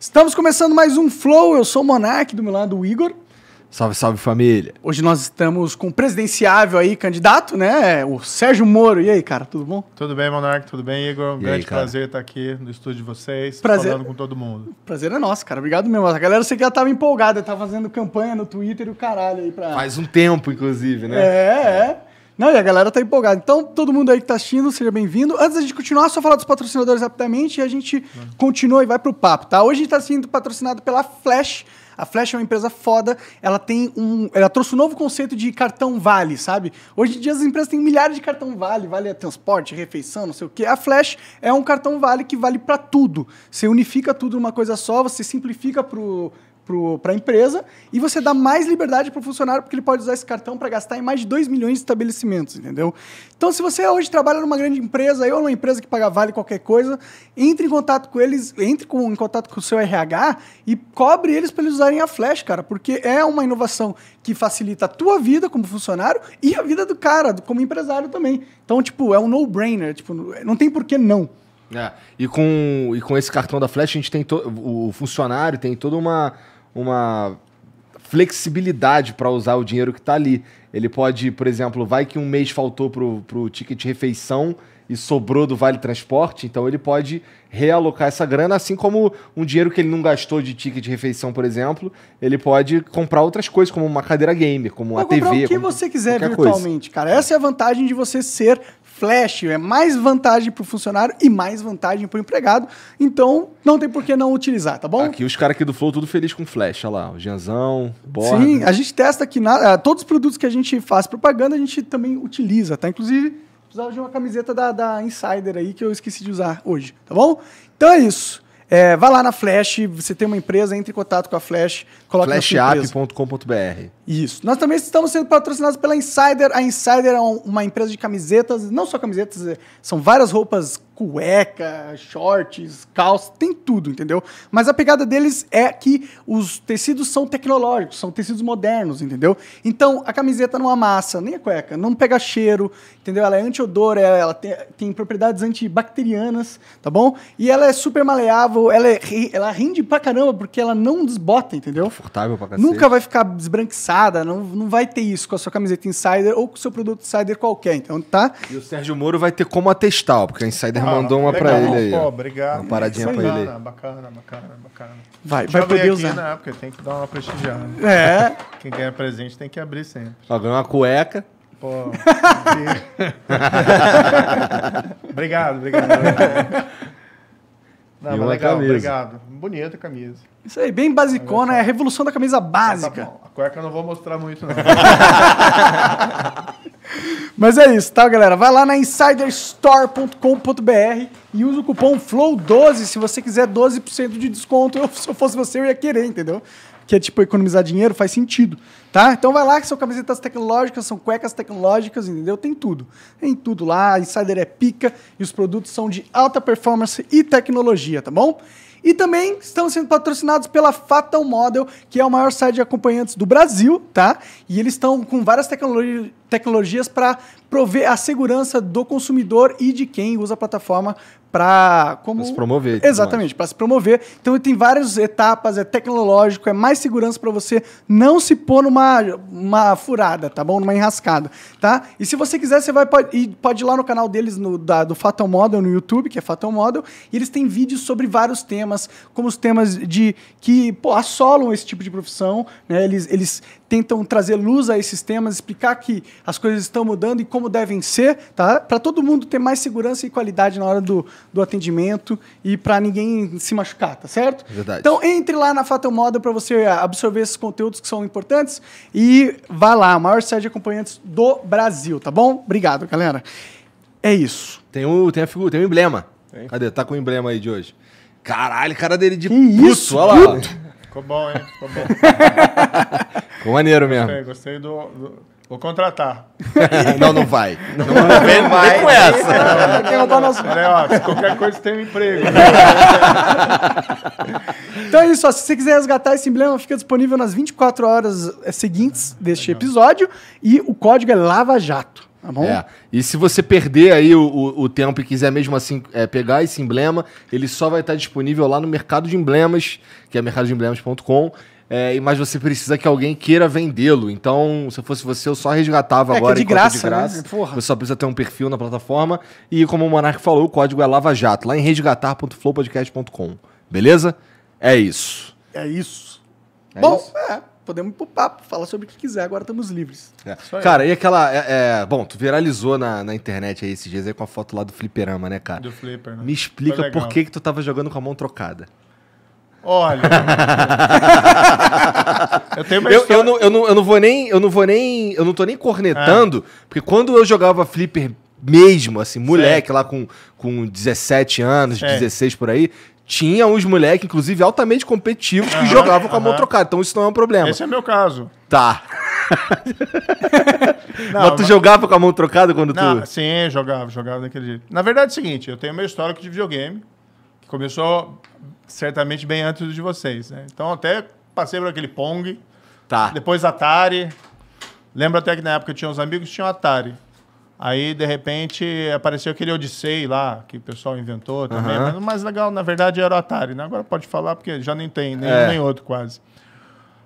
Estamos começando mais um Flow. Eu sou o Monark, do meu lado o Igor. Salve, salve família. Hoje nós estamos com o presidenciável aí, candidato, né? O Sérgio Moro. E aí, cara, tudo bom? Tudo bem, Monarque tudo bem, Igor? Um e grande aí, prazer estar aqui no estúdio de vocês, prazer... falando com todo mundo. Prazer é nosso, cara. Obrigado mesmo. A galera, eu sei que já estava empolgada, estava tá fazendo campanha no Twitter e o caralho aí pra. Faz um tempo, inclusive, né? É, é. Não, e a galera tá empolgada. Então, todo mundo aí que tá assistindo, seja bem-vindo. Antes da gente continuar, só falar dos patrocinadores rapidamente e a gente continua e vai pro papo, tá? Hoje a gente tá sendo patrocinado pela Flash. A Flash é uma empresa foda, ela tem um. Ela trouxe um novo conceito de cartão vale, sabe? Hoje em dia as empresas têm milhares de cartão vale, vale transporte, refeição, não sei o quê. A Flash é um cartão vale que vale para tudo. Você unifica tudo numa coisa só, você simplifica pro para a empresa e você dá mais liberdade para o funcionário, porque ele pode usar esse cartão para gastar em mais de 2 milhões de estabelecimentos, entendeu? Então, se você hoje trabalha numa grande empresa ou numa empresa que paga vale qualquer coisa, entre em contato com eles, entre com, em contato com o seu RH e cobre eles para eles usarem a Flash, cara, porque é uma inovação que facilita a tua vida como funcionário e a vida do cara, como empresário também. Então, tipo, é um no-brainer, tipo, não tem por que não. É, e com, e com esse cartão da Flash, a gente tem to, o funcionário tem toda uma uma flexibilidade para usar o dinheiro que está ali. Ele pode, por exemplo, vai que um mês faltou para o ticket refeição e sobrou do vale transporte, então ele pode realocar essa grana, assim como um dinheiro que ele não gastou de ticket de refeição, por exemplo, ele pode comprar outras coisas, como uma cadeira gamer, como uma TV. o que como você quiser virtualmente, coisa. cara. Essa é a vantagem de você ser flash, é mais vantagem para o funcionário e mais vantagem para o empregado. Então, não tem por que não utilizar, tá bom? Aqui os caras aqui do Flow tudo feliz com flash, olha lá, o Janzão, bora. Sim, a gente testa aqui, na, eh, todos os produtos que a gente faz propaganda, a gente também utiliza, tá? Inclusive, precisava de uma camiseta da, da Insider aí que eu esqueci de usar hoje, tá bom? Então é isso. É, vai lá na Flash, você tem uma empresa, entre em contato com a Flash, Coloque Flashapp.com.br. Isso. Nós também estamos sendo patrocinados pela Insider. A Insider é uma empresa de camisetas, não só camisetas, é, são várias roupas, cueca, shorts, calça, tem tudo, entendeu? Mas a pegada deles é que os tecidos são tecnológicos, são tecidos modernos, entendeu? Então a camiseta não amassa, nem a cueca, não pega cheiro, entendeu? Ela é antiodor, é, ela tem, tem propriedades antibacterianas, tá bom? E ela é super maleável, ela, é, ela rende pra caramba porque ela não desbota, entendeu? confortável pra cacete. Nunca vai ficar esbranquiçada, não, não vai ter isso com a sua camiseta Insider ou com o seu produto Insider qualquer. Então tá. E o Sérgio Moro vai ter como atestar, porque a Insider ah, mandou uma legal, pra ele aí. Pô, obrigado. Uma paradinha pra ele aí. Bacana, bacana, bacana. Vai, Já vai poder usar. Na né, época, tem que dar uma prestigiada. É. Quem ganha presente tem que abrir sempre. Ó, ganhou uma cueca. Pô. obrigado, obrigado. obrigado. Não, e legal, camisa. obrigado. Bonita a camisa. Isso aí, bem basicona, é a revolução da camisa ah, tá básica. Tá a cueca eu não vou mostrar muito, não. mas é isso, tá, galera? Vai lá na insiderstore.com.br e usa o cupom FLOW12 se você quiser 12% de desconto. se eu fosse você, eu ia querer, entendeu? que é tipo economizar dinheiro, faz sentido, tá? Então vai lá que são camisetas tecnológicas, são cuecas tecnológicas, entendeu? Tem tudo. Tem tudo lá, a Insider é pica e os produtos são de alta performance e tecnologia, tá bom? E também estão sendo patrocinados pela Fatal Model, que é o maior site de acompanhantes do Brasil, tá? E eles estão com várias tecnologi tecnologias para prover a segurança do consumidor e de quem usa a plataforma para como se promover. Exatamente, para se promover. Então tem várias etapas, é tecnológico, é mais segurança para você não se pôr numa uma furada, tá bom? Numa enrascada, tá? E se você quiser, você vai pode, pode ir lá no canal deles no, da, do Fatal Model no YouTube, que é Fatal Model, e eles têm vídeos sobre vários temas temas, como os temas de que pô, assolam esse tipo de profissão. Né? Eles, eles tentam trazer luz a esses temas, explicar que as coisas estão mudando e como devem ser, tá? para todo mundo ter mais segurança e qualidade na hora do, do atendimento e para ninguém se machucar, tá certo? Verdade. Então entre lá na Fatal Moda para você absorver esses conteúdos que são importantes e vá lá, a maior série de acompanhantes do Brasil, tá bom? Obrigado, galera. É isso. Tem, o, tem, a figura, tem o emblema. Tem. Cadê? Tá com o emblema aí de hoje. Caralho, cara dele de que puto, isso, olha lá. Puto. Ficou bom, hein? Ficou bom. Ficou maneiro mesmo. Gostei, gostei do... do... Vou contratar. não, não vai. Não, não, vem, mais. com essa. Não, não, quer nosso... ó, se qualquer coisa tem um emprego. Né? então é isso. Ó, se você quiser resgatar esse emblema, fica disponível nas 24 horas eh, seguintes deste episódio. E o código é Lava Jato. Tá bom? É. E se você perder aí o, o, o tempo e quiser mesmo assim é, pegar esse emblema, ele só vai estar disponível lá no Mercado de Emblemas, que é mercadodeemblemas.com. É, mas você precisa que alguém queira vendê-lo. Então, se eu fosse você, eu só resgatava é, agora. Que é de graça, de graça. Né? Porra. Você só precisa ter um perfil na plataforma. E como o Monark falou, o código é Lava Jato, lá em resgatar.flowpodcast.com. Beleza? É isso. É isso. É Bom, isso? é podemos ir pro papo, falar sobre o que quiser, agora estamos livres. É. Cara, e aquela. É, é, bom, tu viralizou na, na internet aí esses dias aí com a foto lá do fliperama, né, cara? Do flipper, né? Me explica por que, que tu tava jogando com a mão trocada. Olha. eu tenho uma eu, eu, não, eu, não, eu não vou nem. Eu não vou nem. Eu não tô nem cornetando, é. porque quando eu jogava flipper mesmo, assim, moleque lá com, com 17 anos, 16 por aí, tinha uns moleques, inclusive, altamente competitivos, que jogavam com a mão trocada. Então isso não é um problema. Esse é meu caso. Tá. Não, mas tu mas- jogava com a mão trocada quando Não, tu. sim, jogava, jogava naquele jeito. Na verdade é o seguinte, eu tenho meu história de videogame, que começou certamente bem antes de vocês, né? Então até passei por aquele Pong, Tá. depois Atari. Lembro até que na época eu tinha uns amigos que tinham Atari. Aí, de repente, apareceu aquele Odyssey lá, que o pessoal inventou também. Uhum. Mas o mais legal, na verdade, era o Atari. Né? Agora pode falar, porque já nem tem nem, é. nem outro quase.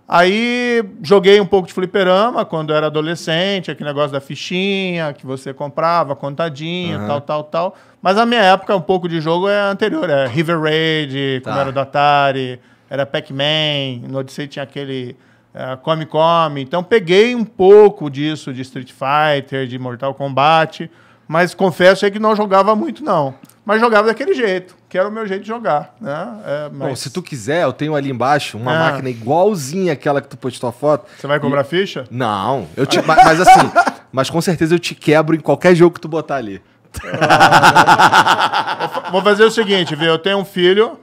Aí joguei um pouco de fliperama quando era adolescente, aquele negócio da fichinha que você comprava, contadinha, uhum. tal, tal, tal. Mas a minha época, um pouco de jogo é anterior. É River Raid, tá. como era do Atari, era Pac-Man, no Odyssey tinha aquele é, come Come. Então peguei um pouco disso de Street Fighter, de Mortal Kombat, mas confesso aí é que não jogava muito, não. Mas jogava daquele jeito, que era o meu jeito de jogar. Né? É, mas... Bom, se tu quiser, eu tenho ali embaixo uma é. máquina igualzinha àquela que tu postou a foto. Você vai cobrar e... ficha? Não, eu te... mas, mas assim, mas com certeza eu te quebro em qualquer jogo que tu botar ali. Ah. vou fazer o seguinte, viu? Eu tenho um filho,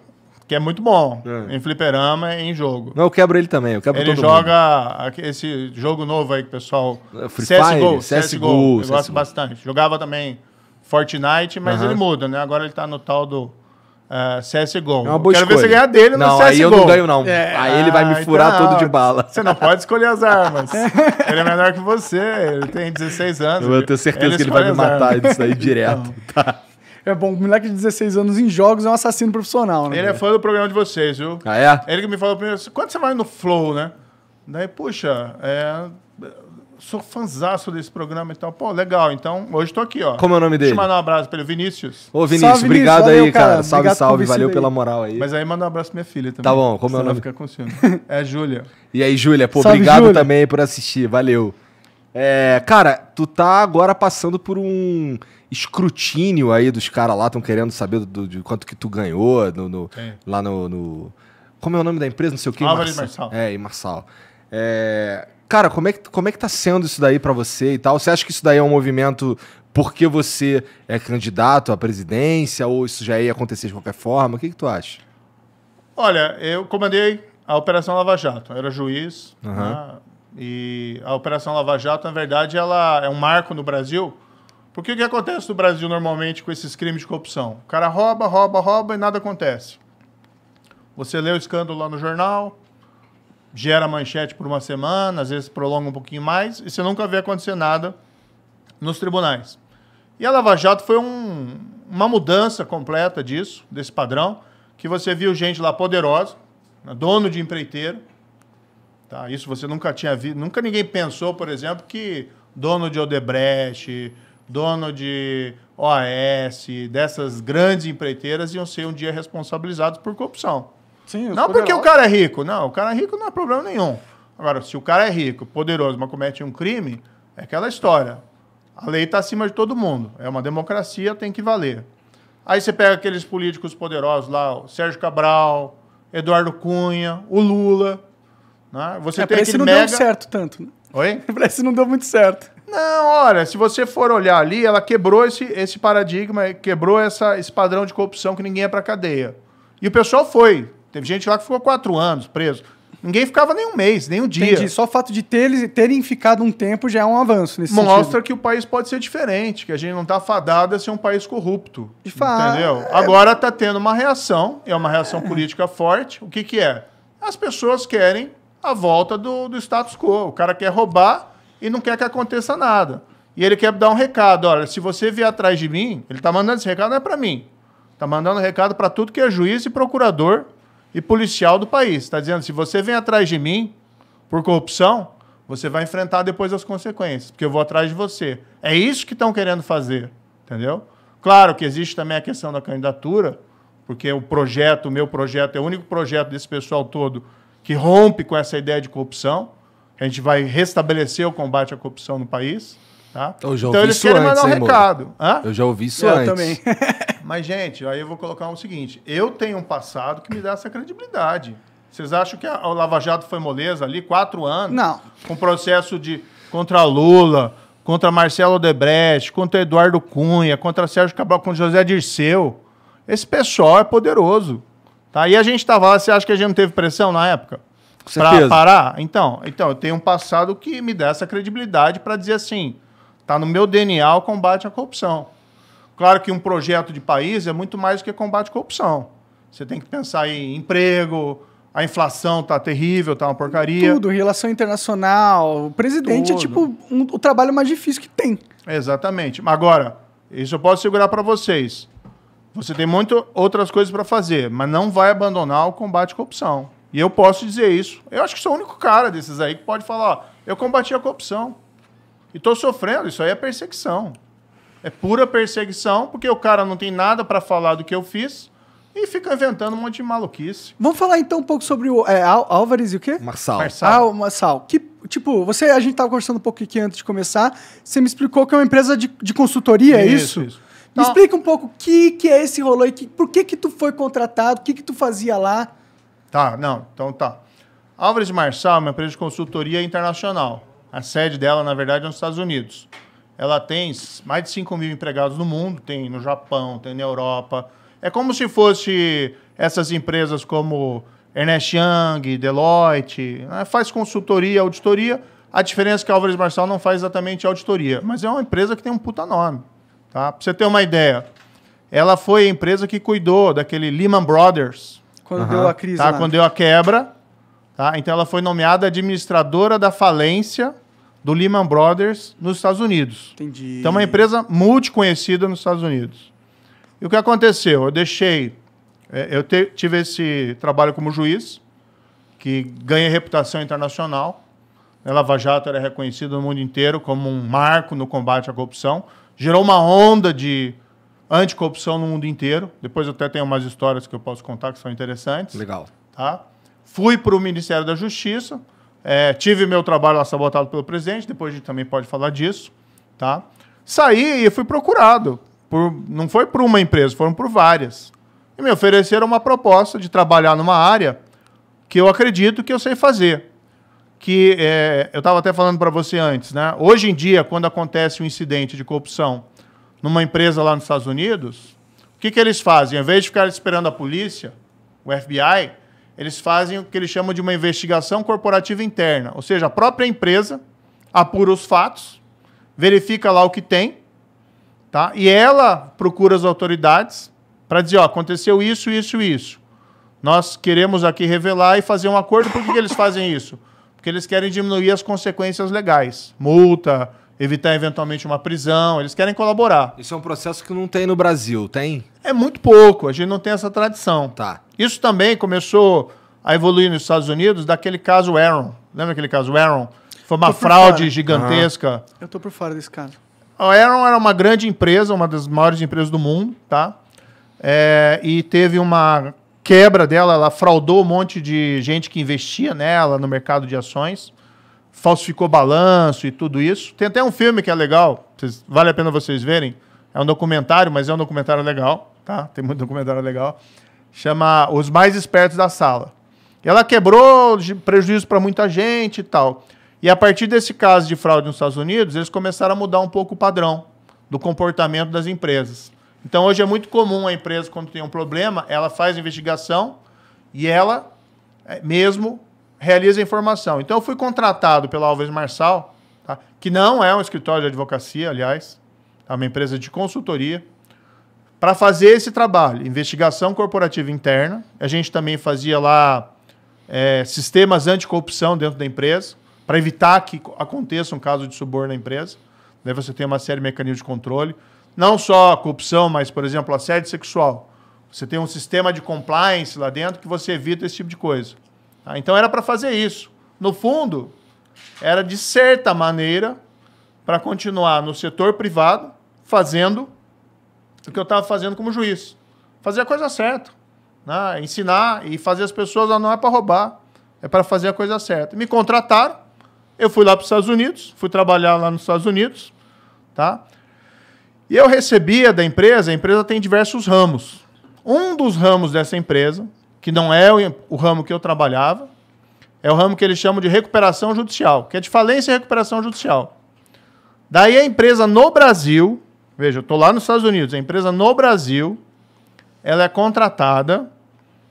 que é muito bom é. em fliperama e em jogo. Não, eu quebro ele também, eu quebro ele todo joga mundo. esse jogo novo aí que o pessoal... É, Free CSGO, Fire, CSGO, CSGO, eu gosto bastante. Jogava também Fortnite, mas uh -huh. ele muda, né? Agora ele tá no tal do... Uh, eh, CSGO. É uma boa Quero ver você ganhar dele não, no CSGO. Aí eu não ganho, não. É, aí ele vai me então furar então, todo de bala. Você não pode escolher as armas. ele é menor que você, ele tem 16 anos. Eu tenho certeza ele que ele vai me matar disso aí direto. Então. Tá. É bom, o moleque de 16 anos em jogos é um assassino profissional, né? Ele é fã do programa de vocês, viu? Ah, é? Ele que me falou primeiro, quando você vai no Flow, né? Daí, puxa, é... sou fanzaço desse programa e tal. Pô, legal, então hoje tô aqui, ó. Como é o nome dele? Deixa eu mandar um abraço pra ele, Vinícius. Ô, Vinícius, obrigado aí, cara. cara. Salve, salve, valeu pela moral aí. Mas aí manda um abraço pra minha filha também. Tá bom, como é o nome? Fica com é Júlia. E aí, Júlia, pô, salve, obrigado Júlia. também por assistir, valeu. É, cara, tu tá agora passando por um escrutínio aí dos caras lá, estão querendo saber do, de quanto que tu ganhou no, no lá no, no, Como é o nome da empresa? Não sei o que. Álvaro e Marçal. É, e Marçal. É... Cara, como é, que, como é que tá sendo isso daí para você e tal? Você acha que isso daí é um movimento porque você é candidato à presidência ou isso já ia acontecer de qualquer forma? O que, que tu acha? Olha, eu comandei a Operação Lava Jato. Eu era juiz. Uhum. Né? E a Operação Lava Jato, na verdade, ela é um marco no Brasil porque o que acontece no Brasil normalmente com esses crimes de corrupção? O cara rouba, rouba, rouba e nada acontece. Você lê o escândalo lá no jornal, gera manchete por uma semana, às vezes prolonga um pouquinho mais, e você nunca vê acontecer nada nos tribunais. E a Lava Jato foi um, uma mudança completa disso, desse padrão, que você viu gente lá poderosa, né, dono de empreiteiro, tá? isso você nunca tinha visto, nunca ninguém pensou, por exemplo, que dono de Odebrecht, dono de OAS, dessas grandes empreiteiras, iam ser um dia responsabilizados por corrupção. Sim, não porque o cara é rico. Não, o cara é rico não é problema nenhum. Agora, se o cara é rico, poderoso, mas comete um crime, é aquela história. A lei está acima de todo mundo. É uma democracia, tem que valer. Aí você pega aqueles políticos poderosos lá, o Sérgio Cabral, Eduardo Cunha, o Lula. Né? Você é, tem aquele não mega... deu certo tanto. Né? Oi? Parece que não deu muito certo. Não, olha, se você for olhar ali, ela quebrou esse, esse paradigma, quebrou essa, esse padrão de corrupção que ninguém é pra cadeia. E o pessoal foi. Teve gente lá que ficou quatro anos preso. Ninguém ficava nem um mês, nem um dia. Entendi. Só o fato de ter, terem ficado um tempo já é um avanço nesse Mostra sentido. que o país pode ser diferente, que a gente não está fadado a ser um país corrupto. De fato. Entendeu? É... é. Agora está tendo uma reação, é uma reação é... política forte. O que, que é? As pessoas querem a volta do, do status quo. O cara quer roubar, e não quer que aconteça nada. E ele quer dar um recado, olha, se você vier atrás de mim, ele está mandando esse recado não é para mim. Está mandando recado para tudo que é juiz e procurador e policial do país. Está dizendo, se você vem atrás de mim por corrupção, você vai enfrentar depois as consequências, porque eu vou atrás de você. É isso que estão querendo fazer, entendeu? Claro que existe também a questão da candidatura, porque o projeto, o meu projeto, é o único projeto desse pessoal todo que rompe com essa ideia de corrupção que a gente vai restabelecer o combate à corrupção no país. Tá? Eu já então ouvi eles querem antes, mandar um recado. Eu já ouvi isso eu antes. também. Mas, gente, aí eu vou colocar o um seguinte: eu tenho um passado que me dá essa credibilidade. Vocês acham que a, o Lava Jato foi moleza ali, quatro anos? Não. Com processo de contra Lula, contra Marcelo Odebrecht, contra Eduardo Cunha, contra Sérgio Cabral, contra José Dirceu. Esse pessoal é poderoso. Tá? E a gente estava lá, você acha que a gente não teve pressão na época? para parar? Então, então, eu tenho um passado que me dá essa credibilidade para dizer assim: tá no meu DNA o combate à corrupção. Claro que um projeto de país é muito mais do que combate à corrupção. Você tem que pensar em emprego, a inflação tá terrível, tá uma porcaria. Tudo, relação internacional. O presidente é Tudo. é tipo um, o trabalho mais difícil que tem. Exatamente. Mas agora, isso eu posso segurar para vocês. Você tem muito outras coisas para fazer, mas não vai abandonar o combate à corrupção. E eu posso dizer isso. Eu acho que sou o único cara desses aí que pode falar, ó, eu combati a corrupção. E estou sofrendo, isso aí é perseguição. É pura perseguição, porque o cara não tem nada para falar do que eu fiz e fica inventando um monte de maluquice. Vamos falar então um pouco sobre o é, Álvares e o quê? Marçal. Marçal. Ah, o Marçal. Que, tipo, você, a gente estava conversando um pouco aqui antes de começar, você me explicou que é uma empresa de, de consultoria, é isso, é isso? isso. Me então, explica um pouco o que, que é esse rolê, que, por que que tu foi contratado, o que que tu fazia lá? Tá, não. Então tá. Álvares Marçal é uma empresa de consultoria internacional. A sede dela, na verdade, é nos Estados Unidos. Ela tem mais de 5 mil empregados no mundo, tem no Japão, tem na Europa. É como se fosse essas empresas como Ernest Young, Deloitte, né? faz consultoria, auditoria. A diferença é que a Álvares Marçal não faz exatamente auditoria, mas é uma empresa que tem um puta nome. Tá? Pra você ter uma ideia, ela foi a empresa que cuidou daquele Lehman Brothers, quando uhum. deu a crise. Tá, lá. quando deu a quebra. Tá? Então ela foi nomeada administradora da falência do Lehman Brothers nos Estados Unidos. Entendi. Então, uma empresa multiconhecida nos Estados Unidos. E o que aconteceu? Eu deixei. É, eu te, tive esse trabalho como juiz, que ganha reputação internacional. A Lava Jato era reconhecida no mundo inteiro como um marco no combate à corrupção. Gerou uma onda de anticorrupção no mundo inteiro. Depois eu até tenho umas histórias que eu posso contar que são interessantes. Legal. Tá? Fui para o Ministério da Justiça. É, tive meu trabalho lá sabotado pelo presidente. Depois a gente também pode falar disso. Tá? Saí e fui procurado. Por, não foi por uma empresa, foram por várias. E me ofereceram uma proposta de trabalhar numa área que eu acredito que eu sei fazer. Que é, eu estava até falando para você antes, né? Hoje em dia, quando acontece um incidente de corrupção numa empresa lá nos Estados Unidos, o que, que eles fazem? em vez de ficar esperando a polícia, o FBI, eles fazem o que eles chamam de uma investigação corporativa interna. Ou seja, a própria empresa apura os fatos, verifica lá o que tem, tá? e ela procura as autoridades para dizer: ó, aconteceu isso, isso isso. Nós queremos aqui revelar e fazer um acordo. Por que, que eles fazem isso? Porque eles querem diminuir as consequências legais multa, evitar eventualmente uma prisão, eles querem colaborar. Isso é um processo que não tem no Brasil, tem? É muito pouco, a gente não tem essa tradição. Tá. Isso também começou a evoluir nos Estados Unidos daquele caso Aaron. Lembra aquele caso Aaron? Foi uma fraude fora. gigantesca. Uhum. Eu tô por fora desse caso. A Aaron era uma grande empresa, uma das maiores empresas do mundo, tá? É, e teve uma quebra dela, ela fraudou um monte de gente que investia nela no mercado de ações falsificou balanço e tudo isso. Tem até um filme que é legal, vale a pena vocês verem. É um documentário, mas é um documentário legal, tá? Tem muito documentário legal. Chama Os Mais Espertos da Sala. Ela quebrou prejuízo para muita gente e tal. E a partir desse caso de fraude nos Estados Unidos, eles começaram a mudar um pouco o padrão do comportamento das empresas. Então hoje é muito comum a empresa, quando tem um problema, ela faz investigação e ela é, mesmo realiza a informação. Então, eu fui contratado pela Alves Marçal, tá? que não é um escritório de advocacia, aliás, é uma empresa de consultoria, para fazer esse trabalho, investigação corporativa interna. A gente também fazia lá é, sistemas anticorrupção dentro da empresa, para evitar que aconteça um caso de suborno na empresa. Daí você tem uma série de mecanismos de controle. Não só a corrupção, mas, por exemplo, assédio sexual. Você tem um sistema de compliance lá dentro que você evita esse tipo de coisa. Tá? Então era para fazer isso. No fundo, era de certa maneira para continuar no setor privado fazendo o que eu estava fazendo como juiz. Fazer a coisa certa. Né? Ensinar e fazer as pessoas, ah, não é para roubar, é para fazer a coisa certa. Me contrataram, eu fui lá para os Estados Unidos, fui trabalhar lá nos Estados Unidos, tá? E eu recebia da empresa, a empresa tem diversos ramos. Um dos ramos dessa empresa que não é o, o ramo que eu trabalhava, é o ramo que eles chamam de recuperação judicial, que é de falência e recuperação judicial. Daí a empresa no Brasil, veja, eu estou lá nos Estados Unidos, a empresa no Brasil, ela é contratada,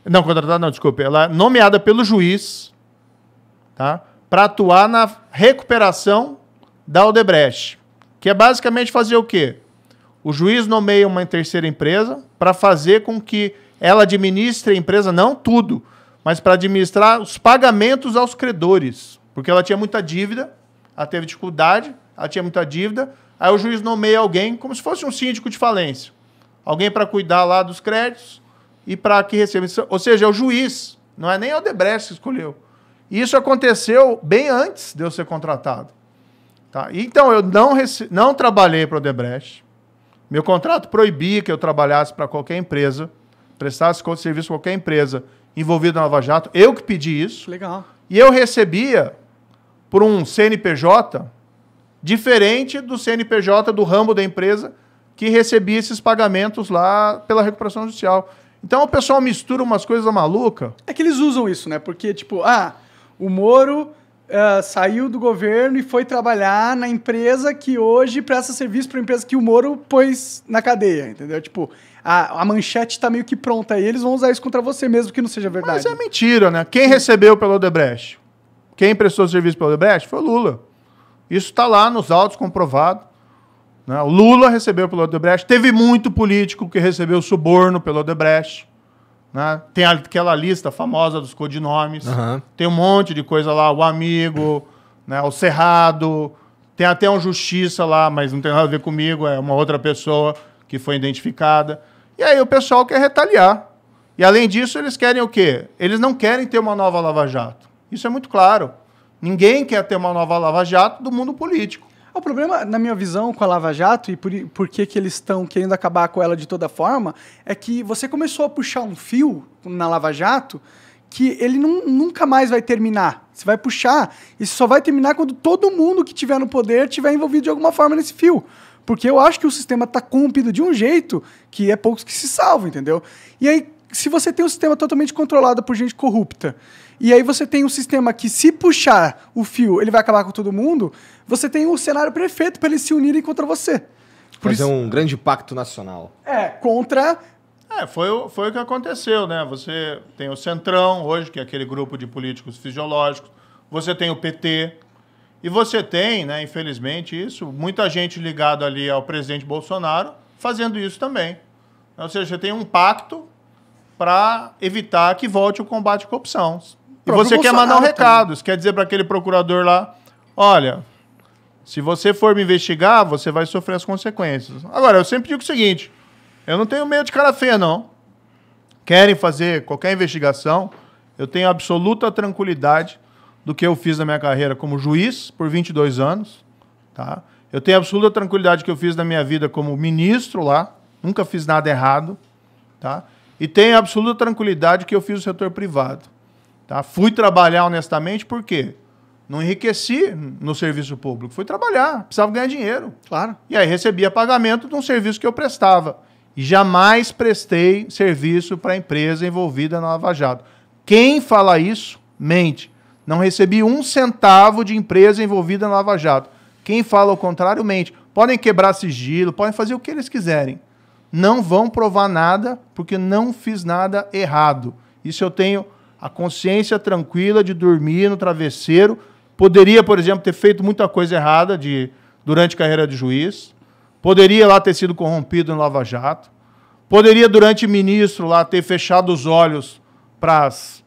não, contratada não, desculpe, ela é nomeada pelo juiz, tá? Para atuar na recuperação da Odebrecht, que é basicamente fazer o quê? O juiz nomeia uma terceira empresa para fazer com que ela administra a empresa, não tudo, mas para administrar os pagamentos aos credores. Porque ela tinha muita dívida, ela teve dificuldade, ela tinha muita dívida. Aí o juiz nomeia alguém como se fosse um síndico de falência. Alguém para cuidar lá dos créditos e para que receba. Ou seja, é o juiz, não é nem o Debrecht que escolheu. Isso aconteceu bem antes de eu ser contratado. Tá? Então, eu não, não trabalhei para o Odebrecht. Meu contrato proibia que eu trabalhasse para qualquer empresa prestasse conta de serviço a qualquer empresa envolvida na Lava Jato. Eu que pedi isso. Legal. E eu recebia por um CNPJ diferente do CNPJ do ramo da empresa que recebia esses pagamentos lá pela recuperação judicial. Então o pessoal mistura umas coisas malucas É que eles usam isso, né? Porque tipo, ah, o Moro uh, saiu do governo e foi trabalhar na empresa que hoje presta serviço para a empresa que o Moro pôs na cadeia, entendeu? Tipo, a, a manchete está meio que pronta aí, eles vão usar isso contra você mesmo que não seja verdade. Mas é mentira, né? Quem recebeu pelo Odebrecht? Quem prestou serviço pelo Odebrecht? Foi o Lula. Isso está lá nos autos comprovado. Né? O Lula recebeu pelo Odebrecht. Teve muito político que recebeu suborno pelo Odebrecht. Né? Tem aquela lista famosa dos codinomes. Uhum. Tem um monte de coisa lá, o amigo, né? o cerrado. Tem até um justiça lá, mas não tem nada a ver comigo, é uma outra pessoa que foi identificada. E aí o pessoal quer retaliar. E além disso, eles querem o quê? Eles não querem ter uma nova Lava Jato. Isso é muito claro. Ninguém quer ter uma nova Lava Jato do mundo político. O problema, na minha visão, com a Lava Jato e por, por que, que eles estão querendo acabar com ela de toda forma, é que você começou a puxar um fio na Lava Jato que ele não, nunca mais vai terminar. Você vai puxar e só vai terminar quando todo mundo que tiver no poder tiver envolvido de alguma forma nesse fio. Porque eu acho que o sistema está corrompido de um jeito que é poucos que se salvam, entendeu? E aí, se você tem um sistema totalmente controlado por gente corrupta, e aí você tem um sistema que, se puxar o fio, ele vai acabar com todo mundo. Você tem o um cenário perfeito para eles se unirem contra você. Por Fazer isso... um grande pacto nacional. É, contra. É, foi, o, foi o que aconteceu, né? Você tem o Centrão hoje, que é aquele grupo de políticos fisiológicos. Você tem o PT. E você tem, né, infelizmente, isso, muita gente ligada ali ao presidente Bolsonaro fazendo isso também. Ou seja, você tem um pacto para evitar que volte o combate à corrupção e você quer mandar um ah, tá. recado. Você quer dizer para aquele procurador lá: olha, se você for me investigar, você vai sofrer as consequências. Agora, eu sempre digo o seguinte: eu não tenho medo de cara feia, não. Querem fazer qualquer investigação, eu tenho absoluta tranquilidade do que eu fiz na minha carreira como juiz por 22 anos. Tá? Eu tenho absoluta tranquilidade que eu fiz na minha vida como ministro lá, nunca fiz nada errado. Tá? E tenho absoluta tranquilidade que eu fiz o setor privado. Tá? Fui trabalhar honestamente, por quê? Não enriqueci no serviço público. Fui trabalhar, precisava ganhar dinheiro. Claro. E aí recebia pagamento de um serviço que eu prestava. E jamais prestei serviço para a empresa envolvida na Lava Jato. Quem fala isso, mente. Não recebi um centavo de empresa envolvida na Lava Jato. Quem fala o contrário, mente. Podem quebrar sigilo, podem fazer o que eles quiserem. Não vão provar nada, porque não fiz nada errado. Isso eu tenho a consciência tranquila de dormir no travesseiro. Poderia, por exemplo, ter feito muita coisa errada de, durante a carreira de juiz. Poderia lá ter sido corrompido no Lava Jato. Poderia, durante ministro, lá ter fechado os olhos para as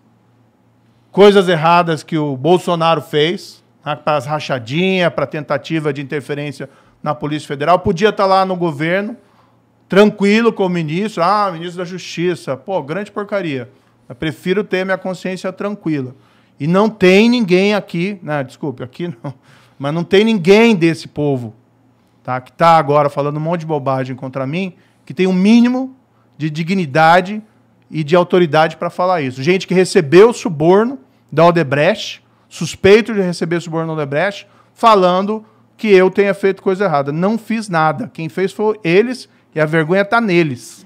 coisas erradas que o Bolsonaro fez, né, para as rachadinhas, para a tentativa de interferência na Polícia Federal. Podia estar tá lá no governo, tranquilo com o ministro. Ah, ministro da Justiça. Pô, grande porcaria. Eu prefiro ter minha consciência tranquila. E não tem ninguém aqui, né? Desculpe, aqui não. Mas não tem ninguém desse povo, tá? Que está agora falando um monte de bobagem contra mim, que tem o um mínimo de dignidade e de autoridade para falar isso. Gente que recebeu suborno da Odebrecht, suspeito de receber suborno da Odebrecht, falando que eu tenha feito coisa errada. Não fiz nada. Quem fez foi eles e a vergonha está neles.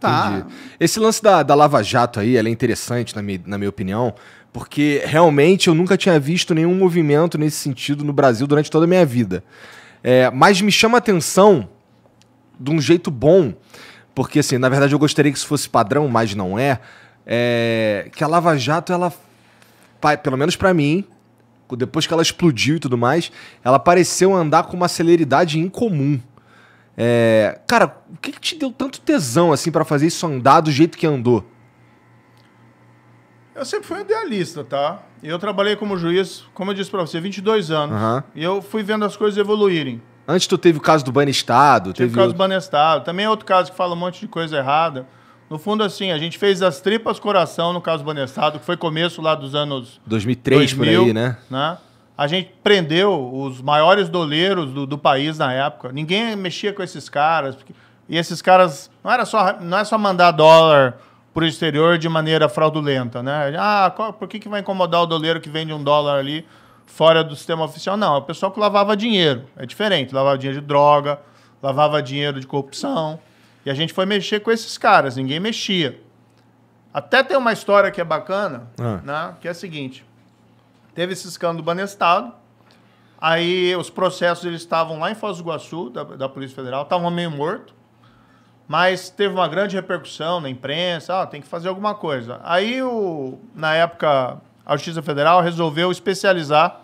Tá. Entendi. Esse lance da, da Lava Jato aí, ela é interessante, na minha, na minha opinião, porque realmente eu nunca tinha visto nenhum movimento nesse sentido no Brasil durante toda a minha vida. É, mas me chama a atenção de um jeito bom, porque assim, na verdade eu gostaria que isso fosse padrão, mas não é, é que a Lava Jato, ela, pelo menos para mim, depois que ela explodiu e tudo mais, ela pareceu andar com uma celeridade incomum. É, cara, o que, que, te deu tanto tesão assim para fazer isso andar do jeito que andou? Eu sempre fui idealista, tá? Eu trabalhei como juiz, como eu disse para você, 22 anos. Uhum. E eu fui vendo as coisas evoluírem. Antes tu teve o caso do Banestado. Teve, teve o caso do Banestado. Também é outro caso que fala um monte de coisa errada. No fundo, assim, a gente fez as tripas coração no caso do Banestado, que foi começo lá dos anos... 2003, 2000, por aí, né? Né? A gente prendeu os maiores doleiros do, do país na época. Ninguém mexia com esses caras. Porque... E esses caras não era só não é só mandar dólar para o exterior de maneira fraudulenta, né? Ah, qual, por que, que vai incomodar o doleiro que vende um dólar ali fora do sistema oficial? Não, é o pessoal que lavava dinheiro. É diferente. Lavava dinheiro de droga, lavava dinheiro de corrupção. E a gente foi mexer com esses caras. Ninguém mexia. Até tem uma história que é bacana, ah. né? Que é a seguinte. Teve esse escândalo do Banestado. Aí os processos eles estavam lá em Foz do Iguaçu, da, da Polícia Federal, estavam meio morto. Mas teve uma grande repercussão na imprensa, ah, tem que fazer alguma coisa. Aí, o, na época, a Justiça Federal resolveu especializar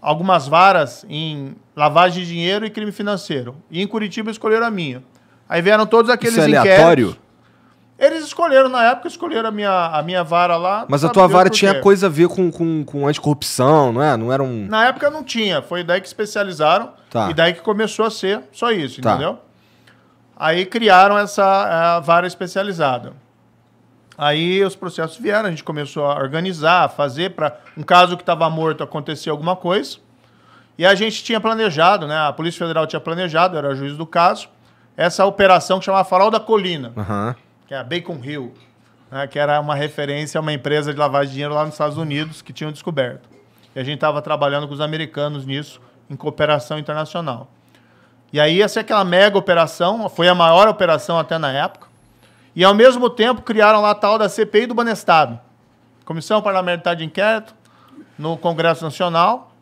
algumas varas em lavagem de dinheiro e crime financeiro. E em Curitiba escolheram a minha. Aí vieram todos aqueles Isso é aleatório? Eles escolheram, na época, escolheram a minha, a minha vara lá. Mas a tua vara tinha coisa a ver com, com, com anticorrupção, não é? Não era um. Na época não tinha. Foi daí que especializaram. Tá. E daí que começou a ser só isso, tá. entendeu? Aí criaram essa vara especializada. Aí os processos vieram, a gente começou a organizar, a fazer para um caso que estava morto acontecer alguma coisa. E a gente tinha planejado, né? A Polícia Federal tinha planejado, era juiz do caso, essa operação que chamava Farol da Colina. Uhum que é a Bacon Hill, né, que era uma referência a uma empresa de lavagem de dinheiro lá nos Estados Unidos que tinham descoberto. E a gente estava trabalhando com os americanos nisso, em cooperação internacional. E aí essa é aquela mega operação, foi a maior operação até na época. E ao mesmo tempo criaram lá a tal da CPI do Banestado. Comissão Parlamentar de Inquérito no Congresso Nacional,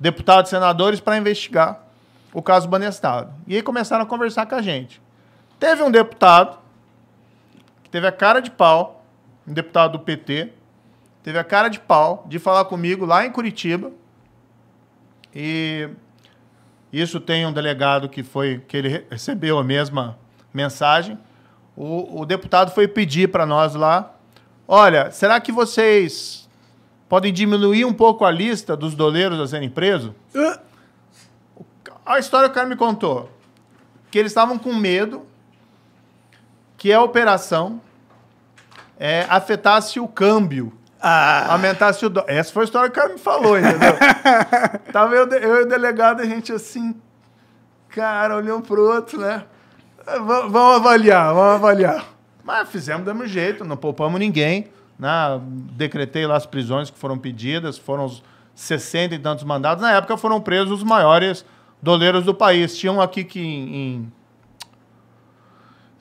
deputados e senadores para investigar o caso Banestado. E aí começaram a conversar com a gente. Teve um deputado teve a cara de pau, um deputado do PT, teve a cara de pau de falar comigo lá em Curitiba. E isso tem um delegado que foi que ele recebeu a mesma mensagem. O, o deputado foi pedir para nós lá, olha, será que vocês podem diminuir um pouco a lista dos doleiros a serem presos? A história que o cara me contou, que eles estavam com medo que é a operação é, afetasse o câmbio. Ah. Aumentasse o dólar. Essa foi a história que o cara me falou, entendeu? Tava eu, eu e o delegado, a gente assim, cara, olhou um pro outro, né? Ah, v vamos avaliar, vamos avaliar. Mas fizemos do mesmo jeito, não poupamos ninguém. Né? Decretei lá as prisões que foram pedidas, foram os 60 e tantos mandados. Na época foram presos os maiores doleiros do país. Tinham aqui que em, em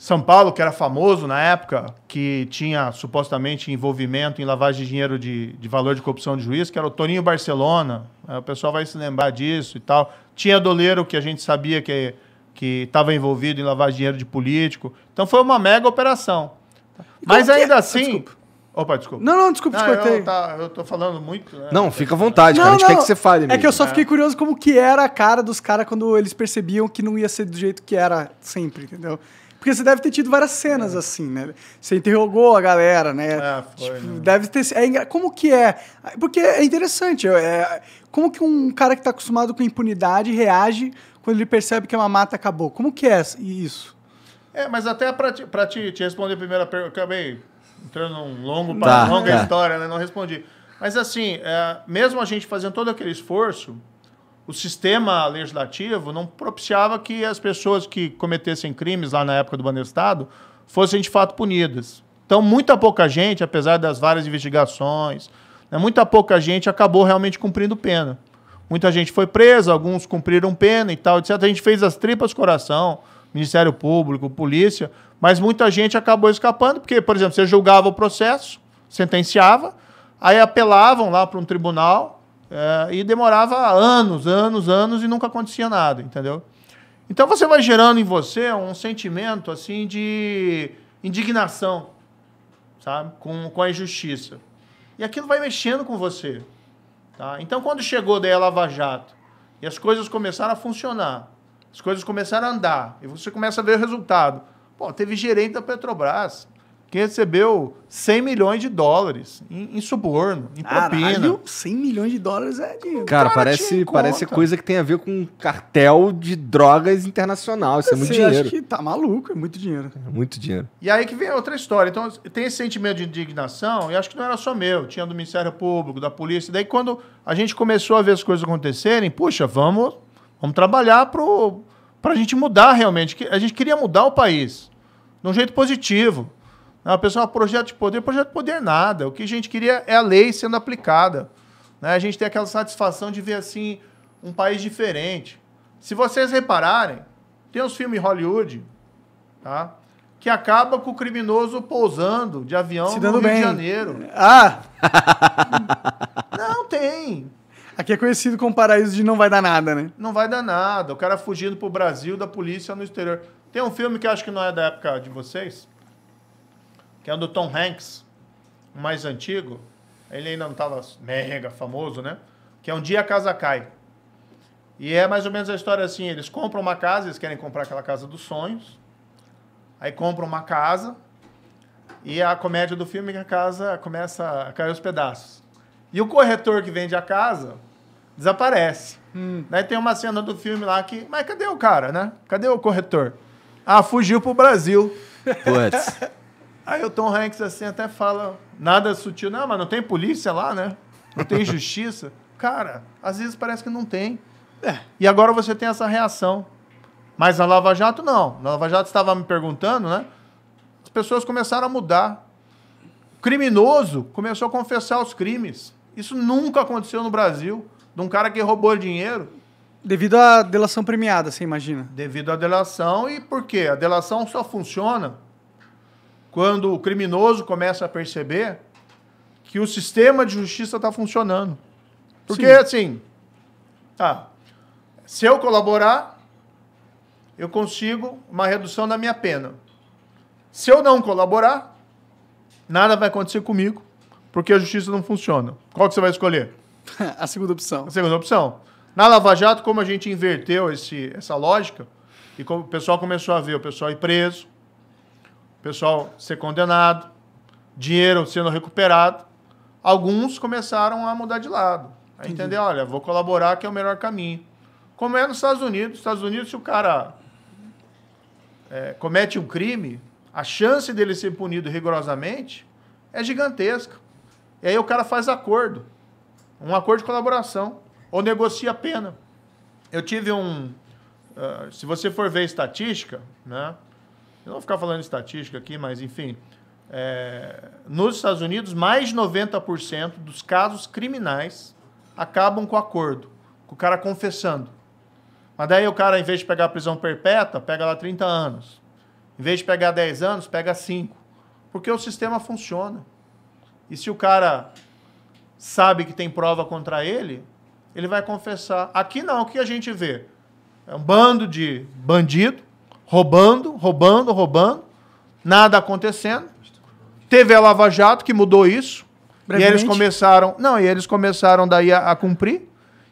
são Paulo, que era famoso na época, que tinha supostamente envolvimento em lavagem de dinheiro de, de valor de corrupção de juiz, que era o Toninho Barcelona. O pessoal vai se lembrar disso e tal. Tinha doleiro que a gente sabia que estava envolvido em lavagem de dinheiro de político. Então foi uma mega operação. Mas é? ainda assim. Desculpa. Opa, desculpa. Não, não, desculpa, não, te cortei. Eu, tá, eu tô falando muito. Né? Não, fica à vontade, não, cara. A gente não. quer que você fale. É mesmo. que eu só é. fiquei curioso como que era a cara dos caras quando eles percebiam que não ia ser do jeito que era sempre, entendeu? Porque você deve ter tido várias cenas é. assim, né? Você interrogou a galera, né? É, foi, tipo, né? Deve ter é Como que é? Porque é interessante. É... é como que um cara que está acostumado com impunidade reage quando ele percebe que é a mata acabou? Como que é isso? É, mas até para te, te, te responder a primeira pergunta, acabei entrando num longo, tá, longa tá. história, né? Não respondi. Mas assim, é, mesmo a gente fazendo todo aquele esforço, o sistema legislativo não propiciava que as pessoas que cometessem crimes lá na época do Banestado fossem de fato punidas. Então, muita pouca gente, apesar das várias investigações, né, muita pouca gente acabou realmente cumprindo pena. Muita gente foi presa, alguns cumpriram pena e tal, etc. A gente fez as tripas coração, Ministério Público, polícia, mas muita gente acabou escapando, porque, por exemplo, você julgava o processo, sentenciava, aí apelavam lá para um tribunal, é, e demorava anos, anos, anos e nunca acontecia nada, entendeu? Então você vai gerando em você um sentimento assim de indignação, sabe? Com, com a injustiça. E aquilo vai mexendo com você. Tá? Então quando chegou daí a Lava Jato e as coisas começaram a funcionar, as coisas começaram a andar e você começa a ver o resultado. Pô, teve gerente da Petrobras que recebeu 100 milhões de dólares em, em suborno, em propina. Caralho, 100 milhões de dólares é de. Cara, parece, parece coisa que tem a ver com cartel de drogas internacional. Isso é muito dinheiro. Acho que tá maluco, é muito dinheiro. É muito dinheiro. E aí que vem outra história. Então, tem esse sentimento de indignação, e acho que não era só meu, tinha do Ministério Público, da polícia. Daí, quando a gente começou a ver as coisas acontecerem, puxa, vamos, vamos trabalhar pro, pra gente mudar realmente. A gente queria mudar o país de um jeito positivo. Não, é pessoal, projeto de poder, projeto de poder nada. O que a gente queria é a lei sendo aplicada. Né? A gente tem aquela satisfação de ver assim um país diferente. Se vocês repararem, tem uns filmes Hollywood, tá? Que acaba com o criminoso pousando de avião Se no Rio bem. de Janeiro. Ah! Não tem. Aqui é conhecido como paraíso de não vai dar nada, né? Não vai dar nada. O cara fugindo pro Brasil da polícia no exterior. Tem um filme que acho que não é da época de vocês, que é o do Tom Hanks, o mais antigo. Ele ainda não estava mega famoso, né? Que é Um Dia a Casa Cai. E é mais ou menos a história assim: eles compram uma casa, eles querem comprar aquela casa dos sonhos. Aí compram uma casa. E a comédia do filme é que a casa começa a cair os pedaços. E o corretor que vende a casa desaparece. Hum. Daí tem uma cena do filme lá que. Mas cadê o cara, né? Cadê o corretor? Ah, fugiu pro Brasil. Putz. Aí o Tom Hanks assim até fala, nada sutil, não, mas não tem polícia lá, né? Não tem justiça. Cara, às vezes parece que não tem. É. E agora você tem essa reação. Mas na Lava Jato, não. Na Lava Jato estava me perguntando, né? As pessoas começaram a mudar. O criminoso começou a confessar os crimes. Isso nunca aconteceu no Brasil. De um cara que roubou dinheiro. Devido à delação premiada, você imagina? Devido à delação. E por quê? A delação só funciona quando o criminoso começa a perceber que o sistema de justiça está funcionando. Porque, Sim. assim, tá? se eu colaborar, eu consigo uma redução da minha pena. Se eu não colaborar, nada vai acontecer comigo, porque a justiça não funciona. Qual que você vai escolher? a segunda opção. A segunda opção. Na Lava Jato, como a gente inverteu esse, essa lógica, e como o pessoal começou a ver o pessoal ir preso, pessoal ser condenado, dinheiro sendo recuperado. Alguns começaram a mudar de lado. A Entendi. entender, olha, vou colaborar que é o melhor caminho. Como é nos Estados Unidos. Nos Estados Unidos, se o cara é, comete um crime, a chance dele ser punido rigorosamente é gigantesca. E aí o cara faz acordo, um acordo de colaboração, ou negocia a pena. Eu tive um. Uh, se você for ver estatística, né? Eu não vou ficar falando estatística aqui, mas enfim. É, nos Estados Unidos, mais de 90% dos casos criminais acabam com acordo, com o cara confessando. Mas daí o cara, em vez de pegar prisão perpétua, pega lá 30 anos. Em vez de pegar 10 anos, pega 5. Porque o sistema funciona. E se o cara sabe que tem prova contra ele, ele vai confessar. Aqui não, o que a gente vê? É um bando de bandido roubando, roubando, roubando, nada acontecendo. Teve a Lava Jato que mudou isso. E eles começaram. Não, e eles começaram daí a, a, cumprir.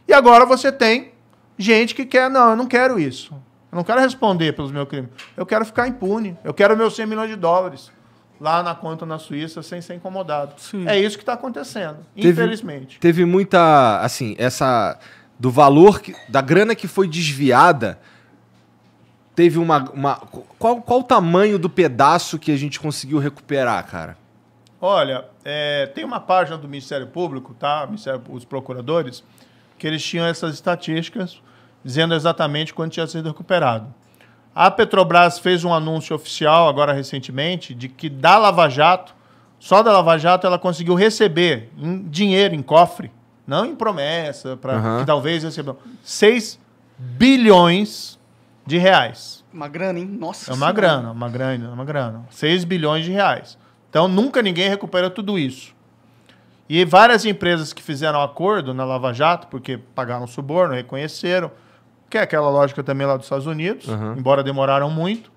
E agora você tem gente que quer. Não, eu não quero isso. Eu não quero responder pelos meus crimes. Eu quero ficar impune. Eu quero meus 100 milhões de dólares lá na conta na Suíça sem ser incomodado. Sim. É isso que está acontecendo, teve, infelizmente. Teve muita. Assim, essa. Do valor que, da grana que foi desviada teve uma. uma qual, qual o tamanho do pedaço que a gente conseguiu recuperar, cara? Olha, é, tem uma página do Ministério Público, tá? os procuradores, que eles tinham essas estatísticas dizendo exatamente quanto tinha sido recuperado. A Petrobras fez um anúncio oficial agora recentemente de que da Lava Jato, só da Lava Jato ela conseguiu receber em dinheiro em cofre, não em promessa para uhum. que talvez recebam 6 bilhões de reais. Uma grana, hein? Nossa. É uma senhora. grana, uma grana, uma grana. 6 bilhões de reais. Então nunca ninguém recupera tudo isso. E várias empresas que fizeram acordo na Lava Jato, porque pagaram suborno, reconheceram, que é aquela lógica também lá dos Estados Unidos, uhum. embora demoraram muito,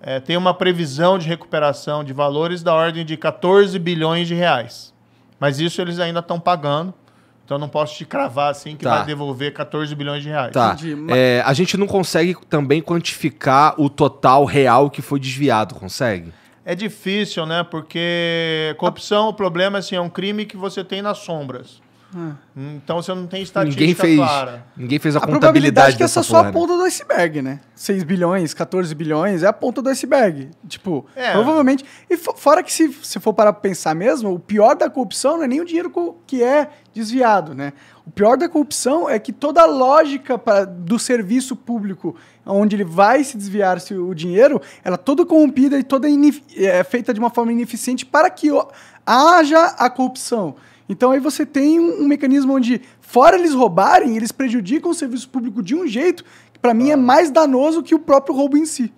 é, tem uma previsão de recuperação de valores da ordem de 14 bilhões de reais. Mas isso eles ainda estão pagando. Então não posso te cravar assim que tá. vai devolver 14 bilhões de reais. Tá. Entendi, mas... é, a gente não consegue também quantificar o total real que foi desviado, consegue? É difícil, né? Porque corrupção, o problema assim, é um crime que você tem nas sombras. Ah. Então você não tem estatística ninguém fez, clara. Ninguém fez a, a contabilidade. A é probabilidade que essa é só a né? ponta do iceberg, né? 6 bilhões, 14 bilhões é a ponta do iceberg. Tipo, é. provavelmente. E fora que se, for parar pra pensar mesmo, o pior da corrupção não é nem o dinheiro que é desviado, né? O pior da corrupção é que toda a lógica pra, do serviço público, onde ele vai se desviar -se o dinheiro, ela é toda corrompida e toda é, é feita de uma forma ineficiente para que haja a corrupção. Então aí você tem um, um mecanismo onde, fora eles roubarem, eles prejudicam o serviço público de um jeito que, para mim, é ah. mais danoso que o próprio roubo em si.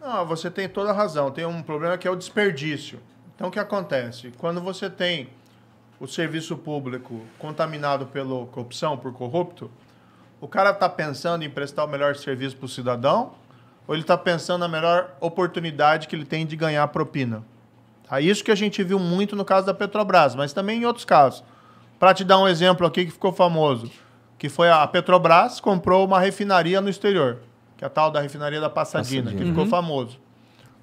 Não, você tem toda a razão. Tem um problema que é o desperdício. Então, o que acontece? Quando você tem o serviço público contaminado pela corrupção, por corrupto, o cara está pensando em prestar o melhor serviço para o cidadão ou ele está pensando na melhor oportunidade que ele tem de ganhar propina? É isso que a gente viu muito no caso da Petrobras, mas também em outros casos. Para te dar um exemplo aqui que ficou famoso, que foi a Petrobras comprou uma refinaria no exterior, que é a tal da refinaria da Passadina, que uhum. ficou famoso.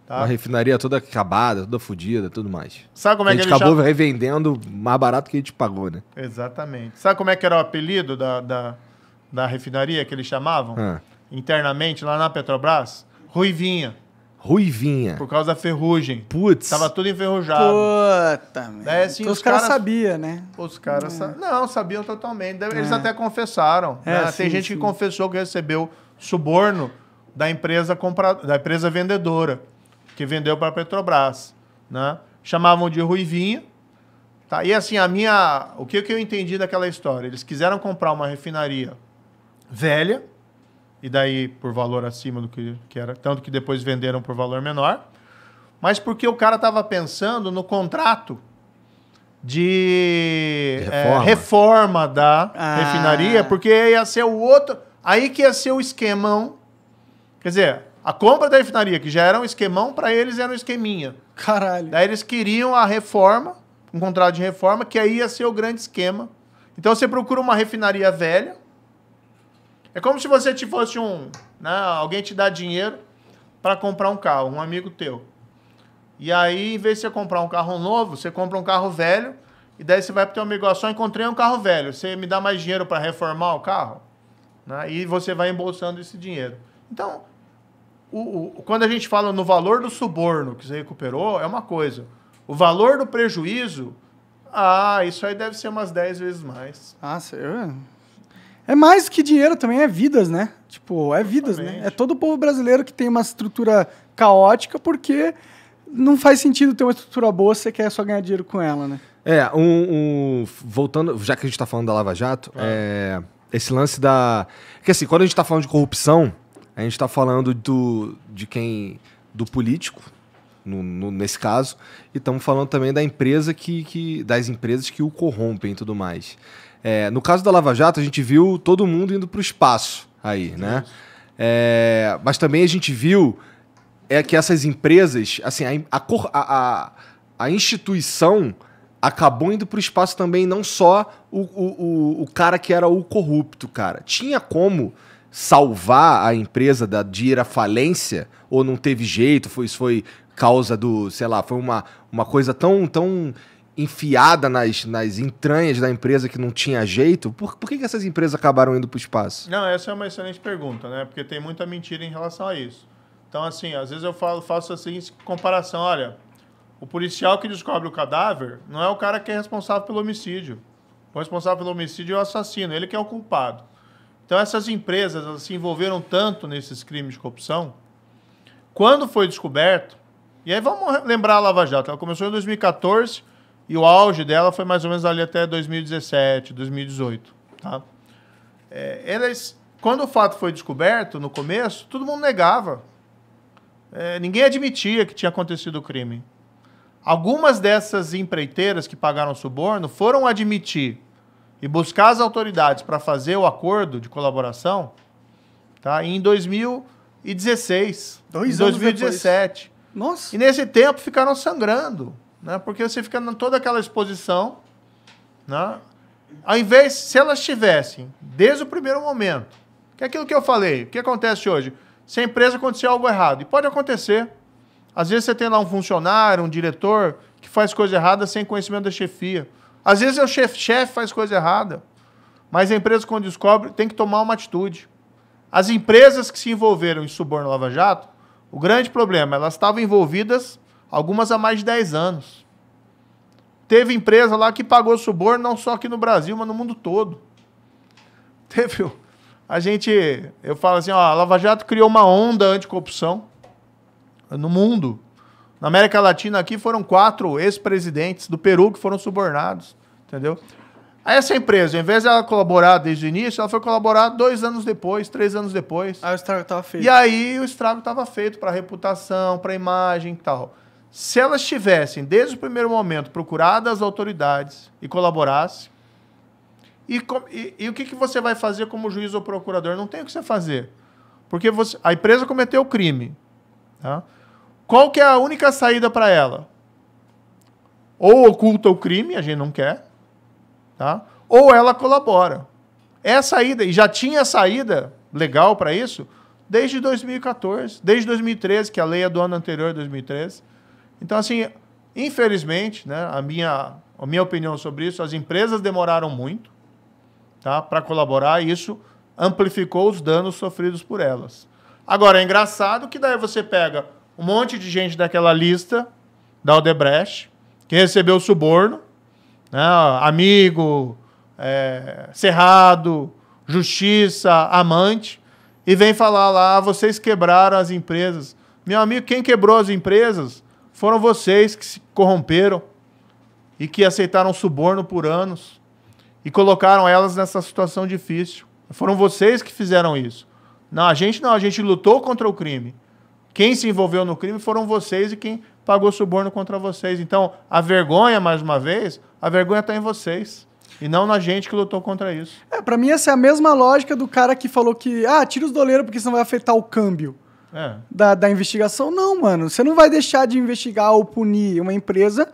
Tá? Uma refinaria toda acabada, toda fodida, tudo mais. Sabe como é que a gente acabou chama... revendendo mais barato que a gente pagou, né? Exatamente. Sabe como é que era o apelido da, da, da refinaria que eles chamavam? Ah. Internamente, lá na Petrobras? Ruivinha. Ruivinha. Por causa da ferrugem. Putz. Tava tudo enferrujado. Puta, Daí, assim, então, os, caras sabiam, né? Os caras. É. Sa... Não, sabiam totalmente. Eles é. até confessaram. É, né? sim, Tem gente sim. que confessou que recebeu suborno da empresa, compra... da empresa vendedora, que vendeu para a Petrobras. Né? Chamavam de Ruivinha. Tá? E assim, a minha. O que, que eu entendi daquela história? Eles quiseram comprar uma refinaria velha e daí por valor acima do que, que era, tanto que depois venderam por valor menor, mas porque o cara estava pensando no contrato de é, reforma, é, reforma da ah. refinaria, porque ia ser o outro. Aí que ia ser o esquemão. Quer dizer, a compra da refinaria, que já era um esquemão, para eles era um esqueminha. Caralho. Daí eles queriam a reforma, um contrato de reforma, que aí ia ser o grande esquema. Então você procura uma refinaria velha, é como se você te fosse um. Né, alguém te dá dinheiro para comprar um carro, um amigo teu. E aí, em vez de você comprar um carro novo, você compra um carro velho. E daí você vai para o teu amigo, ó, só encontrei um carro velho. Você me dá mais dinheiro para reformar o carro? Né? E você vai embolsando esse dinheiro. Então, o, o, quando a gente fala no valor do suborno que você recuperou, é uma coisa. O valor do prejuízo, ah, isso aí deve ser umas 10 vezes mais. Ah, sério? É mais do que dinheiro também, é vidas, né? Tipo, é vidas, Exatamente. né? É todo o povo brasileiro que tem uma estrutura caótica porque não faz sentido ter uma estrutura boa se você quer só ganhar dinheiro com ela, né? É, um. um voltando, já que a gente tá falando da Lava Jato, é. É, esse lance da. Porque assim, quando a gente tá falando de corrupção, a gente tá falando do, de quem. do político, no, no, nesse caso, e estamos falando também da empresa que, que, das empresas que o corrompem e tudo mais. É, no caso da Lava Jato, a gente viu todo mundo indo para o espaço aí, né? É, mas também a gente viu é que essas empresas, assim, a, a, a, a instituição acabou indo para o espaço também, não só o, o, o, cara que era o corrupto, cara. Tinha como salvar a empresa da, de ir à falência, ou não teve jeito, foi, isso foi causa do, sei lá, foi uma, uma coisa tão, tão enfiada nas, nas entranhas da empresa que não tinha jeito, por, por que, que essas empresas acabaram indo para o espaço? Não, essa é uma excelente pergunta, né? Porque tem muita mentira em relação a isso. Então, assim, às vezes eu falo, faço assim comparação, olha, o policial que descobre o cadáver não é o cara que é responsável pelo homicídio. O responsável pelo homicídio é o assassino, ele que é o culpado. Então essas empresas elas se envolveram tanto nesses crimes de corrupção, quando foi descoberto, e aí vamos lembrar a Lava Jato, ela começou em 2014 e o auge dela foi mais ou menos ali até 2017, 2018. Tá? É, eles, quando o fato foi descoberto, no começo, todo mundo negava. É, ninguém admitia que tinha acontecido o crime. Algumas dessas empreiteiras que pagaram suborno foram admitir e buscar as autoridades para fazer o acordo de colaboração tá? em 2016, Dois em 2017. Nossa. E nesse tempo ficaram sangrando. Né? Porque você fica toda aquela exposição. Né? Ao invés, se elas tivessem, desde o primeiro momento, que é aquilo que eu falei, o que acontece hoje? Se a empresa acontecer algo errado, e pode acontecer. Às vezes você tem lá um funcionário, um diretor, que faz coisa errada sem conhecimento da chefia. Às vezes é o chefe chef faz coisa errada. Mas a empresa, quando descobre, tem que tomar uma atitude. As empresas que se envolveram em suborno Lava Jato, o grande problema, elas estavam envolvidas algumas há mais de 10 anos. Teve empresa lá que pagou suborno não só aqui no Brasil, mas no mundo todo. Teve. A gente. Eu falo assim, ó, a Lava Jato criou uma onda anticorrupção no mundo. Na América Latina aqui foram quatro ex-presidentes do Peru que foram subornados. Entendeu? Aí essa empresa, em vez de ela colaborar desde o início, ela foi colaborar dois anos depois, três anos depois. Aí o estrago estava feito. E aí o estrago estava feito para reputação, para imagem e tal se elas tivessem, desde o primeiro momento, procurado as autoridades e colaborasse, e, e, e, o que, que você vai fazer como juiz ou procurador? Não tem o que você fazer. Porque você, a empresa cometeu o crime. Tá? Qual que é a única saída para ela? Ou oculta o crime, a gente não quer, tá? ou ela colabora. É a saída, e já tinha saída legal para isso desde 2014, desde 2013, que é a lei é do ano anterior, 2013. Então, assim, infelizmente, né, a, minha, a minha opinião sobre isso, as empresas demoraram muito tá, para colaborar e isso amplificou os danos sofridos por elas. Agora, é engraçado que daí você pega um monte de gente daquela lista da Odebrecht, que recebeu suborno, né, amigo, é, cerrado, justiça, amante, e vem falar lá, ah, vocês quebraram as empresas. Meu amigo, quem quebrou as empresas foram vocês que se corromperam e que aceitaram suborno por anos e colocaram elas nessa situação difícil. Foram vocês que fizeram isso. Não, a gente não, a gente lutou contra o crime. Quem se envolveu no crime foram vocês e quem pagou suborno contra vocês. Então, a vergonha, mais uma vez, a vergonha está em vocês. E não na gente que lutou contra isso. É, para mim essa é a mesma lógica do cara que falou que, ah, tira os doleiros porque senão vai afetar o câmbio é. da, da investigação. Não, mano. Você não vai deixar de investigar ou punir uma empresa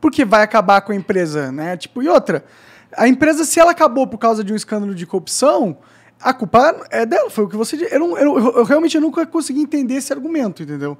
porque vai acabar com a empresa, né? Tipo, e outra, a empresa, se ela acabou por causa de um escândalo de corrupção, a culpa é dela. Foi o que você disse. Eu, não, eu, eu realmente nunca consegui entender esse argumento, entendeu?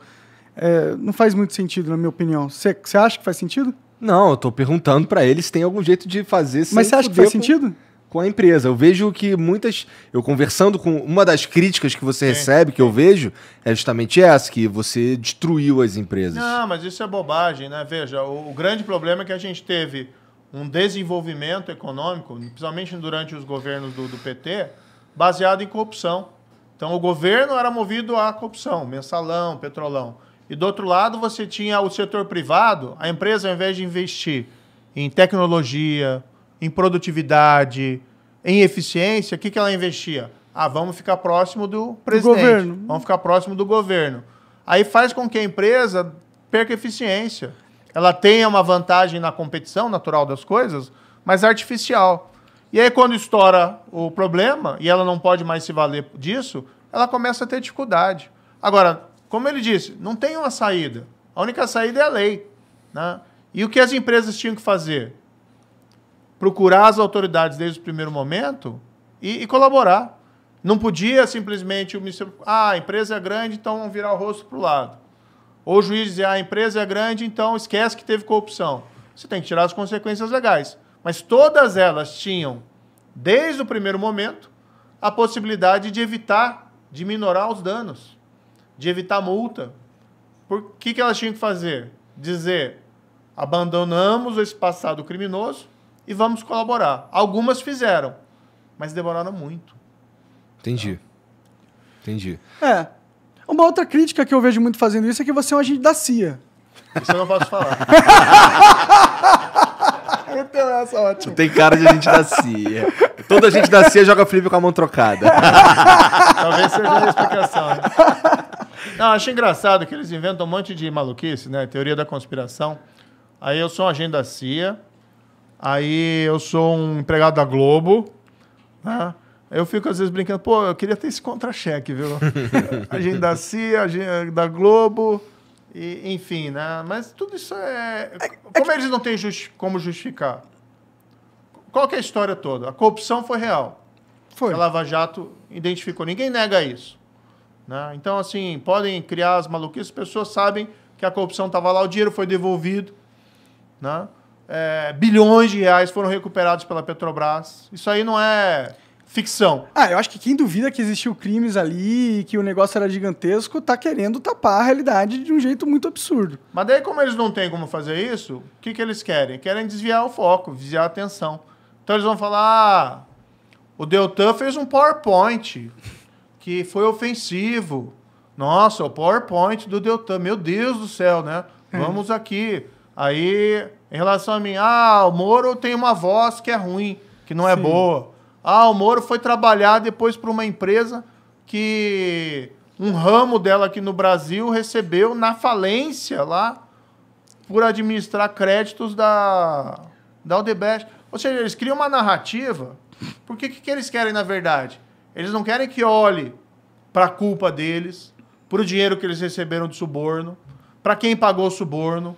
É, não faz muito sentido, na minha opinião. Você acha que faz sentido? Não, eu tô perguntando para eles se tem algum jeito de fazer Mas você acha que faz com... sentido? com a empresa. Eu vejo que muitas. Eu conversando com. Uma das críticas que você Sim. recebe, que eu vejo, é justamente essa, que você destruiu as empresas. Não, mas isso é bobagem, né? Veja, o, o grande problema é que a gente teve um desenvolvimento econômico, principalmente durante os governos do, do PT, baseado em corrupção. Então o governo era movido à corrupção, mensalão, petrolão. E do outro lado você tinha o setor privado, a empresa ao invés de investir em tecnologia, em produtividade, em eficiência, o que, que ela investia? Ah, vamos ficar próximo do presidente. Do governo. Vamos ficar próximo do governo. Aí faz com que a empresa perca eficiência. Ela tenha uma vantagem na competição natural das coisas, mas é artificial. E aí, quando estoura o problema e ela não pode mais se valer disso, ela começa a ter dificuldade. Agora, como ele disse, não tem uma saída. A única saída é a lei. Né? E o que as empresas tinham que fazer? procurar as autoridades desde o primeiro momento e, e colaborar. Não podia simplesmente o ministro. Ah, a empresa é grande, então vamos virar o rosto para o lado. Ou o juiz dizer, ah, a empresa é grande, então esquece que teve corrupção. Você tem que tirar as consequências legais. Mas todas elas tinham, desde o primeiro momento, a possibilidade de evitar, de minorar os danos, de evitar multa. Por que, que elas tinham que fazer? Dizer, abandonamos esse passado criminoso, e vamos colaborar. Algumas fizeram, mas demoraram muito. Entendi. Entendi. É. Uma outra crítica que eu vejo muito fazendo isso é que você é um agente da CIA. Isso eu não posso falar. eu essa, ótimo. Tu tem cara de agente da CIA. Toda gente da CIA joga flip com a mão trocada. Talvez seja a explicação. Não, acho engraçado que eles inventam um monte de maluquice, né? Teoria da conspiração. Aí eu sou um agente da CIA, Aí eu sou um empregado da Globo, né? Eu fico às vezes brincando, pô, eu queria ter esse contra-cheque, viu? agenda da CIA, agenda da Globo, e, enfim, né? Mas tudo isso é. Como eles não têm justi como justificar? Qual é a história toda? A corrupção foi real. Foi. A Lava Jato identificou. Ninguém nega isso. Né? Então, assim, podem criar as maluquices, as pessoas sabem que a corrupção estava lá, o dinheiro foi devolvido. Né? é, bilhões de reais foram recuperados pela Petrobras. Isso aí não é ficção. Ah, eu acho que quem duvida que existiu crimes ali e que o negócio era gigantesco tá querendo tapar a realidade de um jeito muito absurdo. Mas daí, como eles não têm como fazer isso, o que, que eles querem? Querem desviar o foco, desviar a atenção. Então eles vão falar: ah, o Deltan fez um PowerPoint que foi ofensivo. Nossa, o PowerPoint do Deltan, meu Deus do céu, né? É. Vamos aqui. Aí em relação a mim, ah, o Moro tem uma voz que é ruim, que não é Sim. boa. Ah, o Moro foi trabalhar depois para uma empresa que um ramo dela aqui no Brasil recebeu na falência lá por administrar créditos da, da Odebrecht. Ou seja, eles criam uma narrativa. Porque o que, que eles querem, na verdade? Eles não querem que olhe para a culpa deles, para o dinheiro que eles receberam de suborno, para quem pagou o suborno,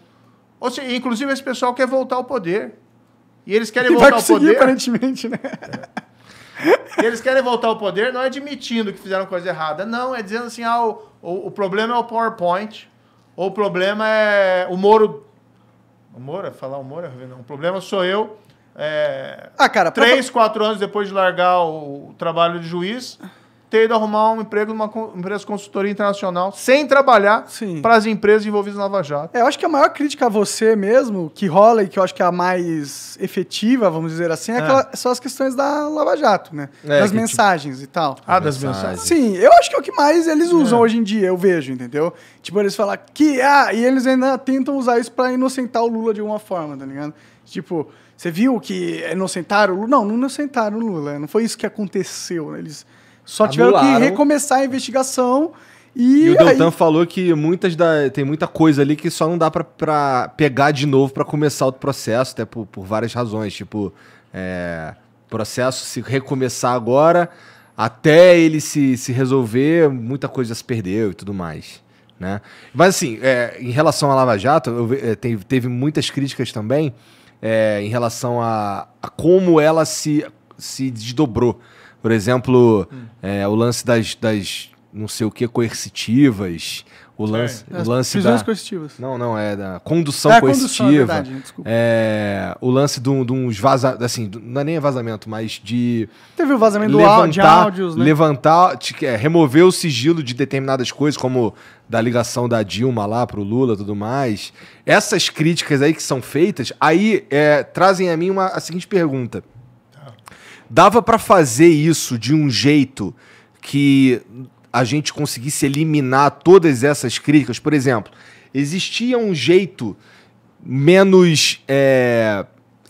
ou seja, inclusive esse pessoal quer voltar ao poder. E eles querem e voltar ao poder. aparentemente, né? E eles querem voltar ao poder não é admitindo que fizeram coisa errada, não, é dizendo assim: ah, o, o, o problema é o PowerPoint, ou o problema é o Moro. O Moro? É falar o Moro é não. O problema sou eu. É, ah, cara, três, pra... quatro anos depois de largar o, o trabalho de juiz, ter ido arrumar um emprego numa empresa de consultoria internacional sem trabalhar para as empresas envolvidas na Lava Jato. É, eu acho que a maior crítica a você mesmo, que rola e que eu acho que é a mais efetiva, vamos dizer assim, é é. são as questões da Lava Jato, né? É, das tipo- mensagens tipo... e tal. Ah, das mensagens. Sim, eu acho que é o que mais eles é. usam hoje em dia, eu vejo, entendeu? Tipo, eles falam que... Ah, e eles ainda tentam usar isso para inocentar o Lula de alguma forma, tá ligado? Tipo, você viu que inocentaram o Lula? Não, não inocentaram o Lula. Não foi isso que aconteceu. Né? Eles só tiveram Anularam. que recomeçar a investigação. E, e o Deltan falou que muitas da, tem muita coisa ali que só não dá para pegar de novo para começar o processo, até por, por várias razões. Tipo, é, processo se recomeçar agora, até ele se, se resolver, muita coisa se perdeu e tudo mais. Né? Mas assim, é, em relação à Lava Jato, eu, é, teve, teve, muitas críticas também é, em relação a, a, como ela se, se desdobrou. Por exemplo, hum. é, o lance das, das não sei o que coercitivas, o é. lance, é, o lance prisões da, coercitivas. Não, não, é da condução é, coercitiva. Condução, é verdade, é, o lance de uns vazamentos, assim, não é nem vazamento, mas de. Teve o vazamento levantar, do de áudios, né? Levantar, te, é, remover o sigilo de determinadas coisas, como da ligação da Dilma lá pro Lula tudo mais. Essas críticas aí que são feitas, aí é, trazem a mim uma, a seguinte pergunta dava para fazer isso de um jeito que a gente conseguisse eliminar todas essas críticas? Por exemplo, existia um jeito menos. É,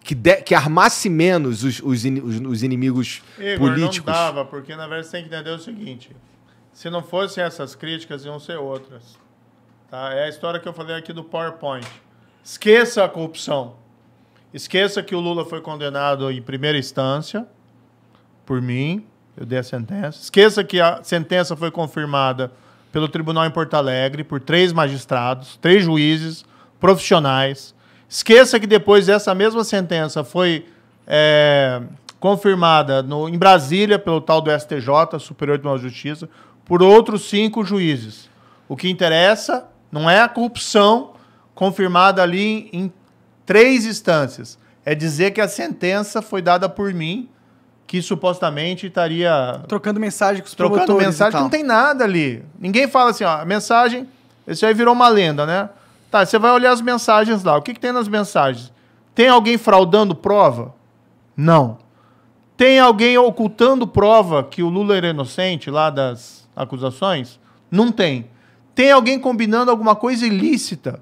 que, de, que armasse menos os, os, os inimigos Igor, políticos? Não dava, porque na verdade você tem que entender o seguinte: se não fossem essas críticas, iam ser outras. Tá? É a história que eu falei aqui do PowerPoint. Esqueça a corrupção. Esqueça que o Lula foi condenado em primeira instância por mim, eu dei a sentença. Esqueça que a sentença foi confirmada pelo tribunal em Porto Alegre por três magistrados, três juízes profissionais. Esqueça que depois essa mesma sentença foi é, confirmada no, em Brasília pelo tal do STJ, Superior Tribunal de Justiça, por outros cinco juízes. O que interessa não é a corrupção confirmada ali em, em três instâncias. É dizer que a sentença foi dada por mim que supostamente estaria. Trocando mensagem com os Trocando promotores. Trocando mensagem, não tem nada ali. Ninguém fala assim, ó, mensagem, esse aí virou uma lenda, né? Tá, você vai olhar as mensagens lá. O que, que tem nas mensagens? Tem alguém fraudando prova? Não. Tem alguém ocultando prova que o Lula era inocente lá das acusações? Não tem. Tem alguém combinando alguma coisa ilícita?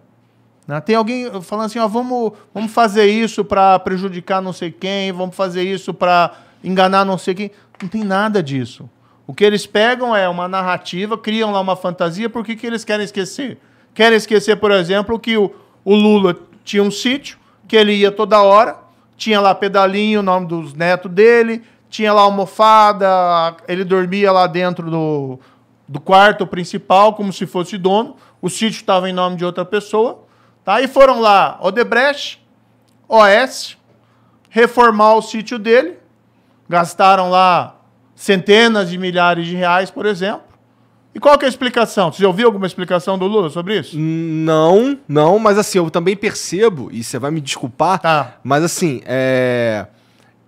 Né? Tem alguém falando assim, ó, vamos, vamos fazer isso para prejudicar não sei quem, vamos fazer isso para enganar não sei quem. Não tem nada disso. O que eles pegam é uma narrativa, criam lá uma fantasia, por que, eles querem esquecer? Querem esquecer, por exemplo, que o, o Lula tinha um sítio, que ele ia toda hora, tinha lá pedalinho, o nome dos netos dele, tinha lá almofada, ele dormia lá dentro do, do quarto principal, como se fosse dono, o sítio estava em nome de outra pessoa, tá? E foram lá Odebrecht, OS, reformar o sítio dele, gastaram lá centenas de milhares de reais, por exemplo. E qual que é a explicação? Você já ouviu alguma explicação do Lula sobre isso? Não, não, mas assim, eu também percebo, e você vai me desculpar, tá. mas assim, é...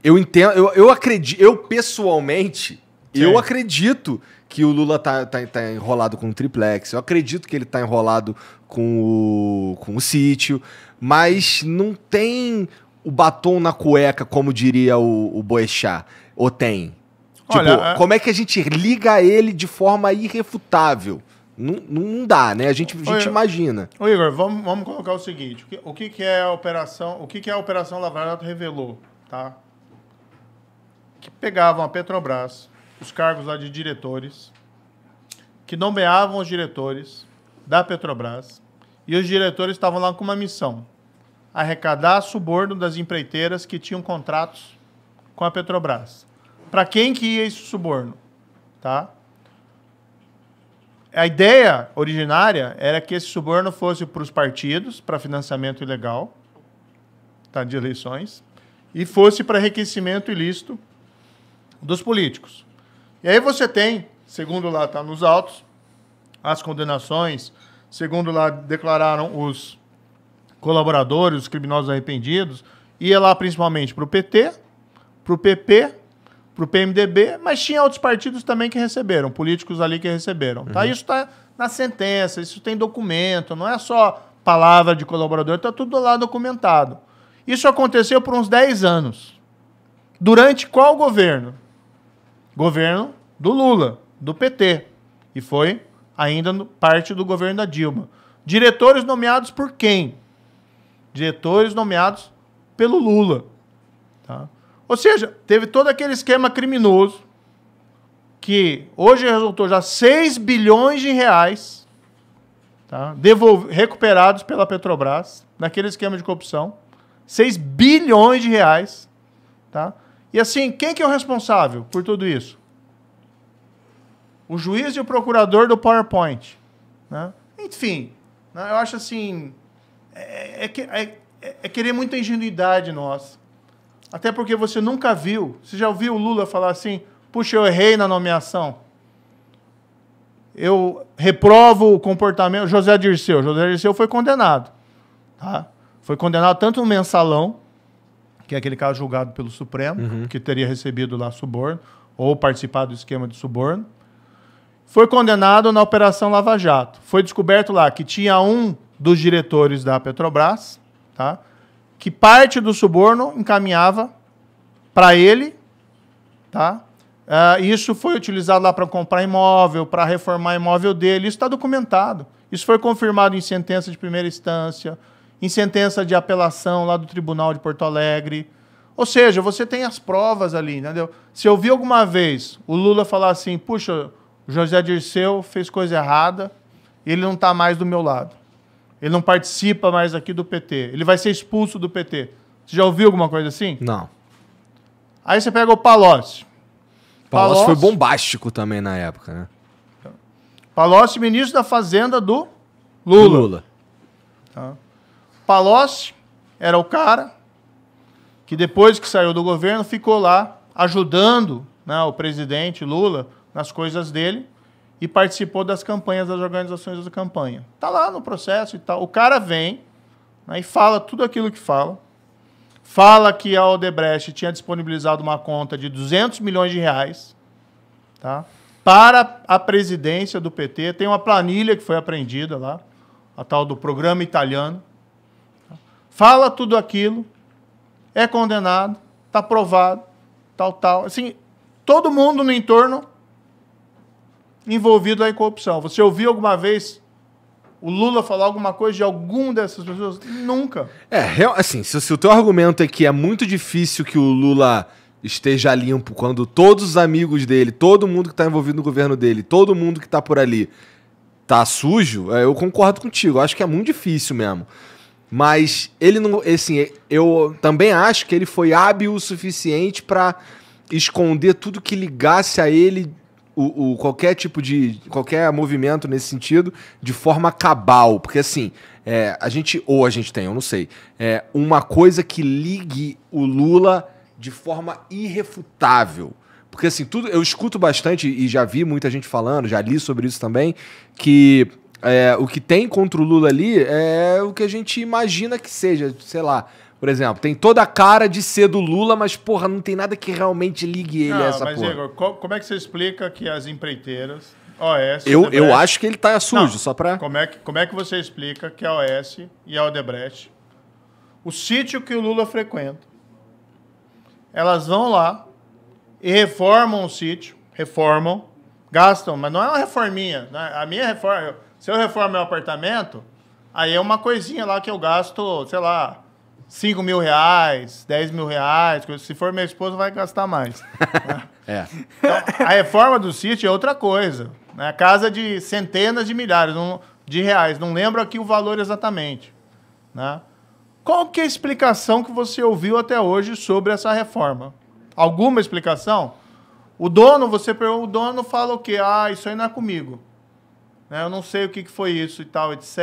eu entendo, eu, eu acredito, eu pessoalmente, Sim. eu acredito que o Lula tá, tá, tá, enrolado com o triplex, eu acredito que ele tá enrolado com o, com o sítio, mas não tem o batom na cueca, como diria o, o Boechat? Ou tem? Tipo, Olha, como é que a gente liga ele de forma irrefutável? Não, não dá, né? A gente, a gente imagina. Ô, Igor, vamos, vamos colocar o seguinte: o que, o que, que é a operação? O que, que é a operação Lava Jato revelou, tá? Que pegavam a Petrobras, os cargos lá de diretores, que nomeavam os diretores da Petrobras, e os diretores estavam lá com uma missão arrecadar suborno das empreiteiras que tinham contratos com a Petrobras. Para quem que ia esse suborno? Tá? A ideia originária era que esse suborno fosse para os partidos, para financiamento ilegal tá, de eleições, e fosse para enriquecimento ilícito dos políticos. E aí você tem, segundo lá está nos autos, as condenações, segundo lá declararam os colaboradores, os criminosos arrependidos, ia lá principalmente para o PT, para o PP, para o PMDB, mas tinha outros partidos também que receberam, políticos ali que receberam. Tá? Uhum. Isso está na sentença, isso tem documento, não é só palavra de colaborador, está tudo lá documentado. Isso aconteceu por uns 10 anos. Durante qual governo? Governo do Lula, do PT. E foi ainda parte do governo da Dilma. Diretores nomeados por quem? diretores nomeados pelo Lula. Tá? Ou seja, teve todo aquele esquema criminoso que hoje resultou já 6 bilhões de reais tá? Devolv recuperados pela Petrobras naquele esquema de corrupção. 6 bilhões de reais. Tá? E assim, quem que é o responsável por tudo isso? O juiz e o procurador do PowerPoint. Né? Enfim, né? eu acho assim, é, é, é, é querer muita ingenuidade nossa. Até porque você nunca viu. Você já ouviu o Lula falar assim: puxa, eu errei na nomeação. Eu reprovo o comportamento. José Dirceu. José Dirceu foi condenado. Tá? Foi condenado tanto no mensalão, que é aquele caso julgado pelo Supremo, uhum. que teria recebido lá suborno, ou participado do esquema de suborno. Foi condenado na Operação Lava Jato. Foi descoberto lá que tinha um dos diretores da Petrobras, tá? que parte do suborno encaminhava para ele, tá? Uh, isso foi utilizado lá para comprar imóvel, para reformar imóvel dele. Isso está documentado. Isso foi confirmado em sentença de primeira instância, em sentença de apelação lá do Tribunal de Porto Alegre. Ou seja, você tem as provas ali, entendeu? Se eu vi alguma vez o Lula falar assim, puxa, José Dirceu fez coisa errada, ele não está mais do meu lado. Ele não participa mais aqui do PT. Ele vai ser expulso do PT. Você já ouviu alguma coisa assim? Não. Aí você pega o Palocci. Palocci, Palocci foi bombástico também na época, né? Palocci, ministro da Fazenda do Lula. Do Lula. Tá. Palocci era o cara que depois que saiu do governo ficou lá ajudando né, o presidente Lula nas coisas dele e participou das campanhas, das organizações da campanha. Tá lá no processo e tal. O cara vem né, e fala tudo aquilo que fala. Fala que a Odebrecht tinha disponibilizado uma conta de 200 milhões de reais tá, para a presidência do PT. Tem uma planilha que foi apreendida lá, a tal do programa italiano. Fala tudo aquilo, é condenado, está provado, tal, tal. Assim, todo mundo no entorno envolvido em corrupção. Você ouviu alguma vez o Lula falar alguma coisa de algum dessas pessoas? Nunca. É, assim, se, se o teu argumento é que é muito difícil que o Lula esteja limpo quando todos os amigos dele, todo mundo que está envolvido no governo dele, todo mundo que está por ali tá sujo, é, eu concordo contigo. acho que é muito difícil mesmo. Mas ele não, assim, eu também acho que ele foi hábil o suficiente para esconder tudo que ligasse a ele o, o, qualquer tipo de. qualquer movimento nesse sentido de forma cabal. Porque assim, é, a gente. Ou a gente tem, eu não sei. É, uma coisa que ligue o Lula de forma irrefutável. Porque assim, tudo. Eu escuto bastante e já vi muita gente falando, já li sobre isso também, que. É, o que tem contra o Lula ali é o que a gente imagina que seja, sei lá, por exemplo, tem toda a cara de ser do Lula, mas, porra, não tem nada que realmente ligue ele não, a essa mas, porra. Igor, como é que você explica que as empreiteiras, OS... Eu, eu acho que ele tá sujo, não, só pra... Como é, que, como é que você explica que a OS e a Odebrecht, o sítio que o Lula frequenta, elas vão lá e reformam o sítio, reformam, gastam, mas não é uma reforminha. Né? A minha reforma... Se eu reformo meu apartamento, aí é uma coisinha lá que eu gasto, sei lá... 5 mil reais, 10 mil reais. Se for minha esposa, vai gastar mais. É. é. Então, a reforma do sítio é outra coisa. Né? Casa é de centenas de milhares de reais. Não lembro aqui o valor exatamente. Né? Qual que é a explicação que você ouviu até hoje sobre essa reforma? Alguma explicação? O dono, você pergunta, o dono fala o quê? Ah, isso aí não é comigo. Né? Eu não sei o que, foi isso e tal, etc.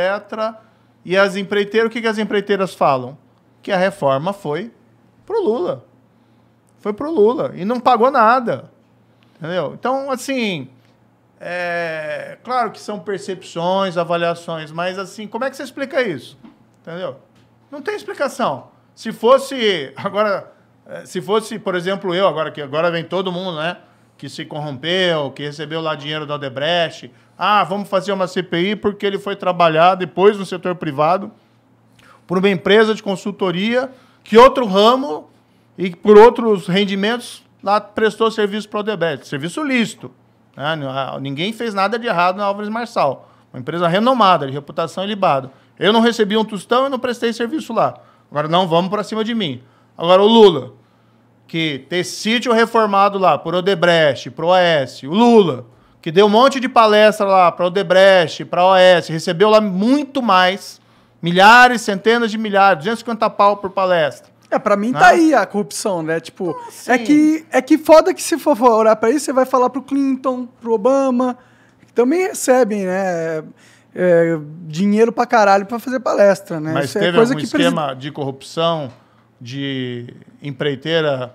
E as empreiteiras, o que as empreiteiras falam? que a reforma foi pro Lula. Foi pro Lula e não pagou nada. Entendeu? Então, assim, é, claro que são percepções, avaliações, mas assim, como é que você explica isso? Entendeu? Não tem explicação. Se fosse agora, é, se fosse, por exemplo, eu agora que agora vem todo mundo, né, que se corrompeu, que recebeu lá dinheiro da Odebrecht, ah, vamos fazer uma CPI porque ele foi trabalhar depois no setor privado por uma empresa de consultoria que outro ramo e por outros rendimentos lá prestou serviço para o Odebrecht. Serviço lícito. Né? Ah, ninguém fez nada de errado na Álvares Marçal. Uma empresa renomada, de reputação ilibada. Eu não recebi um tostão e não prestei serviço lá. Agora não vamos para cima de mim. Agora o Lula, que tem sítio reformado lá por Odebrecht, o OS, o Lula, que deu um monte de palestra lá para Odebrecht, para OS, recebeu lá muito mais Milhares, centenas de milhares, 250 pau por palestra. É, pra mim né? tá aí a corrupção, né? Tipo, ah, é, que, é que foda que se for olhar pra isso, você vai falar pro Clinton, pro Obama, que também recebem, né? É, é dinheiro pra caralho pra fazer palestra, né? Mas isso é teve é coisa algum que esquema de corrupção de empreiteira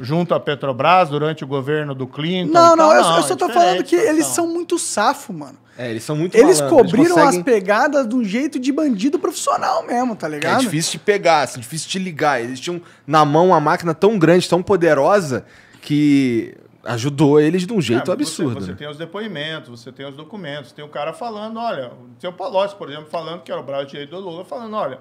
junto à Petrobras durante o governo do Clinton? Não, não, eu, não, eu só é tô falando que eles são muito safo, mano. É, eles são muito Eles cobriram eles conseguem... as pegadas de um jeito de bandido profissional mesmo, tá é ligado? É difícil de pegar, assim, difícil de ligar. Eles tinham na mão uma máquina tão grande, tão poderosa, que ajudou eles de um jeito é, absurdo. Você, você né? tem os depoimentos, você tem os documentos, tem o cara falando, olha, o seu Palocci, por exemplo, falando que era o braço direito do Lula, falando, olha,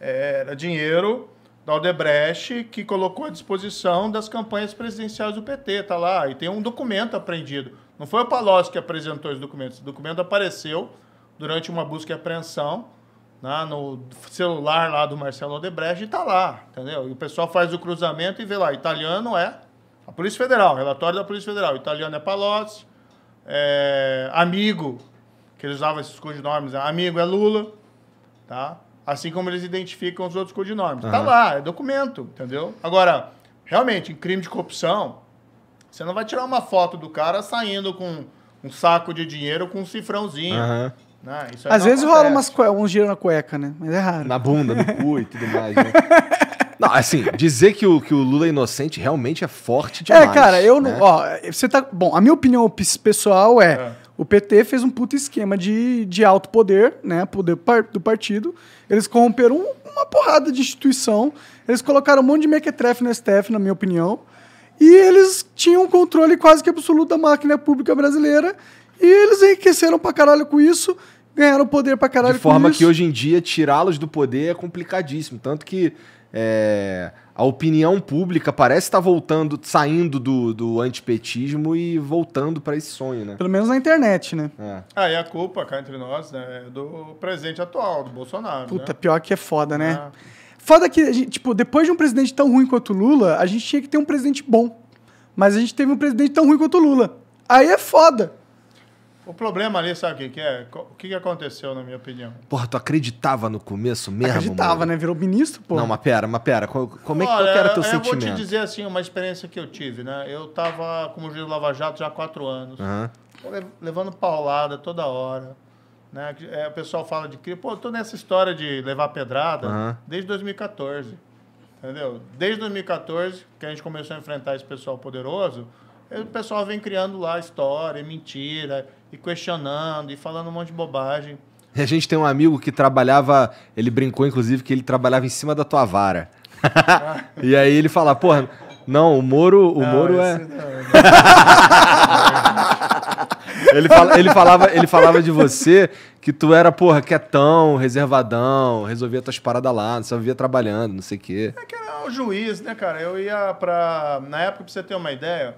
era dinheiro da Odebrecht que colocou à disposição das campanhas presidenciais do PT, tá lá, e tem um documento apreendido. Não foi o Palocci que apresentou os documentos. O documento apareceu durante uma busca e apreensão né, no celular lá do Marcelo Odebrecht e está lá, entendeu? E o pessoal faz o cruzamento e vê lá, italiano é a Polícia Federal, relatório da Polícia Federal, italiano é Palocci, é, amigo, que eles usavam esses codinomes, né? amigo é Lula, tá? Assim como eles identificam os outros codinomes. Está uhum. lá, é documento, entendeu? Agora, realmente, em crime de corrupção, você não vai tirar uma foto do cara saindo com um saco de dinheiro com um cifrãozinho. Uhum. Né? Isso é Às vezes acontece. rola umas cue... uns dinheiro na cueca, né? Mas é raro. Na bunda, no cu e tudo mais, né? Não, assim, dizer que o, que o Lula é inocente realmente é forte é, demais. É, cara, eu né? não. Ó, você tá. Bom, a minha opinião pessoal é, é. O PT fez um puto esquema de, de alto poder, né? Poder par, do partido. Eles corromperam uma porrada de instituição. Eles colocaram um monte de mequetrefe no STF, na minha opinião. E eles tinham um controle quase que absoluto da máquina pública brasileira. E eles enriqueceram pra caralho com isso, ganharam poder pra caralho De forma que hoje em dia tirá-los do poder é complicadíssimo. Tanto que é, a opinião pública parece estar tá voltando, saindo do, do antipetismo e voltando para esse sonho, né? Pelo menos na internet, né? É. Ah, e a culpa cá entre nós né, é do presidente atual, do Bolsonaro. Puta, né? pior que é foda, né? É. Foda que, tipo, depois de um presidente tão ruim quanto o Lula, a gente tinha que ter um presidente bom. Mas a gente teve um presidente tão ruim quanto o Lula. Aí é foda. O problema ali, sabe o que, que é? O que, que aconteceu, na minha opinião? Porra, tu acreditava no começo mesmo? Acreditava, mano? né? Virou ministro, pô. Não, mas pera, mas pera. Como é que, Olha, era teu eu sentimento? Eu vou te dizer, assim, uma experiência que eu tive, né? Eu tava como juiz do Lava Jato já há quatro anos. Uhum. Levando paulada toda hora né? É, o pessoal fala de crime. Pô, eu tô nessa história de levar pedrada uhum. desde 2014. Entendeu? Desde 2014, que a gente começou a enfrentar esse pessoal poderoso, eh, o pessoal vem criando lá história, e mentira, e questionando, e falando um monte de bobagem. E a gente tem um amigo que trabalhava, ele brincou inclusive que ele trabalhava em cima da tua vara. e aí ele fala, porra, não, o Moro, o não, Moro é. Não, não. Ele, fala, ele, falava, ele falava de você que tu era, porra, quietão, reservadão, resolvia tuas paradas lá, só vivia trabalhando, não sei o quê. É que era o juiz, né, cara? Eu ia pra. Na época, pra você ter uma ideia,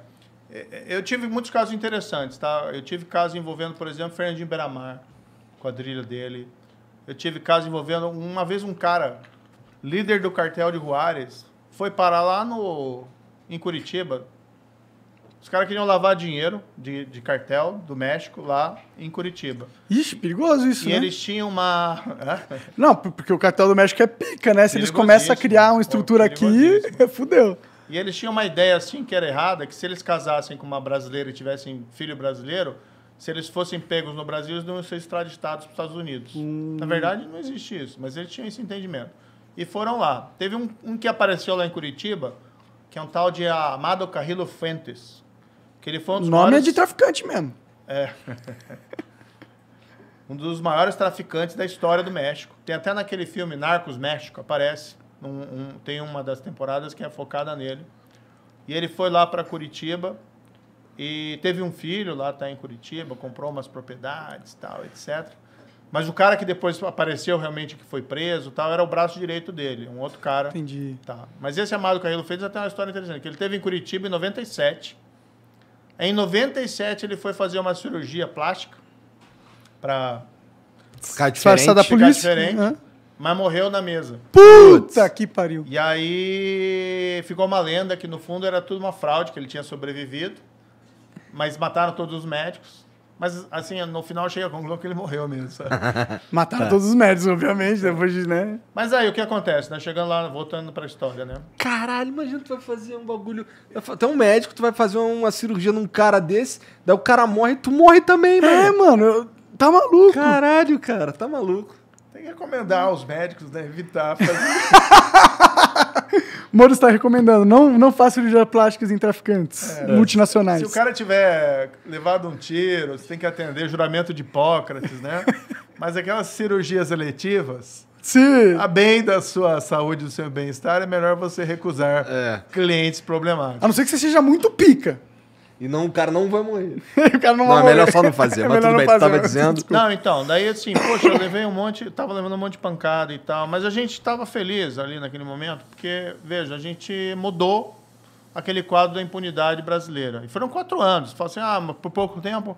é, é, eu tive muitos casos interessantes, tá? Eu tive casos envolvendo, por exemplo, Fernandinho Beramar, quadrilha dele. Eu tive casos envolvendo, uma vez, um cara, líder do cartel de Juárez, foi parar lá no, em Curitiba, os caras queriam lavar dinheiro de, de cartel do México lá em Curitiba. Ixi, perigoso isso, e né? eles tinham uma... Não, porque o cartel do México é pica, né? Se eles começam a criar né? uma estrutura aqui, fudeu. E eles tinham uma ideia assim que era errada, que se eles casassem com uma brasileira e tivessem filho brasileiro, se eles fossem pegos no Brasil, eles não iam ser extraditados para os Estados Unidos. Hum. Na verdade, não existe isso, mas eles tinham esse entendimento. E foram lá. Teve um, um que apareceu lá em Curitiba, que é um tal de Amado Carrillo Fuentes. Que ele foi um dos Nome é maiores... é de traficante mesmo. É. um dos maiores traficantes da história do México. Tem até naquele filme Narcos México, aparece. Um, um, tem uma das temporadas que é focada nele. E ele foi lá para Curitiba e teve um filho lá, tá em Curitiba, comprou umas propriedades, tal, etc. Mas o cara que depois apareceu realmente que foi preso, tal, era o braço direito dele, um outro cara. Entendi. Tá. Mas esse Amado Carrillo fez até uma história interessante, que ele teve em Curitiba em 97 em 97 ele foi fazer uma cirurgia plástica para ficar diferente, da polícia, diferente, né? mas morreu na mesa. Puta que pariu. E aí ficou uma lenda que no fundo era tudo uma fraude que ele tinha sobrevivido, mas mataram todos os médicos. Mas, assim, no final eu cheguei à conclusão que ele morreu mesmo. Sabe? Mataram tá. todos os médicos, obviamente, depois de, né? Mas aí, o que acontece, né? Chegando lá, voltando pra história, né? Caralho, imagina, tu vai fazer um bagulho... Tem um médico, tu vai fazer uma cirurgia num cara desse, daí o cara morre, tu morre também, é, mano. É, mano, tá maluco. Caralho, cara, tá maluco. Tem que recomendar aos médicos, né? Evitar fazer. Moro está recomendando, não, não faça cirurgia plásticas em traficantes é, multinacionais. Se, se o cara tiver levado um tiro, você tem que atender juramento de Hipócrates, né? Mas aquelas cirurgias eletivas, Sim. A bem da sua saúde, do seu bem-estar, é melhor você recusar é. clientes problemáticos. A não ser que você seja muito pica. E não, o cara não vai morrer. o cara não, não vai é melhor só não fazer. É mas tudo bem, fazer. tava dizendo. Não, então, daí assim, poxa, eu levei um monte, tava levando um monte de pancada e tal, mas a gente tava feliz ali naquele momento, porque, veja, a gente mudou aquele quadro da impunidade brasileira. E foram quatro anos. Fala assim, ah, por pouco tempo.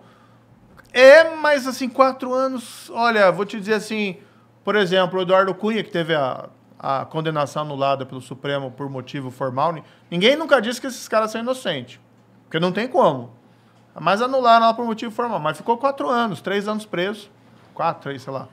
É, mas assim, quatro anos, olha, vou te dizer assim, por exemplo, o Eduardo Cunha, que teve a, a condenação anulada pelo Supremo por motivo formal, ninguém nunca disse que esses caras são inocentes. Porque não tem como. Mas anularam ela por motivo formal. Mas ficou quatro anos, três anos preso. Quatro, três, sei lá.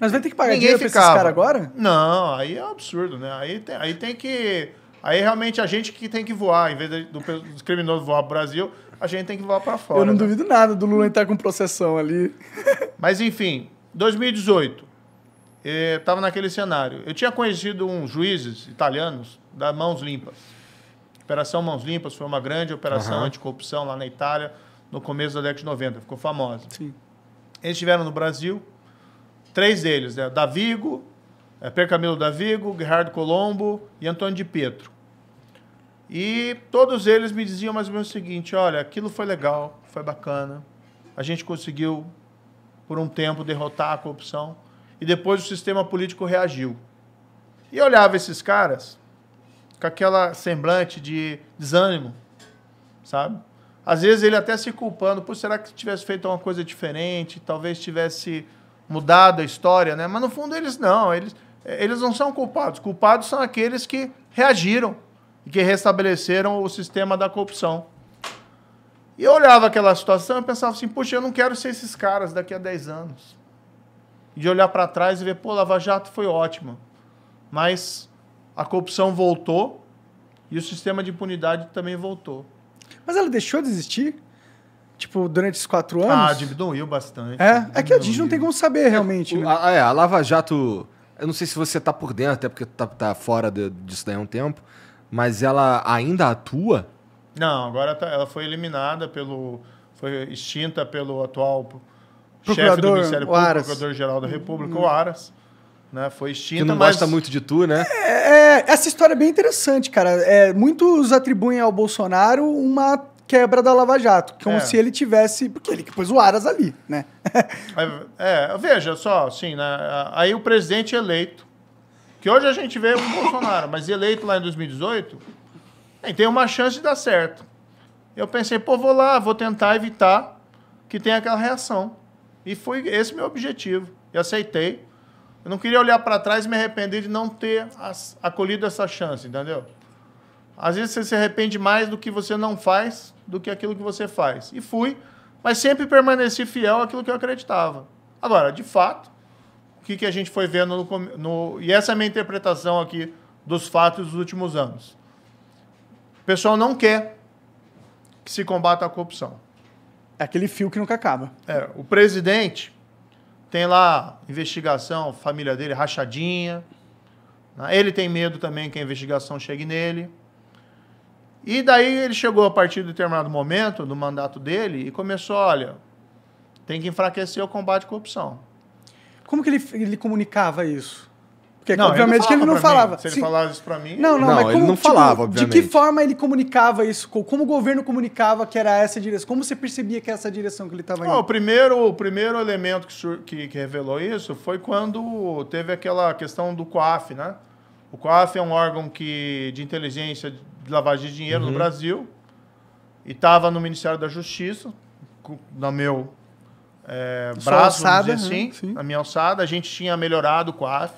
Mas vai ter que pagar Ninguém dinheiro ficava. pra esses caras agora? Não, aí é um absurdo, né? Aí tem, aí tem que... Aí realmente a gente que tem que voar, em vez do, dos criminosos voar pro Brasil, a gente tem que voar para fora. Eu não né? duvido nada do Lula entrar com processão ali. Mas enfim, 2018, estava eh, naquele cenário. Eu tinha conhecido uns juízes italianos da Mãos Limpas. Operação Mãos Limpas foi uma grande operação uhum. anticorrupção lá na Itália no começo da década de 90, ficou famosa. Sim. Eles estiveram no Brasil, três deles, né? Davigo, é, Percamilo Davigo, Gerardo Colombo e Antônio de Petro. E todos eles me diziam mais ou menos o seguinte: olha, aquilo foi legal, foi bacana, a gente conseguiu, por um tempo, derrotar a corrupção, e depois o sistema político reagiu. E eu olhava esses caras com aquela semblante de desânimo, sabe? Às vezes ele até se culpando, por será que tivesse feito uma coisa diferente, talvez tivesse mudado a história, né? Mas no fundo eles não, eles, eles não são culpados. Culpados são aqueles que reagiram e que restabeleceram o sistema da corrupção. E eu olhava aquela situação e pensava assim, puxa, eu não quero ser esses caras daqui a 10 anos. De olhar para trás e ver, pô, Lava Jato foi ótima, mas a corrupção voltou e o sistema de impunidade também voltou. Mas ela deixou de existir? Tipo, durante esses quatro ah, anos? Ah, diminuiu bastante. É, diminuiu. é que a gente não tem como saber realmente. É, né? a, é, a Lava Jato, eu não sei se você tá por dentro, até porque tá, tá fora de, disso daí há um tempo, mas ela ainda atua? Não, agora tá, ela foi eliminada pelo. Foi extinta pelo atual procurador, chefe do Ministério Público, Procurador-Geral da República, hum. o Aras né? Foi extinta, que não mas... gosta muito de tu, né? É, é, essa história é bem interessante, cara. É, muitos atribuem ao Bolsonaro uma quebra da Lava Jato, como é. se ele tivesse... Porque ele que pôs o Aras ali, né? é, veja só, assim, né? aí o presidente eleito, que hoje a gente vê o Bolsonaro, mas eleito lá em 2018, tem uma chance de dar certo. Eu pensei, pô, vou lá, vou tentar evitar que tenha aquela reação. E foi esse é meu objetivo. e aceitei. Eu não queria olhar para trás e me arrepender de não ter as, acolhido essa chance, entendeu? Às vezes você se arrepende mais do que você não faz do que aquilo que você faz. E fui, mas sempre permaneci fiel àquilo que eu acreditava. Agora, de fato, o que, que a gente foi vendo no, no. E essa é a minha interpretação aqui dos fatos dos últimos anos. O pessoal não quer que se combata a corrupção. É aquele fio que nunca acaba. É, o presidente tem lá investigação, família dele rachadinha. Né? Ele tem medo também que a investigação chegue nele. E daí ele chegou a partir de determinado momento do mandato dele e começou, olha, tem que enfraquecer o combate à corrupção. Como que ele, ele comunicava isso? Porque, não, obviamente, ele que ele não falava. Se ele falasse isso pra mim. Não, não, não mas como, ele não tipo, falava, tipo, obviamente. De que forma ele comunicava isso? Como o governo comunicava que era essa direção? Como você percebia que era essa direção que ele estava indo? Oh, o, primeiro, o primeiro elemento que, que, que revelou isso foi quando teve aquela questão do COAF, né? O COAF é um órgão que, de inteligência de lavagem de dinheiro uhum. no Brasil e estava no Ministério da Justiça, na meu é, braço, alçada, assim, né? na minha alçada. A gente tinha melhorado o COAF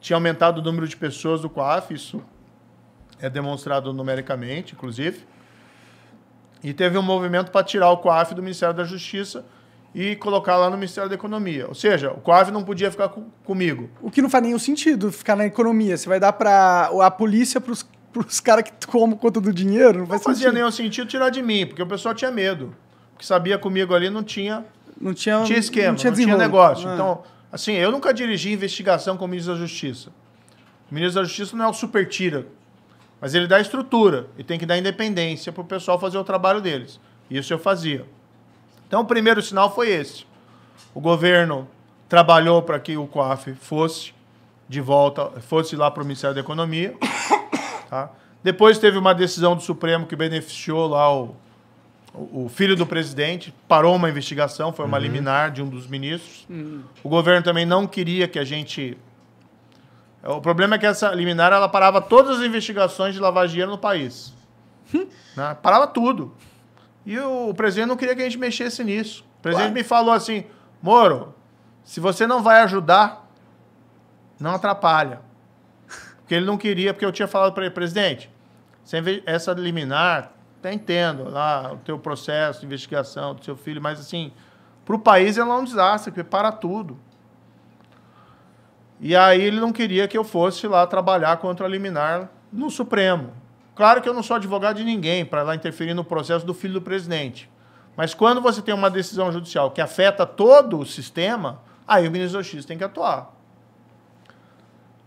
tinha aumentado o número de pessoas do COAF, isso é demonstrado numericamente, inclusive. E teve um movimento para tirar o COAF do Ministério da Justiça e colocar lá no Ministério da Economia. Ou seja, o COAF não podia ficar com, comigo. O que não faz nenhum sentido ficar na economia. Você vai dar para a polícia para os caras que tomam conta do dinheiro? Não, não fazia sentido. nenhum sentido tirar de mim, porque o pessoal tinha medo. Porque sabia comigo ali não tinha, não tinha, tinha esquema, não tinha, não tinha negócio. Ah. Então Assim, eu nunca dirigi investigação com o ministro da Justiça. O ministro da Justiça não é o super tira, mas ele dá estrutura e tem que dar independência para o pessoal fazer o trabalho deles. Isso eu fazia. Então, o primeiro sinal foi esse. O governo trabalhou para que o COAF fosse de volta, fosse lá para o Ministério da Economia. Tá? Depois teve uma decisão do Supremo que beneficiou lá o, o filho do presidente parou uma investigação, foi uma uhum. liminar de um dos ministros. Uhum. O governo também não queria que a gente. O problema é que essa liminar ela parava todas as investigações de lavagem dinheiro no país. né? Parava tudo. E o presidente não queria que a gente mexesse nisso. O presidente me falou assim: Moro, se você não vai ajudar, não atrapalha. Porque ele não queria, porque eu tinha falado para ele, presidente, essa liminar até entendo lá o teu processo de investigação do seu filho, mas assim, para o país ela é um desastre, porque para tudo. E aí ele não queria que eu fosse lá trabalhar contra a liminar no Supremo. Claro que eu não sou advogado de ninguém para lá interferir no processo do filho do presidente. Mas quando você tem uma decisão judicial que afeta todo o sistema, aí o ministro X tem que atuar.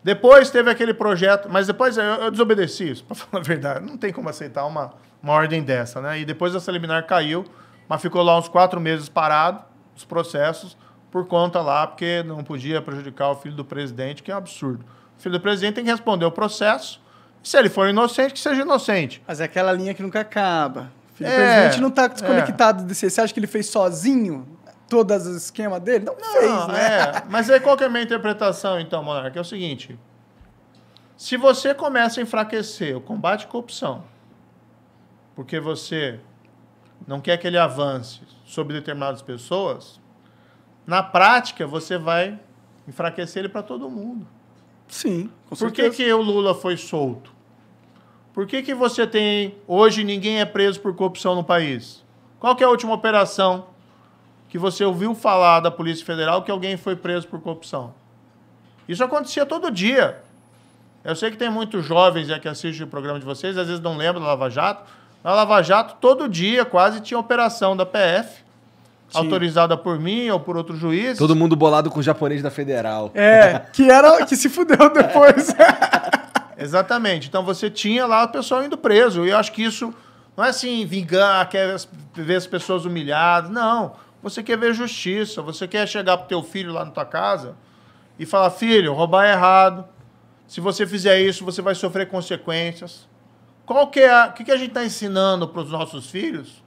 Depois teve aquele projeto, mas depois eu, eu desobedeci isso, para falar a verdade. Não tem como aceitar uma uma ordem dessa, né? E depois essa liminar caiu, mas ficou lá uns quatro meses parado, os processos, por conta lá, porque não podia prejudicar o filho do presidente, que é um absurdo. O filho do presidente tem que responder o processo. Se ele for inocente, que seja inocente. Mas é aquela linha que nunca acaba. O filho é, do presidente não está desconectado é. desse. Você acha que ele fez sozinho todos os esquemas dele? Não, não fez, né? É. Mas aí é, qual que é a minha interpretação, então, Monarca? É o seguinte. Se você começa a enfraquecer o combate à corrupção, porque você não quer que ele avance sobre determinadas pessoas, na prática você vai enfraquecer ele para todo mundo. Sim. Com Por que, que o Lula foi solto? Por que, que você tem. Hoje ninguém é preso por corrupção no país? Qual é a última operação que você ouviu falar da Polícia Federal que alguém foi preso por corrupção? Isso acontecia todo dia. Eu sei que tem muitos jovens que assistem o programa de vocês, às vezes não lembram da Lava Jato, na Lava Jato, todo dia quase tinha operação da PF, Sim. autorizada por mim ou por outro juiz. Todo mundo bolado com o japonês da Federal. É, que era que se fudeu depois. Exatamente. Então você tinha lá o pessoal indo preso. E eu acho que isso não é assim, vingar, quer ver as pessoas humilhadas. Não. Você quer ver justiça. Você quer chegar pro teu filho lá na tua casa e falar, filho, roubar é errado. Se você fizer isso, você vai sofrer consequências. Qual que é a, o que, que a gente está ensinando para os nossos filhos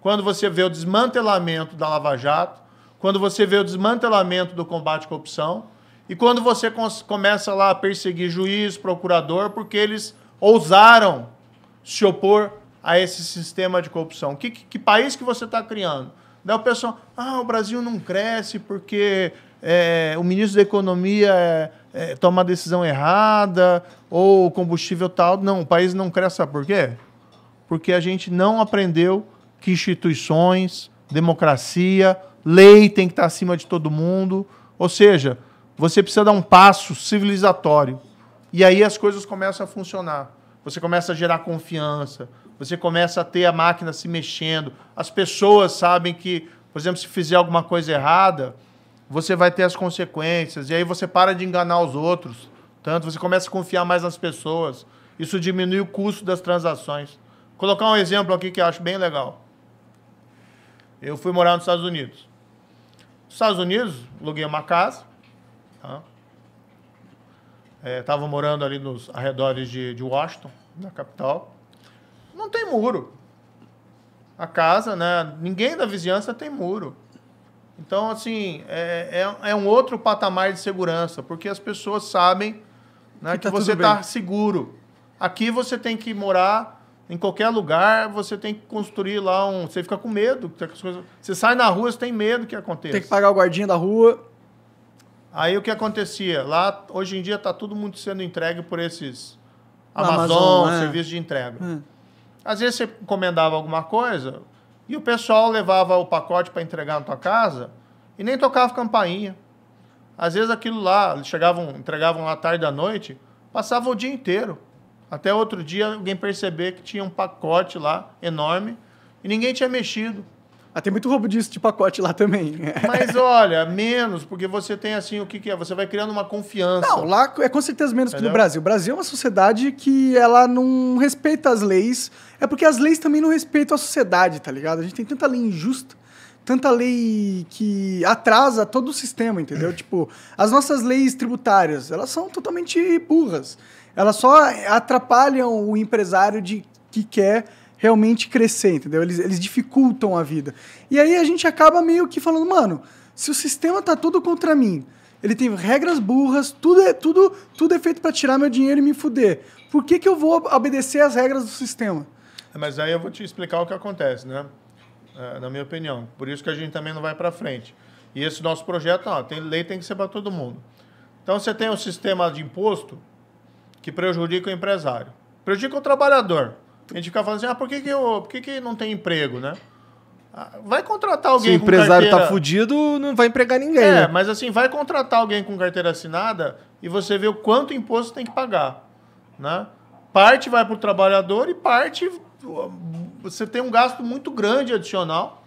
quando você vê o desmantelamento da Lava Jato, quando você vê o desmantelamento do combate à corrupção e quando você começa lá a perseguir juiz, procurador, porque eles ousaram se opor a esse sistema de corrupção? Que, que, que país que você está criando? Daí o pessoal, ah, o Brasil não cresce porque é, o ministro da Economia é, é, toma a decisão errada ou o combustível tal. Não, o país não cresce, sabe por quê? Porque a gente não aprendeu que instituições, democracia, lei tem que estar acima de todo mundo. Ou seja, você precisa dar um passo civilizatório. E aí as coisas começam a funcionar. Você começa a gerar confiança, você começa a ter a máquina se mexendo, as pessoas sabem que, por exemplo, se fizer alguma coisa errada, você vai ter as consequências. E aí você para de enganar os outros. Tanto você começa a confiar mais nas pessoas. Isso diminui o custo das transações. Vou colocar um exemplo aqui que eu acho bem legal. Eu fui morar nos Estados Unidos. Nos Estados Unidos, aluguei uma casa. Tá? Estava é, morando ali nos arredores de, de Washington, na capital. Não tem muro. A casa, né? Ninguém da vizinhança tem muro. Então, assim, é, é, é um outro patamar de segurança, porque as pessoas sabem né, que, tá você está seguro. Aqui você tem que morar em qualquer lugar, você tem que construir lá um. Você fica com medo. Você sai na rua, você tem medo que aconteça. Tem que pagar o guardinha da rua. Aí o que acontecia? Lá, hoje em dia, está tudo muito sendo entregue por esses Amazon, Amazon é. de entrega. É. Às vezes você encomendava alguma coisa, e o pessoal levava o pacote para entregar na tua casa e nem tocava campainha. Às vezes aquilo lá, eles chegavam, entregavam lá tarde da noite, passava o dia inteiro. Até outro dia alguém perceber que tinha um pacote lá enorme e ninguém tinha mexido. Ah, tem muito roubo disso de pacote lá também. Mas olha, menos, porque você tem assim, o que, que é? Você vai criando uma confiança. Não, lá é com certeza menos Entendeu? que no Brasil. O Brasil é uma sociedade que ela não respeita as leis. É porque as leis também não respeitam a sociedade, tá ligado? A gente tem tanta lei injusta tanta lei que atrasa todo o sistema, entendeu? tipo, as nossas leis tributárias, elas são totalmente burras. Elas só atrapalham o empresário de que quer realmente crescer, entendeu? Eles, eles dificultam a vida. E aí a gente acaba meio que falando, mano, se o sistema tá tudo contra mim, ele tem regras burras, tudo é, tudo, tudo é feito para tirar meu dinheiro e me fuder. Por que, que eu vou obedecer às regras do sistema? Mas aí eu vou te explicar o que acontece, né? É, na minha opinião. Por isso que a gente também não vai para frente. E esse nosso projeto, ó, tem lei tem que ser para todo mundo. Então você tem um sistema de imposto que prejudica o empresário, prejudica o trabalhador. A gente fica falando assim, ah, por que, que, eu, por que, que não tem emprego, né? Ah, vai contratar alguém Se o empresário tá carteira... tá fudido, não vai empregar ninguém. É, né? mas assim, vai contratar alguém com carteira assinada e você vê o quanto imposto tem que pagar. Né? Parte vai para o trabalhador e parte você tem um gasto muito grande adicional,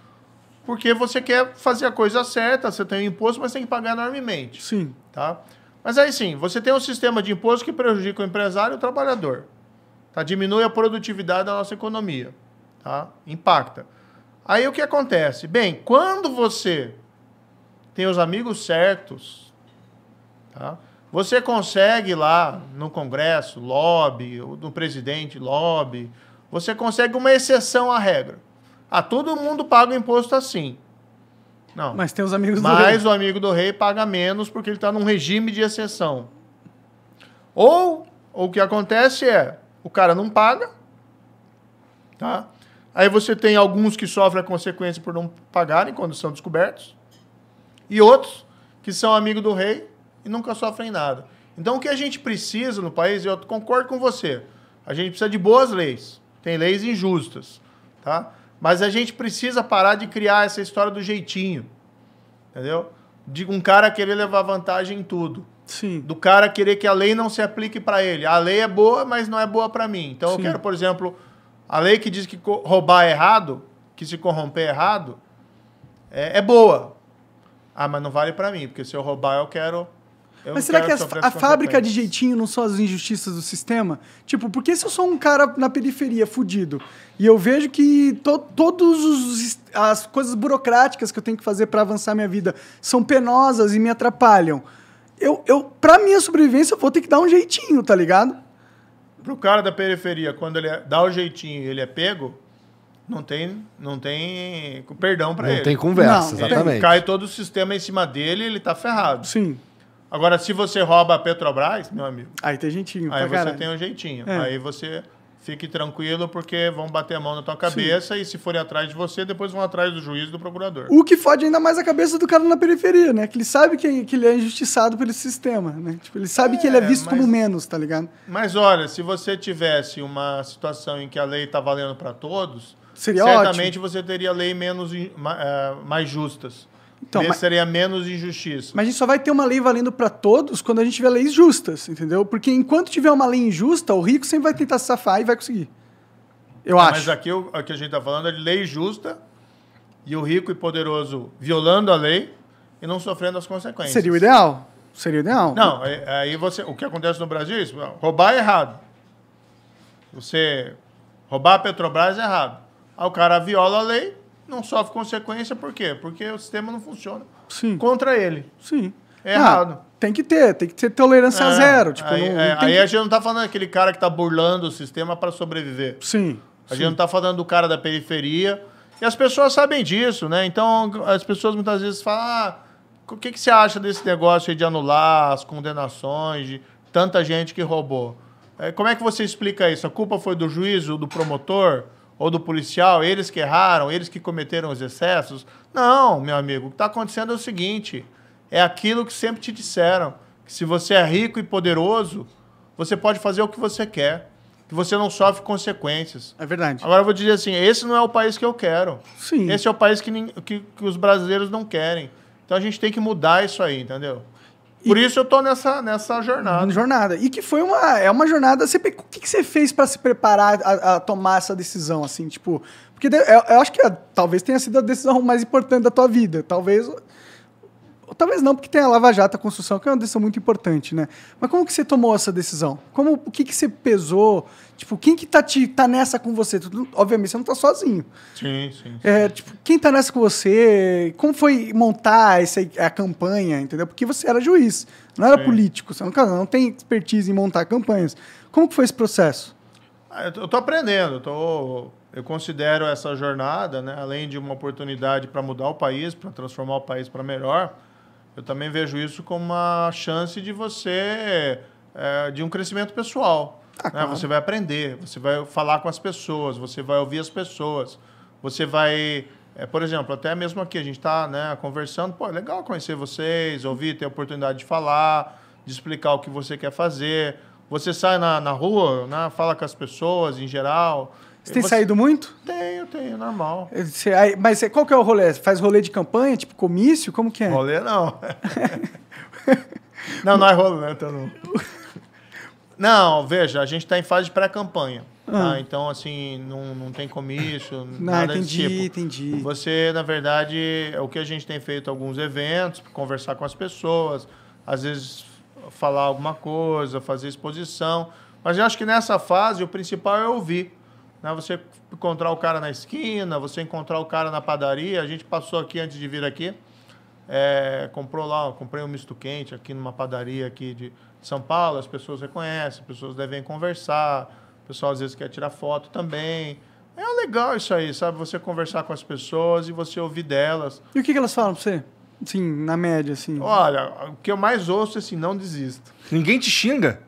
porque você quer fazer a coisa certa, você tem o imposto, mas tem que pagar enormemente. Sim. Tá? Mas aí sim, você tem um sistema de imposto que prejudica o empresário e o trabalhador. Tá? Diminui a produtividade da nossa economia. Tá? Impacta. Aí o que acontece? Bem, quando você tem os amigos certos, tá? você consegue lá no Congresso, lobby, no presidente, lobby, você consegue uma exceção à regra. Ah, todo mundo paga o imposto assim. Não. Mas tem os amigos do rei. o amigo do rei paga menos porque ele está num regime de exceção. Ou, ou o que acontece é, o cara não paga, tá? Aí você tem alguns que sofrem a consequência por não pagarem quando são descobertos, e outros que são amigos do rei e nunca sofrem nada. Então o que a gente precisa no país, eu concordo com você, a gente precisa de boas leis, tem leis injustas, tá? Mas a gente precisa parar de criar essa história do jeitinho, entendeu? De um cara querer levar vantagem em tudo. Sim. Do cara querer que a lei não se aplique para ele. A lei é boa, mas não é boa para mim. Então Sim. eu quero, por exemplo, a lei que diz que roubar é errado, que se corromper é errado, é, é boa. Ah, mas não vale para mim, porque se eu roubar eu quero eu mas será que a fábrica de jeitinho não são as injustiças do sistema? Tipo, porque se eu sou um cara na periferia fudido e eu vejo que to, todas as coisas burocráticas que eu tenho que fazer para avançar minha vida são penosas e me atrapalham, eu, eu, pra minha sobrevivência, eu vou ter que dar um jeitinho, tá ligado? Pro cara da periferia, quando ele é, dá o jeitinho e ele é pego, não tem, não tem perdão para ele. Não tem conversa, não, exatamente. cai todo o sistema em cima dele ele tá ferrado. Sim. Agora, se você rouba a Petrobras, meu amigo. Aí tem jeitinho. Aí você caralho. tem um jeitinho. É. Aí você fique tranquilo porque vão bater a mão na tua cabeça Sim. e se forem atrás de você, depois vão atrás do juiz e do procurador. O que fode ainda mais a cabeça do cara na periferia, né? Que ele sabe que, que ele é injustiçado pelo sistema, né? Tipo, ele sabe é, que ele é, é visto mas, como menos, tá ligado? Mas olha, se você tivesse uma situação em que a lei tá valendo para todos, Seria certamente ótimo. você teria lei menos eh, mais justas. Então, mas, seria menos injustiça. Mas a gente só vai ter uma lei valendo para todos quando a gente tiver leis justas, entendeu? Porque enquanto tiver uma lei injusta, o rico sempre vai tentar se safar e vai conseguir. Eu acho. Mas aqui o que a gente está falando é de lei justa e o rico e poderoso violando a lei e não sofrendo as consequências. Seria o ideal. Seria o ideal. Não, aí você, o que acontece no Brasil é isso. Roubar é errado. Você roubar a Petrobras é errado. Aí ah, o cara viola a lei, não sofre consequência, por quê? Porque o sistema não funciona Sim. contra ele. Sim. É errado. Ah, tem que ter, tem que ter tolerância é, zero. Tipo, aí, não, é, aí que... a gente não tá falando daquele cara que tá burlando o sistema para sobreviver. Sim. A sim. gente não tá falando do cara da periferia. E as pessoas sabem disso, né? Então, as pessoas muitas vezes falam: ah, o que, que você acha desse negócio de anular as condenações de tanta gente que roubou? É, como é que você explica isso? A culpa foi do juízo, do promotor? ou do policial, eles que erraram, eles que cometeram os excessos. Não, meu amigo, o que está acontecendo é o seguinte: é aquilo que sempre te disseram, que se você é rico e poderoso, você pode fazer o que você quer, que você não sofre consequências. É verdade. Agora eu vou dizer assim: esse não é o país que eu quero. Sim. Esse é o país que, que, que os brasileiros não querem. Então a gente tem que mudar isso aí, entendeu? Por e... isso eu tô nessa, nessa jornada. Jornada. E que foi uma. É uma jornada. Você, o que, que você fez para se preparar a, a, tomar essa decisão, assim? Tipo. Porque eu, eu acho que ah, talvez tenha sido a decisão mais importante da tua vida. Talvez talvez não, porque tem a Lava Jato, a construção, que é uma decisão muito importante, né? Mas como que você tomou essa decisão? Como, o que que você pesou? Tipo, quem que tá, te, tá nessa com você? Tu, obviamente, você não tá sozinho. Sim, sim, sim. É, tipo, quem tá nessa com você? Como foi montar essa, a campanha, entendeu? Porque você era juiz, não era sim. político, você não, não tem expertise em montar campanhas. Como que foi esse processo? Ah, eu tô aprendendo, eu tô eu considero essa jornada, né, além de uma oportunidade para mudar o país, para transformar o país para melhor, eu também vejo isso como uma chance de você, é, de um crescimento pessoal. Ah, né? claro. Você vai aprender, você vai falar com as pessoas, você vai ouvir as pessoas, você vai é, por exemplo, até mesmo aqui a gente está né, conversando, pô, é legal conhecer vocês, ouvir, ter a oportunidade de falar, de explicar o que você quer fazer. Você sai na, na rua, né, fala com as pessoas em geral. Você tem você... saído muito? Tenho, tenho, normal. Você, aí, mas qual que é o rolê? Você faz rolê de campanha, tipo comício? Como que é? Rolê não. não, não é rolê, né? Então não. não, veja, a gente está em fase de pré-campanha. Tá? Ah. Tá? Então, assim, não, não tem comício, não, nada entendi, desse tipo. entendi. Você, na verdade, é o que a gente tem feito alguns eventos, conversar com as pessoas, às vezes falar alguma coisa, fazer exposição. Mas eu acho que nessa fase o principal é ouvir né? Você encontrar o cara na esquina, você encontrar o cara na padaria. A gente passou aqui antes de vir aqui, é, comprou lá, comprei um misto quente aqui numa padaria aqui de São Paulo. As pessoas reconhecem, as pessoas devem conversar. O pessoal às vezes quer tirar foto também. É legal isso aí, sabe? Você conversar com as pessoas e você ouvir delas. E o que, que elas falam pra você? Sim, na média, assim. Olha, o que eu mais ouço é assim, não desista. Ninguém te xinga?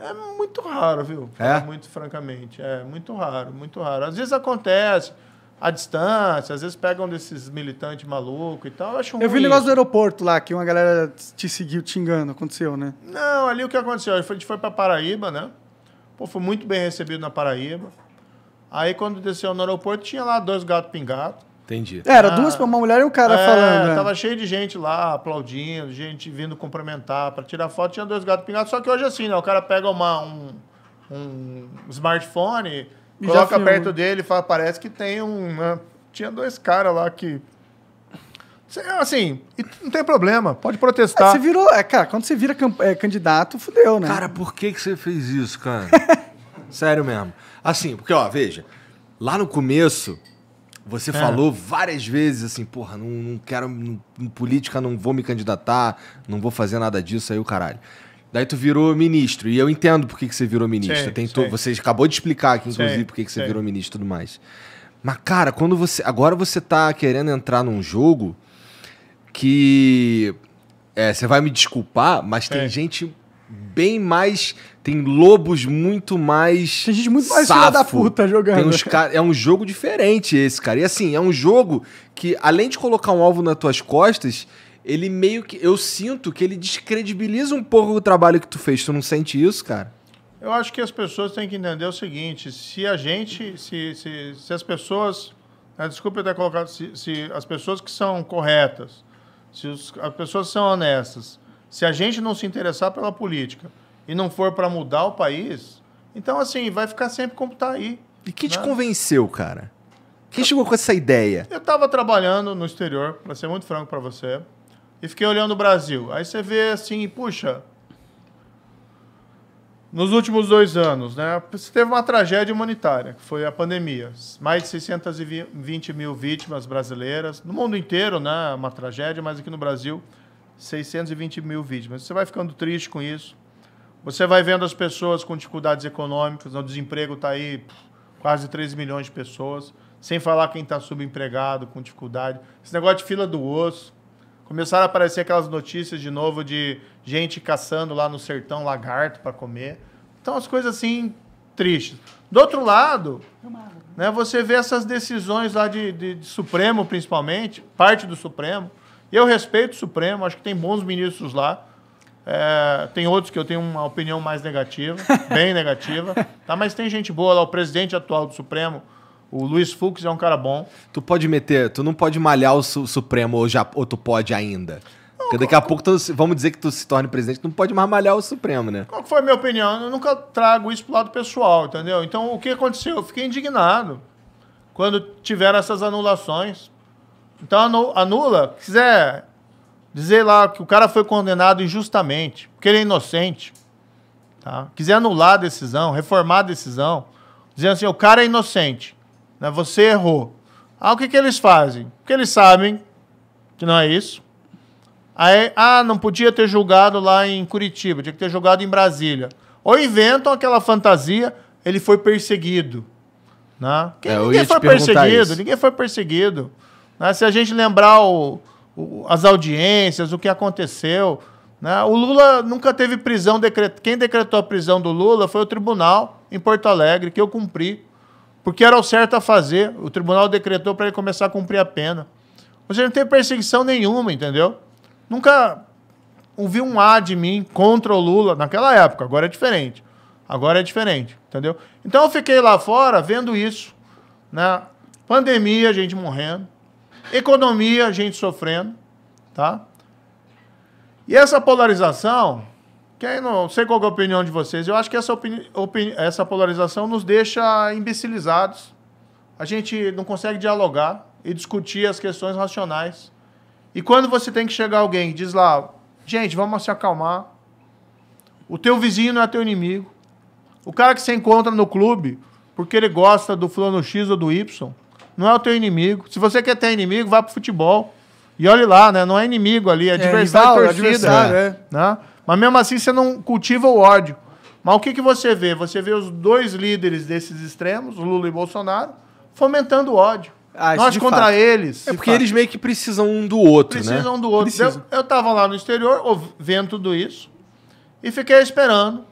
É muito raro, viu? É? é? Muito francamente. É muito raro, muito raro. Às vezes acontece à distância, às vezes pegam desses militantes malucos e tal. Eu, acho eu vi o um negócio do aeroporto lá, que uma galera te seguiu te engano. Aconteceu, né? Não, ali o que aconteceu? A gente foi para Paraíba, né? Pô, foi muito bem recebido na Paraíba. Aí quando desceu no aeroporto, tinha lá dois gatos pingados. Entendi. É, era ah, duas para uma mulher e o cara é, falando. Né? Tava cheio de gente lá aplaudindo, gente vindo cumprimentar para tirar foto. Tinha dois gatos pingados. Só que hoje é assim, né? O cara pega uma, um, um smartphone, e coloca perto dele e fala: parece que tem um. Né? Tinha dois caras lá que Assim, não tem problema, pode é, protestar. É, você virou, é, cara, quando você vira é, candidato, fudeu, né? Cara, por que, que você fez isso, cara? Sério mesmo. Assim, porque, ó, veja, lá no começo, você é. falou várias vezes assim, porra, não, não quero. Não, política não vou me candidatar, não vou fazer nada disso aí, o caralho. Daí tu virou ministro. E eu entendo por que, que você virou ministro. Sim, Você acabou de explicar aqui, inclusive, sim, por que, que você sim. virou ministro e tudo mais. Mas, cara, quando você. Agora você tá querendo entrar num jogo que. É, você vai me desculpar, mas tem gente bem mais. Tem lobos muito mais. Tem gente muito mais filha da puta jogando. é um jogo diferente esse, cara. E assim, é um jogo que, além de colocar um alvo nas tuas costas, ele meio que. Eu sinto que ele descredibiliza um pouco o trabalho que tu fez. Tu não sente isso, cara? Eu acho que as pessoas têm que entender o seguinte: se a gente. Se, se, se as pessoas. Né, desculpa eu ter colocado. Se, se as pessoas que são corretas. Se os, as pessoas são honestas se a gente não se interessar pela política e não for para mudar o país, então assim, vai ficar sempre como tá aí. E quem né? te convenceu, cara? Quem chegou com essa ideia? Eu estava trabalhando no exterior, para ser muito franco para você, e fiquei olhando o Brasil. Aí você vê assim, puxa, nos últimos dois anos, né, você teve uma tragédia humanitária, que foi a pandemia. Mais de 620 mil vítimas brasileiras, no mundo inteiro, né, uma tragédia, mas aqui no Brasil, 620 mil vítimas. Você vai ficando triste com isso. Você vai vendo as pessoas com dificuldades econômicas, o desemprego está aí quase 3 milhões de pessoas, sem falar quem está subempregado, com dificuldade. Esse negócio de fila do osso. Começaram a aparecer aquelas notícias de novo de gente caçando lá no sertão lagarto para comer. Então, as coisas assim, tristes. Do outro lado, né, você vê essas decisões lá de, de, de Supremo, principalmente, parte do Supremo, e eu respeito o Supremo, acho que tem bons ministros lá. É, tem outros que eu tenho uma opinião mais negativa, bem negativa. Tá? Mas tem gente boa lá, o presidente atual do Supremo, o Luiz Fux, é um cara bom. Tu pode meter, tu não pode malhar o Supremo ou, já, ou tu pode ainda? Porque daqui a pouco, tu, vamos dizer que tu se torne presidente, tu não pode mais malhar o Supremo, né? Qual foi a minha opinião? Eu nunca trago isso pro lado pessoal, entendeu? Então, o que aconteceu? Eu fiquei indignado quando tiveram essas anulações. Então anula, se quiser dizer lá que o cara foi condenado injustamente, porque ele é inocente, tá? quiser anular a decisão, reformar a decisão, dizendo assim, o cara é inocente, né? você errou. Ah, o que, que eles fazem? Porque eles sabem que não é isso. Aí, ah, não podia ter julgado lá em Curitiba, tinha que ter julgado em Brasília. Ou inventam aquela fantasia, ele foi perseguido. Né? é, ninguém, foi perseguido ninguém foi perseguido, ninguém foi perseguido. Né? Se a gente lembrar o, o, as audiências, o que aconteceu. Né? O Lula nunca teve prisão. Quem decretou a prisão do Lula foi o tribunal em Porto Alegre, que eu cumpri. Porque era o certo a fazer. O tribunal decretou para ele começar a cumprir a pena. Ou seja, não tem perseguição nenhuma, entendeu? Nunca ouvi um A de mim contra o Lula naquela época. Agora é diferente. Agora é diferente, entendeu? Então eu fiquei lá fora vendo isso. Né? Pandemia, gente morrendo. Economia, a gente sofrendo, tá? E essa polarização, quem não sei qual é a opinião de vocês, eu acho que essa, essa polarização nos deixa imbecilizados. A gente não consegue dialogar e discutir as questões racionais. E quando você tem que chegar alguém e diz lá, gente, vamos se acalmar. O teu vizinho não é teu inimigo. O cara que você encontra no clube, porque ele gosta do fulano X ou do Y, não é o teu inimigo. Se você quer ter inimigo, vá pro futebol. E olhe lá, né? Não é inimigo ali, é, é adversário rival, torcida. Adversário, né? é. Né? Mas mesmo assim você não cultiva o ódio. Mas o que, que você vê? Você vê os dois líderes desses extremos, Lula e Bolsonaro, fomentando o ódio. Ah, Nós contra fato. eles. É porque eles meio que precisam um do outro, precisam né? Precisam do outro. Eu, eu tava lá no exterior, vendo tudo isso, e fiquei esperando.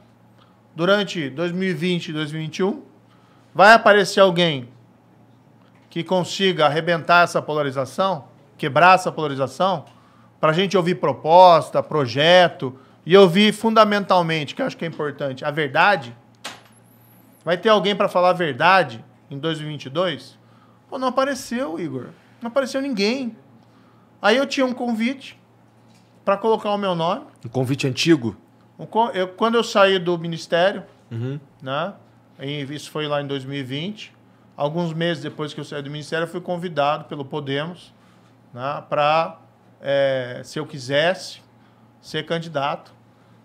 Durante 2020 e 2021, vai aparecer alguém que consiga arrebentar essa polarização, quebrar essa polarização, para a gente ouvir proposta, projeto e ouvir fundamentalmente, que eu acho que é importante, a verdade. Vai ter alguém para falar a verdade em 2022? Pô, não apareceu, Igor. Não apareceu ninguém. Aí eu tinha um convite para colocar o meu nome. Um convite antigo? eu, quando eu saí do ministério, uhum. né? isso foi lá em 2020, Alguns meses depois que eu saí do Ministério, eu fui convidado pelo Podemos né, para, é, se eu quisesse, ser candidato.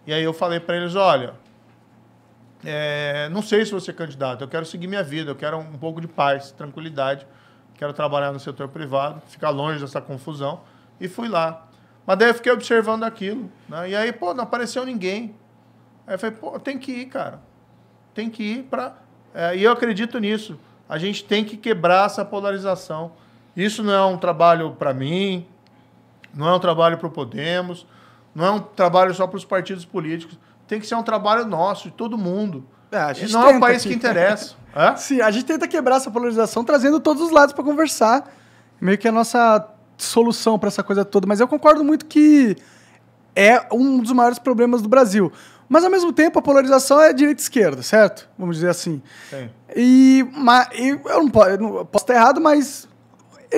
E aí eu falei para eles, olha, é, não sei se vou ser candidato, eu quero seguir minha vida, eu quero um, pouco de paz, tranquilidade, quero trabalhar no setor privado, ficar longe dessa confusão. E fui lá. Mas daí eu fiquei observando aquilo. Né? E aí, pô, não apareceu ninguém. Aí eu falei, pô, tem que ir, cara. Tem que ir para... É, e eu acredito nisso a gente tem que quebrar essa polarização. Isso não é um trabalho para mim, não é um trabalho para o Podemos, não é um trabalho só para os partidos políticos. Tem que ser um trabalho nosso, de todo mundo. É, não é o país que, que interessa. é? Sim, a gente tenta quebrar essa polarização trazendo todos os lados para conversar. Meio que a nossa solução para essa coisa toda. Mas eu concordo muito que é um dos maiores problemas do Brasil. Mas, ao mesmo tempo, a polarização é direita e esquerda, certo? Vamos dizer assim. Sim. E, mas, eu, não posso, eu não posso estar errado, mas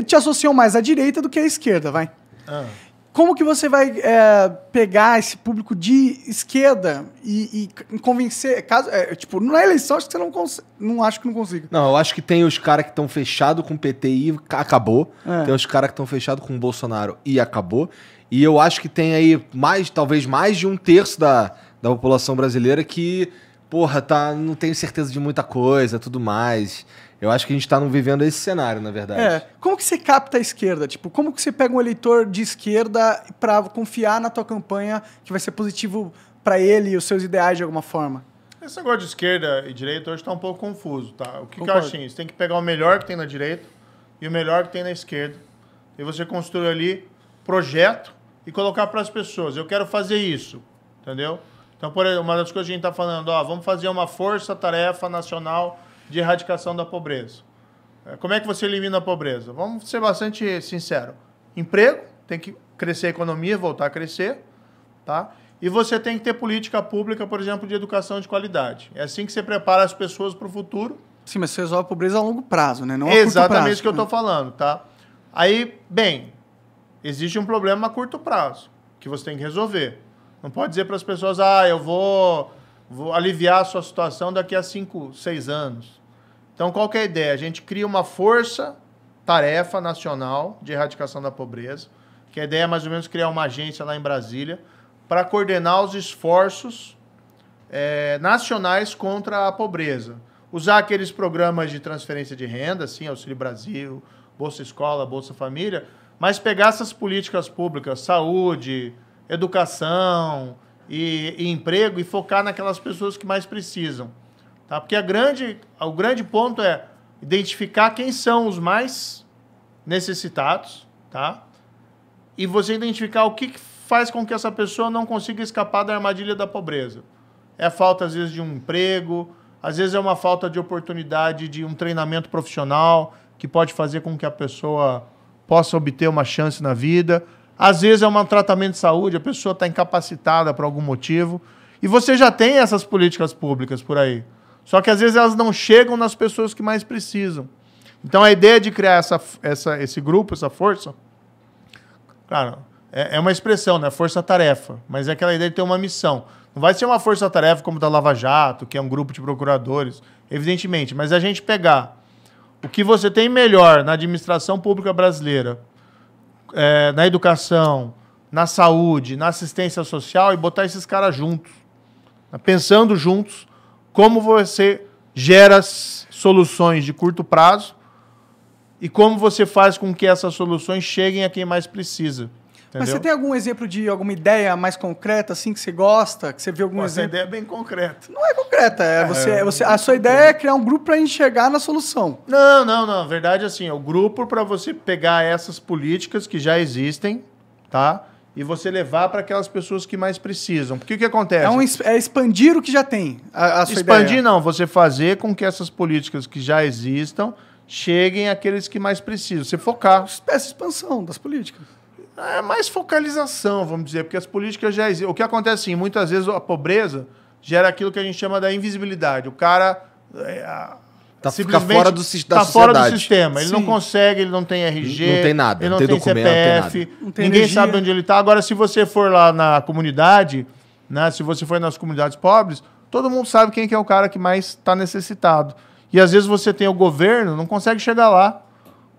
te associam mais à direita do que à esquerda, vai. Ah. Como que você vai é, pegar esse público de esquerda e, e convencer? Caso, é, tipo, na eleição acho que você não consegue. Não acho que não consigo. Não, eu acho que tem os caras que estão fechados com o e acabou. É. Tem os caras que estão fechados com o Bolsonaro e acabou. E eu acho que tem aí mais, talvez mais de um terço da, da população brasileira que, porra, tá, não tenho certeza de muita coisa, tudo mais. Eu acho que a gente está vivendo esse cenário, na verdade. É. Como que você capta a esquerda? Tipo, como que você pega um eleitor de esquerda para confiar na tua campanha que vai ser positivo para ele e os seus ideais de alguma forma? Esse negócio de esquerda e direita hoje está um pouco confuso, tá? O que, que eu acho assim? Você tem que pegar o melhor que tem na direita e o melhor que tem na esquerda. E você construir ali projeto e colocar para as pessoas. Eu quero fazer isso, entendeu? Então, por uma das coisas que a gente está falando, ó, vamos fazer uma força-tarefa nacional de erradicação da pobreza. É, como é que você elimina a pobreza? Vamos ser bastante sincero. Emprego, tem que crescer a economia, voltar a crescer, tá? E você tem que ter política pública, por exemplo, de educação de qualidade. É assim que você prepara as pessoas para o futuro. Sim, mas você resolve a pobreza a longo prazo, né? Não Exatamente isso que eu estou falando, tá? Aí, bem, existe um problema a curto prazo que você tem que resolver. Não pode dizer para as pessoas, ah, eu vou, vou aliviar a sua situação daqui a 5, 6 anos. Então, qual é a ideia? A gente cria uma força tarefa nacional de erradicação da pobreza, que a ideia é mais ou menos criar uma agência lá em Brasília para coordenar os esforços é, nacionais contra a pobreza. Usar aqueles programas de transferência de renda, assim, Auxílio Brasil, Bolsa Escola, Bolsa Família, mas pegar essas políticas públicas, saúde, educação e, e emprego e focar naquelas pessoas que mais precisam. Tá? Porque a grande, o grande ponto é identificar quem são os mais necessitados, tá? E você identificar o que faz com que essa pessoa não consiga escapar da armadilha da pobreza. É falta, às vezes, de um emprego, às vezes é uma falta de oportunidade de um treinamento profissional que pode fazer com que a pessoa possa obter uma chance na vida. Às vezes é um tratamento de saúde, a pessoa está incapacitada por algum motivo. E você já tem essas políticas públicas por aí. Só que às vezes elas não chegam nas pessoas que mais precisam. Então a ideia de criar essa, essa, esse grupo, essa força, cara, é, é uma expressão, né? Força-tarefa. Mas é aquela ideia de ter uma missão. Não vai ser uma força-tarefa como da tá Lava Jato, que é um grupo de procuradores, evidentemente. Mas a gente pegar o que você tem melhor na administração pública brasileira é, na educação, na saúde, na assistência social e botar esses caras juntos. Né? Pensando juntos como você gera soluções de curto prazo e como você faz com que essas soluções cheguem a quem mais precisa. Entendeu? Mas você tem algum exemplo de alguma ideia mais concreta, assim, que você gosta, que você viu algum Pô, exemplo? Essa ideia é bem concreta. Não é concreta, é, é. você, é, você, a é sua ideia é criar um grupo para enxergar na solução. Não, não, não. Na verdade, é assim, é o grupo para você pegar essas políticas que já existem, tá? E você levar para aquelas pessoas que mais precisam. Porque o que acontece? É, um, é expandir o que já tem. A, a expandir ideia. não, você fazer com que essas políticas que já existam cheguem àqueles que mais precisam. Você focar. Espécie de expansão das políticas. É mais focalização, vamos dizer, porque as políticas já existem. O que acontece, assim, muitas vezes a pobreza gera aquilo que a gente chama da invisibilidade. O cara é, tá, simplesmente fora do, da tá fora do sistema. Ele Sim. não consegue, ele não tem RG, não tem nada, ele não, tem, tem CPF, não tem ninguém energia. sabe onde ele está. Agora, se você for lá na comunidade, né, se você for nas comunidades pobres, todo mundo sabe quem é o cara que mais está necessitado. E às vezes você tem o governo, não consegue chegar lá,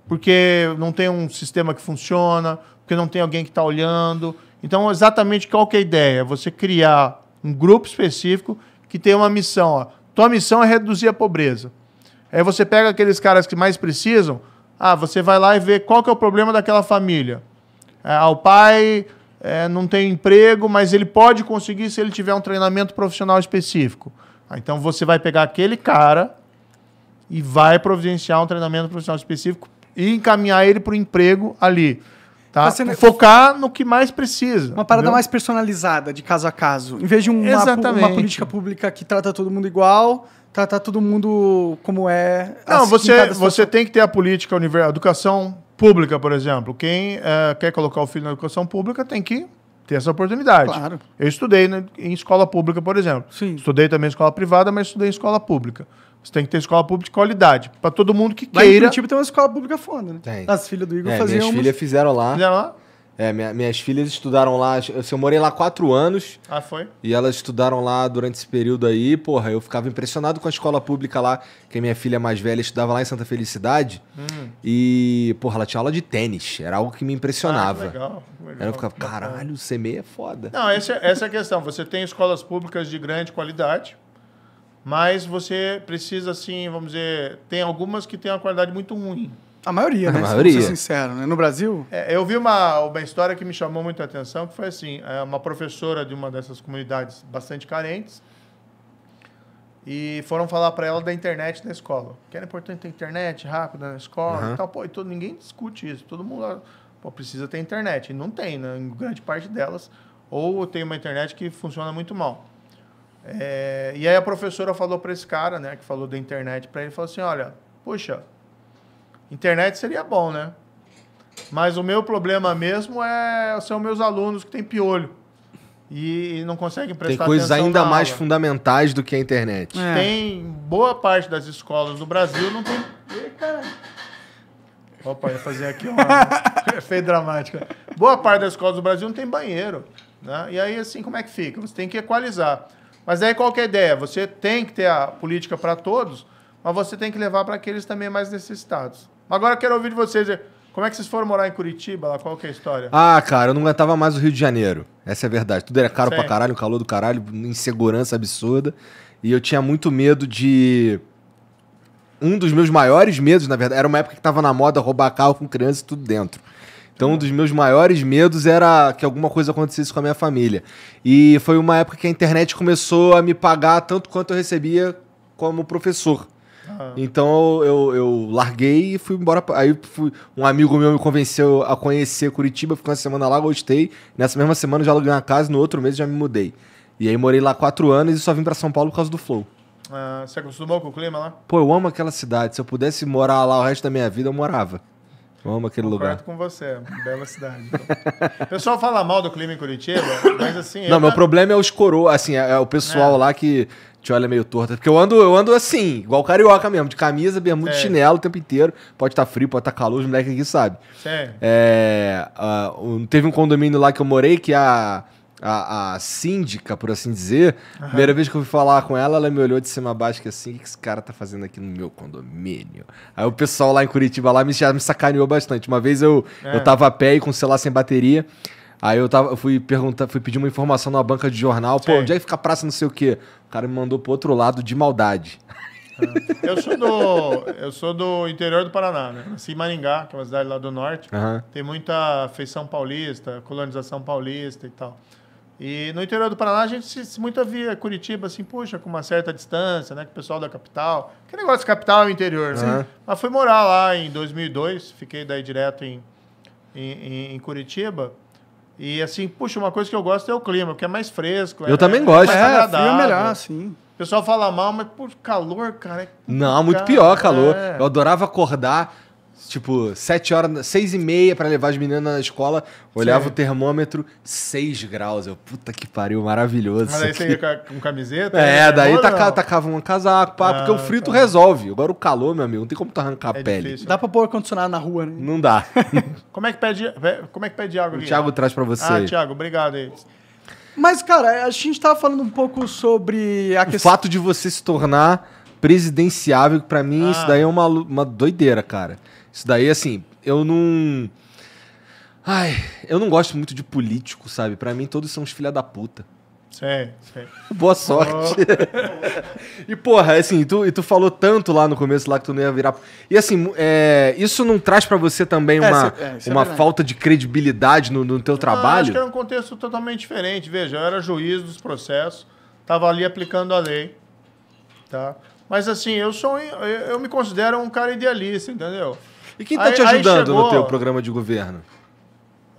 porque não tem um sistema que funciona, porque não tem alguém que está olhando. Então, exatamente qual que é a ideia? Você criar um grupo específico que tem uma missão. Ó. Tua missão é reduzir a pobreza. Aí você pega aqueles caras que mais precisam, ah, você vai lá e vê qual que é o problema daquela família. É, ah, o pai é, não tem emprego, mas ele pode conseguir se ele tiver um treinamento profissional específico. Ah, então você vai pegar aquele cara e vai providenciar um treinamento profissional específico e encaminhar ele para o emprego ali. Tá? Focar no que mais precisa. Uma parada entendeu? mais personalizada, de caso a caso. Em vez de uma, uma política pública que trata todo mundo igual, tratar todo mundo como é. Não, você, você tem que ter a política universal. Educação pública, por exemplo. Quem uh, quer colocar o filho na educação pública tem que ter essa oportunidade. Claro. Eu estudei né, em escola pública, por exemplo. Sim. Estudei também em escola privada, mas estudei em escola pública. Você tem que ter escola pública de qualidade. Para todo mundo que queira. O tipo tem uma escola pública foda, né? Tem. As filhas do Igor é, faziam. Minhas umas... filhas fizeram lá. Fizeram lá? É, minha, minhas filhas estudaram lá. Eu, eu morei lá quatro anos. Ah, foi? E elas estudaram lá durante esse período aí. Porra, eu ficava impressionado com a escola pública lá, que a minha filha mais velha estudava lá em Santa Felicidade. Hum. E, porra, ela tinha aula de tênis. Era algo que me impressionava. Ah, legal, legal. Eu ficava, caralho, o CME é foda. Não, essa, essa é a questão. Você tem escolas públicas de grande qualidade mas você precisa, assim, vamos dizer, tem algumas que têm uma qualidade muito ruim. A maioria, né? A maioria. ser sincero, né? No Brasil... É, eu vi uma, uma história que me chamou muito a atenção, que foi assim, é, uma professora de uma dessas comunidades bastante carentes, e foram falar para ela da internet da escola. Que era importante ter internet rápida na escola uhum. e tal. Pô, e todo, ninguém discute isso. Todo mundo pô, precisa ter internet. E não tem, né? Em grande parte delas. Ou tem uma internet que funciona muito mal. É, e aí a professora falou para esse cara, né, que falou da internet para ele, falou assim, olha, puxa, internet seria bom, né? Mas o meu problema mesmo é são meus alunos que têm piolho e não conseguem prestar atenção. Tem coisas atenção ainda mais aula. fundamentais do que a internet. É. Tem boa parte das escolas do Brasil não tem. Eita. Opa, ia fazer aqui uma feio dramático. Boa parte das escolas do Brasil não tem banheiro, né? E aí assim, como é que fica? Você tem que equalizar. Mas aí qual é a ideia? Você tem que ter a política para todos, mas você tem que levar para aqueles também mais necessitados. Agora eu quero ouvir de vocês. Eh, como é que vocês foram morar em Curitiba? Lá, qual que é a história? Ah, cara, eu não aguentava mais o Rio de Janeiro. Essa é a verdade. Tudo era caro Sim. pra caralho, calor do caralho, insegurança absurda. E eu tinha muito medo de. Um dos meus maiores medos, na verdade, era uma época que tava na moda roubar carro com criança e tudo dentro. Então, um dos meus maiores medos era que alguma coisa acontecesse com a minha família. E foi uma época que a internet começou a me pagar tanto quanto eu recebia como professor. Uhum. Então eu, eu larguei e fui embora. Aí fui, um amigo meu me convenceu a conhecer Curitiba, Fiquei uma semana lá, gostei. Nessa mesma semana já aluguei uma casa, no outro mês já me mudei. E aí morei lá quatro anos e só vim para São Paulo por causa do Flow. Ah, você acostumou com o clima lá? Pô, eu amo aquela cidade. Se eu pudesse morar lá o resto da minha vida, eu morava. Eu amo aquele Concordo lugar. com você, bela cidade. Então. o pessoal fala mal do clima em Curitiba, mas assim. Não, é meu problema é os coroas, assim, é, é o pessoal é. lá que te olha meio torto. Porque eu ando, eu ando assim, igual carioca mesmo, de camisa, bermuda, é. chinelo o tempo inteiro. Pode estar tá frio, pode estar tá calor, os moleques aqui sabem. É, uh, teve um condomínio lá que eu morei que a a, a síndica, por assim dizer, uhum. primeira vez que eu fui falar com ela, ela me olhou de cima a baixo que assim, o que esse cara tá fazendo aqui no meu condomínio? Aí o pessoal lá em Curitiba lá me, já me sacaneou bastante. Uma vez eu, é. eu tava a pé e com o celular sem bateria. Aí eu tava, eu fui perguntar, fui pedir uma informação numa banca de jornal, pô, Sim. onde é que fica a praça não sei o quê? O cara me mandou pro outro lado de maldade. Ah, eu sou do, eu sou do interior do Paraná, né? Nasci em Maringá, que é uma cidade lá do norte. Uhum. Tem muita feição paulista, colonização paulista e tal. E no interior do Paraná a gente se, se muito via Curitiba, assim, puxa, com uma certa distância, né? Com o pessoal da capital. Que negócio de capital e interior, né? Mas fui morar lá em 2002, fiquei daí direto em, em, em Curitiba. E assim, puxa, uma coisa que eu gosto é o clima, que é mais fresco. Eu é, também gosto. É, é melhor, sim. O pessoal fala mal, mas por calor, cara. É... Não, muito cara, pior calor. É... Eu adorava acordar Tipo, sete horas, seis e meia para levar as meninas na escola, olhava Sim. o termômetro, seis graus. Eu, puta que pariu, maravilhoso. Mas aí você ia com camiseta? É, né? daí taca, tacava um casaco, pá, ah, porque o ah, frito tá. resolve. Agora o calor, meu amigo, não tem como tu arrancar é a pele. Difícil. Dá pra pôr condicionado na rua, né? Não dá. como, é que pede, como é que pede água aqui? O Thiago traz pra você. Ah, Thiago, obrigado aí. Mas, cara, a gente tava falando um pouco sobre a o questão. O fato de você se tornar presidenciável, para mim, ah. isso daí é uma, uma doideira, cara. Isso daí, assim, eu não. Ai, eu não gosto muito de político, sabe? Para mim, todos são os filha da puta. Sim, sim. Boa sorte. Oh. e, porra, assim, tu, e tu falou tanto lá no começo lá que tu não ia virar. E assim, é, isso não traz para você também é, uma, é, é, uma falta de credibilidade no, no teu trabalho? Ah, acho que era um contexto totalmente diferente. Veja, eu era juiz dos processos, tava ali aplicando a lei. Tá? Mas assim, eu sou. Eu, eu me considero um cara idealista, entendeu? E quem está te ajudando chegou... no teu programa de governo?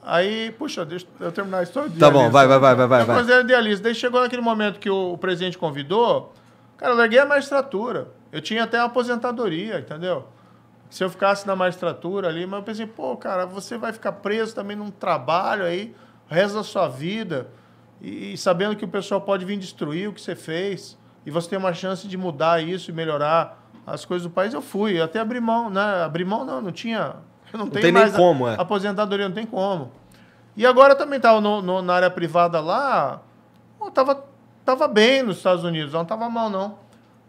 Aí, puxa, deixa eu terminar a história. Tá bom, vai, vai, vai, vai, vai. Depois era idealista. Daí chegou naquele momento que o, o presidente convidou, cara, eu larguei a magistratura. Eu tinha até a aposentadoria, entendeu? Se eu ficasse na magistratura ali, mas eu pensei, pô, cara, você vai ficar preso também num trabalho aí, resto da sua vida, e, e sabendo que o pessoal pode vir destruir o que você fez, e você tem uma chance de mudar isso e melhorar as coisas do país, eu fui. Eu até abri mão, né? Abri mão não, não tinha. não, não tem mais nem como, a, é. Aposentadoria não tem como. E agora também estava na área privada lá, eu tava, tava bem nos Estados Unidos, não tava mal não.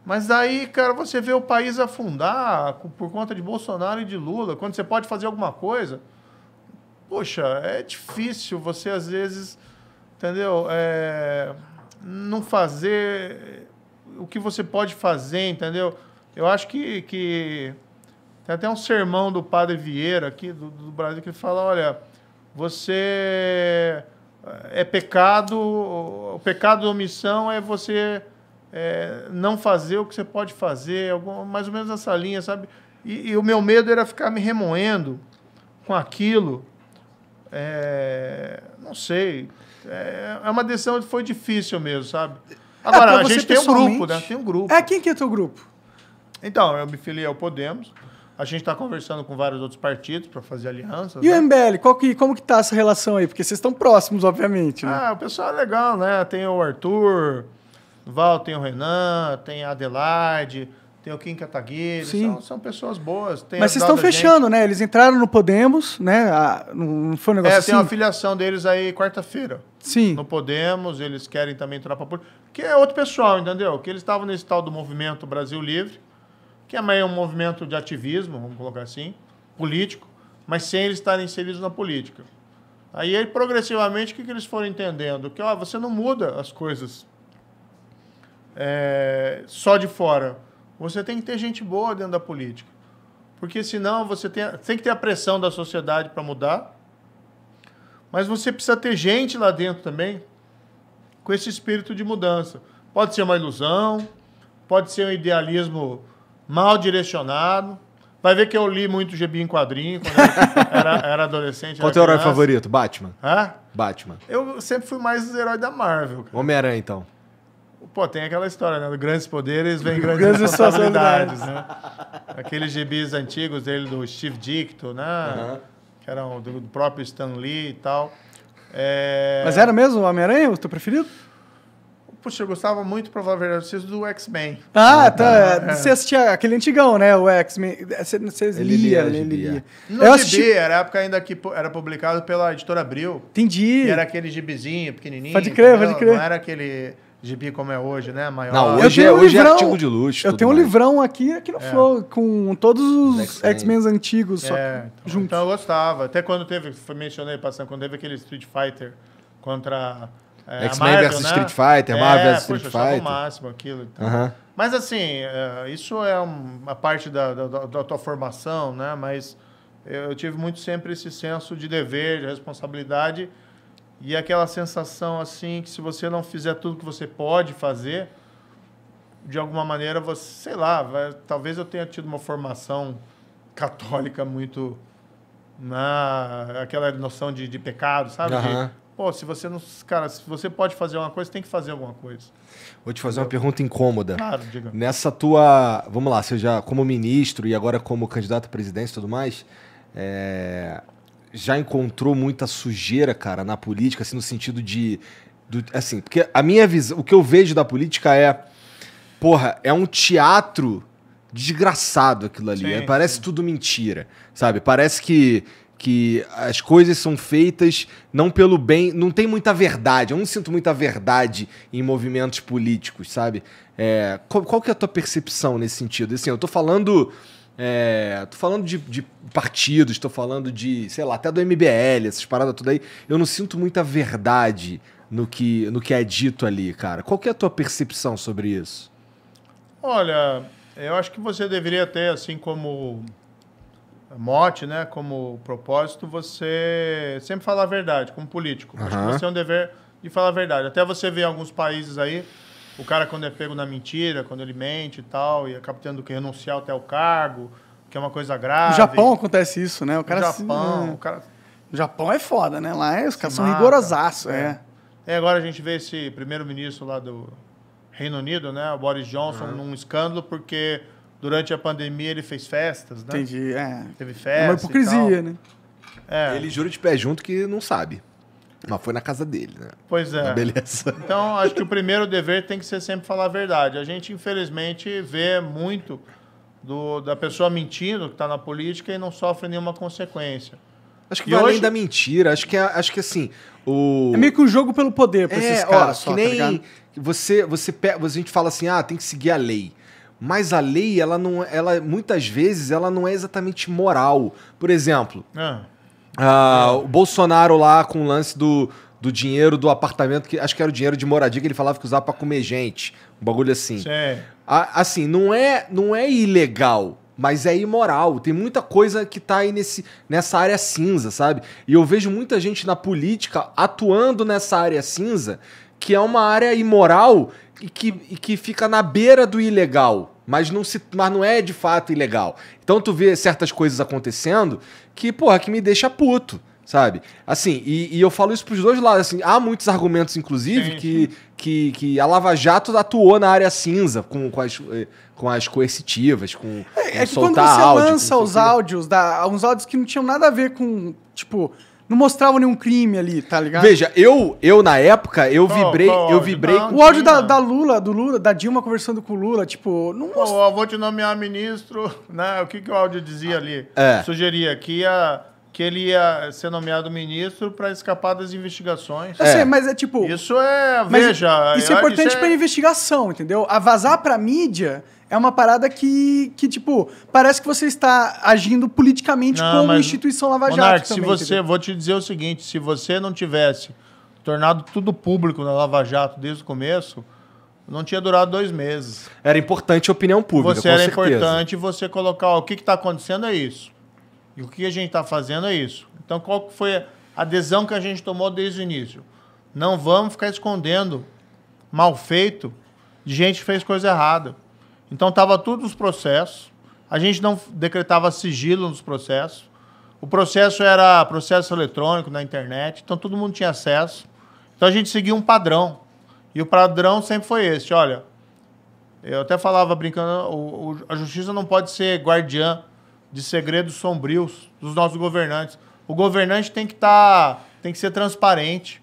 Mas aí cara, você vê o país afundar por conta de Bolsonaro e de Lula, quando você pode fazer alguma coisa. Poxa, é difícil você às vezes, entendeu? É, não fazer o que você pode fazer, entendeu? Eu acho que, que tem até um sermão do padre Vieira aqui do, do Brasil que ele fala, olha, você eh, é pecado, o pecado de omissão é você é, não fazer o que você pode fazer, mais ou menos nessa linha, sabe? E, e, o meu medo era ficar me remoendo com aquilo. É, não sei. É, uma decisão que foi difícil mesmo, sabe? É, Agora, a gente tem um grupo, né? Tem um grupo. É, quem que é teu grupo? Então, eu me filiei ao Podemos. A gente está conversando com vários outros partidos para fazer alianças. E né? o MBL, qual que, como que tá essa relação aí? Porque vocês estão próximos, obviamente, né? Ah, o pessoal é legal, né? Tem o Arthur, o Val, tem o Renan, tem a Adelaide, tem o Kim Kataguiri. Sim. São, são pessoas boas. Mas vocês estão fechando, gente. né? Eles entraram no Podemos, né? A, ah, não foi um negócio é, assim? É, tem uma assim? filiação deles aí quarta-feira. Sim. No Podemos, eles querem também entrar para... Porque é outro pessoal, entendeu? Que eles estavam nesse tal do Movimento Brasil Livre que é meio um movimento de ativismo, vamos colocar assim, político, mas sem eles estarem inseridos na política. Aí, aí progressivamente, o que, que eles foram entendendo? Que ó, você não muda as coisas é, só de fora. Você tem que ter gente boa dentro da política. Porque senão você tem, tem que ter a pressão da sociedade para mudar, mas você precisa ter gente lá dentro também com esse espírito de mudança. Pode ser uma ilusão, pode ser um idealismo mal direcionado. Vai ver que eu li muito gibi em quadrinho quando era, era adolescente. Qual era teu herói favorito? Batman? Hã? Batman. Eu sempre fui mais herói da Marvel. Homem-Aranha, então. Pô, tem aquela história, né? Do grandes poderes vem grandes, grandes responsabilidades, né? Aqueles gibis antigos dele, do Steve Dicto, né? Uhum. Que eram do, do próprio Stan Lee e tal. É... Mas era mesmo o Homem-Aranha o teu preferido? Puxa, eu gostava muito, pra falar a verdade, vocês do X-Men. Ah, ah tá. tá. É, é. Você assistia aquele antigão, né? O X-Men. Vocês ele lia, lia, ele lia. Não eu assisti... era a época ainda que era publicado pela editora Abril. Entendi. E era aquele gibizinho, pequenininho. Pode crer, pode crer. Não era aquele gibi como é hoje, né? Maior. Não, hoje, é, um hoje é livrão, é artigo de luxo. Eu tenho um mais. livrão aqui, aqui no é. Flow, com todos os X-Men antigos, só é, então, juntos. Então eu gostava. Até quando teve, mencionei passando, quando teve aquele Street Fighter contra é, X-Men versus né? Street Fighter, é, Marvel versus Street poxa, Fighter. o máximo aquilo. Então. Mas assim, é, isso é uma parte da, da, da tua formação, né? Mas eu tive muito sempre esse senso de dever, de responsabilidade e aquela sensação assim que se você não fizer tudo que você pode fazer, de alguma maneira você, sei lá, vai, talvez eu tenha tido uma formação católica muito na aquela noção de, de pecado, sabe? Uhum. De, pô, se você não. Cara, se você pode fazer uma coisa, tem que fazer alguma coisa. Vou te fazer uma pergunta incômoda. Claro, diga. Nessa tua. Vamos lá, você já como ministro e agora como candidato à presidência e tudo mais. É, já encontrou muita sujeira, cara, na política, assim, no sentido de. Do, assim, porque a minha visão. O que eu vejo da política é. Porra, é um teatro desgraçado aquilo ali. Sim, é, Parece sim. tudo mentira, sabe? Parece que que as coisas são feitas não pelo bem, não tem muita verdade. Eu não sinto muita verdade em movimentos políticos, sabe? É, qual, qual, que é a tua percepção nesse sentido? Assim, eu tô falando. É, tô falando de, de partidos, tô falando de, sei lá, até do MBL, essas paradas tudo aí. Eu não sinto muita verdade no que, no que é dito ali, cara. Qual que é a tua percepção sobre isso? Olha, eu acho que você deveria ter, assim como mote, né, como propósito, você sempre falar a verdade, como político. Uhum. Acho que você é um dever de falar a verdade. Até você vê em alguns países aí, o cara quando é pego na mentira, quando ele mente e tal, e acaba tendo que renunciar até o cargo, que é uma coisa grave. No Japão acontece isso, né? O cara no Japão, se... É. o cara... Japão é foda, né? Lá os caras são rigorosaços, é. é. é. agora a gente vê esse primeiro-ministro lá do Reino Unido, né, o Boris Johnson, uhum. num escândalo porque durante a pandemia ele fez festas, né? Entendi, é. Teve festa. É uma hipocrisia, né? É. Ele jura de pé junto que não sabe. Mas foi na casa dele, né? Pois é. beleza. Então, acho que o primeiro dever tem que ser sempre falar a verdade. A gente, infelizmente, vê muito do, da pessoa mentindo, que está na política, e não sofre nenhuma consequência. Acho que e vai hoje... além da mentira. Acho que, é, acho que assim. O... É meio que um jogo pelo poder para é, esses caras. Ó, só, que tá nem tá você, você, você. A gente fala assim, ah, tem que seguir a lei. Mas a lei, ela não, ela muitas vezes ela não é exatamente moral. Por exemplo, ah. ah. o Bolsonaro lá com o lance do, do dinheiro do apartamento, que acho que era o dinheiro de moradia que ele falava que usava para comer gente. Um bagulho assim. A, assim, não é, não é ilegal, mas é imoral. Tem muita coisa que tá aí nesse, nessa área cinza, sabe? E eu vejo muita gente na política atuando nessa área cinza que é uma área imoral e que, e que fica na beira do ilegal, mas não, se, mas não é de fato ilegal. Então tu vê certas coisas acontecendo que, porra, que me deixa puto. Sabe? Assim, e, e eu falo isso pros dois lados. Assim, há muitos argumentos, inclusive, que, que, que a Lava Jato atuou na área cinza com, com, as, eh, com as coercitivas, com. É, é com é que quando você áudio, lança os áudios, da, uns áudios que não tinham nada a ver com, tipo, não mostrava nenhum crime ali, tá ligado? Veja, eu, eu na época, eu vibrei, eu vibrei. Não, o áudio da, da, Lula, do Lula, da Dilma conversando com o Lula, tipo, não most... oh, vou te nomear ministro, né? O que, que o áudio dizia ali? É. Sugeria que ia que ele ia ser nomeado ministro para escapar das investigações. Eu é. sei, mas é tipo. Isso é. Veja. Isso é importante para a é investigação, entendeu? A vazar para mídia é uma parada que, que tipo, parece que você está agindo politicamente não, como instituição Lava Jato. Monarca, também, se você, entendeu? vou te dizer o seguinte: se você não tivesse tornado tudo público na Lava Jato desde o começo, não tinha durado dois meses. Era importante a opinião pública. Você era certeza. importante você colocar ó, o que está acontecendo é isso. E o que a gente está fazendo é isso. Então, qual foi a adesão que a gente tomou desde o início? Não vamos ficar escondendo mal feito de gente que fez coisa errada. Então estava tudo os processos. A gente não decretava sigilo nos processos. O processo era processo eletrônico na internet, então todo mundo tinha acesso. Então a gente seguia um padrão. E o padrão sempre foi esse, olha, eu até falava brincando, o, o, a justiça não pode ser guardiã de segredos sombrios dos nossos governantes. O governante tem que estar, tá, tem que ser transparente.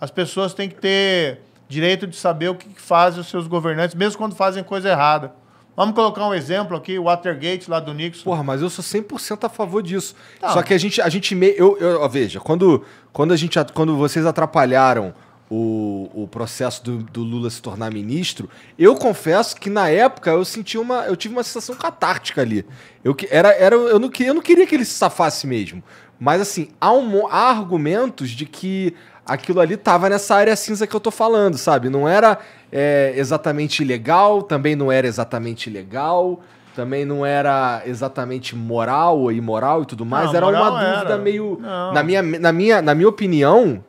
As pessoas têm que ter direito de saber o que, que fazem os seus governantes, mesmo quando fazem coisa errada. Vamos colocar um exemplo aqui, o Watergate lá do Nixon. Porra, mas eu sou 100% a favor disso. Tá. Só que a gente, a gente meio. Eu, eu, ó, veja, quando, quando, a gente, quando vocês atrapalharam o, o processo do, do, Lula se tornar ministro, eu confesso que na época eu senti uma, eu tive uma sensação catártica ali. Eu era, era eu não eu não queria que ele se safasse mesmo. Mas assim, há, um, há argumentos de que aquilo ali tava nessa área cinza que eu tô falando, sabe? Não era é, exatamente legal, também não era exatamente legal, também não era exatamente moral ou imoral e tudo mais. Não, era uma dúvida era. meio. Na minha, na, minha, na minha opinião,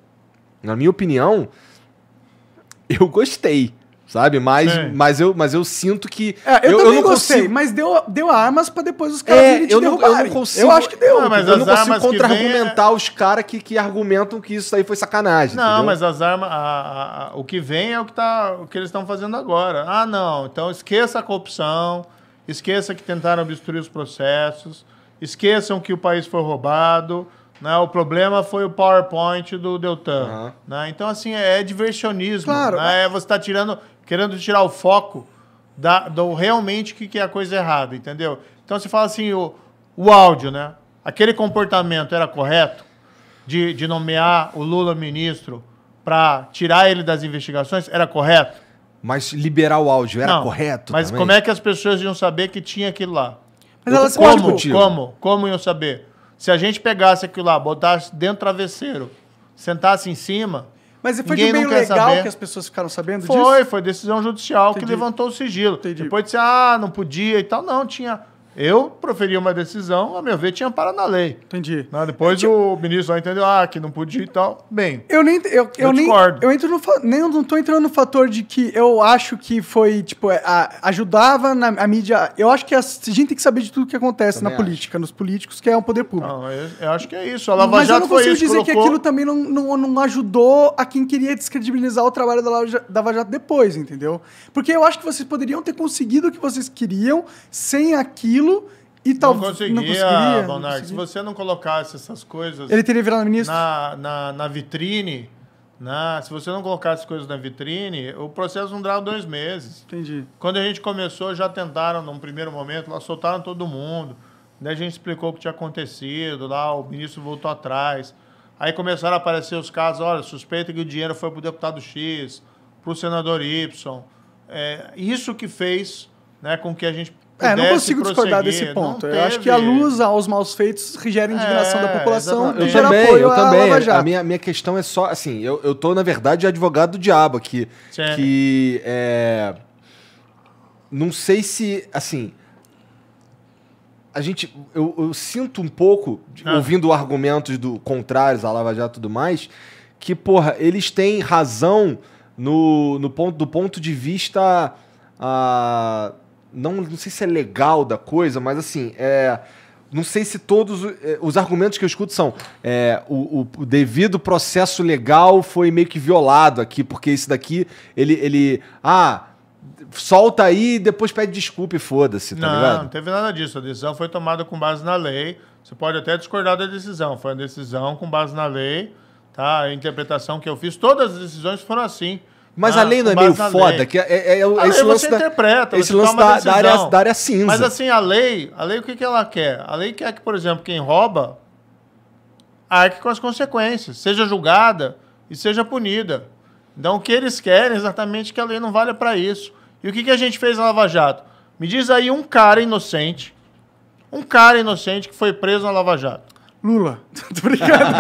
na minha opinião, eu gostei sabe? Mas, é. mas, eu, mas eu sinto que. É, eu, eu, também eu não gostei, consigo... mas deu, deu armas para depois os caras é, eu não, eu não consigo. Eu acho que deu. Não, ah, mas eu não consigo é- contra-argumentar os caras que, que argumentam que isso aí foi sacanagem. Não, entendeu? mas as armas. A, a, o que vem é o que, tá, o que eles estão fazendo agora. Ah, não. Então esqueça a corrupção, esqueça que tentaram obstruir os processos, esqueçam que o país foi roubado. Né? O problema foi o PowerPoint do Deltan. Uhum. Né? Então, assim, é diversionismo. Claro. Né? É, você está tirando querendo tirar o foco da, do realmente que, que é a coisa errada, entendeu? Então você fala assim, o, o áudio, né? Aquele comportamento era correto de, de nomear o Lula ministro para tirar ele das investigações? Era correto? Mas liberar o áudio era Não, correto? Mas também? como é que as pessoas iam saber que tinha aquilo lá? Mas elas como, como? Como iam saber? Se a gente pegasse aquilo lá, botasse dentro do travesseiro, sentasse em cima, mas foi Ninguém de meio legal saber. que as pessoas ficaram sabendo foi, disso? Foi, foi decisão judicial Entendi. que levantou o sigilo. Entendi. Depois disse, ah, não podia e tal. Não, tinha eu proferi uma decisão, a meu ver, tinha para na lei. Entendi. Não, né? depois eu, o ministro lá entendeu, ah, que não podia e tal. Bem, eu nem eu, eu, eu nem, discordo. Eu entro no, nem, não estou entrando no fator de que eu acho que foi, tipo, é, a, ajudava na a mídia. Eu acho que a gente tem que saber de tudo que acontece também na política, nos políticos, que é um poder público. Não, eu, eu acho que é isso. A Lava Mas Jato eu não consigo isso, dizer colocou... que aquilo também não, não, não ajudou a quem queria descredibilizar o trabalho da da Lava Jato depois, entendeu? Porque eu acho que vocês poderiam ter conseguido o que vocês queriam sem aquilo aquilo e talvez. Não conseguia, não conseguiria, Bonark. Se você não colocasse essas coisas. Ele teria virado ministro? Na, na, na vitrine. Na, né? se você não colocasse as coisas na vitrine, o processo não durava dois meses. Entendi. Quando a gente começou, já tentaram num primeiro momento, lá soltaram todo mundo. Daí a gente explicou o que tinha acontecido, lá o ministro voltou atrás. Aí começaram a aparecer os casos, olha, suspeita que o dinheiro foi para o deputado X, para o senador Y. É, isso que fez né, com que a gente é, não consigo discordar desse ponto. Eu acho que a luz aos maus feitos rigera indignação é, da população e gera também, apoio eu também. A, a minha, minha questão é só, assim, eu, eu tô, na verdade, advogado do diabo aqui. Que é, Não sei se, assim... A gente... Eu, eu sinto um pouco, ah. ouvindo argumentos do contrários à Lava Jato e tudo mais, que, porra, eles têm razão no, no ponto, do ponto de vista... Ah, não, não sei se é legal da coisa, mas assim, é, não sei se todos é, os argumentos que eu escuto são é, o, o, o, devido processo legal foi meio que violado aqui, porque esse daqui, ele, ele ah, solta aí e depois pede desculpa e foda-se, tá não, ligado? Não, teve nada disso. A decisão foi tomada com base na lei. Você pode até discordar da decisão. Foi uma decisão com base na lei, tá? A interpretação que eu fiz, todas as decisões foram assim. Mas ah, a lei não é meio foda, que é, é, é a ah, é esse lance você da, interpreta, esse lance da, da, área, da área cinza. Mas assim, a lei, a lei o que, que ela quer? A lei quer que, por exemplo, quem rouba arque com as consequências, seja julgada e seja punida. Então o que eles querem é exatamente que a lei não valha para isso. E o que, que a gente fez na Lava Jato? Me diz aí um cara inocente, um cara inocente que foi preso na Lava Jato. Lula. Tô brincando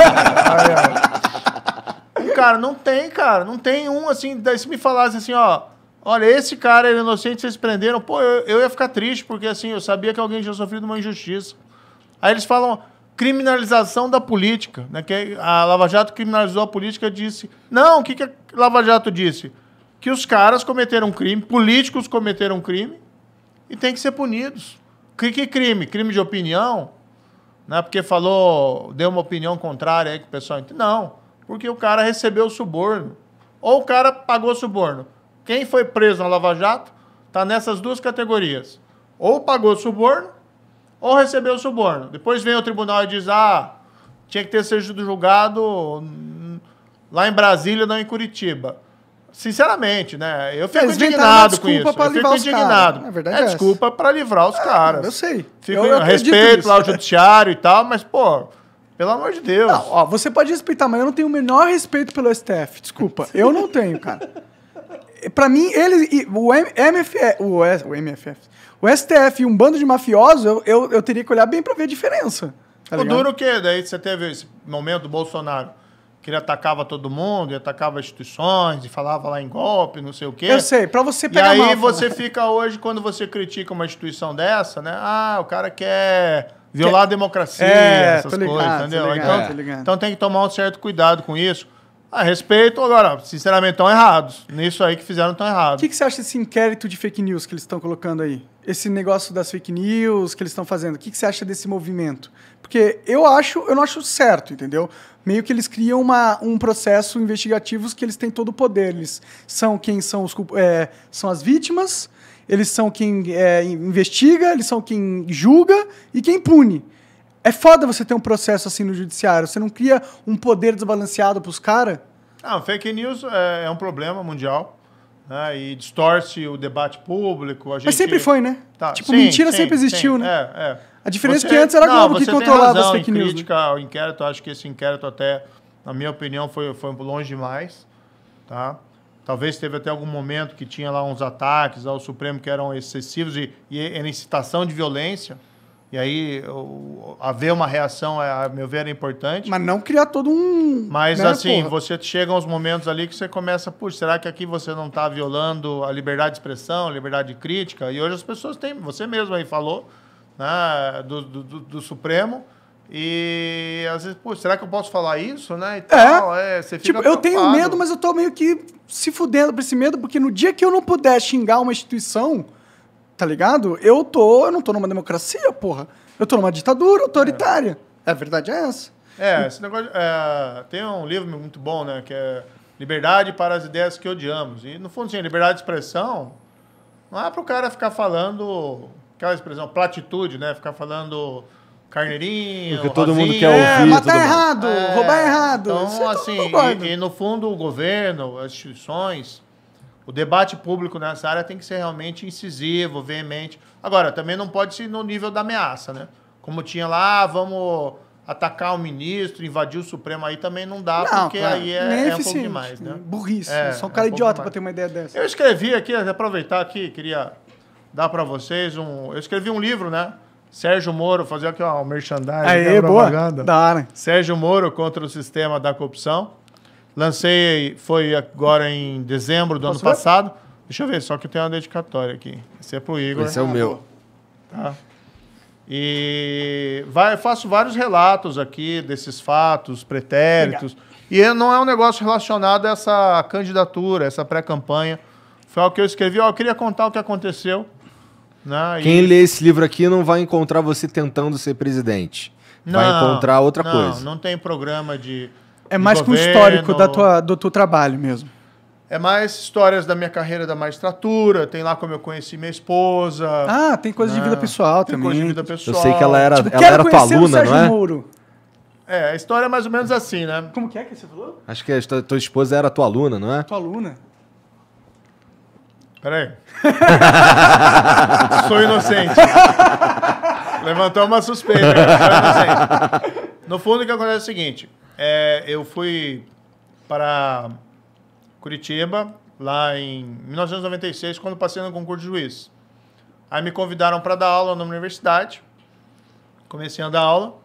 cara, não tem, cara. Não tem um assim. Daí se me falasse assim, ó. Olha, esse cara é inocente, vocês prenderam. Pô, eu, eu ia ficar triste, porque assim, eu sabia que alguém tinha sofrido uma injustiça. Aí eles falam criminalização da política. Né? Que é, a Lava Jato criminalizou a política disse. Não, o que, que a Lava Jato disse? Que os caras cometeram crime, políticos cometeram crime e tem que ser punidos. Que, que crime? Crime de opinião? Né? Porque falou, deu uma opinião contrária aí que o pessoal. Não. Porque o cara recebeu o suborno. Ou o cara pagou suborno. Quem foi preso na Lava Jato está nessas duas categorias. Ou pagou suborno, ou recebeu o suborno. Depois vem o tribunal e diz: ah, tinha que ter sido julgado lá em Brasília, não em Curitiba. Sinceramente, né? Eu fico tá, indignado com isso. Eu fico indignado. É, verdade, é, é desculpa para livrar os é, caras. Eu sei. Fico eu, eu respeito lá ao judiciário e tal, mas, pô, pelo amor de Deus. Não, ó, você pode respeitar, mas eu não tenho o menor respeito pelo STF. Desculpa, eu não tenho, cara. Para mim, eles. O MFF. O, o MFF. O STF e um bando de mafiosos, eu, eu, eu teria que olhar bem para ver a diferença. Tá o duro quê? daí você teve esse momento do Bolsonaro que ele atacava todo mundo, e atacava instituições, e falava lá em golpe, não sei o quê. Eu sei, para você pegar E aí você né? fica hoje, quando você critica uma instituição dessa, né? Ah, o cara quer violar a democracia, é, essas ligado, coisas, entendeu? Ligado, então, então tem que tomar um certo cuidado com isso. A respeito, agora, sinceramente, estão errados. Nisso aí que fizeram, estão errados. O que, que, você acha desse inquérito de fake news que eles estão colocando aí? Esse negócio das fake news que eles estão fazendo. O que, que, você acha desse movimento? Porque eu acho, eu não acho certo, entendeu? Meio que eles criam uma, um processo investigativo que eles têm todo o poder. Eles são quem são os é, são as vítimas, eles são quem é, investiga, eles são quem julga e quem pune. É foda você ter um processo assim no judiciário. Você não cria um poder desbalanceado para os caras? Ah, fake news é, é um problema mundial. Né? E distorce o debate público. A gente... Mas sempre foi, né? Tá. Tipo, sim, mentira sim, sempre existiu, sim. né? É, é. A diferença é você, é que antes era a Globo que controlava as fake news. Né? crítica né? ao inquérito, acho que esse inquérito até, na minha opinião, foi, foi longe demais. Tá? Talvez teve até algum momento que tinha lá uns ataques ao Supremo que eram excessivos e, e era incitação de violência. E aí o, haver uma reação, é, a meu ver, é importante. Mas não criar todo um. Mas né, assim, porra. você chega aos momentos ali que você começa, puxa, será que aqui você não está violando a liberdade de expressão, a liberdade de crítica? E hoje as pessoas têm, você mesmo aí falou, né, do, do, do Supremo e às vezes, pô, será que eu posso falar isso, né? É, tal, é. é você fica tipo, eu tenho medo, mas eu tô meio que se fudendo pra esse medo, porque no dia que eu não puder xingar uma instituição, tá ligado? Eu tô, eu não tô numa democracia, porra. Eu tô numa ditadura autoritária. É. A verdade é essa. É, esse negócio. É, tem um livro muito bom, né? Que é Liberdade para as Ideias que Odiamos. E, no fundo, assim, liberdade de expressão não é pro cara ficar falando aquela expressão, platitude, né? Ficar falando carneirinho. Porque todo mundo quer ouvir. É, matar errado, é, roubar errado. Então, assim, e, e, no fundo, o governo, as instituições, o debate público nessa área tem que ser realmente incisivo, veemente. Agora, também não pode ser no nível da ameaça, né? Como tinha lá, ah, vamos atacar o ministro, invadir o Supremo, aí também não dá, não, porque aí é, é, um é pouco demais, né? né? Burrice, é, só é um cara um idiota para ter uma ideia dessa. Eu escrevi aqui, aproveitar aqui, queria dar para vocês um... Eu escrevi um livro, né? Sérgio Moro, fazer aqui ó, um merchandising. Aí, né, boa. Da hora. Sérgio Moro contra o sistema da corrupção. Lancei, foi agora em dezembro do Posso ano ver? passado. Deixa eu ver, só que eu tenho uma dedicatória aqui. Esse é pro Igor. Esse é o meu. Tá. E vai, faço vários relatos aqui desses fatos, pretéritos. E é, não é um negócio relacionado a essa candidatura, essa pré-campanha. Foi o que eu escrevi. Ó, eu queria contar o que aconteceu não, Quem e... lê esse livro aqui não vai encontrar você tentando ser presidente. Não, vai encontrar outra não, coisa. Não tem programa de. É de mais governo, com o histórico da tua, do teu trabalho mesmo. É mais histórias da minha carreira da magistratura, tem lá como eu conheci minha esposa. Ah, tem coisa de vida ah, pessoal tem também. Coisa de vida pessoal. Eu sei que ela era, tipo, ela era tua aluna, não é? É, a história é mais ou menos assim, né? Como que é que você falou? Acho que a tua esposa era tua aluna, não é? Tua aluna. Peraí. Sou inocente. Levantou uma suspeita. Sou inocente. No fundo, o que acontece é o seguinte. É, eu fui para Curitiba, lá em 1996, quando passei no concurso de juiz. Aí me convidaram para dar aula na universidade. Comecei a dar aula.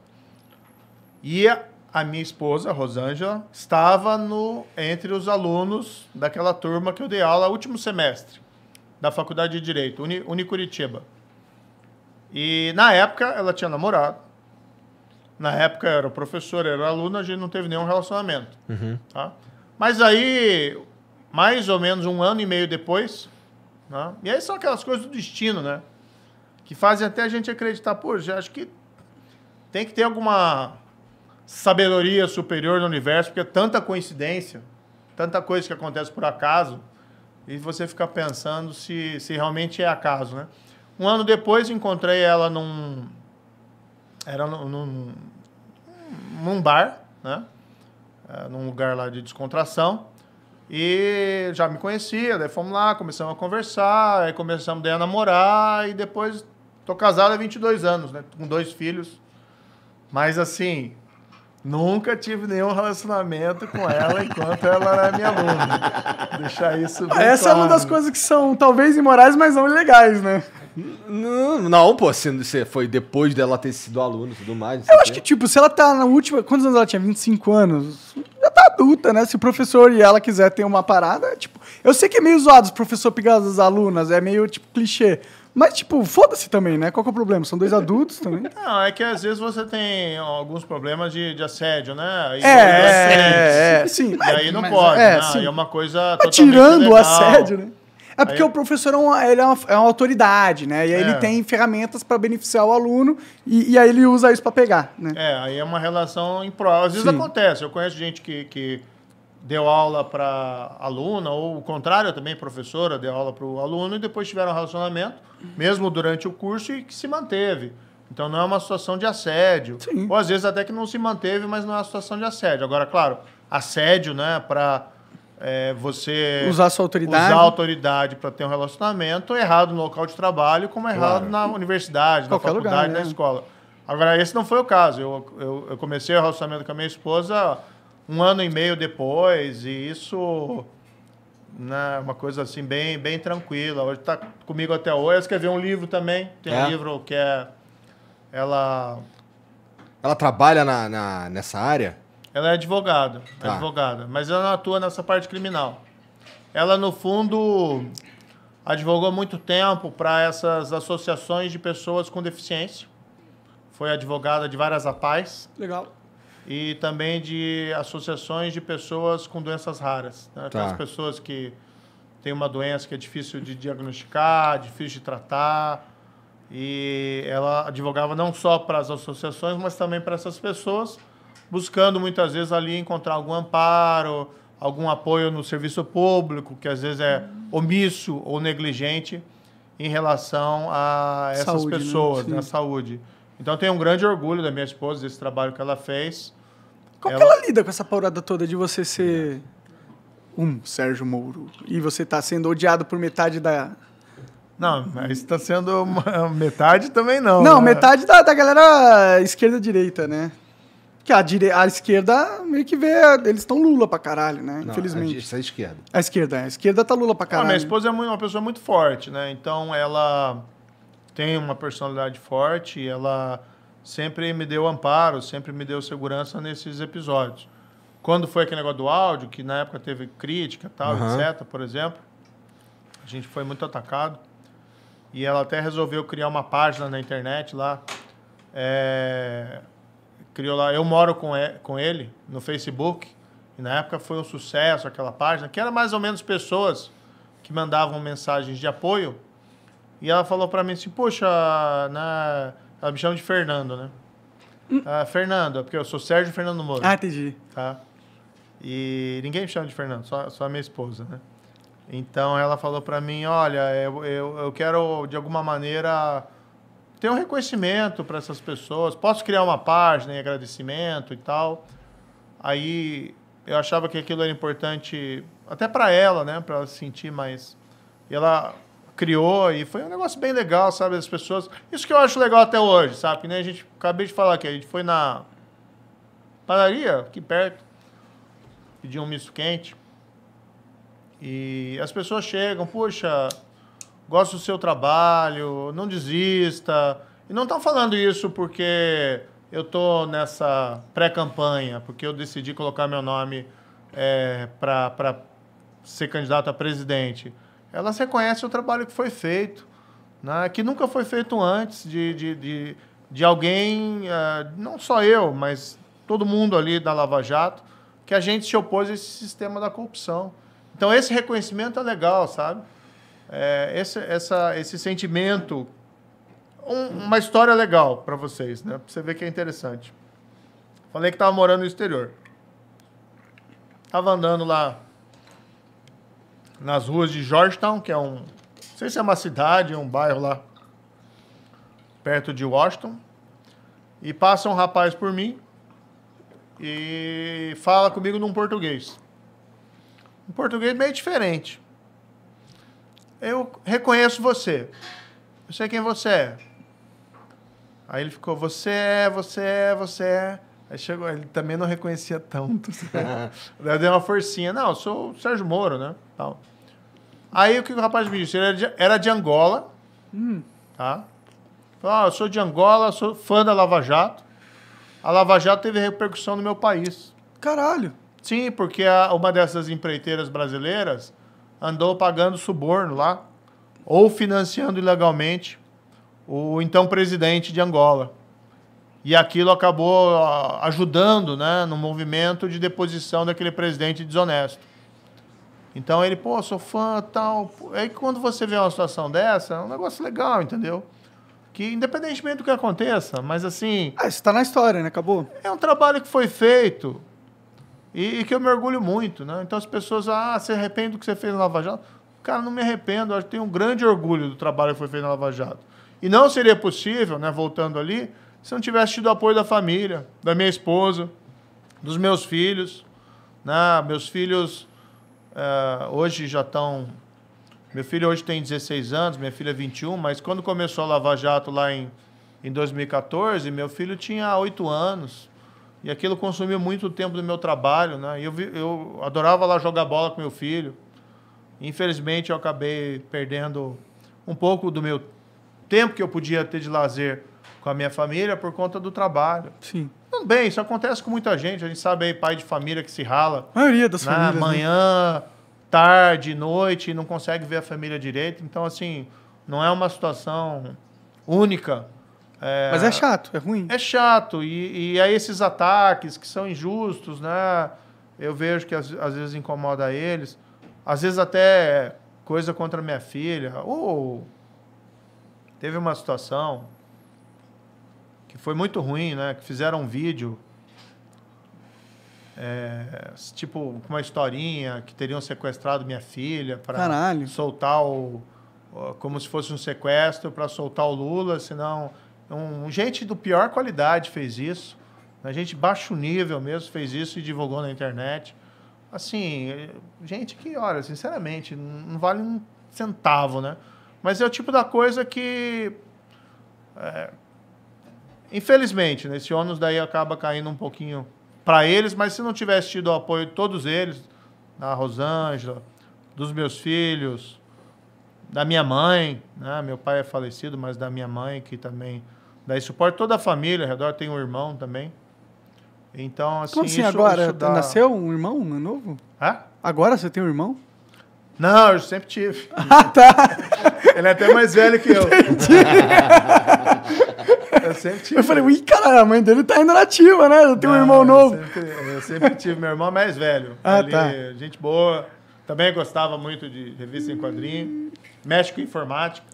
E a minha esposa, Rosângela, estava no, entre os alunos daquela turma que eu dei aula último semestre da Faculdade de Direito, Uni, Unicuritiba. E na época ela tinha namorado. Na época era professor era aluna, a gente não teve nenhum relacionamento. Uhum. Tá? Mas aí, mais ou menos um ano e meio depois, né? e aí são aquelas coisas do destino, né? Que fazem até a gente acreditar, pô, já acho que tem que ter alguma sabedoria superior no universo, porque é tanta coincidência, tanta coisa que acontece por acaso, e você fica pensando se, se realmente é acaso, né? Um ano depois encontrei ela num era num, num, num bar, né? É, num lugar lá de descontração. E já me conhecia, daí fomos lá, começamos a conversar, aí começamos daí a namorar e depois tô casado há 22 anos, né? Com dois filhos. Mas assim, Nunca tive nenhum relacionamento com ela enquanto ela era minha aluna. Deixar isso bem Essa claro. é uma das coisas que são talvez imorais, mas não ilegais, né? Não, não pô, assim você foi depois dela ter sido aluna e tudo mais. Eu acho que, tipo, se ela tá na última. Quantos anos ela tinha? 25 anos? Já tá adulta, né? Se o professor e ela quiser ter uma parada, tipo. Eu sei que é meio zoado o professor pegar as alunas, é meio, tipo, clichê. Mas, tipo, foda-se também, né? Qual que é o problema? São dois adultos também. Não, é que às vezes você tem alguns problemas de, de assédio, né? E é, é, é, sim. E mas, aí não mas, pode, é, né? Sim. é uma coisa mas Tirando legal. o assédio, né? É porque aí... o professor é uma, ele é, uma, é uma autoridade, né? E aí é. ele tem ferramentas para beneficiar o aluno e, e, aí ele usa isso para pegar, né? É, aí é uma relação imprópria. Às vezes Sim. acontece. Eu conheço gente que, que deu aula para aluna, ou o contrário também, professora deu aula para o aluno, e depois tiveram um relacionamento, mesmo durante o curso, e que se manteve. Então não é uma situação de assédio. Sim. Ou às vezes até que não se manteve, mas não é uma situação de assédio. Agora, claro, assédio, né, para é, você usar sua autoridade, usar a autoridade para ter um relacionamento, é errado no local de trabalho, como é errado claro. na universidade, Qualquer na faculdade, lugar, né? na escola. Agora, esse não foi o caso. Eu, eu, eu comecei o relacionamento com a minha esposa um ano e meio depois, e isso né, é uma coisa assim bem, bem tranquila. Hoje está comigo até hoje. Ela escreveu um livro também. Tem é? um livro que é. Ela. Ela trabalha na, na nessa área? Ela é advogada, tá. advogada, mas ela não atua nessa parte criminal. Ela, no fundo, advogou muito tempo para essas associações de pessoas com deficiência. Foi advogada de várias apais Legal e também de associações de pessoas com doenças raras. Né? Aquelas tá. pessoas que têm uma doença que é difícil de diagnosticar, difícil de tratar. E ela advogava não só para as associações, mas também para essas pessoas, buscando muitas vezes ali encontrar algum amparo, algum apoio no serviço público, que às vezes é hum. omisso ou negligente em relação a essas saúde, né? pessoas, né? na saúde. Então, eu tenho um grande orgulho da minha esposa, desse trabalho que ela fez. Como ela... que ela lida com essa parada toda de você ser um Sérgio Moro e você tá sendo odiado por metade da... Não, mas está sendo uma... metade também não. Não, né? metade da, da galera esquerda-direita, né? Que a, dire... a esquerda meio que vê. Eles estão Lula pra caralho, né? Não, é Infelizmente. Isso é a esquerda. A esquerda, é. A esquerda tá Lula pra caralho. Ah, minha esposa é uma pessoa muito forte, né? Então ela tem uma personalidade forte, ela sempre me deu amparo, sempre me deu segurança nesses episódios. Quando foi aquele negócio do áudio, que na época teve crítica, tal, uhum. etc, por exemplo, a gente foi muito atacado. E ela até resolveu criar uma página na internet lá. É... criou lá, eu moro com, e... com ele, no Facebook. E na época foi um sucesso aquela página, que era mais ou menos pessoas que mandavam mensagens de apoio e ela falou para mim assim, poxa, na... Né, ela me chama de Fernando, né? Hum. Ah, Fernando, é porque eu sou Sérgio Fernando Moura. Ah, entendi. Tá? E ninguém me chama de Fernando, só, só a minha esposa, né? Então ela falou para mim, olha, eu, eu, eu quero de alguma maneira ter um reconhecimento para essas pessoas, posso criar uma página em agradecimento e tal. Aí eu achava que aquilo era importante até para ela, né, para ela se sentir mais. E ela criou e foi um negócio bem legal, sabe? As pessoas. Isso que eu acho legal até hoje, sabe? né a gente. Acabei de falar que a gente foi na padaria, aqui perto, pedir um misto quente. E as pessoas chegam, puxa gosto do seu trabalho, não desista. E não estão falando isso porque eu tô nessa pré-campanha, porque eu decidi colocar meu nome é, eh, para ser candidato a presidente elas reconhecem o trabalho que foi feito, né? que nunca foi feito antes de, de, de, de alguém, uh, não só eu, mas todo mundo ali da Lava Jato, que a gente se opôs a esse sistema da corrupção. Então, esse reconhecimento é legal, sabe? É, esse, essa, esse sentimento, um, uma história legal para vocês, né? Para você ver que é interessante. Falei que estava morando no exterior. Estava andando lá nas ruas de Georgetown, que é um. Não sei se é uma cidade, é um bairro lá perto de Washington. E passa um rapaz por mim e fala comigo num português. Um português meio diferente. Eu reconheço você. Eu sei quem você é. Aí ele ficou, você é, você é, você é. Aí chegou, ele também não reconhecia tanto. Daí eu dei uma forcinha. Não, eu sou o Sérgio Moro, né? Aí o que o rapaz me disse? Ele era de, era de Angola, hum. tá? Falou, ah, eu sou de Angola, sou fã da Lava Jato. A Lava Jato teve repercussão no meu país. Caralho! Sim, porque a, uma dessas empreiteiras brasileiras andou pagando suborno lá, ou financiando ilegalmente o então presidente de Angola. E aquilo acabou ah, ajudando né, no movimento de deposição daquele presidente desonesto. Então ele, pô, sou fã, tal. Aí quando você vê uma situação dessa, é um negócio legal, entendeu? Que independentemente do que aconteça, mas assim. Ah, isso tá na história, né? Acabou. É um trabalho que foi feito e, e que eu mergulho muito, né? Então as pessoas, ah, se arrepende do que você fez na Lava Jato? Cara, não me arrependo, acho que tenho um grande orgulho do trabalho que foi feito na Lava Jato. E não seria possível, né, voltando ali, se não tivesse tido apoio da família, da minha esposa, dos meus filhos, né? Meus filhos Uh, hoje já estão. Meu filho hoje tem 16 anos, minha filha 21, mas quando começou a Lava Jato lá em, em 2014, meu filho tinha 8 anos. E aquilo consumiu muito tempo do meu trabalho, né? eu, eu adorava lá jogar bola com meu filho. Infelizmente, eu acabei perdendo um pouco do meu tempo que eu podia ter de lazer com a minha família por conta do trabalho. Sim. Também, isso acontece com muita gente. A gente sabe aí, pai de família que se rala. A maioria das né? famílias. Né? Manhã, né? tarde, noite, não consegue ver a família direito. Então, assim, não é uma situação única. É... Mas é chato, é ruim. É chato. E, e aí esses ataques que são injustos, né? Eu vejo que às, às vezes incomoda eles. Às vezes até coisa contra minha filha. Ou... Teve uma situação foi muito ruim, né? Que fizeram um vídeo. É, tipo, com uma historinha que teriam sequestrado minha filha para soltar o. Como se fosse um sequestro para soltar o Lula, senão. Um, um gente do pior qualidade fez isso. A gente baixo nível mesmo fez isso e divulgou na internet. Assim, gente que, olha, sinceramente, não vale um centavo, né? Mas é o tipo da coisa que. É, Infelizmente, né, esse ônus daí acaba caindo um pouquinho para eles, mas se não tivesse tido o apoio de todos eles, da Rosângela, dos meus filhos, da minha mãe, né? meu pai é falecido, mas da minha mãe que também daí suporte, toda a família ao redor, tem um irmão também. Então, assim, Como assim, isso, agora isso dá... nasceu um irmão é novo? É? Agora você tem um irmão? Não, eu sempre tive. Ah, tá. Ele é até mais velho que eu. Entendi. eu sempre tive. Eu falei, ui, cara, a mãe dele tá na nativa, né? Eu tenho um irmão eu novo. Sempre, eu sempre tive meu irmão é mais velho. Ah, tá. Ele, tá. Gente boa. Também gostava muito de revista em quadrinho. México Informática.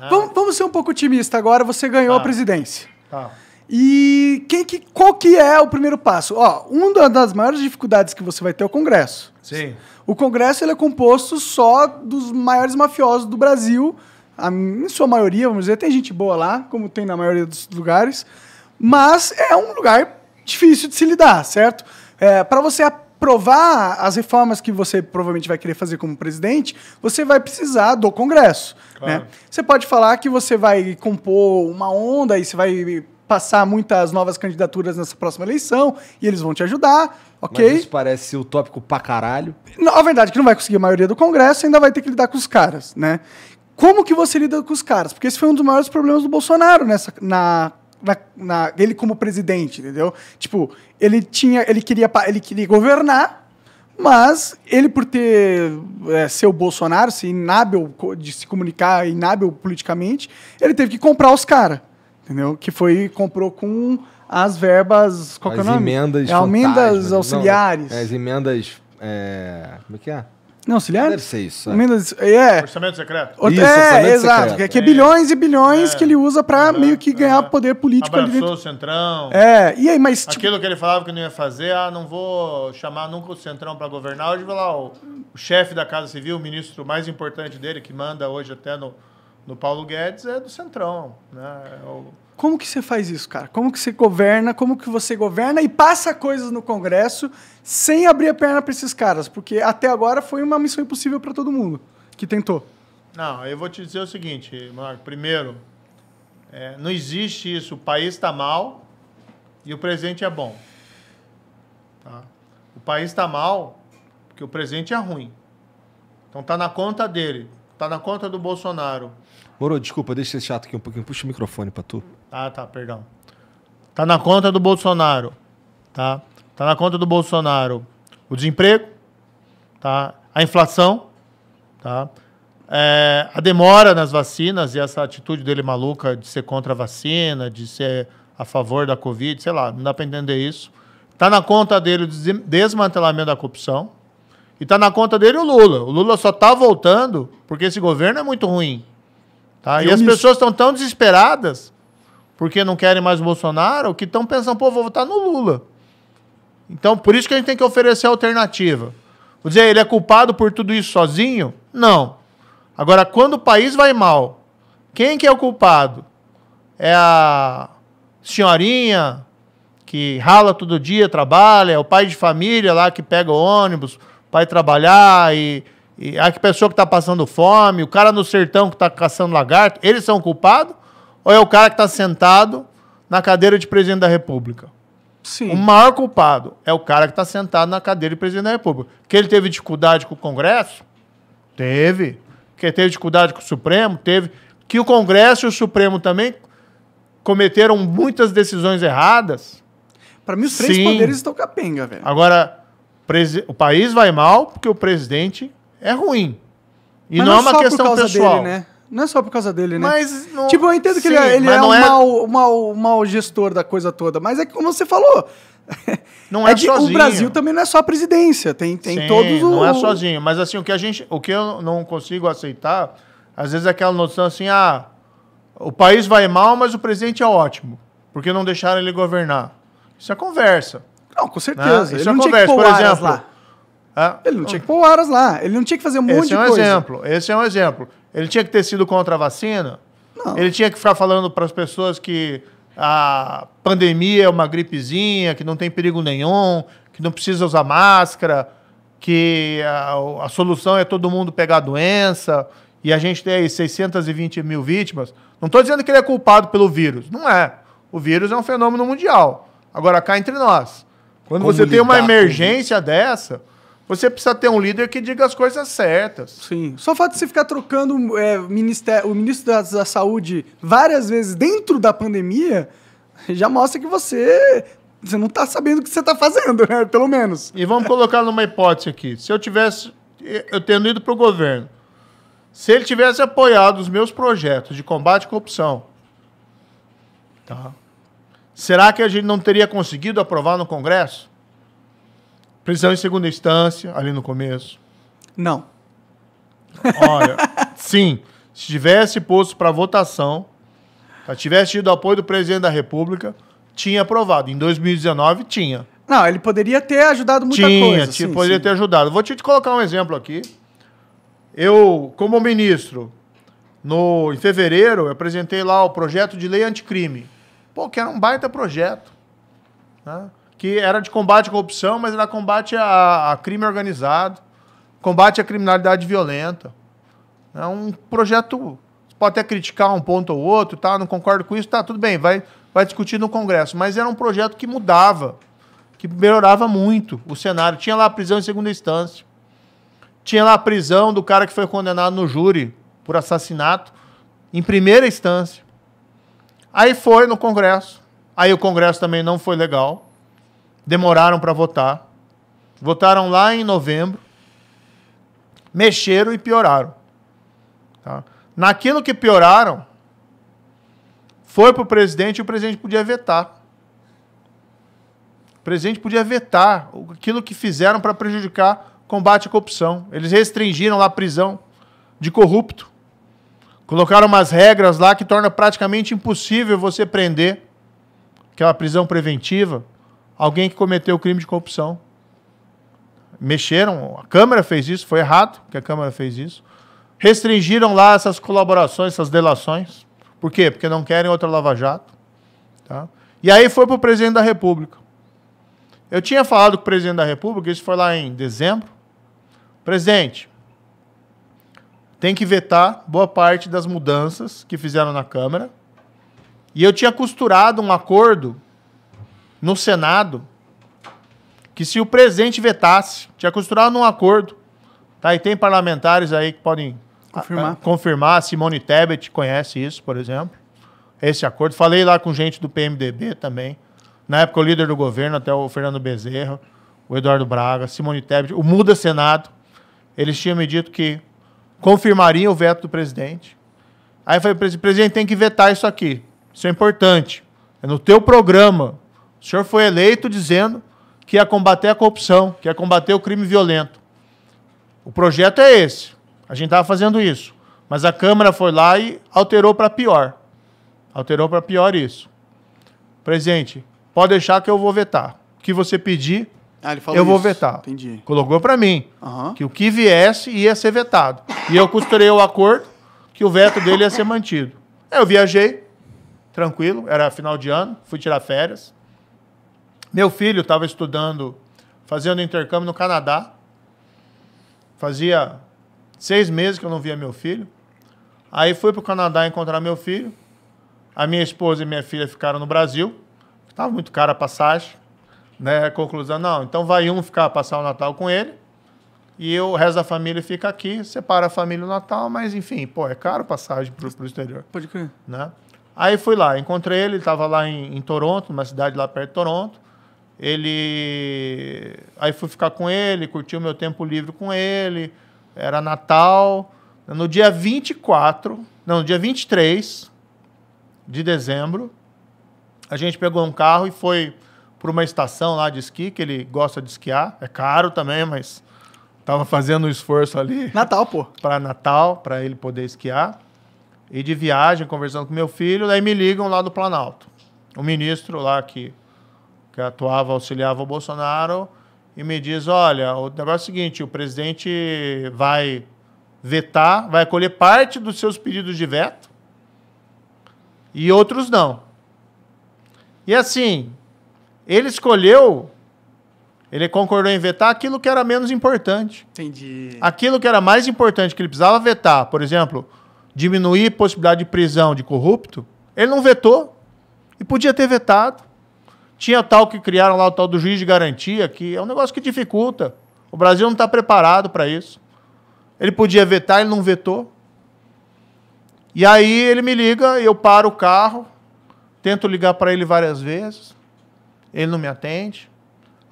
Ah. Vamos, vamos ser um pouco otimista agora. Você ganhou tá. a presidência. Tá. E quem que, qual que é o primeiro passo? Ó, uma das maiores dificuldades que você vai ter é o Congresso. Sim. O Congresso ele é composto só dos maiores mafiosos do Brasil, a, em sua maioria, vamos dizer, tem gente boa lá, como tem na maioria dos lugares, mas é um lugar difícil de se lidar, certo? É, Para você aprovar as reformas que você provavelmente vai querer fazer como presidente, você vai precisar do Congresso. Né? Claro. Né? Você pode falar que você vai compor uma onda e você vai passar muitas novas candidaturas nessa próxima eleição e eles vão te ajudar, ok? Mas isso parece utópico pra caralho. a verdade é que não vai conseguir a maioria do Congresso ainda vai ter que lidar com os caras, né? Como que você lida com os caras? Porque esse foi um dos maiores problemas do Bolsonaro nessa, na na, na, ele como presidente, entendeu? Tipo, ele tinha, ele queria, ele queria governar, mas ele por ter é, seu Bolsonaro, se inábil de se comunicar, inábil politicamente, ele teve que comprar os caras entendeu? Que foi comprou com as verbas, qual que é o nome? Emendas, é, emendas né? auxiliares. Não, é, as emendas, é, como é que é? Não, auxiliares? Deve ser isso. É. Emendas, é. Orçamento secreto. Isso, é, orçamento exato. Secreto. É que é bilhões e bilhões é. que ele usa para meio que ganhar poder político Abraçou ali dentro. o Centrão. É, e aí, mas... Tipo Aquilo que ele falava que não ia fazer, ah, não vou chamar nunca o Centrão para governar. Hoje, vai lá, o, o chefe da Casa Civil, o ministro mais importante dele, que manda hoje até no no Paulo Guedes é do Centrão. Né? É o... Como que você faz isso, cara? Como que você governa? Como que você governa e passa coisas no Congresso sem abrir a perna para esses caras? Porque até agora foi uma missão impossível para todo mundo que tentou. Não, eu vou te dizer o seguinte, Marco. Primeiro, é, não existe isso. O país está mal e o presente é bom. Tá? O país está mal porque o presente é ruim. Então tá na conta dele, tá na conta do Bolsonaro Moro, desculpa, deixa ser chato aqui um pouquinho. Puxa o microfone pra tu. Ah, tá, perdão. Tá na conta do Bolsonaro, tá? Tá na conta do Bolsonaro o desemprego, tá? A inflação, tá? É, a demora nas vacinas e essa atitude dele maluca de ser contra a vacina, de ser a favor da Covid, sei lá, não dá para entender isso. Tá na conta dele o desmantelamento da corrupção e tá na conta dele o Lula. O Lula só tá voltando porque esse governo é muito ruim. Tá? E, as me... pessoas estão tão desesperadas porque não querem mais o Bolsonaro que estão pensando, pô, vou votar no Lula. Então, por isso que a gente tem que oferecer alternativa. Vou dizer, ele é culpado por tudo isso sozinho? Não. Agora, quando o país vai mal, quem que é o culpado? É a senhorinha que rala todo dia, trabalha, é o pai de família lá que pega o ônibus, ir trabalhar e e a pessoa que está passando fome, o cara no sertão que está caçando lagarto, eles são culpados? Ou é o cara que está sentado na cadeira de presidente da República? Sim. O maior culpado é o cara que está sentado na cadeira de presidente da República. Que ele teve dificuldade com o Congresso? Teve. Que teve dificuldade com o Supremo? Teve. Que o Congresso e o Supremo também cometeram muitas decisões erradas? Para mim, os três Sim. poderes estão capenga, velho. Agora, o país vai mal porque o presidente é ruim. E não, não, é, é uma questão pessoal. Dele, né? Não é só por causa dele, né? Mas não... Tipo, eu entendo que Sim, ele é, ele é um é... Mal, mal, mal gestor da coisa toda, mas é que, como você falou. Não é, é de, sozinho. O Brasil também não é só a presidência, tem, tem Sim, todos os. Não é sozinho, mas assim, o que a gente. O que eu não consigo aceitar, às vezes é aquela noção assim, ah, o país vai mal, mas o presidente é ótimo. Porque não deixaram ele governar. Isso é conversa. Não, com certeza. Né? Isso ele é conversa, por exemplo. Lá. Ah, ele não tinha que pôr horas lá, ele não tinha que fazer um monte esse é um coisa. Exemplo, esse é um exemplo. Ele tinha que ter sido contra a vacina? Não. Ele tinha que ficar falando para as pessoas que a pandemia é uma gripezinha, que não tem perigo nenhum, que não precisa usar máscara, que a, a solução é todo mundo pegar a doença e a gente tem aí 620 mil vítimas. Não estou dizendo que ele é culpado pelo vírus, não é. O vírus é um fenômeno mundial. Agora, cá entre nós. Quando Como você tem uma emergência dessa você precisa ter um líder que diga as coisas certas. Sim. Só o fato de você ficar trocando é, ministério, o ministro da, da Saúde várias vezes dentro da pandemia já mostra que você você não está sabendo o que você está fazendo, né? Pelo menos. E vamos colocar numa hipótese aqui. Se eu tivesse. Eu tendo ido para o governo. Se ele tivesse apoiado os meus projetos de combate à corrupção. Tá. Será que a gente não teria conseguido aprovar no Congresso? Prisão em segunda instância, ali no começo? Não. Olha, sim. Se tivesse posto para votação, se tá, tivesse tido apoio do presidente da República, tinha aprovado. Em 2019, tinha. Não, ele poderia ter ajudado muita tinha, coisa. Tinha, sim, poderia sim. ter ajudado. Vou te colocar um exemplo aqui. Eu, como ministro, no, em fevereiro, eu apresentei lá o projeto de lei anticrime. Pô, que era um baita projeto. Né? que era de combate à corrupção, mas era combate a, a crime organizado, combate à criminalidade violenta. É um projeto. Você pode até criticar um ponto ou outro, tá? Não concordo com isso, tá? Tudo bem, vai, vai discutir no Congresso. Mas era um projeto que mudava, que melhorava muito o cenário. Tinha lá a prisão em segunda instância. Tinha lá a prisão do cara que foi condenado no júri por assassinato, em primeira instância. Aí foi no Congresso. Aí o Congresso também não foi legal demoraram para votar. Votaram lá em novembro, mexeram e pioraram. Tá? Naquilo que pioraram, foi para o presidente e o presidente podia vetar. O presidente podia vetar aquilo que fizeram para prejudicar combate à corrupção. Eles restringiram lá a prisão de corrupto. Colocaram umas regras lá que torna praticamente impossível você prender aquela é prisão preventiva alguém que cometeu crime de corrupção. Mexeram, a Câmara fez isso, foi errado que a Câmara fez isso. Restringiram lá essas colaborações, essas delações. Por quê? Porque não querem outra Lava Jato. Tá? E aí foi para o presidente da República. Eu tinha falado com o presidente da República, isso foi lá em dezembro. Presidente, tem que vetar boa parte das mudanças que fizeram na Câmara. E eu tinha costurado um acordo no Senado que se o presidente vetasse, tinha costurado num acordo, tá? E tem parlamentares aí que podem ah, confirmar. A, ah, a, confirmar. Simone Tebet conhece isso, por exemplo, esse acordo. Falei lá com gente do PMDB também. Na época, o líder do governo, até o Fernando Bezerra, o Eduardo Braga, Simone Tebet, o Muda Senado, eles tinham me dito que confirmariam o veto do presidente. Aí eu falei, presidente, tem que vetar isso aqui. Isso é importante. É no teu programa o senhor foi eleito dizendo que ia combater a corrupção, que ia combater o crime violento. O projeto é esse. A gente estava fazendo isso. Mas a Câmara foi lá e alterou para pior. Alterou para pior isso. Presidente, pode deixar que eu vou vetar. O que você pedir, ah, eu isso. vou vetar. Entendi. Colocou para mim uhum. que o que viesse ia ser vetado. E eu costurei o acordo que o veto dele ia ser mantido. Eu viajei, tranquilo, era final de ano, fui tirar férias. Meu filho estava estudando, fazendo intercâmbio no Canadá. Fazia seis meses que eu não via meu filho. Aí fui para o Canadá encontrar meu filho. A minha esposa e minha filha ficaram no Brasil. Estava muito cara a passagem. Né? Conclusão, não, então vai um ficar passar o Natal com ele. E eu, o resto da família fica aqui, separa a família no Natal, mas enfim, pô, é caro passagem para o exterior. Pode crer. Né? Aí fui lá, encontrei ele, ele estava lá em, em Toronto, numa cidade lá perto de Toronto ele aí fui ficar com ele, curti o meu tempo livre com ele. Era Natal, no dia 24, não, no dia 23 de dezembro, a gente pegou um carro e foi para uma estação lá de esqui, que ele gosta de esquiar. É caro também, mas tava fazendo um esforço ali. Natal, pô. Para Natal, para ele poder esquiar. E de viagem, conversando com meu filho, daí me ligam lá do Planalto. O ministro lá que que atuava, auxiliava o Bolsonaro, e me diz: olha, o negócio é o seguinte, o presidente vai vetar, vai acolher parte dos seus pedidos de veto e outros não. E assim, ele escolheu, ele concordou em vetar aquilo que era menos importante. Entendi. Aquilo que era mais importante, que ele precisava vetar, por exemplo, diminuir a possibilidade de prisão de corrupto, ele não vetou e podia ter vetado. Tinha tal que criaram lá o tal do juiz de garantia, que é um negócio que dificulta. O Brasil não está preparado para isso. Ele podia vetar, ele não vetou. E aí ele me liga, eu paro o carro, tento ligar para ele várias vezes, ele não me atende.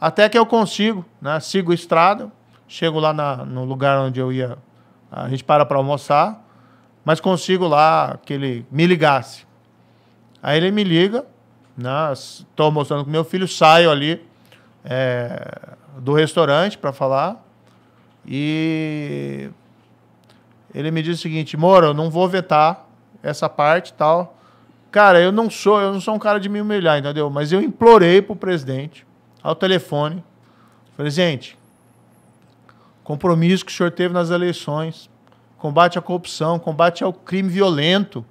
Até que eu consigo, né? Sigo a estrada, chego lá na, no lugar onde eu ia, a gente para para almoçar, mas consigo lá que ele me ligasse. Aí ele me liga, né? Estou mostrando com meu filho, saio ali é, do restaurante para falar e ele me disse o seguinte, Moro, eu não vou vetar essa parte e tal. Cara, eu não sou, eu não sou um cara de me humilhar, entendeu? Mas eu implorei pro presidente, ao telefone, presidente, compromisso que o senhor teve nas eleições, combate à corrupção, combate ao crime violento,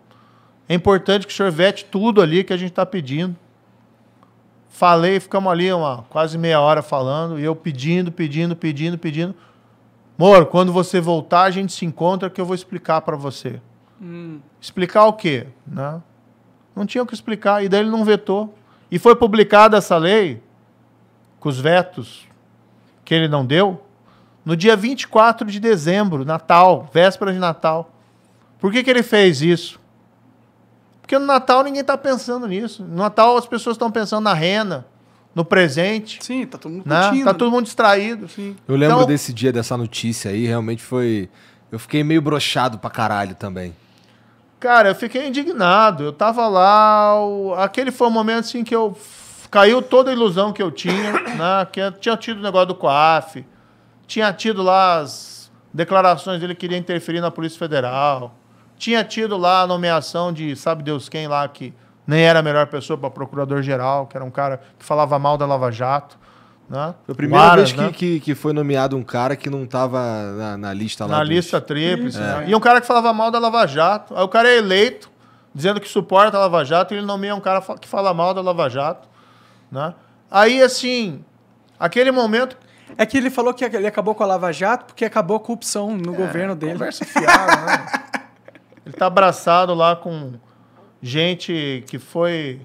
é importante que o senhor vete tudo ali que a gente está pedindo. Falei, ficamos ali uma quase meia hora falando, e eu pedindo, pedindo, pedindo, pedindo. Moro, quando você voltar, a gente se encontra que eu vou explicar para você. Hum. Explicar o quê? Né? Não tinha o que explicar, e daí ele não vetou. E foi publicada essa lei, com os vetos que ele não deu, no dia 24 de dezembro, Natal, véspera de Natal. Por que, que ele fez isso? Porque no Natal ninguém está pensando nisso. No Natal as pessoas estão pensando na renda, no presente. Sim, tá todo mundo né? Tá curtindo. Tá todo mundo distraído. Sim. Eu lembro então, desse dia, dessa notícia aí, realmente foi... Eu fiquei meio brochado pra caralho também. Cara, eu fiquei indignado. Eu tava lá... O... Aquele foi o momento assim que eu... Caiu toda a ilusão que eu tinha, né? Que eu tinha tido o negócio do COAF, tinha tido lá as declarações dele que queria interferir na Polícia Federal tinha tido lá a nomeação de sabe Deus quem lá que nem era a melhor pessoa para procurador-geral, que era um cara que falava mal da Lava Jato. Né? Foi a primeira vez que, né? que, que, foi nomeado um cara que não estava na, na, lista lá. Na dos... lista tríplice. É. Né? E um cara que falava mal da Lava Jato. Aí o cara é eleito, dizendo que suporta a Lava Jato, e ele nomeia um cara que fala mal da Lava Jato. Né? Aí, assim, aquele momento. É que ele falou que ele acabou com a Lava Jato porque acabou a corrupção no é, governo dele. Conversa fiada, né? Ele tá abraçado lá com gente que foi.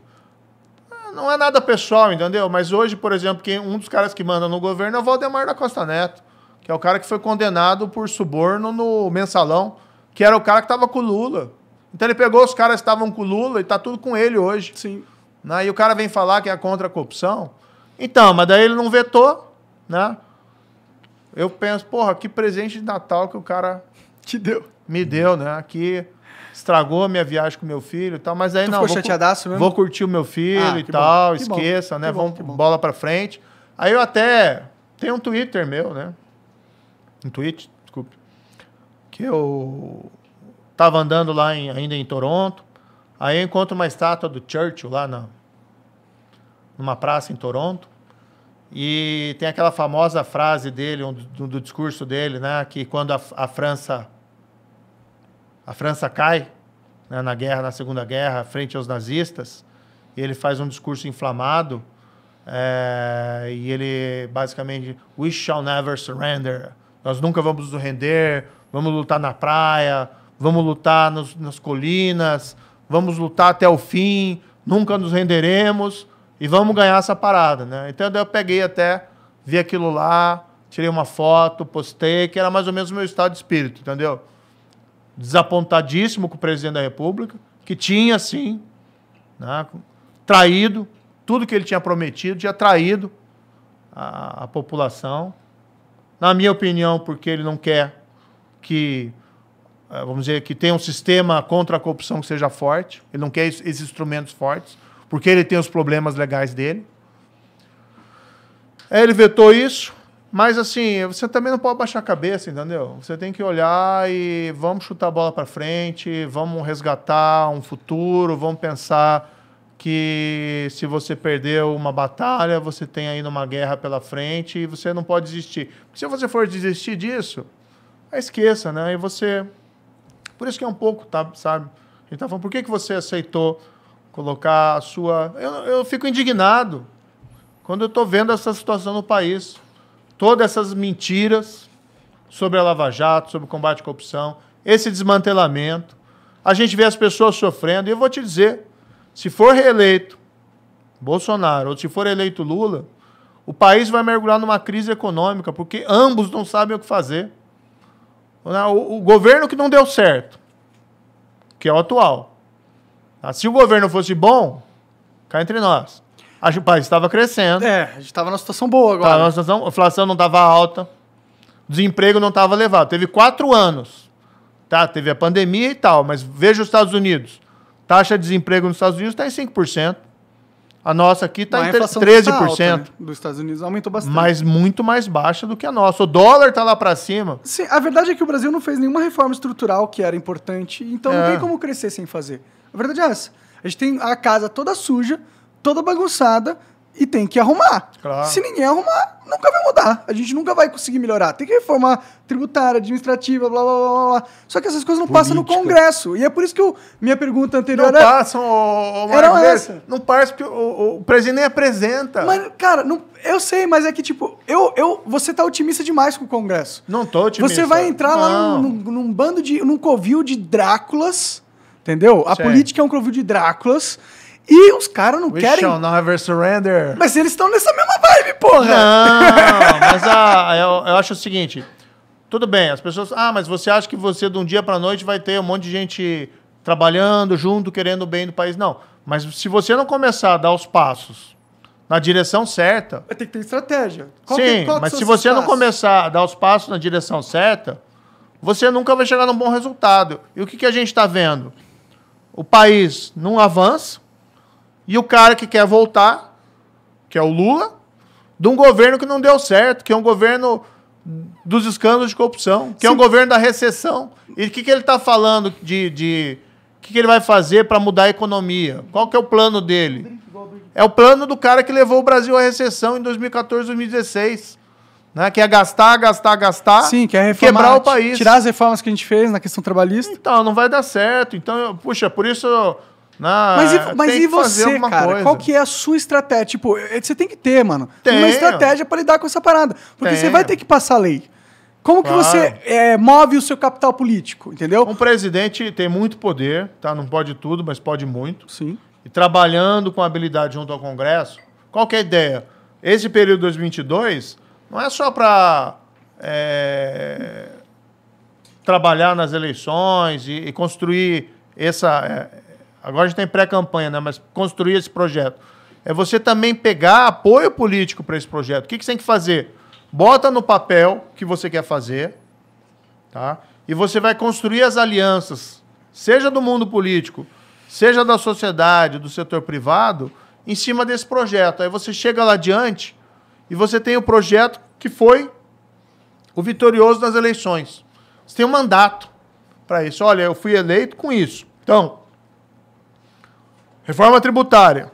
Não é nada pessoal, entendeu? Mas hoje, por exemplo, quem, um dos caras que manda no governo é o Valdemar da Costa Neto, que é o cara que foi condenado por suborno no mensalão, que era o cara que estava com o Lula. Então ele pegou os caras que estavam com o Lula e tá tudo com ele hoje. Sim. Né? E o cara vem falar que é contra a corrupção. Então, mas daí ele não vetou, né? Eu penso, porra, que presente de Natal que o cara te deu. Me deu, né? Aqui estragou minha viagem com meu filho e tal, mas aí tu não. Ficou vou, chateadaço mesmo? Vou curtir o meu filho ah, e tal, bom, esqueça, né? Vamos bola para frente. Aí eu até tem um Twitter meu, né? Um tweet, desculpe. Que eu tava andando lá em, ainda em Toronto. Aí eu encontro uma estátua do Churchill lá na numa praça em Toronto. E tem aquela famosa frase dele, um, do, do discurso dele, né, que quando a, a França a França cai né, na guerra, na Segunda Guerra, frente aos nazistas, e ele faz um discurso inflamado, é, e ele basicamente, we shall never surrender, nós nunca vamos nos render, vamos lutar na praia, vamos lutar nos, nas colinas, vamos lutar até o fim, nunca nos renderemos e vamos ganhar essa parada, né? Então eu peguei até, vi aquilo lá, tirei uma foto, postei, que era mais ou menos o meu estado de espírito, entendeu? desapontadíssimo com o presidente da República, que tinha, sim, né, traído tudo que ele tinha prometido, tinha traído a, a população. Na minha opinião, porque ele não quer que, eh, vamos dizer, que tenha um sistema contra a corrupção que seja forte, ele não quer esses instrumentos fortes, porque ele tem os problemas legais dele. ele vetou isso, mas assim, você também não pode baixar a cabeça, entendeu? Você tem que olhar e vamos chutar a bola para frente, vamos resgatar um futuro, vamos pensar que se você perdeu uma batalha, você tem ainda uma guerra pela frente e você não pode desistir. Porque se você for desistir disso, esqueça, né? E você por isso que é um pouco, tá, sabe? A gente tá falando, por que, que você aceitou colocar a sua. Eu, eu fico indignado quando eu tô vendo essa situação no país todas essas mentiras sobre a Lava Jato, sobre o combate à corrupção, esse desmantelamento. A gente vê as pessoas sofrendo. E eu vou te dizer: se for reeleito Bolsonaro ou se for eleito Lula, o país vai mergulhar numa crise econômica, porque ambos não sabem o que fazer. O, governo que não deu certo, que é o atual. Ah, se o governo fosse bom, cá entre nós, o país estava crescendo. É, a gente estava numa situação boa agora. Tava numa situação, a inflação não estava alta, o desemprego não estava elevado. Teve quatro anos, tá? Teve a pandemia e tal, mas veja os Estados Unidos. Taxa de desemprego nos Estados Unidos está em 5%. A nossa aqui está em 13%. Tá alta, né? Dos Estados Unidos aumentou bastante. Mas muito mais baixa do que a nossa. O dólar está lá para cima. Sim, a verdade é que o Brasil não fez nenhuma reforma estrutural que era importante, então é. não tem é. como crescer sem fazer. A verdade é essa. A gente tem a casa toda suja, toda bagunçada e tem que arrumar. Claro. Se ninguém arrumar, nunca vai mudar. A gente nunca vai conseguir melhorar. Tem que reformar tributária, administrativa, blá blá blá blá. Só que essas coisas não Política. passam no Congresso. E é por isso que eu, minha pergunta anterior não era. Não passam, ô, ô, era essa. Não passa porque o, o, presidente nem apresenta. Mas, cara, não, eu sei, mas é que, tipo, eu, eu, você tá otimista demais com o Congresso. Não tô otimista. Você vai entrar não. lá num, num, num, bando de. num covil de Dráculas. Entendeu? A política é um covil de Dráculas e os caras não We querem. Shall never surrender. Mas eles estão nessa mesma vibe, porra. Não, mas ah, eu, eu acho o seguinte. Tudo bem, as pessoas. Ah, mas você acha que você, de um dia para noite, vai ter um monte de gente trabalhando junto, querendo o bem do país? Não. Mas se você não começar a dar os passos na direção certa. Tem que ter estratégia. Qual sim, que, mas se você não começar a dar os passos na direção certa, você nunca vai chegar num bom resultado. E o que, que a gente está vendo? O país não avança, e o cara que quer voltar, que é o Lula, de um governo que não deu certo, que é um governo dos escândalos de corrupção, que Sim. é um governo da recessão. E o que, que ele está falando de. de o que, que ele vai fazer para mudar a economia? Qual que é o plano dele? É o plano do cara que levou o Brasil à recessão em 2014, 2016. Né? Que é gastar, gastar, gastar. Sim, que é reformar, quebrar o país. Tirar as reformas que a gente fez na questão trabalhista. Então, não vai dar certo. Então, eu, puxa, por isso não, mas e, é, mas e você, cara? Coisa. Qual que é a sua estratégia? Tipo, é, você tem que ter, mano, Tenho. uma estratégia para lidar com essa parada. Porque Tenho. você vai ter que passar lei. Como claro. que você é, move o seu capital político, entendeu? Um presidente tem muito poder, tá? Não pode tudo, mas pode muito. Sim. E trabalhando com habilidade junto ao Congresso, qual é a ideia? Esse período 2022 não é só para é, trabalhar nas eleições e, e construir essa, é, Agora a gente tem pré-campanha, né? Mas construir esse projeto. É você também pegar apoio político para esse projeto. O que, que você tem que fazer? Bota no papel o que você quer fazer, tá? E você vai construir as alianças, seja do mundo político, seja da sociedade, do setor privado, em cima desse projeto. Aí você chega lá adiante e você tem o projeto que foi o vitorioso nas eleições. Você tem um mandato para isso. Olha, eu fui eleito com isso. Então, Reforma tributária.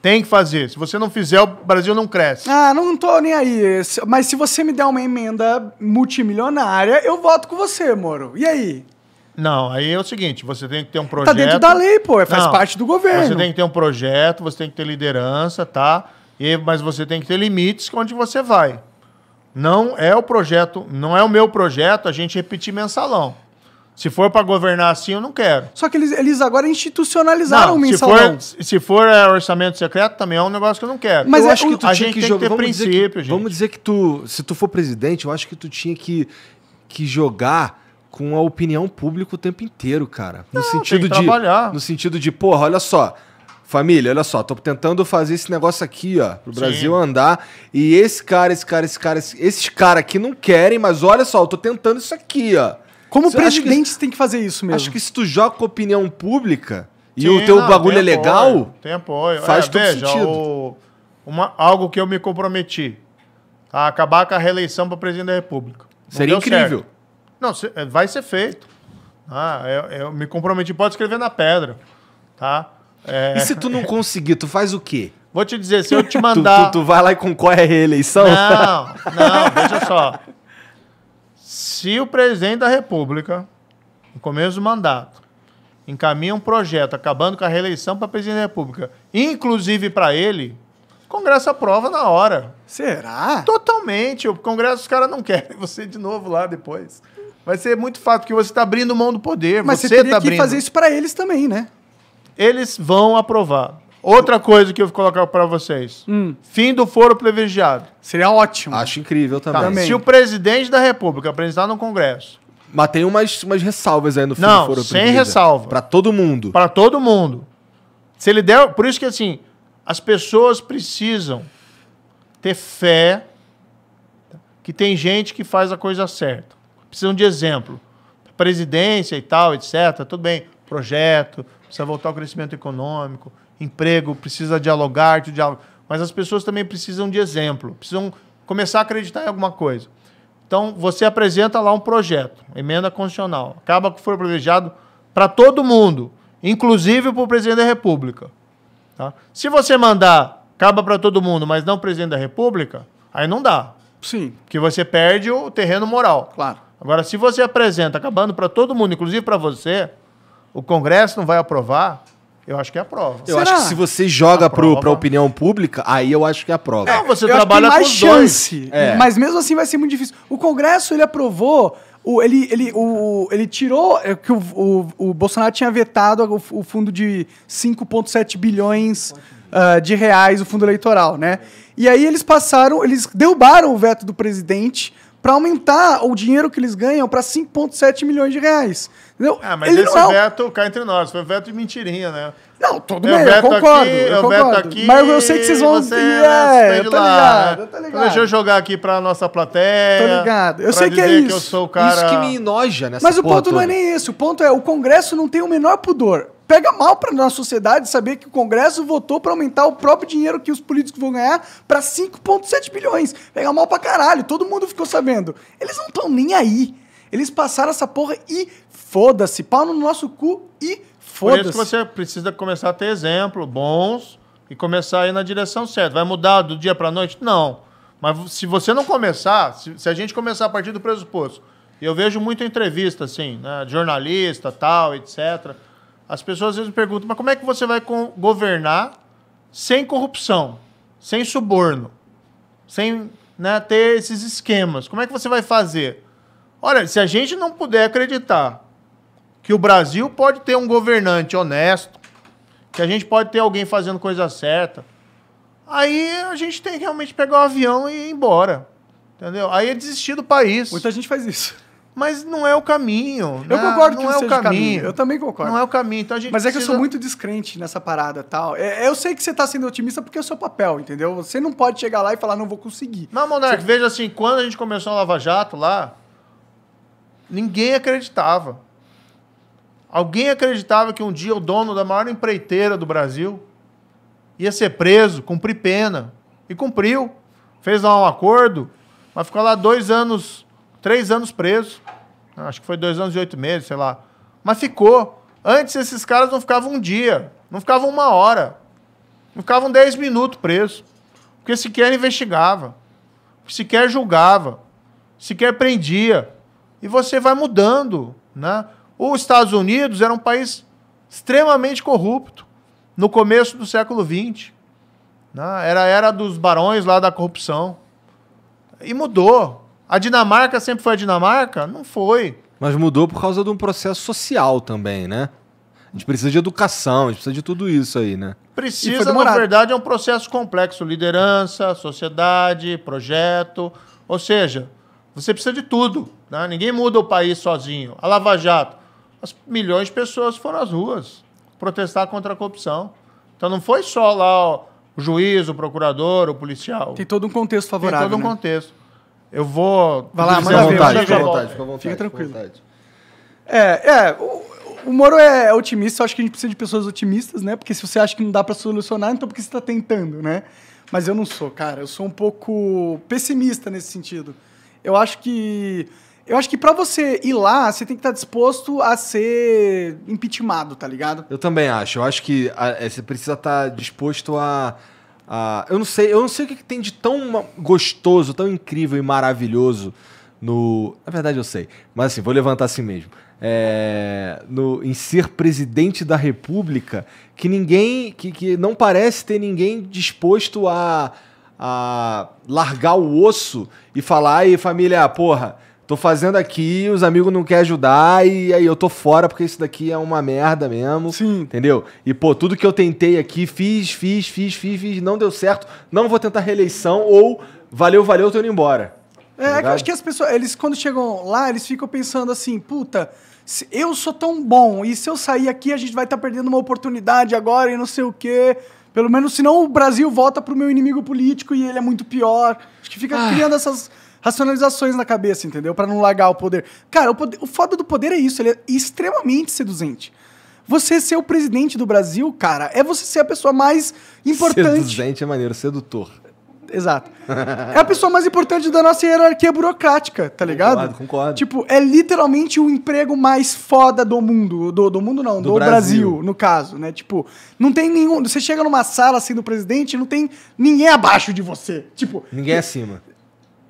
Tem que fazer. Se você não fizer, o Brasil não cresce. Ah, não tô nem aí. Mas se você me der uma emenda multimilionária, eu voto com você, Moro. E aí? Não, aí é o seguinte, você tem que ter um projeto... Tá dentro da lei, pô, faz não, parte do governo. Você tem que ter um projeto, você tem que ter liderança, tá? E, mas você tem que ter limites onde você vai. Não é o projeto, não é o meu projeto a gente repetir mensalão. Se for para governar assim, eu não quero. Só que eles, eles agora institucionalizaram não, o mensalão. Se for, se for é, orçamento secreto, também é um negócio que eu não quero. Mas eu acho que tu a tinha gente que tem jogar, que ter princípio, que, gente. Vamos dizer que tu, se tu for presidente, eu acho que tu tinha que, que jogar com a opinião pública o tempo inteiro, cara. No não, sentido de trabalhar. no sentido de, porra, olha só, Família, olha só, tô tentando fazer esse negócio aqui, ó, pro Sim. Brasil andar. E esse cara, esse cara, esse cara, esses caras aqui não querem, mas olha só, eu tô tentando isso aqui, ó. Como presidente você tem que fazer isso mesmo. Acho que se tu joga com opinião pública e o teu não, bagulho é legal, apoio, tem apoio. faz é, todo veja, sentido. O, uma, algo que eu me comprometi a acabar com a reeleição para presidente da República. Não Seria incrível. Certo. Não, se, é, vai ser feito. Ah, eu, eu, me comprometi, pode escrever na pedra, tá? É... E se tu não conseguir, tu faz o quê? Vou te dizer, se eu te mandar. tu, tu, tu vai lá e concorre à reeleição? Não, não, veja só. Se o presidente da República, no começo do mandato, encaminha um projeto acabando com a reeleição para presidente da República, inclusive para ele, o Congresso aprova na hora. Será? Totalmente. O Congresso, os caras não querem você de novo lá depois. Vai ser muito fato porque você está abrindo mão do poder. Mas você, você teria tá que abrindo. fazer isso para eles também, né? Eles vão aprovar. Outra coisa que eu vou colocar para vocês. Hum. Fim do foro privilegiado. Seria ótimo. Acho incrível também. Tá. também. Se o presidente da república apresentar no Congresso... Mas tem umas, umas ressalvas aí no fim Não, do foro privilegiado. sem ressalva. Para todo mundo. Para todo mundo. Se ele der... Por isso que, assim, as pessoas precisam ter fé que tem gente que faz a coisa certa. Precisam de exemplo. Presidência e tal, etc. Tudo bem. Projeto, precisa voltar ao crescimento econômico, emprego, precisa dialogar, dialogar, mas as pessoas também precisam de exemplo, precisam começar a acreditar em alguma coisa. Então, você apresenta lá um projeto, emenda constitucional, acaba que for privilegiado para todo mundo, inclusive para o presidente da República. Tá? Se você mandar, acaba para todo mundo, mas não presidente da República, aí não dá. Sim. Porque você perde o terreno moral. Claro. Agora, se você apresenta acabando para todo mundo, inclusive para você, o Congresso não vai aprovar, eu acho que é a prova. Eu Será? acho que se você joga para a opinião pública, aí eu acho que é a prova. Não, você eu trabalha acho que tem mais chance, é. mas mesmo assim vai ser muito difícil. O Congresso ele aprovou, o, ele, ele, o, ele tirou é, que o, o, o, Bolsonaro tinha vetado o, o fundo de 5,7 bilhões uh, de reais, o fundo eleitoral, né? E aí eles passaram, eles derrubaram o veto do presidente para aumentar o dinheiro que eles ganham para 5,7 milhões de reais não Ah, mas ele esse não... veto cai entre nós, foi veto de mentirinha, né? Não, todo é, eu eu concordo. Aqui, eu, é concordo. aqui. Mas eu sei que vocês vão. Você, yeah, né, é, eu tô lá, ligado, eu tô então, ligado. Deixa eu jogar aqui pra nossa plateia. Tô ligado. Eu sei que é isso. Que eu sou o cara... Isso que me enoja nessa Mas o ponto toda. não é nem esse. O ponto é: o Congresso não tem o menor pudor. Pega mal para nossa sociedade saber que o Congresso votou para aumentar o próprio dinheiro que os políticos vão ganhar para 5,7 bilhões. Pega mal para caralho, todo mundo ficou sabendo. Eles não estão nem aí. Eles passaram essa porra e foda-se, pau no nosso cu e foda-se. Por isso que você precisa começar a ter exemplo bons e começar a ir na direção certa. Vai mudar do dia para noite? Não. Mas se você não começar, se, se, a gente começar a partir do pressuposto, eu vejo muita entrevista, assim, né, jornalista, tal, etc. As pessoas às vezes me perguntam, mas como é que você vai governar sem corrupção, sem suborno, sem né, ter esses esquemas? Como é que você vai fazer? Olha, se a gente não puder acreditar que o Brasil pode ter um governante honesto, que a gente pode ter alguém fazendo coisa certa. Aí a gente tem que realmente pegar o um avião e ir embora. Entendeu? Aí é desistir do país. Muita gente faz isso. Mas não é o caminho. Eu né? concordo que não, não é o caminho. caminho. Eu também concordo. Não é o caminho. Então a gente Mas precisa... é que eu sou muito descrente nessa parada tal. É, é, eu sei que você está sendo otimista porque é o seu papel, entendeu? Você não pode chegar lá e falar, não vou conseguir. Não, Monarque, você... veja assim, quando a gente começou a Lava Jato lá, ninguém acreditava. Alguém acreditava que um dia o dono da maior empreiteira do Brasil ia ser preso, cumprir pena. E cumpriu. Fez lá um acordo, mas ficou lá dois anos, três anos preso. Acho que foi dois anos e oito meses, sei lá. Mas ficou. Antes esses caras não ficavam um dia, não ficavam uma hora, não ficavam dez minutos presos. Porque sequer investigava, sequer julgava, sequer prendia. E você vai mudando, né? Os Estados Unidos era um país extremamente corrupto no começo do século XX. Né? Era a era dos barões lá da corrupção. E mudou. A Dinamarca sempre foi a Dinamarca? Não foi. Mas mudou por causa de um processo social também, né? A gente precisa de educação, a gente precisa de tudo isso aí, né? Precisa, na verdade, é um processo complexo. Liderança, sociedade, projeto. Ou seja, você precisa de tudo. Né? Ninguém muda o país sozinho. A Lava Jato as milhões de pessoas foram às ruas protestar contra a corrupção. Então não foi só lá ó, o juiz, o procurador, o policial. Tem todo um contexto favorável. Tem todo um né? contexto. Eu vou. Vai lá, manda vontade, fica à vontade, fica à vontade. Fica tranquilo. Vontade. É, é. O, o Moro é, é otimista, eu acho que a gente precisa de pessoas otimistas, né? Porque se você acha que não dá para solucionar, então por que você está tentando, né? Mas eu não sou, cara. Eu sou um pouco pessimista nesse sentido. Eu acho que eu acho que para você ir lá, você tem que estar tá disposto a ser impeachmentado, tá ligado? Eu também acho. Eu acho que a, ah, é, você precisa estar tá disposto a, a. eu não sei, eu não sei o que, que tem de tão gostoso, tão incrível e maravilhoso no. Na verdade eu sei. Mas assim, vou levantar assim mesmo. É, no, em ser presidente da república que ninguém. que, que não parece ter ninguém disposto a a largar o osso e falar, e família, porra, tô fazendo aqui, os amigos não querem ajudar e aí eu tô fora porque isso daqui é uma merda mesmo. Sim. Entendeu? E, pô, tudo que eu tentei aqui, fiz, fiz, fiz, fiz, fiz, não deu certo, não vou tentar reeleição ou valeu, valeu, tô indo embora. É, tá é que acho que as pessoas, eles quando chegam lá, eles ficam pensando assim, puta, eu sou tão bom e se eu sair aqui a gente vai estar tá perdendo uma oportunidade agora e não sei o quê. Pelo menos senão o Brasil vota pro meu inimigo político e ele é muito pior. Acho que fica ah. criando essas racionalizações na cabeça, entendeu? Para não largar o poder. Cara, o, poder, o foda do poder é isso, ele é extremamente seduzente. Você ser o presidente do Brasil, cara, é você ser a pessoa mais importante. Seduzente é maneiro, sedutor. Exato. é a pessoa mais importante da nossa hierarquia burocrática, tá ligado? Concordo, concordo. Tipo, é literalmente o emprego mais foda do mundo. Do, do mundo não, do, do Brasil. Brasil. no caso, né? Tipo, não tem nenhum. Você chega numa sala assim do presidente, não tem ninguém abaixo de você. Tipo. Ninguém é acima.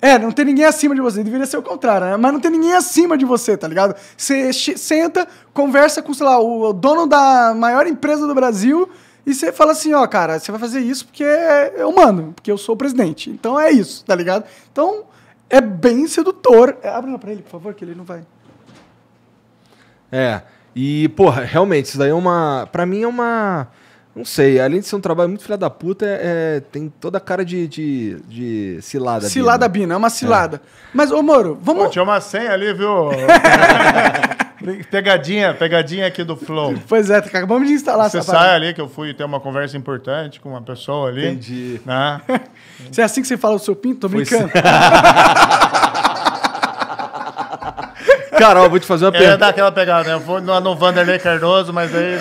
É, não tem ninguém acima de você. Deveria ser o contrário, né? Mas não tem ninguém acima de você, tá ligado? Você senta, conversa com, sei lá, o dono da maior empresa do Brasil e você fala assim, ó, cara, você vai fazer isso porque eu mando, porque eu sou o presidente. Então é isso, tá ligado? Então é bem sedutor. É, abre pra ele, por favor, que ele não vai. É, e, porra, realmente, isso daí é uma. Pra mim é uma não sei, além de ser um trabalho muito filha da puta, é, é tem toda a cara de, de, de cilada. Cilada Bina. Bina, é uma é. cilada. É. Mas, ô Moro, vamos. Pô, tinha uma senha ali, viu? pegadinha, pegadinha aqui do Flow. Pois é, acabamos de instalar Você essa sai parada. ali que eu fui ter uma conversa importante com uma pessoa ali. Entendi. Né? é assim que você fala o seu pinto, tô brincando. Cara, ó, vou te fazer uma pergunta. É daquela pegada, né? Eu vou no, no Vanderlei Cardoso, mas aí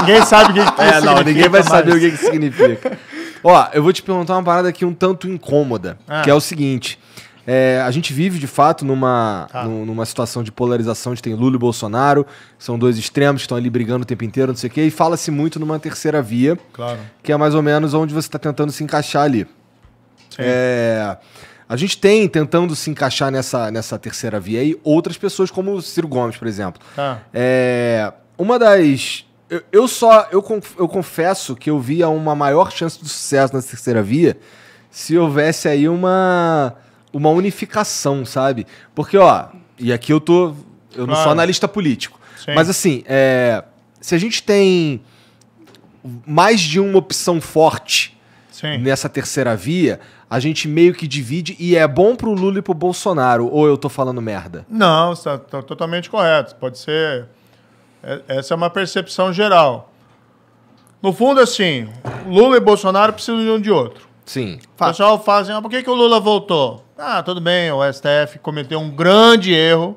ninguém, sabe o que, que É, não, ninguém vai mais. saber o que, que significa. Ó, eu vou te perguntar uma parada aqui um tanto incômoda, ah. que é o seguinte. É, a gente vive, de fato, numa, ah. numa situação de polarização, onde tem Lula e Bolsonaro, são dois extremos que estão ali brigando o tempo inteiro, não sei o quê, e fala-se muito numa terceira via, claro. que é mais ou menos onde você está tentando se encaixar ali. Sim. É... A gente tem, tentando se encaixar nessa, nessa terceira via aí, outras pessoas, como o Ciro Gomes, por exemplo. Ah. É, uma das. Eu, eu só. Eu, eu confesso que eu via uma maior chance de sucesso na terceira via se houvesse aí uma. Uma unificação, sabe? Porque, ó. E aqui eu tô. Eu não sou analista político. Sim. Mas, assim, é, se a gente tem mais de uma opção forte Sim. nessa terceira via a gente meio que divide e é bom pro Lula e pro Bolsonaro, ou eu tô falando merda? Não, está tá totalmente correto. Pode ser. É, essa é uma percepção geral. No fundo, assim, Lula e Bolsonaro precisam de um de outro. Sim. O pessoal fazem, assim, ah, por que, que o Lula voltou? Ah, tudo bem, o STF cometeu um grande erro.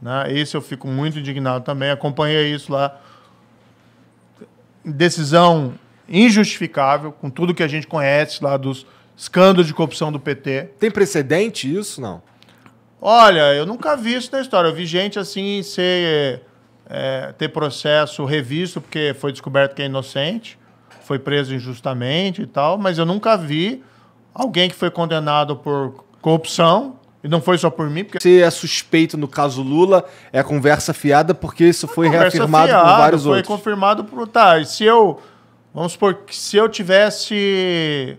Né? Esse eu fico muito indignado também, acompanhei isso lá. Decisão injustificável, com tudo que a gente conhece lá dos, Escândalo de corrupção do PT. Tem precedente isso, não? Olha, eu nunca vi isso na história. Eu vi gente assim ser, é, ter processo revisto porque foi descoberto que é inocente, foi preso injustamente e tal, mas eu nunca vi alguém que foi condenado por corrupção e não foi só por mim, porque. Se é suspeito no caso Lula, é conversa fiada, porque isso foi reafirmado fiada, por vários foi outros. Foi confirmado por. Tá, e se eu. Vamos supor que se eu tivesse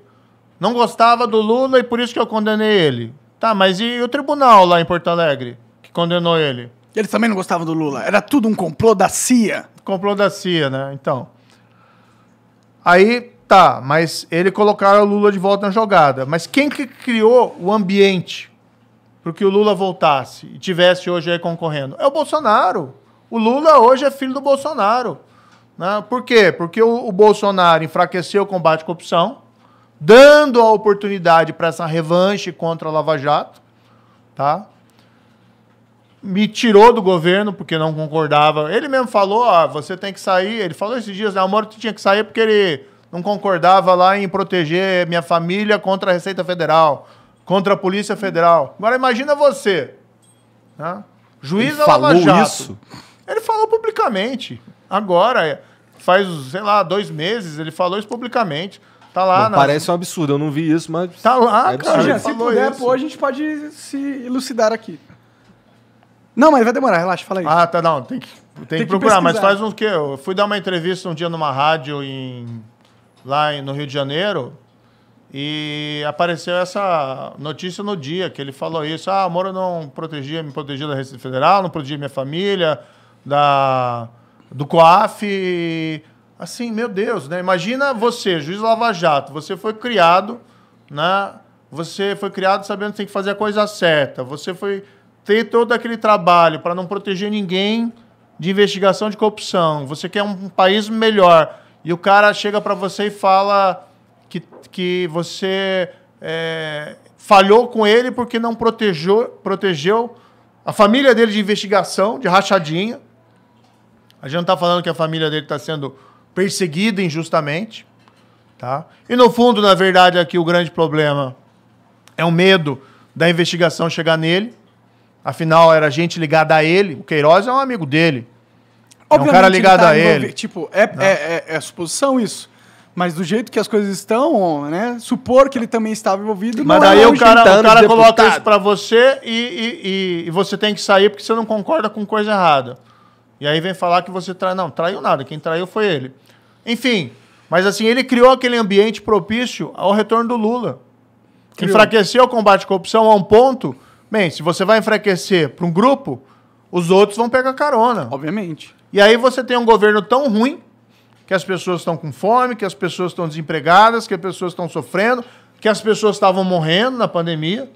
não gostava do Lula e por isso que eu condenei ele. Tá, mas e o tribunal lá em Porto Alegre que condenou ele? Eles também não gostavam do Lula. Era tudo um complô da CIA. Complô da CIA, né? Então. Aí tá, mas ele colocaram o Lula de volta na jogada. Mas quem que criou o ambiente para que o Lula voltasse e tivesse hoje aí concorrendo? É o Bolsonaro. O Lula hoje é filho do Bolsonaro. Né? Por quê? Porque o, o Bolsonaro enfraqueceu o combate à corrupção dando a oportunidade para essa revanche contra a Lava Jato, tá? Me tirou do governo porque não concordava. Ele mesmo falou, ó, ah, você tem que sair. Ele falou esses dias, né, o Moro tinha que sair porque ele não concordava lá em proteger minha família contra a Receita Federal, contra a Polícia Federal. Agora imagina você, né? Juiz ele falou Lava Jato. isso? Ele falou publicamente. Agora, faz, sei lá, dois meses, ele falou isso publicamente. Tá lá, não, Parece um absurdo, eu não vi isso, mas. Tá lá, é cara. Já, se puder, pô, a gente pode se elucidar aqui. Não, mas vai demorar, relaxa, fala aí. Ah, tá, não, tem que, tem, tem que procurar, que mas faz um que Eu fui dar uma entrevista um dia numa rádio em, lá em, no Rio de Janeiro e apareceu essa notícia no dia que ele falou isso. Ah, o Moro não protegia, me protegia da Receita Federal, não protegia minha família, da, do COAF assim, meu Deus, né? Imagina você, juiz Lava Jato, você foi criado, né? Você foi criado sabendo que tem que fazer a coisa certa. Você foi ter todo aquele trabalho para não proteger ninguém de investigação de corrupção. Você quer um, país melhor. E o cara chega para você e fala que, que você é, falhou com ele porque não protegeu, protegeu a família dele de investigação, de rachadinha. A gente não está falando que a família dele está sendo perseguido injustamente. Tá? E no fundo, na verdade, aqui o grande problema é o medo da investigação chegar nele. Afinal, era gente ligada a ele. O Queiroz é um amigo dele. Obviamente, é um cara ligado tá a ele. Tipo, é, né? é, é, é suposição isso. Mas do jeito que as coisas estão, né? Supor que ele também estava envolvido. Mas daí é o cara, o cara coloca isso para você e, e, e, você tem que sair porque você não concorda com coisa errada. E aí vem falar que você traiu. Não, traiu nada. Quem traiu foi ele. Enfim, mas assim, ele criou aquele ambiente propício ao retorno do Lula. Criou. Enfraqueceu o combate à corrupção a um ponto. Bem, se você vai enfraquecer para um grupo, os outros vão pegar carona. Obviamente. E aí você tem um governo tão ruim que as pessoas estão com fome, que as pessoas estão desempregadas, que as pessoas estão sofrendo, que as pessoas estavam morrendo na pandemia.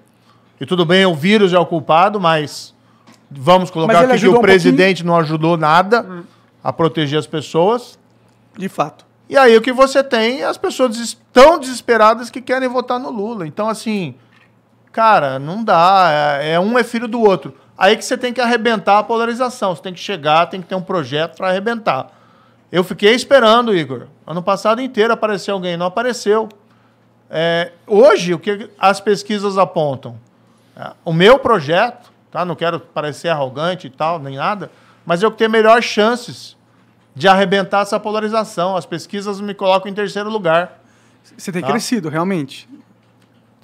E tudo bem, o vírus é o culpado, mas Vamos colocar aqui que o um presidente pouquinho. não ajudou nada hum. a proteger as pessoas. De fato. E aí o que você tem é as pessoas estão desesperadas que querem votar no Lula. Então, assim, cara, não dá. É, é, um é filho do outro. Aí que você tem que arrebentar a polarização. Você tem que chegar, tem que ter um projeto para arrebentar. Eu fiquei esperando, Igor. Ano passado inteiro apareceu alguém, não apareceu. É, hoje, o que as pesquisas apontam? É, o meu projeto tá? Não quero parecer arrogante e tal, nem nada, mas eu tenho melhores chances de arrebentar essa polarização. As pesquisas me colocam em terceiro lugar. Você tem tá? crescido, realmente.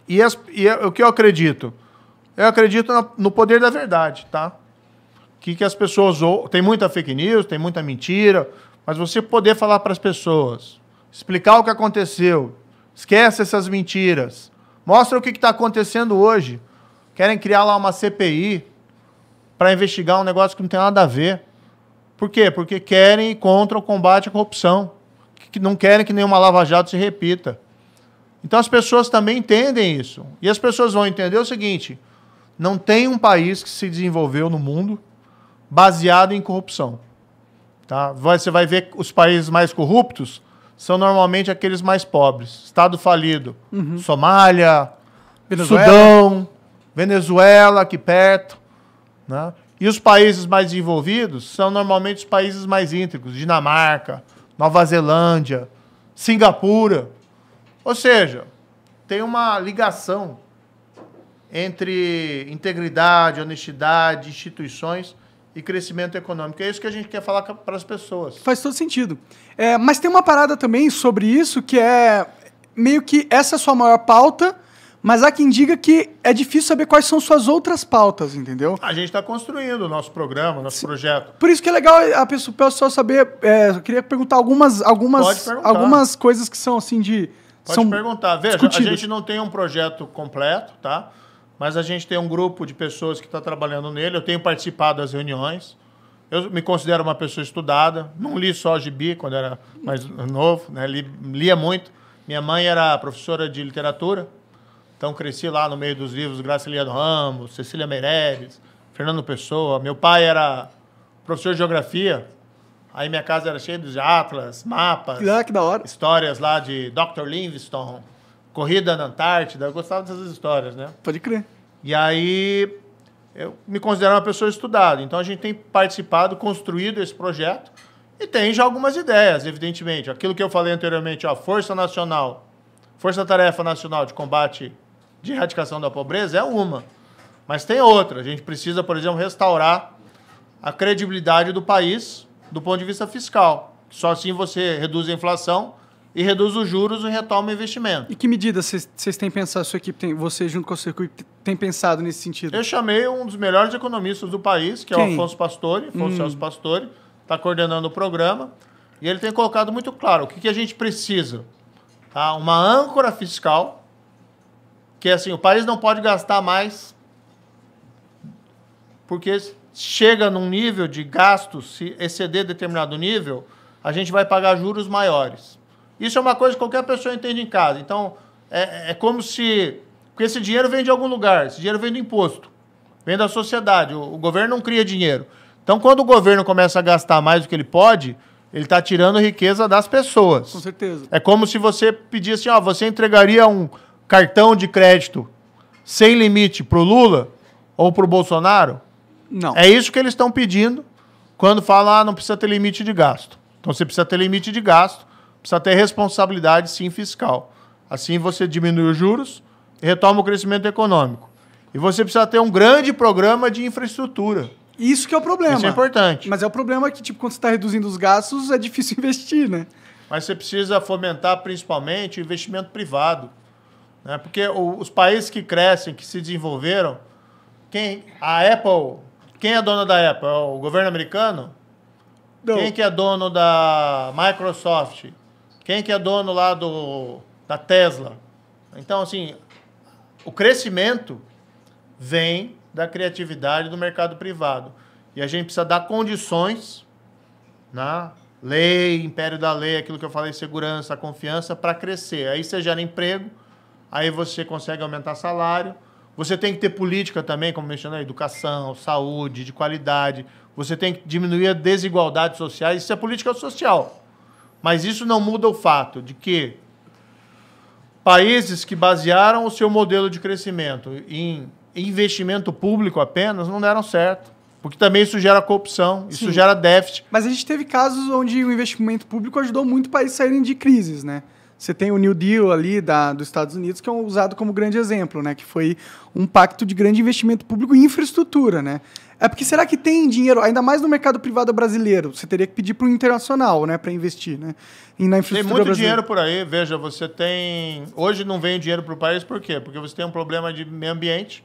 E, as, e, é, o que eu acredito? Eu acredito no poder da verdade, tá? Que, que as pessoas. Ou... Tem muita fake news, tem muita mentira, mas você poder falar para as pessoas, explicar o que aconteceu, esquece essas mentiras, mostra o que está acontecendo hoje. Querem criar lá uma CPI para investigar um negócio que não tem nada a ver. Por quê? Porque querem ir contra o combate à corrupção. Que não querem que nenhuma Lava Jato se repita. Então as pessoas também entendem isso. E as pessoas vão entender o seguinte: não tem um país que se desenvolveu no mundo baseado em corrupção. Tá? Você vai ver os países mais corruptos são normalmente aqueles mais pobres. Estado falido. Uhum. Somália, Venezuela. Sudão, Venezuela, aqui perto. Né? E os países mais desenvolvidos são normalmente os países mais íntegros: Dinamarca, Nova Zelândia, Singapura. Ou seja, tem uma ligação entre integridade, honestidade, instituições e crescimento econômico. É isso que a gente quer falar para as pessoas. Faz todo sentido. É, mas tem uma parada também sobre isso que é meio que essa é a sua maior pauta mas há quem diga que é difícil saber quais são suas outras pautas, entendeu? A gente está construindo o nosso programa, nosso Sim. projeto. Por isso que é legal a pessoa, pessoa saber. É, eu queria perguntar algumas, algumas, perguntar. algumas coisas que são assim de. Pode são perguntar. Veja, discutidas. a gente não tem um projeto completo, tá? Mas a gente tem um grupo de pessoas que está trabalhando nele. Eu tenho participado das reuniões. Eu me considero uma pessoa estudada. Não li só gibi quando era mais novo, né? lia muito. Minha mãe era professora de literatura então cresci lá no meio dos livros Graciliano Ramos, Cecília Meireles, Fernando Pessoa. Meu pai era professor de geografia. Aí minha casa era cheia de atlas, mapas. Ah, que da hora. Histórias lá de Dr. Livingstone, corrida na Antártida. Eu gostava dessas histórias, né? Pode crer. E aí eu me considero uma pessoa estudada. Então a gente tem participado, construído esse projeto e tem já algumas ideias, evidentemente. Aquilo que eu falei anteriormente, a Força Nacional, Força Tarefa Nacional de Combate de erradicação da pobreza é uma. Mas tem outra. A gente precisa, por exemplo, restaurar a credibilidade do país do ponto de vista fiscal. Só assim você reduz a inflação e reduz os juros e retoma o investimento. E que medidas vocês têm pensado, sua equipe tem, você junto com a sua equipe tem pensado nesse sentido? Eu chamei um dos melhores economistas do país, que Quem? é o Afonso Pastore, Afonso hum. Celso Pastore, está coordenando o programa, e ele tem colocado muito claro o que, que a gente precisa. Tá? Uma âncora fiscal que assim, o país não pode gastar mais, porque chega num nível de gasto, se exceder determinado nível, a gente vai pagar juros maiores. Isso é uma coisa que qualquer pessoa entende em casa. Então, é, é como se. Porque esse dinheiro vem de algum lugar, esse dinheiro vem do imposto, vem da sociedade. O, o governo não cria dinheiro. Então, quando o governo começa a gastar mais do que ele pode, ele está tirando riqueza das pessoas. Com certeza. É como se você pedisse assim: ó, você entregaria um, cartão de crédito sem limite para o Lula ou para o Bolsonaro? Não. É isso que eles estão pedindo quando falam, ah, não precisa ter limite de gasto. Então você precisa ter limite de gasto, precisa ter responsabilidade, sim, fiscal. Assim você diminui os juros e retoma o crescimento econômico. E você precisa ter um grande programa de infraestrutura. Isso que é o problema. Isso é importante. Mas é o problema que, tipo, quando você está reduzindo os gastos, é difícil investir, né? Mas você precisa fomentar principalmente o investimento privado. Né? Porque o, os países que crescem, que se desenvolveram, quem a Apple, quem é dono da Apple? É o governo americano? Não. Quem que é dono da Microsoft? Quem que é dono lá do, da Tesla? Então, assim, o crescimento vem da criatividade do mercado privado. E a gente precisa dar condições, na né? lei, império da lei, aquilo que eu falei, segurança, confiança, para crescer. Aí você gera emprego, aí você consegue aumentar salário. Você tem que ter política também, como mencionei, educação, saúde, de qualidade. Você tem que diminuir a desigualdade social. Isso é política social. Mas isso não muda o fato de que países que basearam o seu modelo de crescimento em investimento público apenas não deram certo. Porque também isso gera corrupção, isso Sim. gera déficit. Mas a gente teve casos onde o investimento público ajudou muito países saírem de crises, né? Você tem o New Deal ali da, dos Estados Unidos, que é usado como grande exemplo, né? Que foi um pacto de grande investimento público em infraestrutura, né? É porque será que tem dinheiro, ainda mais no mercado privado brasileiro? Você teria que pedir para o internacional, né, para investir, né? E na infraestrutura tem muito brasileira. dinheiro por aí. Veja, você tem. Hoje não vem dinheiro para o país, por quê? Porque você tem um problema de meio ambiente,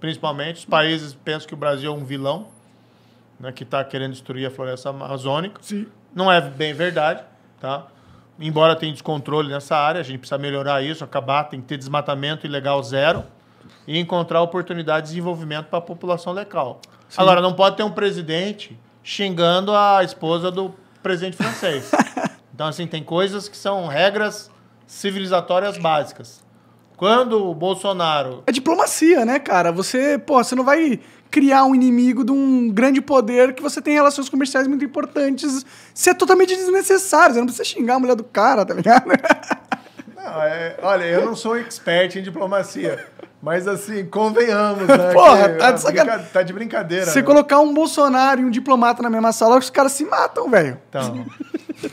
principalmente. Os países pensam que o Brasil é um vilão, né, que está querendo destruir a floresta amazônica. Sim. Não é bem verdade, tá? embora tenha descontrole nessa área, a gente precisa melhorar isso, acabar, tem que ter desmatamento ilegal zero e encontrar oportunidades de desenvolvimento para a população local. Sim. Agora, não pode ter um presidente xingando a esposa do presidente francês. então, assim, tem coisas que são regras civilizatórias básicas. Quando o Bolsonaro. É diplomacia, né, cara? Você, pô, você não vai criar um inimigo de um grande poder que você tem relações comerciais muito importantes ser é totalmente desnecessário. Você não precisa xingar a mulher do cara, tá ligado? Não, é, olha, eu não sou expert em diplomacia. Mas assim, convenhamos, né? Porra, que, tá, de é, brinca... tá de, brincadeira. Se né? colocar um Bolsonaro e um diplomata na mesma sala, os caras se matam, velho. Então.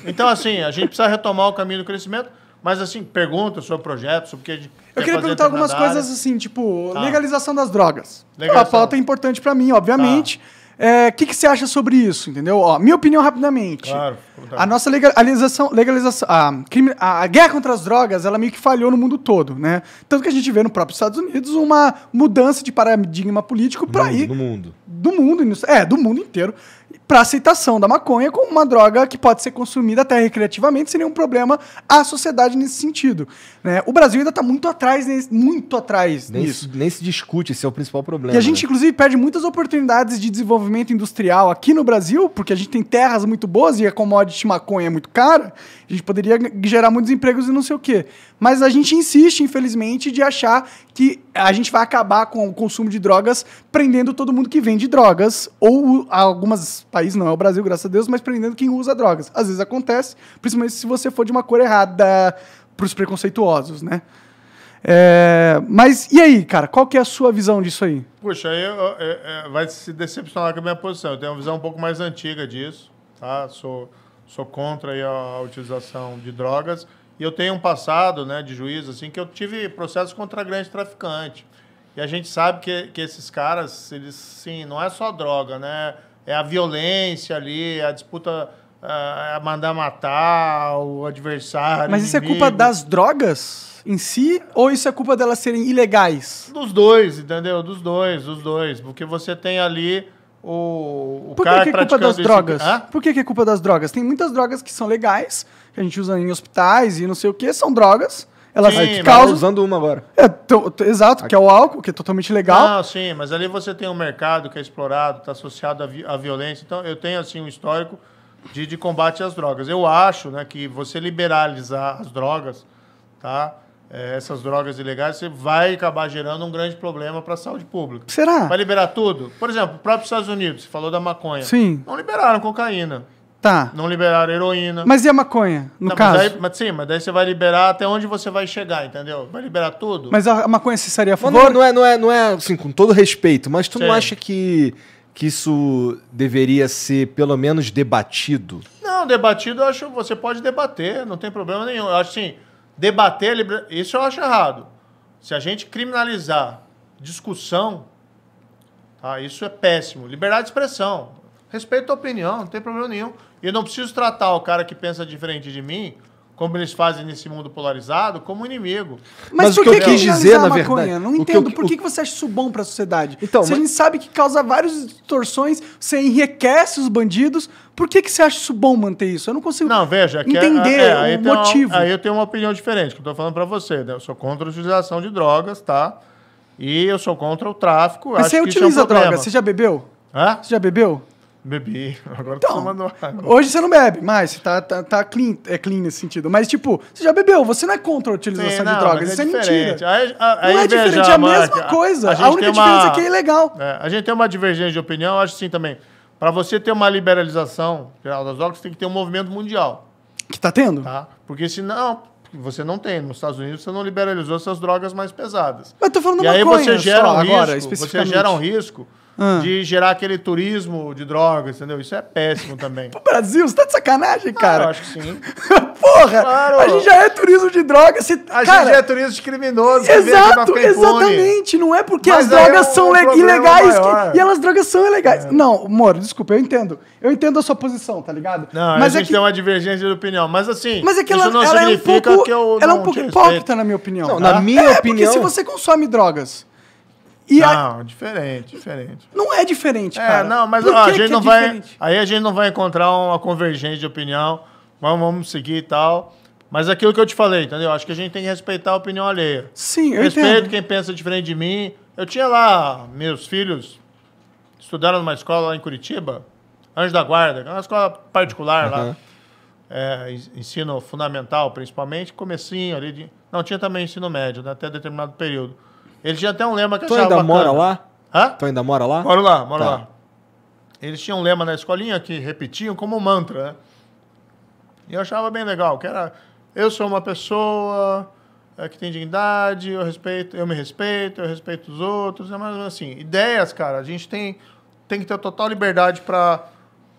então, assim, a gente precisa retomar o caminho do crescimento, mas assim, pergunta sobre projetos, sobre o que a gente eu queria perguntar algumas coisas assim, tipo, tá. legalização das drogas. Legalização. A pauta é importante para mim, obviamente. Tá. O é, que, que você acha sobre isso, entendeu? Ó, minha opinião rapidamente. Claro, a nossa legalização, legalização a, crime, a, guerra contra as drogas, ela meio que falhou no mundo todo, né? Tanto que a gente vê no próprio Estados Unidos uma mudança de paradigma político para ir do mundo, do mundo, é, do mundo inteiro para aceitação da maconha como uma droga que pode ser consumida até recreativamente sem nenhum problema à sociedade nesse sentido. Né? O Brasil ainda está muito atrás, muito atrás nem nisso. Se, nem se discute, esse é o principal problema. E a gente, né? inclusive, perde muitas oportunidades de desenvolvimento industrial aqui no Brasil, porque a gente tem terras muito boas e a commodity maconha é muito cara. A gente poderia gerar muitos empregos e não sei o quê. Mas a gente insiste, infelizmente, de achar que a gente vai acabar com o consumo de drogas prendendo todo mundo que vende drogas. Ou alguns países, não é o Brasil, graças a Deus, mas prendendo quem usa drogas. Às vezes acontece, principalmente se você for de uma cor errada para os preconceituosos, né? É, mas e aí, cara? Qual que é a sua visão disso aí? Puxa, aí é, é, vai se decepcionar com a minha posição. Eu tenho uma visão um pouco mais antiga disso, tá? Sou sou contra a, a utilização de drogas. E eu tenho um passado né, de juiz, assim, que eu tive processos contra grandes traficantes E a gente sabe que, que esses caras, eles, sim, não é só droga, né? É a violência ali, a disputa, ah, a mandar matar o adversário. Mas inimigo. isso é culpa das drogas em si ou isso é culpa delas serem ilegais? Dos dois, entendeu? Dos dois, dos dois. Porque você tem ali o, o Por que, que é culpa das drogas? Por que, que é culpa das drogas? Tem muitas drogas que são legais, que a gente usa em hospitais e não sei o que, são drogas. Elas sim, causam. usando uma agora. É, exato, que é o álcool, que é totalmente legal. Não, sim, mas ali você tem um mercado que é explorado, está associado à, vi à, violência. Então, eu tenho assim um histórico de, de combate às drogas. Eu acho né, que você liberalizar as drogas, tá? é, essas drogas ilegais, você vai acabar gerando um grande problema para a saúde pública. Será? Vai liberar tudo? Por exemplo, o próprio Estados Unidos, você falou da maconha. Sim. Não liberaram cocaína. Tá. Não liberaram heroína. Mas e a maconha, no caso? Mas, aí, mas sim, mas daí você vai liberar até onde você vai chegar, entendeu? Vai liberar tudo. Mas a maconha se seria a favor? Não, não, é, não é, não é, assim, com todo respeito, mas tu sim. não acha que, que isso deveria ser pelo menos debatido? Não, debatido eu acho você pode debater, não tem problema nenhum. Eu acho assim, debater a liberdade. Isso eu acho errado. Se a gente criminalizar discussão, tá? isso é péssimo. Liberdade de expressão. Respeito a opinião, não tem problema nenhum. E eu não preciso tratar o cara que pensa diferente de mim como eles fazem nesse mundo polarizado, como inimigo. Mas, mas por que, eu quis dizer, na verdade? Não entendo. Que eu, por que, o... que você acha isso bom para a sociedade? Então, Se mas... a gente sabe que causa várias distorções, você enriquece os bandidos, por que, que você acha isso bom manter isso? Eu não consigo não, veja, é- entender é, é, o motivo. Uma, aí eu tenho uma opinião diferente, que eu estou falando para você. Né? Eu sou contra a utilização de drogas, tá? E eu sou contra o tráfico. Mas você utiliza é um droga, você já bebeu? Hã? Você já bebeu? Bebi, agora então, tô tomando água. Hoje você não bebe, mas tá, tá, tá clean, é clean nesse sentido. Mas, tipo, você já bebeu, você não é contra a utilização Sim, não, de drogas, isso é, é mentira. Aí, aí, não é diferente, é a mesma coisa. A, a única uma, diferença é que é ilegal. É, a gente tem uma divergência de opinião, acho assim também. Para você ter uma liberalização geral das drogas, tem que ter um movimento mundial. Que tá tendo? Tá? Porque senão, você não tem. Nos Estados Unidos você não liberalizou essas drogas mais pesadas. Mas tô falando e uma aí você gera um risco, agora, Você gera um risco ah. de gerar aquele turismo de drogas, entendeu? Isso é péssimo também. Pro Brasil, você tá de sacanagem, ah, cara? Ah, eu acho que sim. Porra! Claro. A gente já é turismo de drogas. Se... A cara, gente já é turismo de criminoso. Exato, exatamente. Não é porque Mas as é drogas é um, são um ilegais que... e elas drogas são ilegais. É. Não, amor, desculpa, eu entendo. Eu entendo a sua posição, tá ligado? Não, Mas a é gente é que... tem uma divergência de opinião. Mas assim, Mas é que ela, isso não ela significa é um pouco, que eu Ela é um pouco hipócrita, na minha opinião. Não, ah? na é, minha opinião... porque se você consome drogas e não, a... diferente, diferente. Não é diferente, é, cara. não, mas ó, a gente é não vai. Aí a gente não vai encontrar uma convergência de opinião. Vamos, vamos seguir e tal. Mas é aquilo que eu te falei, entendeu? Acho que a gente tem que respeitar a opinião alheia. Sim, eu Respeito entendo. quem pensa diferente de mim. Eu tinha lá meus filhos estudaram numa escola lá em Curitiba, Anjo da Guarda, é uma escola particular uhum. lá. É, ensino fundamental, principalmente, comecinho ali de... Não, tinha também ensino médio, né, até determinado período. Eles tinham até um lema que tu achava ainda bacana. mora lá? Hã? Tu ainda mora lá? Moro lá, moro tá. lá. Eles tinham um lema na escolinha que repetiam como mantra, né? E eu achava bem legal, que era eu sou uma pessoa eh, que tem dignidade, eu respeito, eu me respeito, eu respeito os outros, é mais assim, ideias, cara, a gente tem tem que ter total liberdade para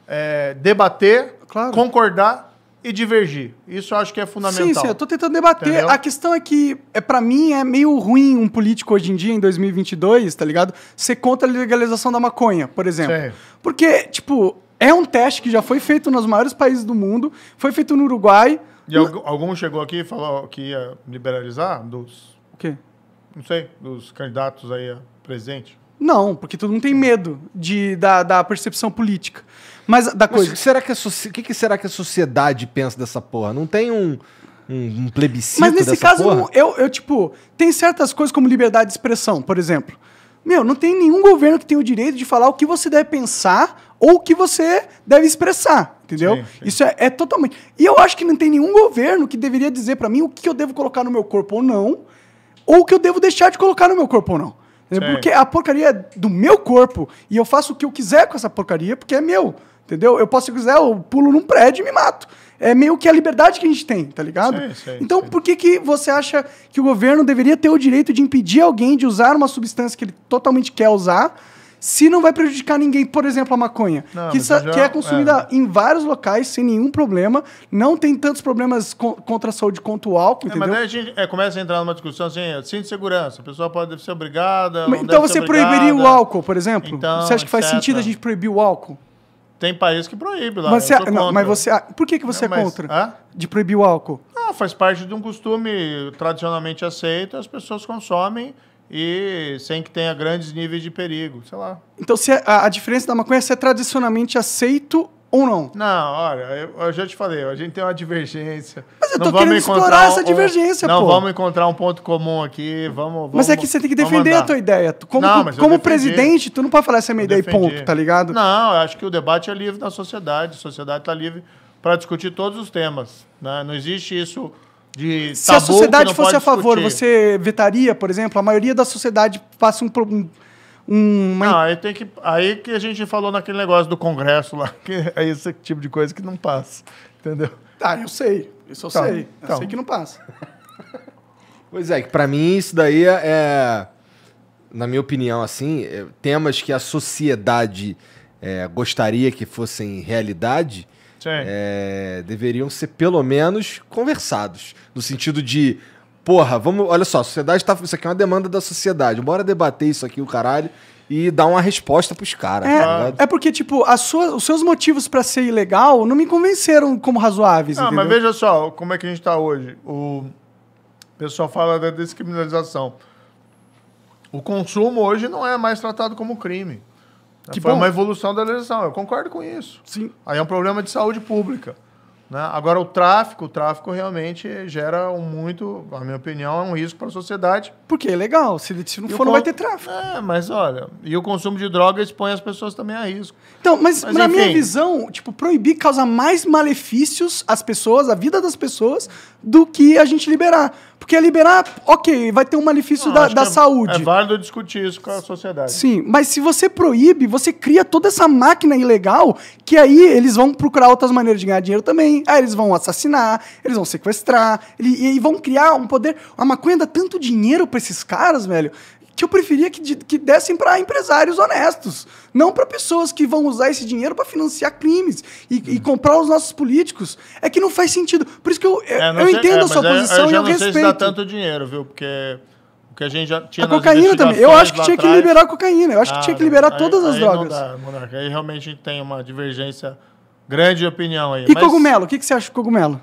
é, eh, debater, claro. concordar e divergir. Isso eu acho que é fundamental. Sim, sim, eu tô tentando debater. Entendeu? A questão é que, é para mim, é meio ruim um político hoje em dia, em 2022, tá ligado? Ser contra a legalização da maconha, por exemplo. Sim. Porque, tipo, é um teste que já foi feito nos maiores países do mundo, foi feito no Uruguai. E algum chegou aqui e falou que ia liberalizar dos... O quê? Não sei, dos candidatos aí a presidente. Não, porque todo mundo tem medo de, da, da percepção política. Mas da coisa. Mas será que a, o que, que será que a sociedade pensa dessa porra? Não tem um um, plebiscito. Mas nesse caso, eu, eu, tipo, tem certas coisas como liberdade de expressão, por exemplo. Meu, não tem nenhum governo que tenha o direito de falar o que você deve pensar ou o que você deve expressar, entendeu? Sim, sim. Isso é, é, totalmente. E eu acho que não tem nenhum governo que deveria dizer para mim o que eu devo colocar no meu corpo ou não, ou o que eu devo deixar de colocar no meu corpo ou não. É, porque a porcaria é do meu corpo e eu faço o que eu quiser com essa porcaria porque é meu, entendeu? Eu posso, se quiser, eu pulo num prédio e me mato. É meio que a liberdade que a gente tem, tá ligado? então, por que, que você acha que o governo deveria ter o direito de impedir alguém de usar uma substância que ele totalmente quer usar se não vai prejudicar ninguém, por exemplo, a maconha, não, que, já, que, é consumida é. em vários locais sem nenhum problema, não tem tantos problemas co contra a saúde quanto o álcool, é, Mas daí a gente é, começa a entrar numa discussão assim, é, cinto de segurança, a pessoa pode ser obrigada... Mas, então você proibiria o álcool, por exemplo? Então, você acha que faz etc. sentido a gente proibir o álcool? Tem país que proíbe lá. Mas você, não, mas você, por que, que você é contra de proibir o álcool? Ah, faz parte de um costume tradicionalmente aceito, as pessoas consomem e sem que tenha grandes níveis de perigo, sei lá. Então, se é, a, a diferença da maconha é se é tradicionalmente aceito ou não? Não, olha, eu, eu, já te falei, a gente tem uma divergência. Mas eu tô não querendo explorar essa divergência, um, não, pô. Não, vamos encontrar um ponto comum aqui, vamos... vamos mas é que você tem que defender a tua ideia. Como, não, como presidente, tu não pode falar essa é minha ideia e ponto, tá ligado? Não, eu acho que o debate é livre na sociedade, a sociedade tá livre para discutir todos os temas, né? Não existe isso de Se a sociedade fosse a favor, você vetaria, por exemplo? A maioria da sociedade passa um, um uma... Não, aí, tem que, aí que a gente falou naquele negócio do Congresso lá, que é esse tipo de coisa que não passa, entendeu? Tá, eu sei, tá, isso eu então, sei, então. eu sei que não passa. pois é, que para mim isso daí é, é, na minha opinião, assim, é, temas que a sociedade é, gostaria que fossem realidade, é, deveriam ser pelo menos conversados. No sentido de, porra, vamos. Olha só, a sociedade tá. Isso aqui é uma demanda da sociedade. Bora debater isso aqui, o caralho. E dar uma resposta pros caras. É, tá é porque, tipo, a sua, os seus motivos para ser ilegal não me convenceram como razoáveis. mas veja só como é que a gente tá hoje. O pessoal fala da descriminalização. O consumo hoje não é mais tratado como crime. Que Foi bom. uma evolução da legislação, eu concordo com isso. Sim. Aí é um problema de saúde pública. Né? Agora, o tráfico, o tráfico realmente gera um muito, na minha opinião, é um risco para a sociedade. Porque é legal, se, se não e for, não vai ter tráfico. É, mas olha, e o consumo de droga expõe as pessoas também a risco. Então, mas, mas na enfim. minha visão, tipo, proibir causa mais malefícios às pessoas, à vida das pessoas, do que a gente liberar. Porque liberar, ok, vai ter um malefício não, da, da é, saúde. É válido discutir isso com a sociedade. Sim, mas se você proíbe, você cria toda essa máquina ilegal que aí eles vão procurar outras maneiras de ganhar dinheiro também. Aí eles vão assassinar, eles vão sequestrar, e, e vão criar um poder. A maconha dá tanto dinheiro para esses caras, velho que eu preferia que, de, que dessem para empresários honestos, não para pessoas que vão usar esse dinheiro para financiar crimes e, uhum. e, comprar os nossos políticos. É que não faz sentido. Por isso que eu, eu, é, eu sei, entendo é, a sua é, posição eu, eu e eu não respeito. Sei se dá tanto dinheiro, viu? Porque o que a gente já tinha A cocaína também. Eu acho que tinha que liberar a cocaína. Eu acho ah, que tinha que liberar aí, todas as aí drogas. Não dá, Monarca. Aí realmente tem uma divergência grande de opinião aí. E Mas... cogumelo? O que, que você acha de cogumelo?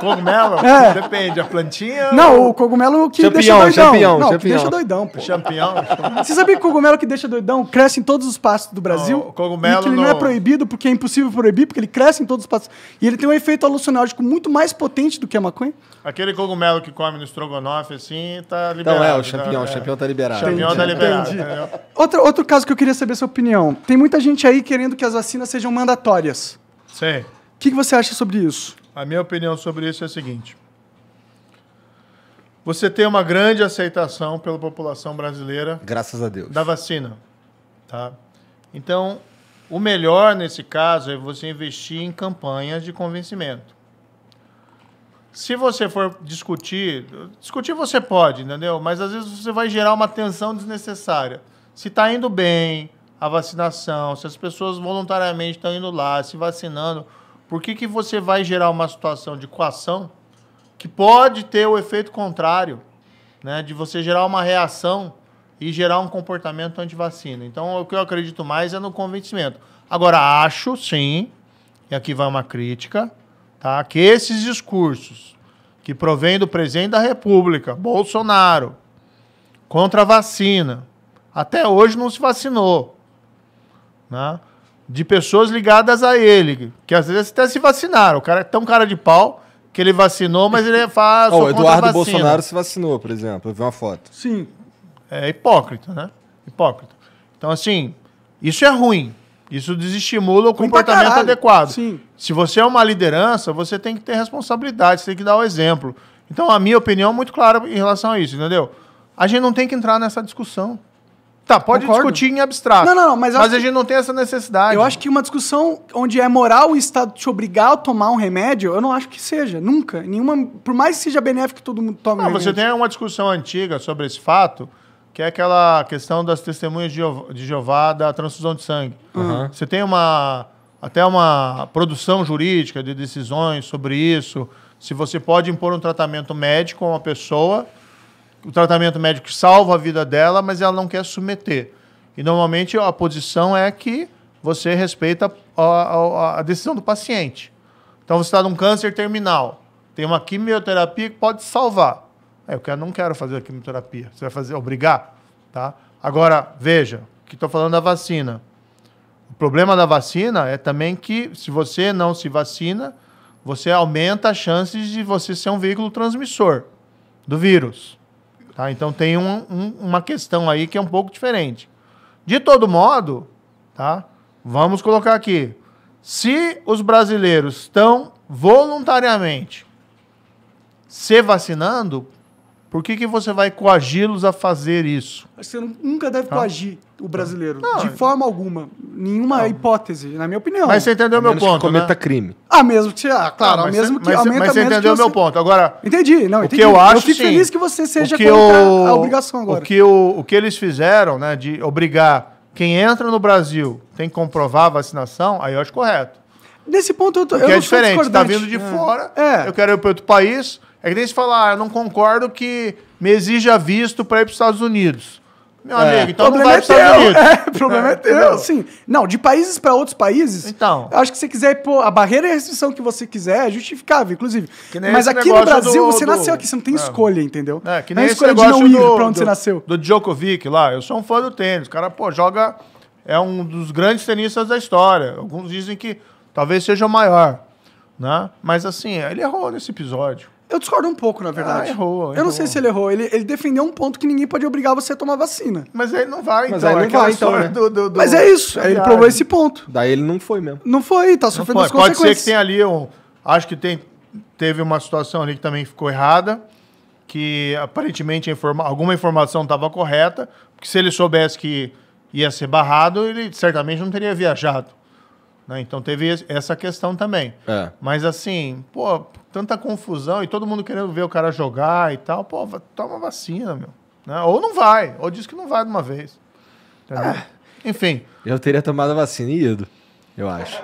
Cogumelo? É. Depende, a plantinha. Não, ou... o cogumelo que deixa doidão. Champião, não, champião. deixa doidão, pô. Champião. Você sabia que o cogumelo que deixa doidão cresce em todos os pastos do Brasil? Não, cogumelo. E que ele não... não... é proibido porque é impossível proibir, porque ele cresce em todos os pastos. E ele tem um efeito alucinógeno muito mais potente do que a maconha. Aquele cogumelo que come no estrogonofe, assim, tá liberado. Então é, o champião, tá, o champião tá liberado. Champião tá liberado. Entendi. Outro, outro caso que eu queria saber a sua opinião. Tem muita gente aí querendo que as vacinas sejam mandatórias. Sim. O que, que você acha sobre isso? A minha opinião sobre isso é a seguinte: você tem uma grande aceitação pela população brasileira. Graças a Deus. Da vacina, tá? Então, o melhor nesse caso é você investir em campanhas de convencimento. Se você for discutir, discutir você pode, entendeu? Mas às vezes você vai gerar uma tensão desnecessária. Se está indo bem a vacinação, se as pessoas voluntariamente estão indo lá, se vacinando, por que, que você vai gerar uma situação de coação que pode ter o efeito contrário, né? De você gerar uma reação e gerar um comportamento anti-vacina. Então, o que eu acredito mais é no convencimento. Agora, acho sim, e aqui vai uma crítica, tá? Que esses discursos que provém do presidente da República, Bolsonaro, contra a vacina, até hoje não se vacinou, né? de pessoas ligadas a ele, que às vezes até se vacinaram. O cara é tão cara de pau que ele vacinou, mas ele faz. Oh, o Eduardo Bolsonaro se vacinou, por exemplo. Eu vi uma foto. Sim. É hipócrita, né? Hipócrita. Então, assim, isso é ruim. Isso desestimula o comportamento adequado. Sim. Se você é uma liderança, você tem que ter responsabilidade, você tem que dar o exemplo. Então, a minha opinião é muito clara em relação a isso, entendeu? A gente não tem que entrar nessa discussão. Tá, pode Concordo. discutir em abstrato. Não, não, não mas, mas a gente não tem essa necessidade. Eu acho que uma discussão onde é moral o Estado te obrigar a tomar um remédio, eu não acho que seja, nunca. Nenhuma, por mais que seja benéfico que todo mundo tome. Não, remédio. você tem uma discussão antiga sobre esse fato, que é aquela questão das testemunhas de Jeová da transfusão de sangue. Uhum. Você tem uma até uma produção jurídica de decisões sobre isso, se você pode impor um tratamento médico a uma pessoa o tratamento médico salva a vida dela, mas ela não quer submeter. E normalmente a posição é que você respeita a, a, a decisão do paciente. Então você está num câncer terminal, tem uma quimioterapia que pode salvar. É, eu quero, não quero fazer a quimioterapia. Você vai fazer, obrigar? Tá? Agora, veja, que estou falando da vacina. O problema da vacina é também que, se você não se vacina, você aumenta as chances de você ser um veículo transmissor do vírus. Tá? Então tem um, um, uma questão aí que é um pouco diferente. De todo modo, tá? vamos colocar aqui. Se os brasileiros estão voluntariamente se vacinando, por que, que você vai coagi-los a fazer isso? Você nunca deve tá. coagir ah. o brasileiro. Não. de é. forma alguma. Nenhuma não. hipótese, na minha opinião. Mas você entendeu meu ponto. Que né? cometa né? crime. Ah, mesmo que. Ah, ah, claro, ah, mas mesmo você, que. Mas, aumenta, mas você entendeu meu você... ponto. Agora. Entendi, não, o entendi. O que eu acho. Eu fico sim. feliz que você seja o que contra a obrigação agora. O que, o, o que eles fizeram, né, de obrigar quem entra no Brasil tem que comprovar a vacinação, aí eu acho correto. Nesse ponto eu tô. Porque eu é diferente, está vindo de é. fora, é. eu quero ir para outro país é que nem se falar, ah, eu não concordo que me exija visto para ir para os Estados Unidos. Meu é. amigo, então problema não vai é para Estados Unidos. É, problema é, é teu. Sim. Não, de países para outros países. Então. acho que você quiser pôr a barreira e a restrição que você quiser é justificável, inclusive. Mas aqui no Brasil, do, você do... nasceu aqui, você não tem é. escolha, entendeu? É, que nem não é escolha de não ir para pra onde você nasceu. Do Djokovic lá, eu sou um fã do tênis. O cara, pô, joga. É um dos grandes tenistas da história. Alguns dizem que talvez seja o maior. Né? Mas assim, ele errou nesse episódio. Eu discordo um pouco, na ah, verdade. Ah, errou, errou. Eu não sei se ele errou. Ele, ele defendeu um ponto que ninguém pode obrigar você a tomar vacina. Mas ele não vai, Mas então. Mas ele não é vai, então, né? do, do, do... Mas é isso. Aí ele provou esse ponto. Daí ele não foi mesmo. Não foi, tá sofrendo as consequências. Pode ser que tem ali um... Acho que tem, teve uma situação ali que também ficou errada, que aparentemente informa... alguma informação estava correta, porque se ele soubesse que ia ser barrado, ele certamente não teria viajado. Né? Então teve essa questão também. É. Mas assim, pô, tanta confusão e todo mundo querendo ver o cara jogar e tal. Pô, toma vacina, meu. Né? Ou não vai, ou diz que não vai de uma vez. Ah, enfim. Eu teria tomado a vacina e ido, eu acho.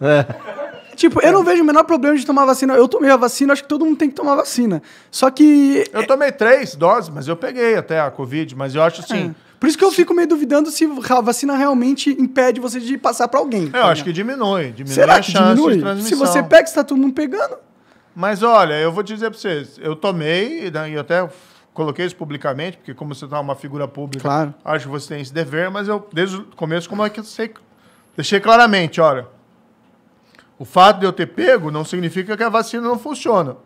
é. Tipo, eu não vejo o menor problema de tomar vacina. Eu tomei a vacina, acho que todo mundo tem que tomar vacina. Só que. Eu tomei três doses, mas eu peguei até a Covid, mas eu acho assim. É por isso que eu fico meio duvidando se a vacina realmente impede você de passar para alguém. É, eu acho né? que diminui. Diminui Será a que chance diminui? de transmissão. Se você pega, está todo mundo pegando. Mas olha, eu vou te dizer para vocês, eu tomei, e até coloquei isso publicamente, porque como você está uma figura pública, claro. acho que você tem esse dever, mas eu, desde o começo, como é que eu sei, deixei claramente, olha, o fato de eu ter pego não significa que a vacina não funciona.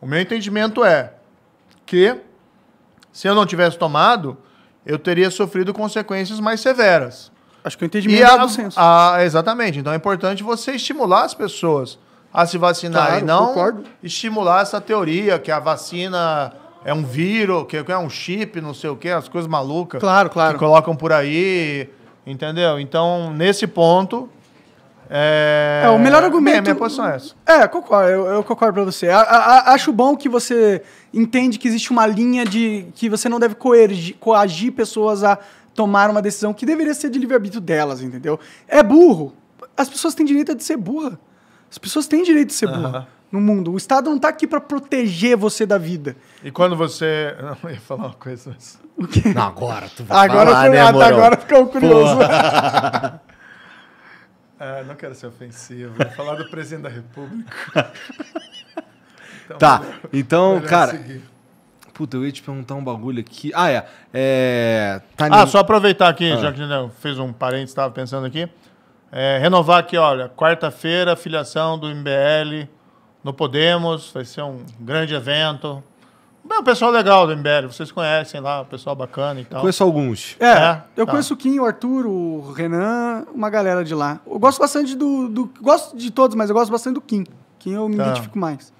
O meu entendimento é que, se eu não tivesse tomado, eu teria sofrido consequências mais severas. Acho que eu entendi e é do senso. A, exatamente. Então é importante você estimular as pessoas a se vacinar claro, e não concordo. estimular essa teoria que a vacina é um vírus, que é um chip, não sei o quê, as coisas malucas. Claro, claro. Que colocam por aí, entendeu? Então, nesse ponto, é, é o melhor argumento. É, minha posição é essa. É, concordo, eu, eu concordo pra você. A, a, acho bom que você entende que existe uma linha de que você não deve coergir, coagir pessoas a tomar uma decisão que deveria ser de livre-arbítrio delas, entendeu? É burro. As pessoas têm direito de ser burra. As pessoas têm direito de ser uhum. burra no mundo. O Estado não está aqui para proteger você da vida. E quando você. Não, eu ia falar uma coisa. Mas... O quê? Não, agora tu vai agora falar, né, agora ficou curioso. Ah, não quero ser ofensivo. Vou falar do presidente da República. Então, tá, então, cara. Seguir. Puta, eu ia te perguntar um bagulho aqui. Ah, é. é tá ah, nem... só aproveitar aqui, ah. já que já fez um parênteses, estava pensando aqui. É, renovar aqui, olha, quarta-feira, filiação do MBL no Podemos, vai ser um grande evento o pessoal legal do MBL, vocês conhecem lá, pessoal bacana e tal. Conheço alguns. É, é eu tá. conheço o Kim, o Arthur, o Renan, uma galera de lá. Eu gosto bastante do, do Gosto de todos, mas eu gosto bastante do Kim. Kim eu me tá. identifico mais.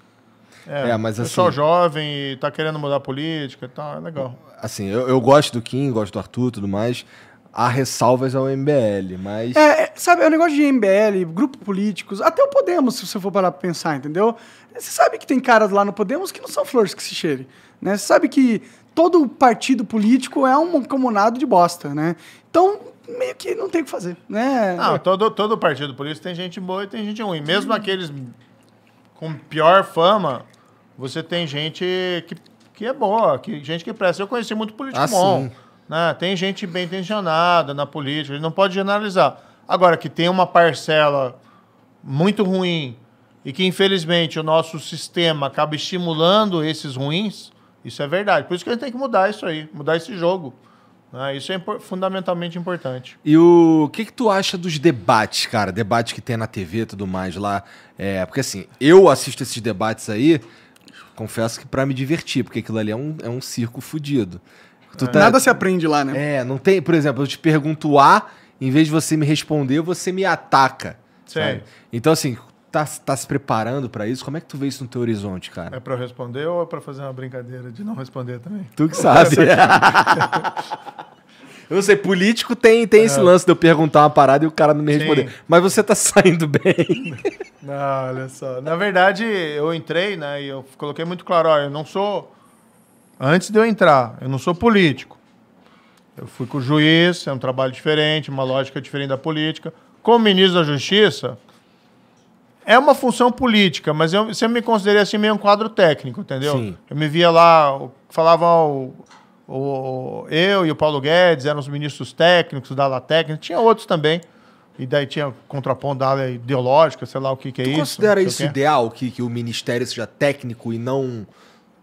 É, é mas pessoal assim- jovem e tá querendo mudar a política e tal, é legal. Assim, eu, eu gosto do Kim, gosto do Arthur e tudo mais, há ressalvas ao MBL, mas. É, é, sabe, é um negócio de MBL, grupo políticos, até o Podemos, se você for parar pra pensar, entendeu? Você sabe que tem caras lá no Podemos que não são flores que se cheirem. Né? Você sabe que todo partido político é um comunado de bosta, né? Então, meio que não tem o que fazer, né? Não, todo, todo partido político tem gente boa e tem gente ruim. Mesmo Sim. aqueles com pior fama, você tem gente que, que é boa, que, gente que presta. Eu conheci muito político ah, bom. Sim. Né? Tem gente bem intencionada na política, a gente não pode generalizar. Agora, que tem uma parcela muito ruim e que, infelizmente, o nosso sistema acaba estimulando esses ruins, isso é verdade. Por isso que a gente tem que mudar isso aí, mudar esse jogo. Né? Isso é impor fundamentalmente importante. E o que, que tu acha dos debates, cara? debates que tem na TV e tudo mais lá. É, porque assim, eu assisto esses debates aí, confesso que para me divertir, porque aquilo ali é um, é um circo fudido. Tu tá... Nada se aprende lá, né? É, não tem, por exemplo, eu te pergunto A, em vez de você me responder, você me ataca. Sim. Então, assim, tá, tá se preparando para isso? Como é que tu vê isso no teu horizonte, cara? É para eu responder ou é para fazer uma brincadeira de não responder também? Tu que sabe. eu sei, político tem, tem é. esse lance de eu perguntar uma parada e o cara não me responder. Sim. Mas você tá saindo bem. Não, olha só. Na verdade, eu entrei, né, e eu coloquei muito claro, olha, eu não sou Antes de eu entrar, eu não sou político. Eu fui com o juiz, é um trabalho diferente, uma lógica diferente da política. Como ministro da Justiça, é uma função política, mas eu sempre me considerei assim meio um quadro técnico, entendeu? Sim. Eu me via lá, falavam o, eu e o Paulo Guedes eram os ministros técnicos da ala técnica, tinha outros também. E daí tinha contraponto da área ideológica, sei lá o que, que é tu isso. Você considera isso ideal, que, que o ministério seja técnico e não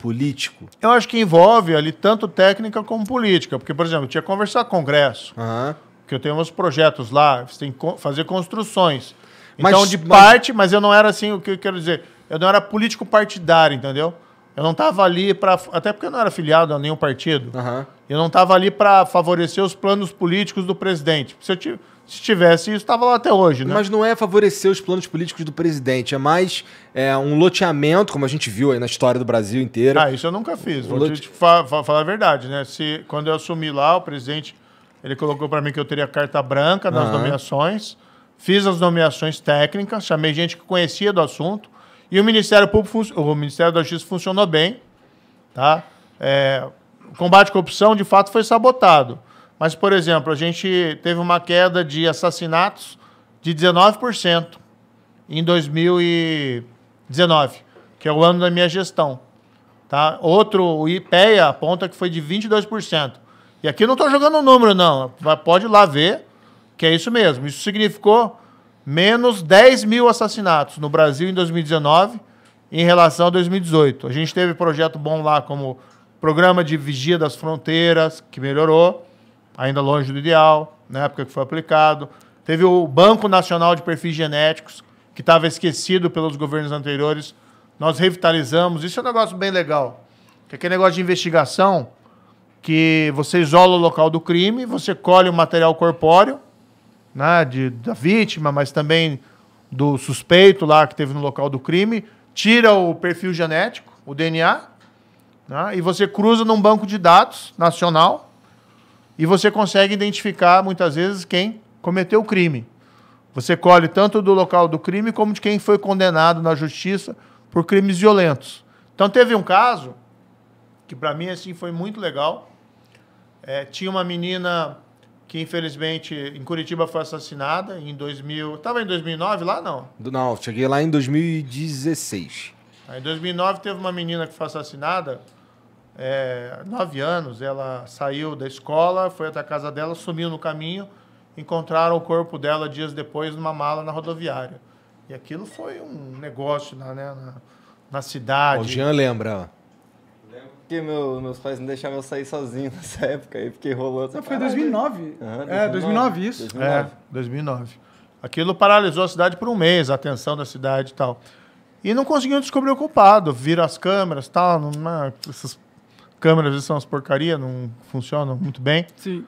político? Eu acho que envolve ali tanto técnica como política. Porque, por exemplo, eu tinha que conversar com o Congresso. Uhum. Que eu tenho uns projetos lá, você tem que fazer construções. Mas, então, de mas... parte, mas eu não era assim, o que eu quero dizer? Eu não era político partidário, entendeu? Eu não estava ali para. Até porque eu não era filiado a nenhum partido. Uhum. Eu não estava ali para favorecer os planos políticos do presidente. Se eu, se tivesse isso, estava lá até hoje, né? Mas não é favorecer os planos políticos do presidente, é mais é, um loteamento, como a gente viu aí na história do Brasil inteira. Ah, isso eu nunca fiz. Vou lote... te fa fa falar a verdade, né? Se, quando eu assumi lá, o presidente ele colocou para mim que eu teria carta branca nas uhum. nomeações. Fiz as nomeações técnicas, chamei gente que conhecia do assunto. E o Ministério Público, o Ministério da Justiça funcionou bem, tá? É, o combate à corrupção, de fato, foi sabotado. Mas, por exemplo, a gente teve uma queda de assassinatos de 19% em 2019, que é o ano da minha gestão. Tá? Outro, o IPEA aponta que foi de 22%. E aqui não estou jogando o número, não. Pode ir lá ver que é isso mesmo. Isso significou menos 10 mil assassinatos no Brasil em 2019 em relação a 2018. A gente teve projeto bom lá como programa de vigia das fronteiras, que melhorou ainda longe do ideal, na época que foi aplicado. Teve o Banco Nacional de Perfis Genéticos, que estava esquecido pelos governos anteriores. Nós revitalizamos. Isso é um negócio bem legal. Que é aquele negócio de investigação que você isola o local do crime, você colhe o material corpóreo né, de, da vítima, mas também do suspeito lá que teve no local do crime, tira o perfil genético, o DNA, né, e você cruza num banco de dados nacional e você consegue identificar muitas vezes quem cometeu o crime. Você colhe tanto do local do crime como de quem foi condenado na justiça por crimes violentos. Então teve um caso que para mim assim foi muito legal. É, tinha uma menina que infelizmente em Curitiba foi assassinada em 2000. Tava em 2009 lá não? Não, cheguei lá em 2016. Aí, em 2009 teve uma menina que foi assassinada é, nove anos, ela saiu da escola, foi até a casa dela, sumiu no caminho, encontraram o corpo dela dias depois numa mala na rodoviária. E aquilo foi um negócio na, né, na, na cidade. O Jean lembra. Lembro porque meu, meus pais não deixavam eu sair sozinho nessa época, aí fiquei rolando. foi 2009. 2009. É, 2009 isso. 2009. É, 2009. É, aquilo paralisou a cidade por um mês, a atenção da cidade e tal. E não conseguiam descobrir o culpado. Viram as câmeras, tal, numa, câmeras são umas porcaria, não funcionam muito bem. Sim.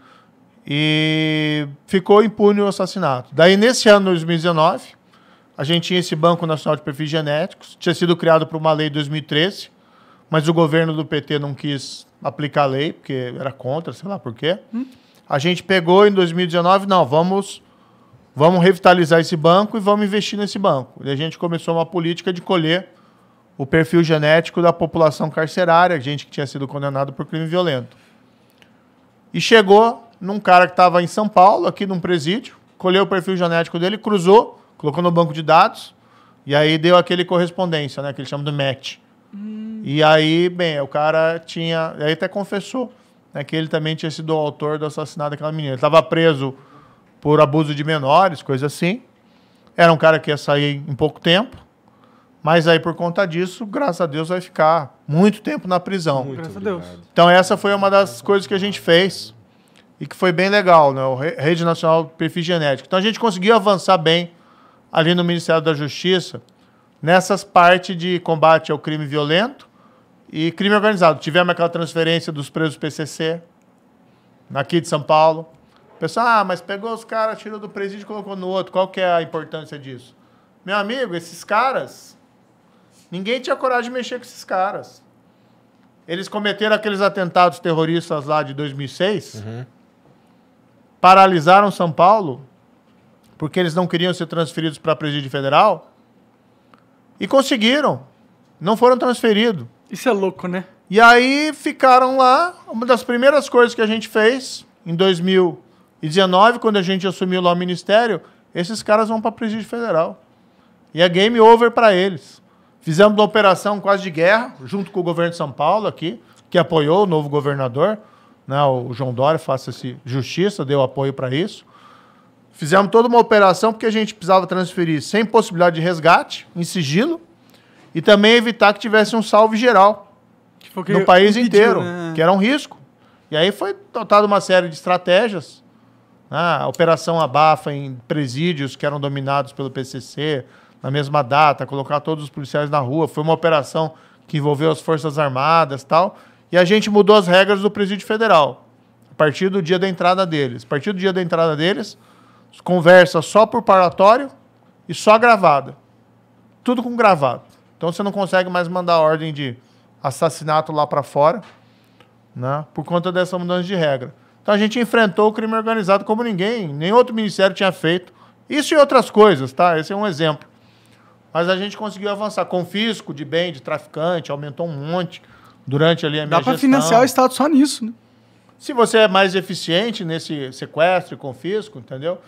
E ficou impune o assassinato. Daí, nesse ano, 2019, a gente tinha esse Banco Nacional de Perfis Genéticos, tinha sido criado por uma lei em 2013, mas o governo do PT não quis aplicar a lei, porque era contra, sei lá por quê. Hum? A gente pegou em 2019, não, vamos vamos revitalizar esse banco e vamos investir nesse banco. E a gente começou uma política de colher o perfil genético da população carcerária, gente que tinha sido condenado por crime violento. E chegou num cara que estava em São Paulo, aqui num presídio, colheu o perfil genético dele, cruzou, colocou no banco de dados, e aí deu aquele correspondência, né, que eles chamam de match. Hum. E aí, bem, o cara tinha, aí até confessou, né, que ele também tinha sido o autor do assassinato daquela menina. Ele estava preso por abuso de menores, coisa assim. Era um cara que ia sair em pouco tempo. Mas aí, por conta disso, graças a Deus, vai ficar muito tempo na prisão. Muito graças a Deus. Então, essa foi uma das coisas que a gente fez e que foi bem legal, né? O Rede Nacional Perfil Genético. Então, a gente conseguiu avançar bem ali no Ministério da Justiça nessas partes de combate ao crime violento e crime organizado. Tivemos aquela transferência dos presos PCC aqui de São Paulo. O pessoal, ah, mas pegou os caras, tirou do presídio e colocou no outro. Qual que é a importância disso? Meu amigo, esses caras Ninguém tinha coragem de mexer com esses caras. Eles cometeram aqueles atentados terroristas lá de 2006, uhum. paralisaram São Paulo, porque eles não queriam ser transferidos para presídio federal, e conseguiram. Não foram transferidos. Isso é louco, né? E aí ficaram lá. Uma das primeiras coisas que a gente fez em 2019, quando a gente assumiu lá o ministério, esses caras vão para presídio federal. E é game over para eles. Fizemos uma operação quase de guerra, junto com o governo de São Paulo aqui, que apoiou o novo governador. Né, o João Dória, faça-se justiça, deu apoio para isso. Fizemos toda uma operação porque a gente precisava transferir sem possibilidade de resgate, em sigilo, e também evitar que tivesse um salve geral porque no país impediu, inteiro, né? que era um risco. E aí foi adotada uma série de estratégias. Né? A Operação Abafa em presídios que eram dominados pelo PCC, na mesma data, colocar todos os policiais na rua. Foi uma operação que envolveu as Forças Armadas e tal. E a gente mudou as regras do Presídio Federal, a partir do dia da entrada deles. A partir do dia da entrada deles, conversa só por paratório e só gravada. Tudo com gravado. Então você não consegue mais mandar ordem de assassinato lá para fora, né, por conta dessa mudança de regra. Então a gente enfrentou o crime organizado como ninguém, nem outro ministério tinha feito. Isso e outras coisas, tá? Esse é um exemplo. Mas a gente conseguiu avançar. Confisco de bem, de traficante, aumentou um monte durante ali a minha Dá para financiar o Estado só nisso, né? Se você é mais eficiente nesse sequestro e confisco, entendeu?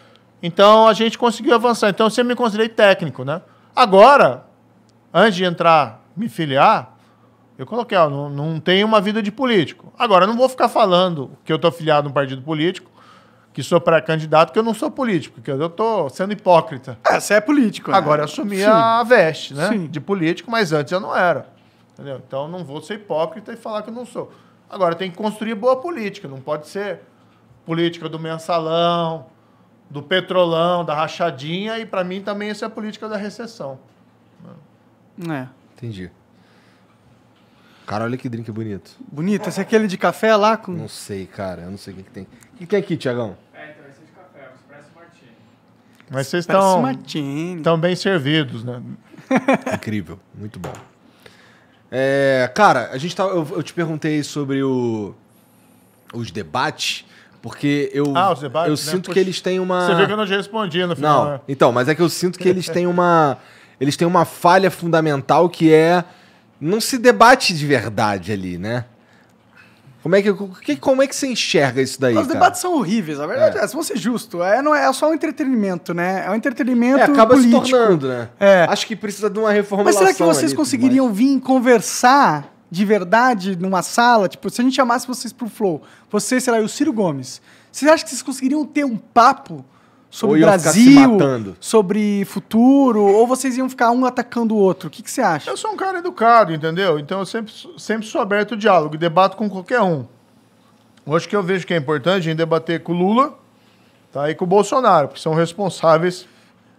Então a gente conseguiu avançar. Então eu sempre me considerei técnico, né? Agora, antes de entrar, me filiar, eu coloquei, ó, não, não tenho uma vida de político. Agora, eu não vou ficar falando que eu estou filiado a um partido político, que sou pré-candidato, que eu não sou político, que eu estou sendo hipócrita. É, você é político. Né? Agora eu assumi Sim. a veste, né? Sim. De político, mas antes eu não era. Entendeu? Então não vou ser hipócrita e falar que eu não sou. Agora tem que construir boa política, não pode ser política do mensalão, do petrolão, da rachadinha, e para mim também essa é a política da recessão. Né? É. Entendi. Cara, olha que drink bonito. Bonito? Esse é aquele de café lá? Com... Não sei, cara. Eu não sei o que, que tem. O que, que tem é aqui, Tiagão? Mas vocês estão estão bem servidos, né? Incrível, muito bom. É, cara, a gente tá, eu, eu te perguntei sobre o, os debates. Porque eu, ah, debates, eu né? sinto que eles têm uma. Você viu que eu não te respondi no final. Não, né? então, mas é que eu sinto que eles têm uma. Eles têm uma falha fundamental que é. Não se debate de verdade ali, né? Como é que, que, como é que você enxerga isso daí? Os debates são horríveis, a verdade é, é vamos ser É, não é, é, só um entretenimento, né? É um entretenimento. É, acaba político. se tornando, né? É. Acho que precisa de uma reformulação. Mas será que vocês ali, conseguiriam mas... vir conversar de verdade numa sala? Tipo, se a gente chamasse vocês pro Flow, você, sei lá, e o Ciro Gomes, vocês acham que vocês conseguiriam ter um papo? sobre o Brasil, sobre futuro, ou vocês iam ficar um atacando o outro? O que, que você acha? Eu sou um cara educado, entendeu? Então eu sempre, sempre sou aberto ao diálogo, debato com qualquer um. Hoje que eu vejo que é importante em debater com o Lula tá, e com o Bolsonaro, porque são responsáveis.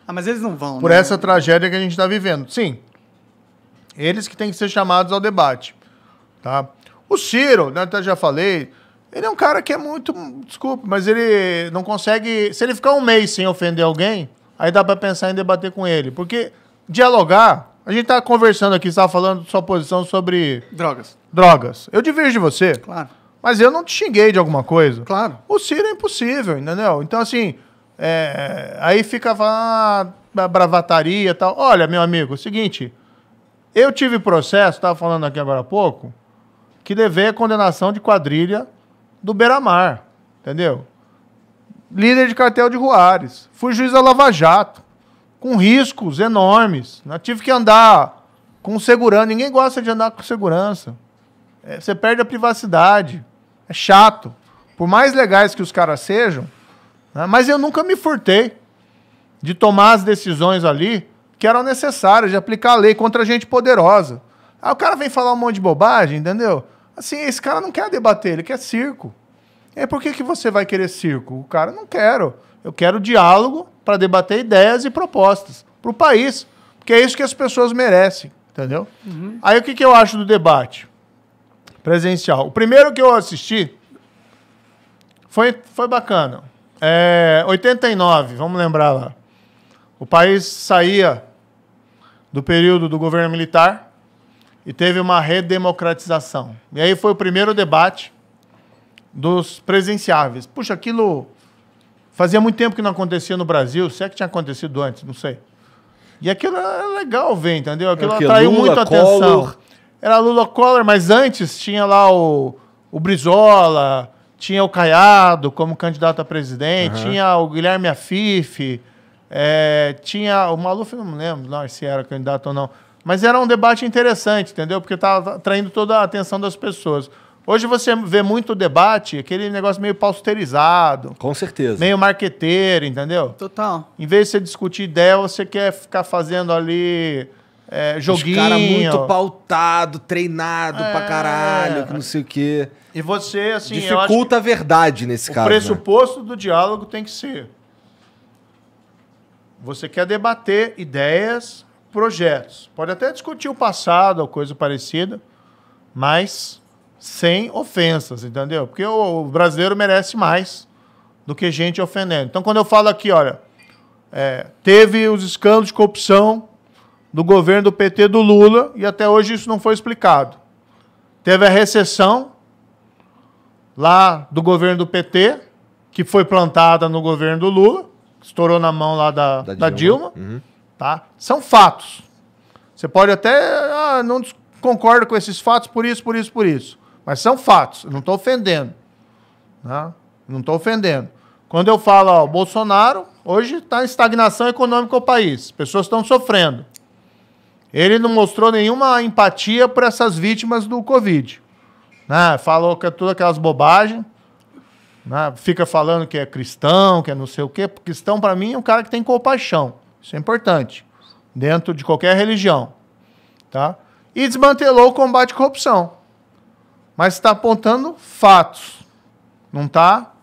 Ah, mas eles não vão, Por né? essa tragédia que a gente está vivendo. Sim. Eles que têm que ser chamados ao debate. Tá? O Ciro, né, até já falei, ele é um cara que é muito. Desculpa, mas ele não consegue. Se ele ficar um mês sem ofender alguém, aí dá para pensar em debater com ele. Porque dialogar. A gente tá conversando aqui, tava falando de sua posição sobre. Drogas. Drogas. Eu diverjo de você. Claro. Mas eu não te xinguei de alguma coisa. Claro. O Ciro é impossível, entendeu? Então, assim. É... aí fica ah, bravataria e tal. Olha, meu amigo, é o seguinte. Eu tive processo, estava falando aqui agora há pouco, que levei a condenação de quadrilha do Beira-Mar, entendeu? Líder de cartel de Ruares. Fui juiz da Lava Jato, com riscos enormes. Né? Tive que andar com segurança. Ninguém gosta de andar com segurança. É, você perde a privacidade. É chato. Por mais legais que os caras sejam, né? mas eu nunca me furtei de tomar as decisões ali que eram necessárias, de aplicar a lei contra a gente poderosa. Aí o cara vem falar um monte de bobagem, entendeu? Assim, esse cara não quer debater, ele quer circo. É por que, que você vai querer circo? O cara não quero. Eu quero diálogo para debater ideias e propostas para o país, porque é isso que as pessoas merecem, entendeu? Uhum. Aí o que, que eu acho do debate presencial? O primeiro que eu assisti foi, foi bacana. É, 89, vamos lembrar lá. O país saía do período do governo militar e teve uma redemocratização. E aí foi o primeiro debate dos presenciáveis. Puxa, aquilo fazia muito tempo que não acontecia no Brasil, se é que tinha acontecido antes, não sei. E aquilo era é legal ver, entendeu? Aquilo é atraiu Lula, muito atenção. Era Lula Collor, mas antes tinha lá o, o Brizola, tinha o Caiado como candidato a presidente, uhum. tinha o Guilherme Afife, eh, é, tinha o Maluf, não me lembro não, se era candidato ou não, mas era um debate interessante, entendeu? Porque estava atraindo toda a atenção das pessoas. Hoje você vê muito debate, aquele negócio meio pausterizado. Com certeza. Meio marqueteiro, entendeu? Total. Em vez de você discutir ideia, você quer ficar fazendo ali é, joguinho. Os cara muito pautado, treinado é, pra caralho, que não sei o quê. E você, assim... Dificulta a verdade nesse o caso. O né? pressuposto né? do diálogo tem que ser... Você quer debater ideias projetos. Pode até discutir o passado ou coisa parecida, mas sem ofensas, entendeu? Porque o, brasileiro merece mais do que gente ofendendo. Então, quando eu falo aqui, olha, é, teve os escândalos de corrupção do governo do PT do Lula e até hoje isso não foi explicado. Teve a recessão lá do governo do PT, que foi plantada no governo do Lula, estourou na mão lá da, da Dilma. Da Dilma. Uhum. Tá? São fatos. Você pode até. Ah, não concordo com esses fatos por isso, por isso, por isso. Mas são fatos. não estou ofendendo. Né? Não estou ofendendo. Quando eu falo, ó, Bolsonaro, hoje está em estagnação econômica o país. Pessoas estão sofrendo. Ele não mostrou nenhuma empatia para essas vítimas do Covid. Né? Falou que é todas aquelas bobagens. Né? Fica falando que é cristão, que é não sei o quê. Cristão, para mim, é um cara que tem compaixão. Isso é importante. Dentro de qualquer religião. Tá? E desmantelou o combate à corrupção. Mas está apontando fatos. Não está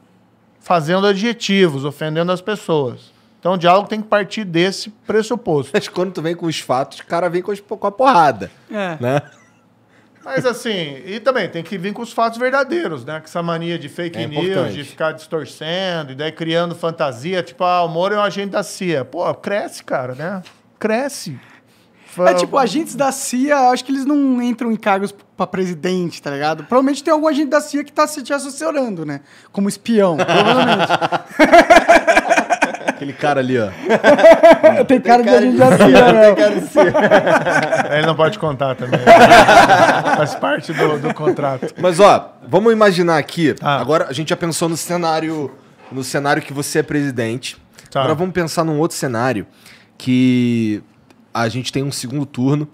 fazendo adjetivos, ofendendo as pessoas. Então o diálogo tem que partir desse pressuposto. Mas quando tu vem com os fatos, o cara vem com, a porrada. É. Né? Mas assim, e também tem que vir com os fatos verdadeiros, né? Que essa mania de fake é news, importante. de ficar distorcendo e daí criando fantasia, tipo, ah, o Moro é um agente da CIA. Pô, cresce, cara, né? Cresce. É tipo, agentes da CIA, acho que eles não entram em cargos pra presidente, tá ligado? Provavelmente tem algum agente da CIA que tá se te assessorando, né? Como espião, provavelmente. Aquele cara ali, ó. tem cara, né? cara de agente assim, Ele não pode contar também. Faz parte do, do, contrato. Mas, ó, vamos imaginar aqui. Tá. Agora, a gente já pensou no cenário, no cenário que você é presidente. Tá. Agora vamos pensar num outro cenário que a gente tem um segundo turno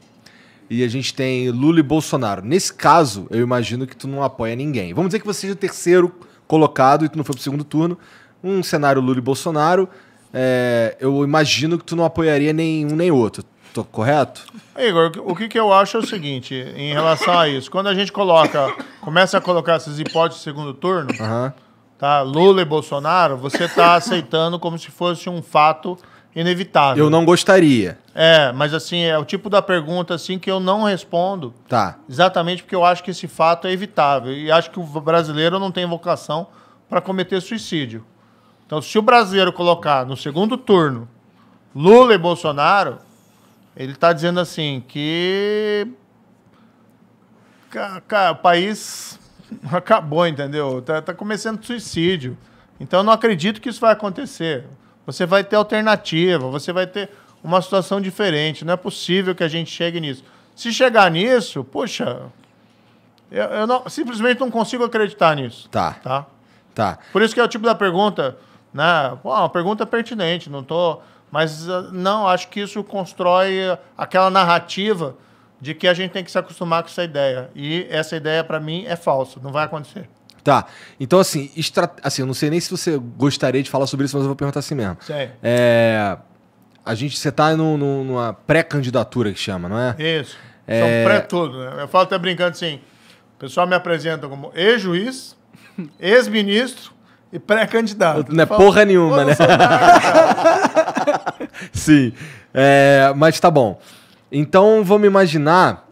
e a gente tem Lula e Bolsonaro. Nesse caso, eu imagino que tu não apoia ninguém. Vamos dizer que você seja o terceiro colocado e tu não foi pro segundo turno. Um cenário Lula e Bolsonaro, é, eu imagino que tu não apoiaria nenhum nem outro. Tô correto? Igor, o que, que eu acho é o seguinte, em relação a isso. Quando a gente coloca, começa a colocar essas hipóteses de segundo turno, uhum. tá? Lula e Bolsonaro, você está aceitando como se fosse um fato inevitável. Eu não gostaria. É, mas assim, é o tipo da pergunta assim que eu não respondo. Tá. Exatamente porque eu acho que esse fato é evitável. E acho que o brasileiro não tem vocação para cometer suicídio. Então, se o brasileiro colocar no segundo turno Lula e Bolsonaro, ele está dizendo assim que cara, o país acabou, entendeu? Está tá começando suicídio. Então, eu não acredito que isso vai acontecer. Você vai ter alternativa, você vai ter uma situação diferente. Não é possível que a gente chegue nisso. Se chegar nisso, poxa, eu, eu não, simplesmente não consigo acreditar nisso. Tá. Tá. Tá. Por isso que é o tipo da pergunta né? Pô, uma pergunta pertinente, não tô. Mas ah, não, acho que isso constrói aquela narrativa de que a gente tem que se acostumar com essa ideia. E essa ideia, para mim, é falsa, não vai acontecer. Tá. Então, assim, estra... assim, eu não sei nem se você gostaria de falar sobre isso, mas eu vou perguntar assim mesmo. sim É... A gente, você está em uma numa pré-candidatura que chama, não é? Isso. É... São pré-tudo. Né? Eu falo até brincando assim, o pessoal me apresenta como ex-juiz, ex-ministro, e pré-candidato. Não é porra nenhuma, né? Sim. É, mas tá bom. Então vamos imaginar.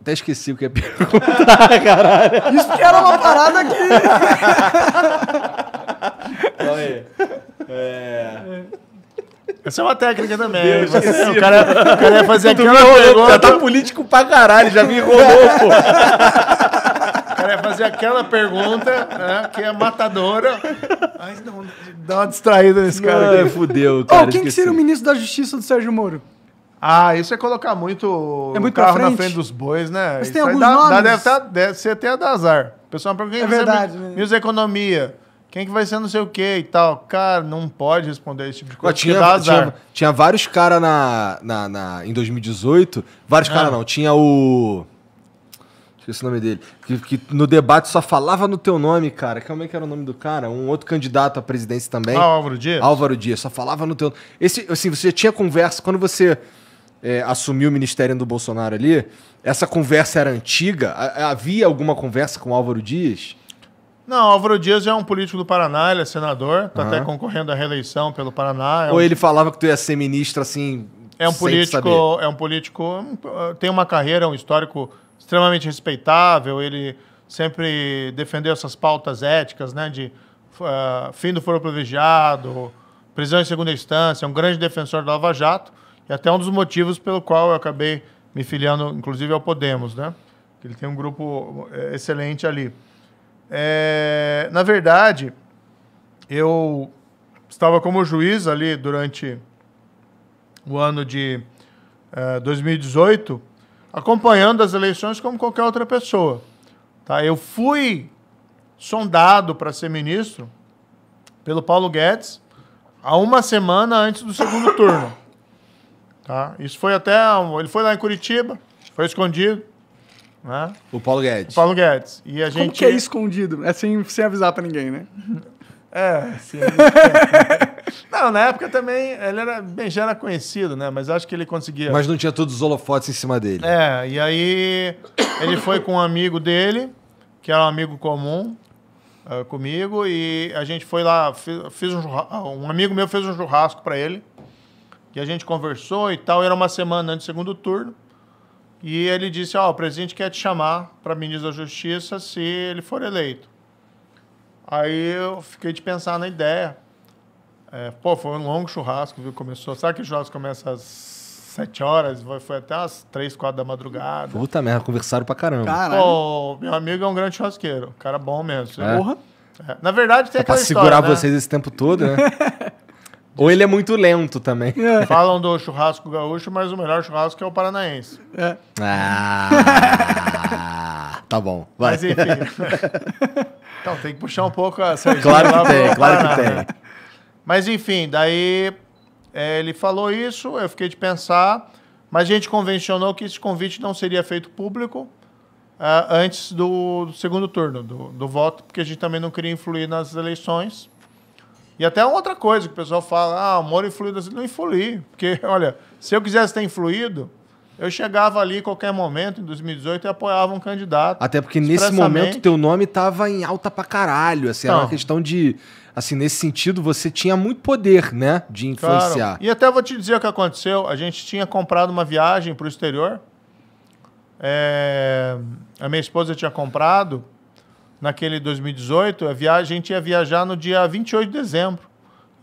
Até esqueci o que é perguntar, caralho. Isso que era uma parada aqui. Calma aí. É. Essa é uma técnica também. Você, o, cara, o cara ia fazer aquilo. Já tá político pra caralho, já me enrolou, pô vai fazer aquela pergunta né, que é matadora. não, dá uma distraída nesse cara aqui. É, fudeu, cara. Oh, quem que seria o ministro da Justiça do Sérgio Moro? Ah, isso é colocar muito, é muito carro frente. na frente dos bois, né? Mas isso tem alguns dá, nomes? Dá, deve, tá, deve ser até dar azar. pessoal para quem é verdade, ser, né? Economia. Quem que vai ser não sei o quê e tal. Cara, não pode responder esse tipo de coisa. Tinha, azar. tinha, tinha vários caras na, na, na, em 2018. Vários ah. caras não. Tinha o... Esqueci o nome dele. Que, que, no debate só falava no teu nome, cara. Como é que era o nome do cara? Um outro candidato à presidência também. Ah, Álvaro Dias. Álvaro Dias, só falava no teu Esse, assim, você já tinha conversa. Quando você é, assumiu o ministério do Bolsonaro ali, essa conversa era antiga? Havia alguma conversa com Álvaro Dias? Não, Álvaro Dias é um político do Paraná, ele é senador, tá uhum. até concorrendo à reeleição pelo Paraná. É Ou um... ele falava que tu ia ser ministro assim. É um político, é um político, tem uma carreira, um histórico extremamente respeitável, ele sempre defendeu essas pautas éticas, né, de uh, fim do foro privilegiado, prisão em segunda instância, um grande defensor da Lava Jato, e até um dos motivos pelo qual eu acabei me filiando, inclusive, ao Podemos, né? Ele tem um grupo eh, excelente ali. É, na verdade, eu estava como juiz ali durante o ano de uh, 2018, acompanhando as eleições como qualquer outra pessoa. Tá? Eu fui sondado para ser ministro pelo Paulo Guedes há uma semana antes do segundo turno. Tá? Isso foi até. Ele foi lá em Curitiba, foi escondido. Né? O Paulo Guedes. O Paulo Guedes. E a gente... Como que é escondido? É sem, sem avisar para ninguém, né? É, sim. não, na época também ele era, bem, já era conhecido, né? Mas acho que ele conseguia. Mas não tinha todos os holofotes em cima dele. É, e aí ele foi com um amigo dele, que era um amigo comum uh, comigo, e a gente foi lá, fiz, fiz um, ah, um amigo meu fez um churrasco para ele, e a gente conversou e tal, era uma semana antes do segundo turno. E ele disse: Ó, oh, o presidente quer te chamar para ministro da Justiça se ele for eleito. Aí eu fiquei de pensar na ideia. É, pô, foi um longo churrasco, viu? Começou. Sabe que o churrasco começa às 7 horas? Foi até às 3, 4 da madrugada. Puta merda, conversaram pra caramba. Caralho. Pô, meu amigo é um grande churrasqueiro. Cara bom mesmo. É. Porra. É. Na verdade, tem é aquela pra história, segurar né? vocês esse tempo todo, né? Ou ele é muito lento também. É. Falam do churrasco gaúcho, mas o melhor churrasco é o paranaense. É. Ah, tá bom. Vai. Mas enfim. Então, tem que puxar um pouco a Serginha Claro que tem, claro que tem. Mas, enfim, daí é, ele falou isso, eu fiquei de pensar, mas a gente convencionou que esse convite não seria feito público uh, antes do, segundo turno, do, do voto, porque a gente também não queria influir nas eleições. E até outra coisa que o pessoal fala, ah, o Moro influiu. Não influí, porque, olha, se eu quisesse ter influído, eu chegava ali em qualquer momento, em 2018, e apoiava um candidato. Até porque nesse momento teu nome estava em alta pra caralho. Assim, era uma questão de. Assim, nesse sentido, você tinha muito poder, né? De influenciar. Claro. E até vou te dizer o que aconteceu. A gente tinha comprado uma viagem para o exterior. É... A minha esposa tinha comprado naquele 2018. A, viagem, a gente ia viajar no dia 28 de dezembro.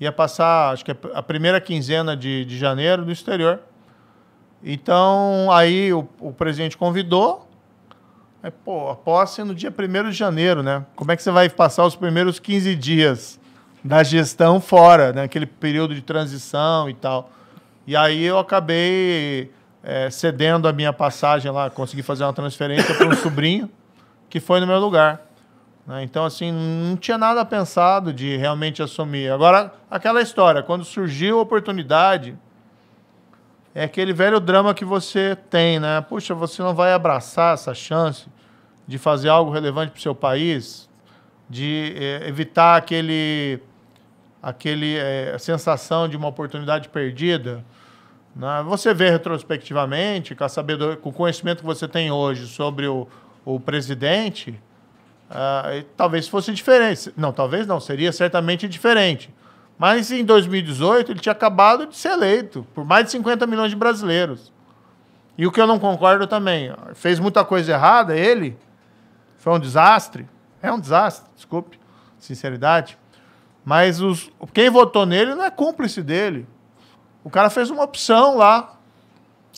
Ia passar, acho que a primeira quinzena de, de janeiro no exterior. Então, aí o, o presidente convidou. Aí, é, pô, a posse é no dia 1 de janeiro, né? Como é que você vai passar os primeiros 15 dias da gestão fora, naquele né? período de transição e tal? E aí eu acabei é, cedendo a minha passagem lá, consegui fazer uma transferência para um sobrinho que foi no meu lugar. Né? Então, assim, não tinha nada pensado de realmente assumir. Agora, aquela história, quando surgiu a oportunidade, é aquele velho drama que você tem, né? Puxa, você não vai abraçar essa chance de fazer algo relevante para o seu país, de é, evitar aquele, aquele é, sensação de uma oportunidade perdida. Né? Você vê retrospectivamente, com, a sabedoria, com o conhecimento que você tem hoje sobre o, o presidente, ah, talvez fosse diferente. Não, talvez não, seria certamente diferente. Mas em 2018 ele tinha acabado de ser eleito por mais de 50 milhões de brasileiros. E o que eu não concordo também, fez muita coisa errada ele, foi um desastre, é um desastre, desculpe, sinceridade. Mas os, quem votou nele não é cúmplice dele. O cara fez uma opção lá.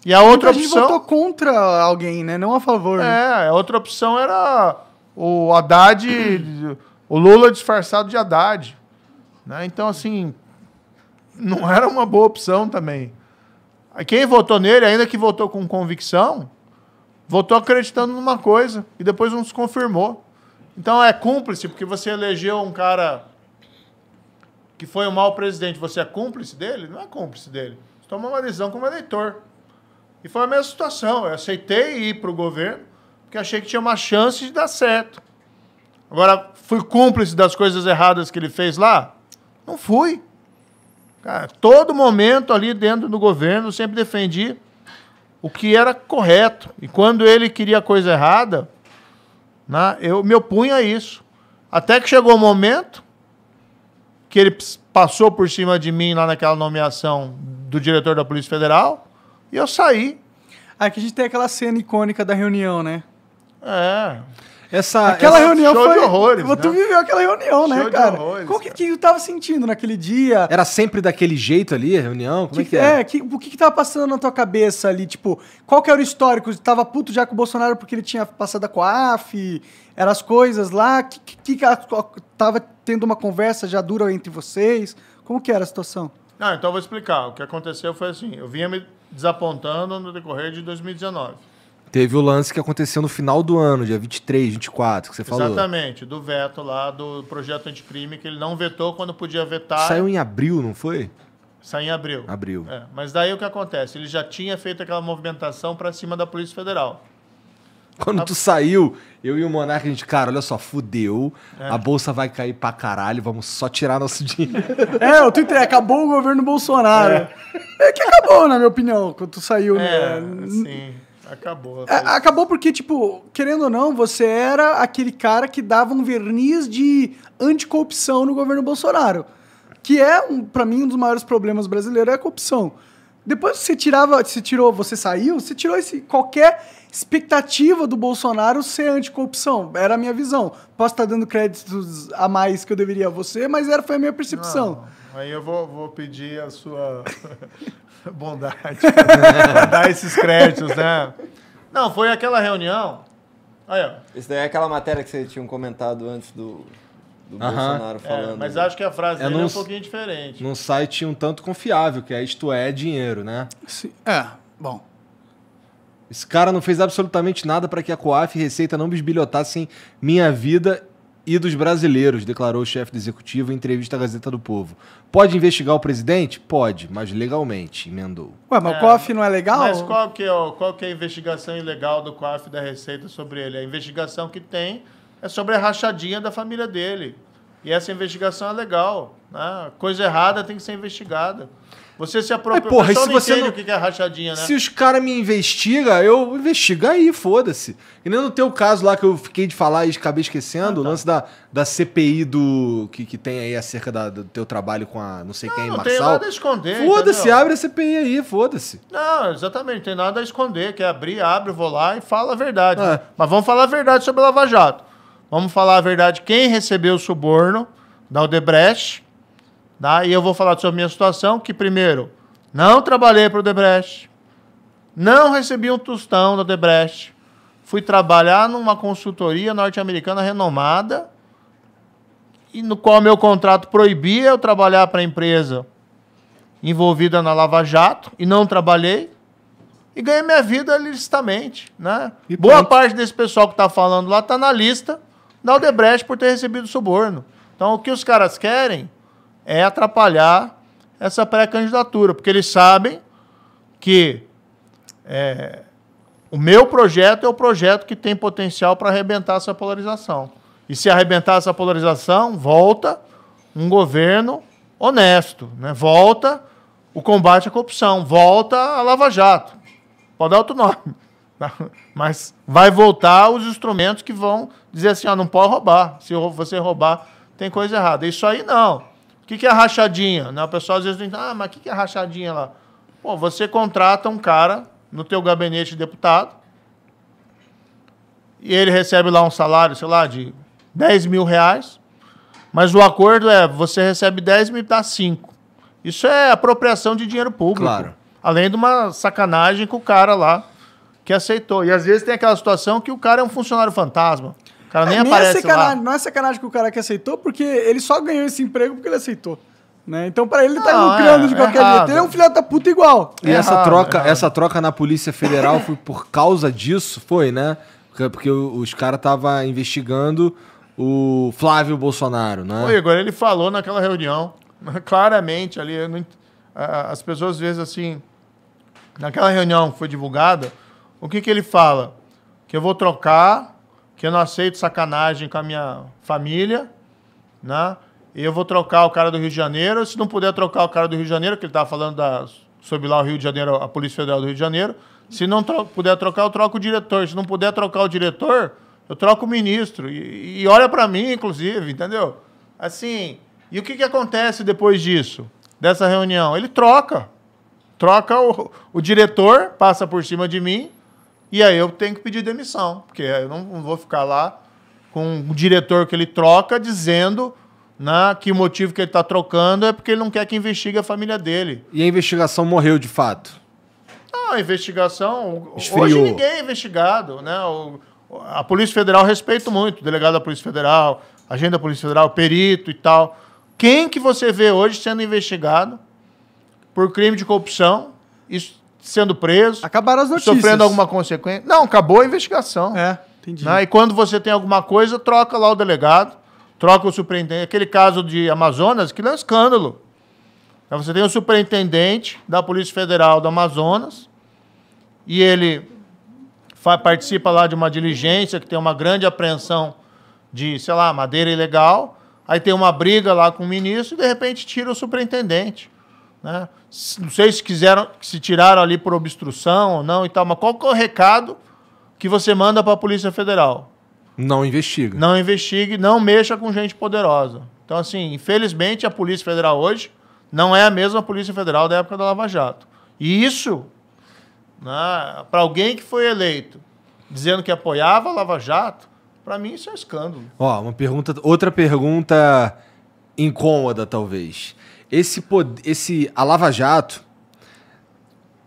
E a outra Muita opção. votou contra alguém, né? Não a favor. Né? É, a outra opção era o Haddad, o Lula disfarçado de Haddad. Né? Então, assim, não era uma boa opção também. Quem votou nele, ainda que votou com convicção, votou acreditando numa coisa e depois não se confirmou. Então é cúmplice, porque você elegeu um cara que foi um mau presidente, você é cúmplice dele? Não é cúmplice dele. Você tomou uma decisão como eleitor. E foi a mesma situação. Eu aceitei ir para o governo, porque achei que tinha uma chance de dar certo. Agora, fui cúmplice das coisas erradas que ele fez lá? Não fui. Cara, todo momento ali dentro do governo, sempre defendi o que era correto. E quando ele queria coisa errada, né, eu me opunha a isso. Até que chegou o um momento que ele passou por cima de mim lá naquela nomeação do diretor da Polícia Federal e eu saí. Aqui a gente tem aquela cena icônica da reunião, né? É. Essa, aquela essa reunião show foi. De horrores, tu né? viveu aquela reunião, né, show né, cara? De horrores, Qual que, cara. que eu tava sentindo naquele dia? Era sempre daquele jeito ali, a reunião? Como que, é que é? que, o que, que tava passando na tua cabeça ali? Tipo, qual que era o histórico? Tava puto já com o Bolsonaro porque ele tinha passado a COAF? Eram as coisas lá? Que, que, que tava tendo uma conversa já dura entre vocês? Como que era a situação? Ah, então eu vou explicar. O que aconteceu foi assim, eu vinha me desapontando no decorrer de 2019. Teve o lance que aconteceu no final do ano, dia 23, 24, que você falou. Exatamente, do veto lá do projeto anticrime, que ele não vetou quando podia vetar. Saiu em abril, não foi? Saiu em abril. Abril. É, mas daí o que acontece? Ele já tinha feito aquela movimentação para cima da Polícia Federal. Quando a... tu saiu, eu e o Monarca, a gente, cara, olha só, fudeu, é. a bolsa vai cair pra caralho, vamos só tirar nosso dinheiro. é, o tuitei, acabou o governo Bolsonaro. É. é, que acabou, na minha opinião, quando tu saiu. É, né? sim. Acabou. É, acabou porque, tipo, querendo ou não, você era aquele cara que dava um verniz de anticorrupção no governo Bolsonaro. Que é, um, para mim, um dos maiores problemas brasileiros é a corrupção. Depois que você tirava, você tirou, você saiu, você tirou esse, qualquer expectativa do Bolsonaro ser anticorrupção. Era a minha visão. Posso estar dando créditos a mais que eu deveria a você, mas era, foi a minha percepção. Não, aí eu vou, vou pedir a sua bondade para dar esses créditos, né? Não, foi aquela reunião. ó. Isso daí é aquela matéria que você tinham comentado antes do, do uh -huh. Bolsonaro é, falando. É, mas né? acho que a frase é dele é num, é um pouquinho diferente. Num site um tanto confiável, que é isto é dinheiro, né? Sim. É, bom. Esse cara não fez absolutamente nada para que a Coaf e Receita não bisbilhotassem minha vida e dos brasileiros, declarou o chefe do executivo em entrevista à Gazeta do Povo. Pode investigar o presidente? Pode, mas legalmente, emendou. Ué, mas é, o COF não é legal? Mas qual que, é, qual que é a investigação ilegal do COF da Receita sobre ele? A investigação que tem é sobre a rachadinha da família dele. E essa investigação é legal. Né? Coisa errada tem que ser investigada. Você se é, apropriou. porra, o se você não... o que é rachadinha, né? Se os caras me investigam, eu investigo aí, foda-se. E nem no teu caso lá que eu fiquei de falar e acabei esquecendo, ah, tá. o lance da, da CPI do. Que, que tem aí acerca da, do teu trabalho com a não sei não, quem, não Marçal. Não tem nada a esconder. Foda-se, abre a CPI aí, foda-se. Não, exatamente, tem nada a esconder. Quer abrir, abre, vou lá e fala a verdade. É. Mas vamos falar a verdade sobre a Lava Jato. Vamos falar a verdade. Quem recebeu o suborno da Odebrecht Tá? E eu vou falar sobre a minha situação, que primeiro, não trabalhei para o Debrecht, não recebi um tostão da Debrecht, fui trabalhar numa consultoria norte-americana renomada, e no qual meu contrato proibia eu trabalhar para a empresa envolvida na Lava Jato, e não trabalhei, e ganhei minha vida licitamente. Né? E Boa pronto. parte desse pessoal que está falando lá está na lista da Odebrecht por ter recebido suborno. Então, o que os caras querem é atrapalhar essa pré-candidatura, porque eles sabem que é, o meu projeto é o projeto que tem potencial para arrebentar essa polarização. E se arrebentar essa polarização, volta um governo honesto, né? volta o combate à corrupção, volta a Lava Jato. Pode dar outro nome. Mas vai voltar os instrumentos que vão dizer assim: ah, não pode roubar. Se você roubar, tem coisa errada. Isso aí não que, que é rachadinha? Né? O pessoal às vezes diz: ah, mas o que, que é rachadinha lá? Pô, você contrata um cara no teu gabinete de deputado e ele recebe lá um salário, sei lá, de 10 mil reais, mas o acordo é você recebe 10 mil e dá 5. Isso é apropriação de dinheiro público. Claro. Além de uma sacanagem com o cara lá que aceitou. E às vezes tem aquela situação que o cara é um funcionário fantasma cara nem, é, nem é aparece é sacanagem, lá. Não é sacanagem que o cara que aceitou, porque ele só ganhou esse emprego porque ele aceitou. Né? Então, para ele, ele tá não, lucrando é, de qualquer jeito. É ele é um filho da puta igual. E essa, troca, essa troca na Polícia Federal foi por causa disso? Foi, né? Porque, porque os caras estavam investigando o Flávio Bolsonaro, né? Ô, Igor, ele falou naquela reunião, claramente ali, não, as pessoas às vezes assim, naquela reunião que foi divulgada, o que, que ele fala? Que eu vou trocar que eu não aceito sacanagem com a minha família, né? eu vou trocar o cara do Rio de Janeiro. Se não puder trocar o cara do Rio de Janeiro, que ele estava tá falando da, sobre lá o Rio de Janeiro, a Polícia Federal do Rio de Janeiro. Se não tro puder trocar, eu troco o diretor. Se não puder trocar o diretor, eu troco o ministro. E, e olha para mim, inclusive, entendeu? Assim, e o que, que acontece depois disso, dessa reunião? Ele troca. Troca o, o diretor, passa por cima de mim, e aí eu tenho que pedir demissão, porque eu não, vou ficar lá com o diretor que ele troca dizendo né, que o motivo que ele está trocando é porque ele não quer que investigue a família dele. E a investigação morreu de fato? Não, a investigação. Esfriou. Hoje ninguém é investigado. Né? O, a Polícia Federal respeito muito, o delegado da Polícia Federal, agente da Polícia Federal, perito e tal. Quem que você vê hoje sendo investigado por crime de corrupção? Isso sendo preso. Acabaram as notícias. Sofrendo alguma consequência. Não, acabou a investigação. É, entendi. Né? E quando você tem alguma coisa, troca lá o delegado, troca o superintendente. Aquele caso de Amazonas, que não é um escândalo. Então, você tem o superintendente da Polícia Federal do Amazonas e ele participa lá de uma diligência que tem uma grande apreensão de, sei lá, madeira ilegal. Aí tem uma briga lá com o ministro e, de repente, tira o superintendente. Né? Não sei se quiseram, se tiraram ali por obstrução ou não e tal, mas qual que é o recado que você manda para a Polícia Federal? Não investigue. Não investigue, não mexa com gente poderosa. Então, assim, infelizmente a Polícia Federal hoje não é a mesma Polícia Federal da época da Lava Jato. E isso, né, para alguém que foi eleito dizendo que apoiava a Lava Jato, para mim isso é um escândalo. Ó, uma pergunta, outra pergunta incômoda talvez esse, esse a Lava Jato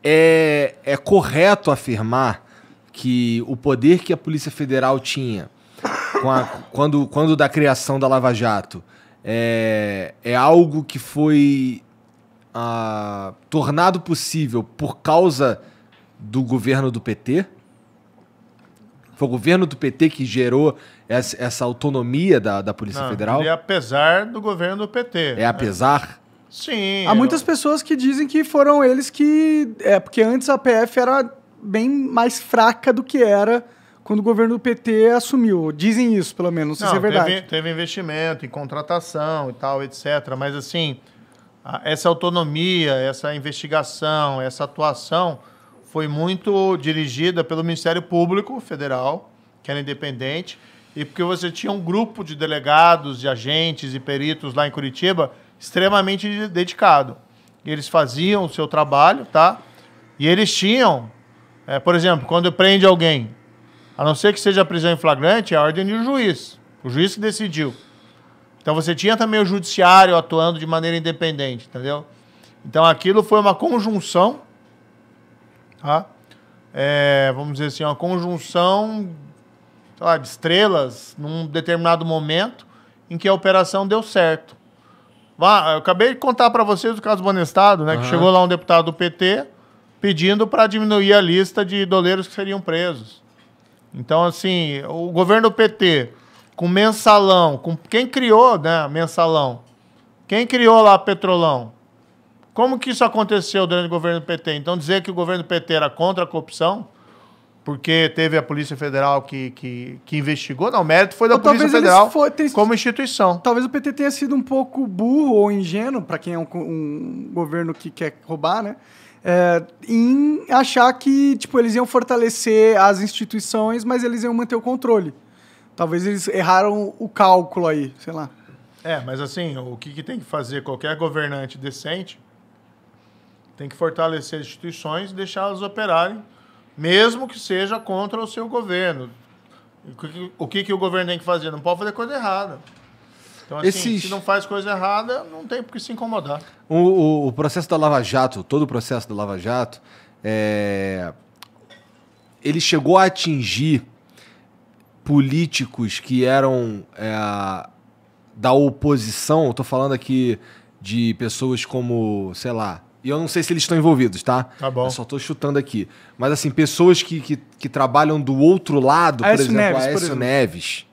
é, é correto afirmar que o poder que a Polícia Federal tinha a, quando, quando da criação da Lava Jato é, é algo que foi ah, tornado possível por causa do governo do PT? Foi o governo do PT que gerou essa, essa autonomia da, da Polícia Não, Federal? É apesar do governo do PT. É né? apesar? Sim. Há muitas pessoas que dizem que foram eles que. É, porque antes a PF era bem mais fraca do que era quando o governo do PT assumiu. Dizem isso, pelo menos, não sei se é verdade. Teve, teve investimento em contratação e tal, etc. Mas, assim, essa autonomia, essa investigação, essa atuação foi muito dirigida pelo Ministério Público Federal, que era independente, e porque você tinha um grupo de delegados, de agentes e peritos lá em Curitiba extremamente dedicado. Eles faziam o seu trabalho, tá? E eles tinham, é, por exemplo, quando prende alguém, a não ser que seja prisão em flagrante, é a ordem do juiz. O juiz que decidiu. Então você tinha também o judiciário atuando de maneira independente, entendeu? Então aquilo foi uma conjunção, tá? É, vamos dizer assim, uma conjunção sei lá, de estrelas num determinado momento em que a operação deu certo. Vá, eu acabei de contar para vocês o caso do Bonestado, né? Uhum. Que chegou lá um deputado do PT pedindo para diminuir a lista de doleiros que seriam presos. Então, assim, o governo do PT, com mensalão, com quem criou, né, mensalão? Quem criou lá Petrolão? Como que isso aconteceu durante o governo do PT? Então, dizer que o governo do PT era contra a corrupção? porque teve a Polícia Federal que, que, que investigou. Não, o mérito foi da ou Polícia Federal tem, como instituição. Talvez o PT tenha sido um pouco burro ou ingênuo, para quem é um, um, governo que quer roubar, né? É, em achar que tipo, eles iam fortalecer as instituições, mas eles iam manter o controle. Talvez eles erraram o cálculo aí, sei lá. É, mas assim, o que, que tem que fazer qualquer governante decente tem que fortalecer as instituições e deixá-las operarem mesmo que seja contra o seu governo. O que, o que, o governo tem que fazer? Não pode fazer coisa errada. Então, assim, Esse... se não faz coisa errada, não tem por que se incomodar. O, o, o, processo da Lava Jato, todo o processo da Lava Jato, é... ele chegou a atingir políticos que eram é, da oposição. Estou falando aqui de pessoas como, sei lá, e eu não sei se eles estão envolvidos, tá? Tá bom. Eu só tô chutando aqui. Mas, assim, pessoas que, que, que trabalham do outro lado, por exemplo, Neves, Aécio por exemplo. Neves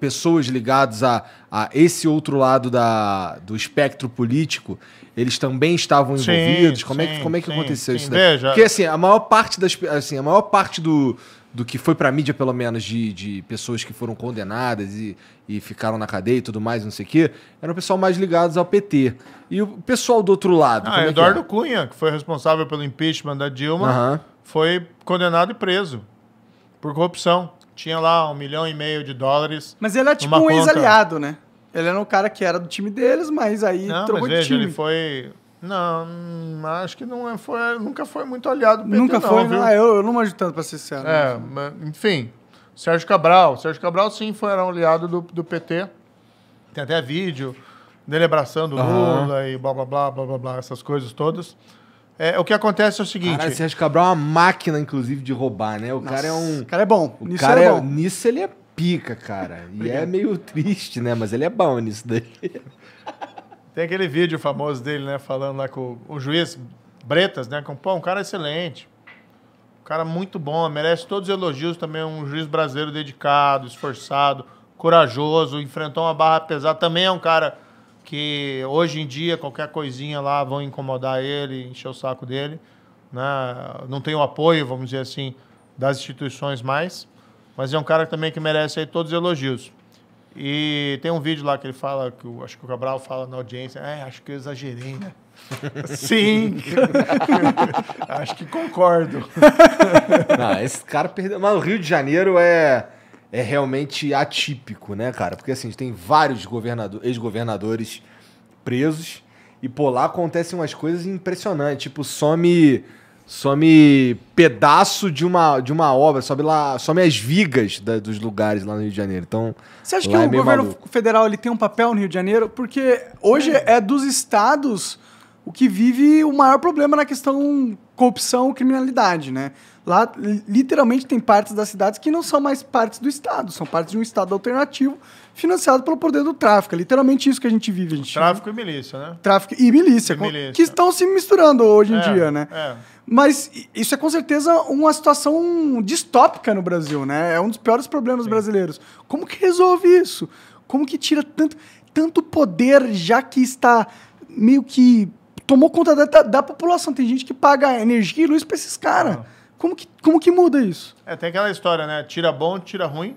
pessoas ligadas a, a esse outro lado da, do espectro político, eles também estavam envolvidos? Sim, como, sim, é que, como é que sim, aconteceu isso daí? Veja. Porque assim, a maior parte das assim, a maior parte do, do que foi para mídia, pelo menos, de, de pessoas que foram condenadas e, e ficaram na cadeia e tudo mais, não sei o quê, eram o pessoal mais ligados ao PT. E o pessoal do outro lado. Ah, Eduardo é que Cunha, que foi responsável pelo impeachment da Dilma, uhum. foi condenado e preso por corrupção. Tinha lá um milhão e meio de dólares. Mas ele é tipo um ex-aliado, né? Ele era um cara que era do time deles, mas aí não, trocou mas veja, de time. Ele foi não, hum, acho que não é, foi, nunca foi muito aliado PT, Nunca não, foi, viu? Ah, eu, eu não manjo tanto, para ser sincero. É, mas, enfim, Sérgio Cabral. Sérgio Cabral, sim, foi, era um aliado do, do PT. Tem até vídeo dele abraçando o uhum. Lula e blá, blá, blá, blá, blá, blá, essas coisas todas. É, o que acontece é o seguinte. Cara, Sérgio Cabral é uma máquina, inclusive, de roubar, né? O Nossa, cara é um. O cara é bom. O nisso cara é, é, bom. Nisso ele é pica, cara. e é meio triste, né? Mas ele é bom nisso daí. Tem aquele vídeo famoso dele, né? Falando lá com o, juiz Bretas, né? Com, pô, um cara excelente. Um cara muito bom, merece todos os elogios. Também é um juiz brasileiro dedicado, esforçado, corajoso, enfrentou uma barra pesada. Também é um cara que hoje em dia qualquer coisinha lá vão incomodar ele, encher o saco dele. Né? Não tem o apoio, vamos dizer assim, das instituições mais. Mas é um cara também que merece aí todos os elogios. E tem um vídeo lá que ele fala, que acho que o Cabral fala na audiência, é, acho que eu exagerei, né? Sim! acho que concordo. Não, esse cara perdeu. Mas o Rio de Janeiro é, é realmente atípico, né, cara? Porque assim, tem vários ex-governadores presos. E, pô, lá acontecem umas coisas impressionantes. Tipo, some some pedaço de uma, de uma obra, sobe lá, some as vigas da, dos lugares lá no Rio de Janeiro. Então, você acha que é o governo maluco. federal ele tem um papel no Rio de Janeiro? Porque hoje é. é dos estados o que vive o maior problema na questão corrupção, criminalidade, né? Lá literalmente tem partes das cidades que não são mais partes do estado, são partes de um estado alternativo financiado pelo poder do tráfico. É literalmente isso que a gente vive. A gente tráfico e milícia, né? Tráfico e milícia, e milícia. que estão se misturando hoje é, em dia, né? É. Mas isso é com certeza uma situação distópica no Brasil, né? É um dos piores problemas Sim. brasileiros. Como que resolve isso? Como que tira tanto, tanto poder, já que está meio que tomou conta da, da, da população? Tem gente que paga energia e luz para esses caras. Ah. Como, que, como que muda isso? É, tem aquela história, né? Tira bom, tira ruim.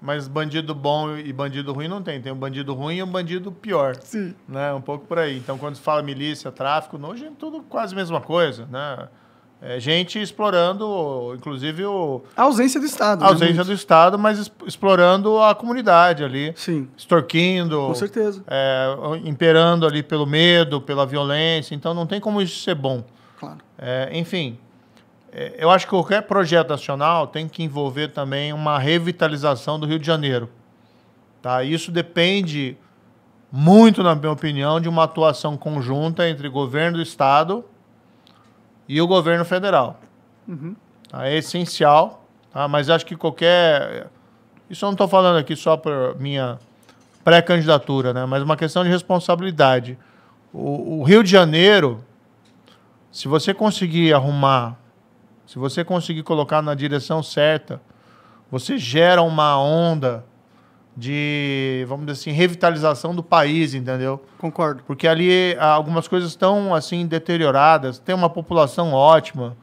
Mas bandido bom e bandido ruim não tem. Tem um bandido ruim e um bandido pior. Sim. Né? Um pouco por aí. Então, quando se fala milícia, tráfico, hoje é tudo quase a mesma coisa, né? É gente explorando, inclusive, o... A ausência do Estado. A né? ausência do Estado, mas explorando a comunidade ali. Sim. Extorquindo. Com certeza. É, imperando ali pelo medo, pela violência. Então, não tem como isso ser bom. Claro. É, enfim, é, eu acho que qualquer projeto nacional tem que envolver também uma revitalização do Rio de Janeiro. Tá? Isso depende muito, na minha opinião, de uma atuação conjunta entre governo do Estado e o governo federal. Uhum. Tá? É essencial, tá? mas acho que qualquer. Isso eu não estou falando aqui só por minha pré-candidatura, né? mas uma questão de responsabilidade. O, o Rio de Janeiro, se você conseguir arrumar se você conseguir colocar na direção certa, você gera uma onda de, vamos dizer assim, revitalização do país, entendeu? Concordo. Porque ali ah, algumas coisas estão assim deterioradas, tem uma população ótima,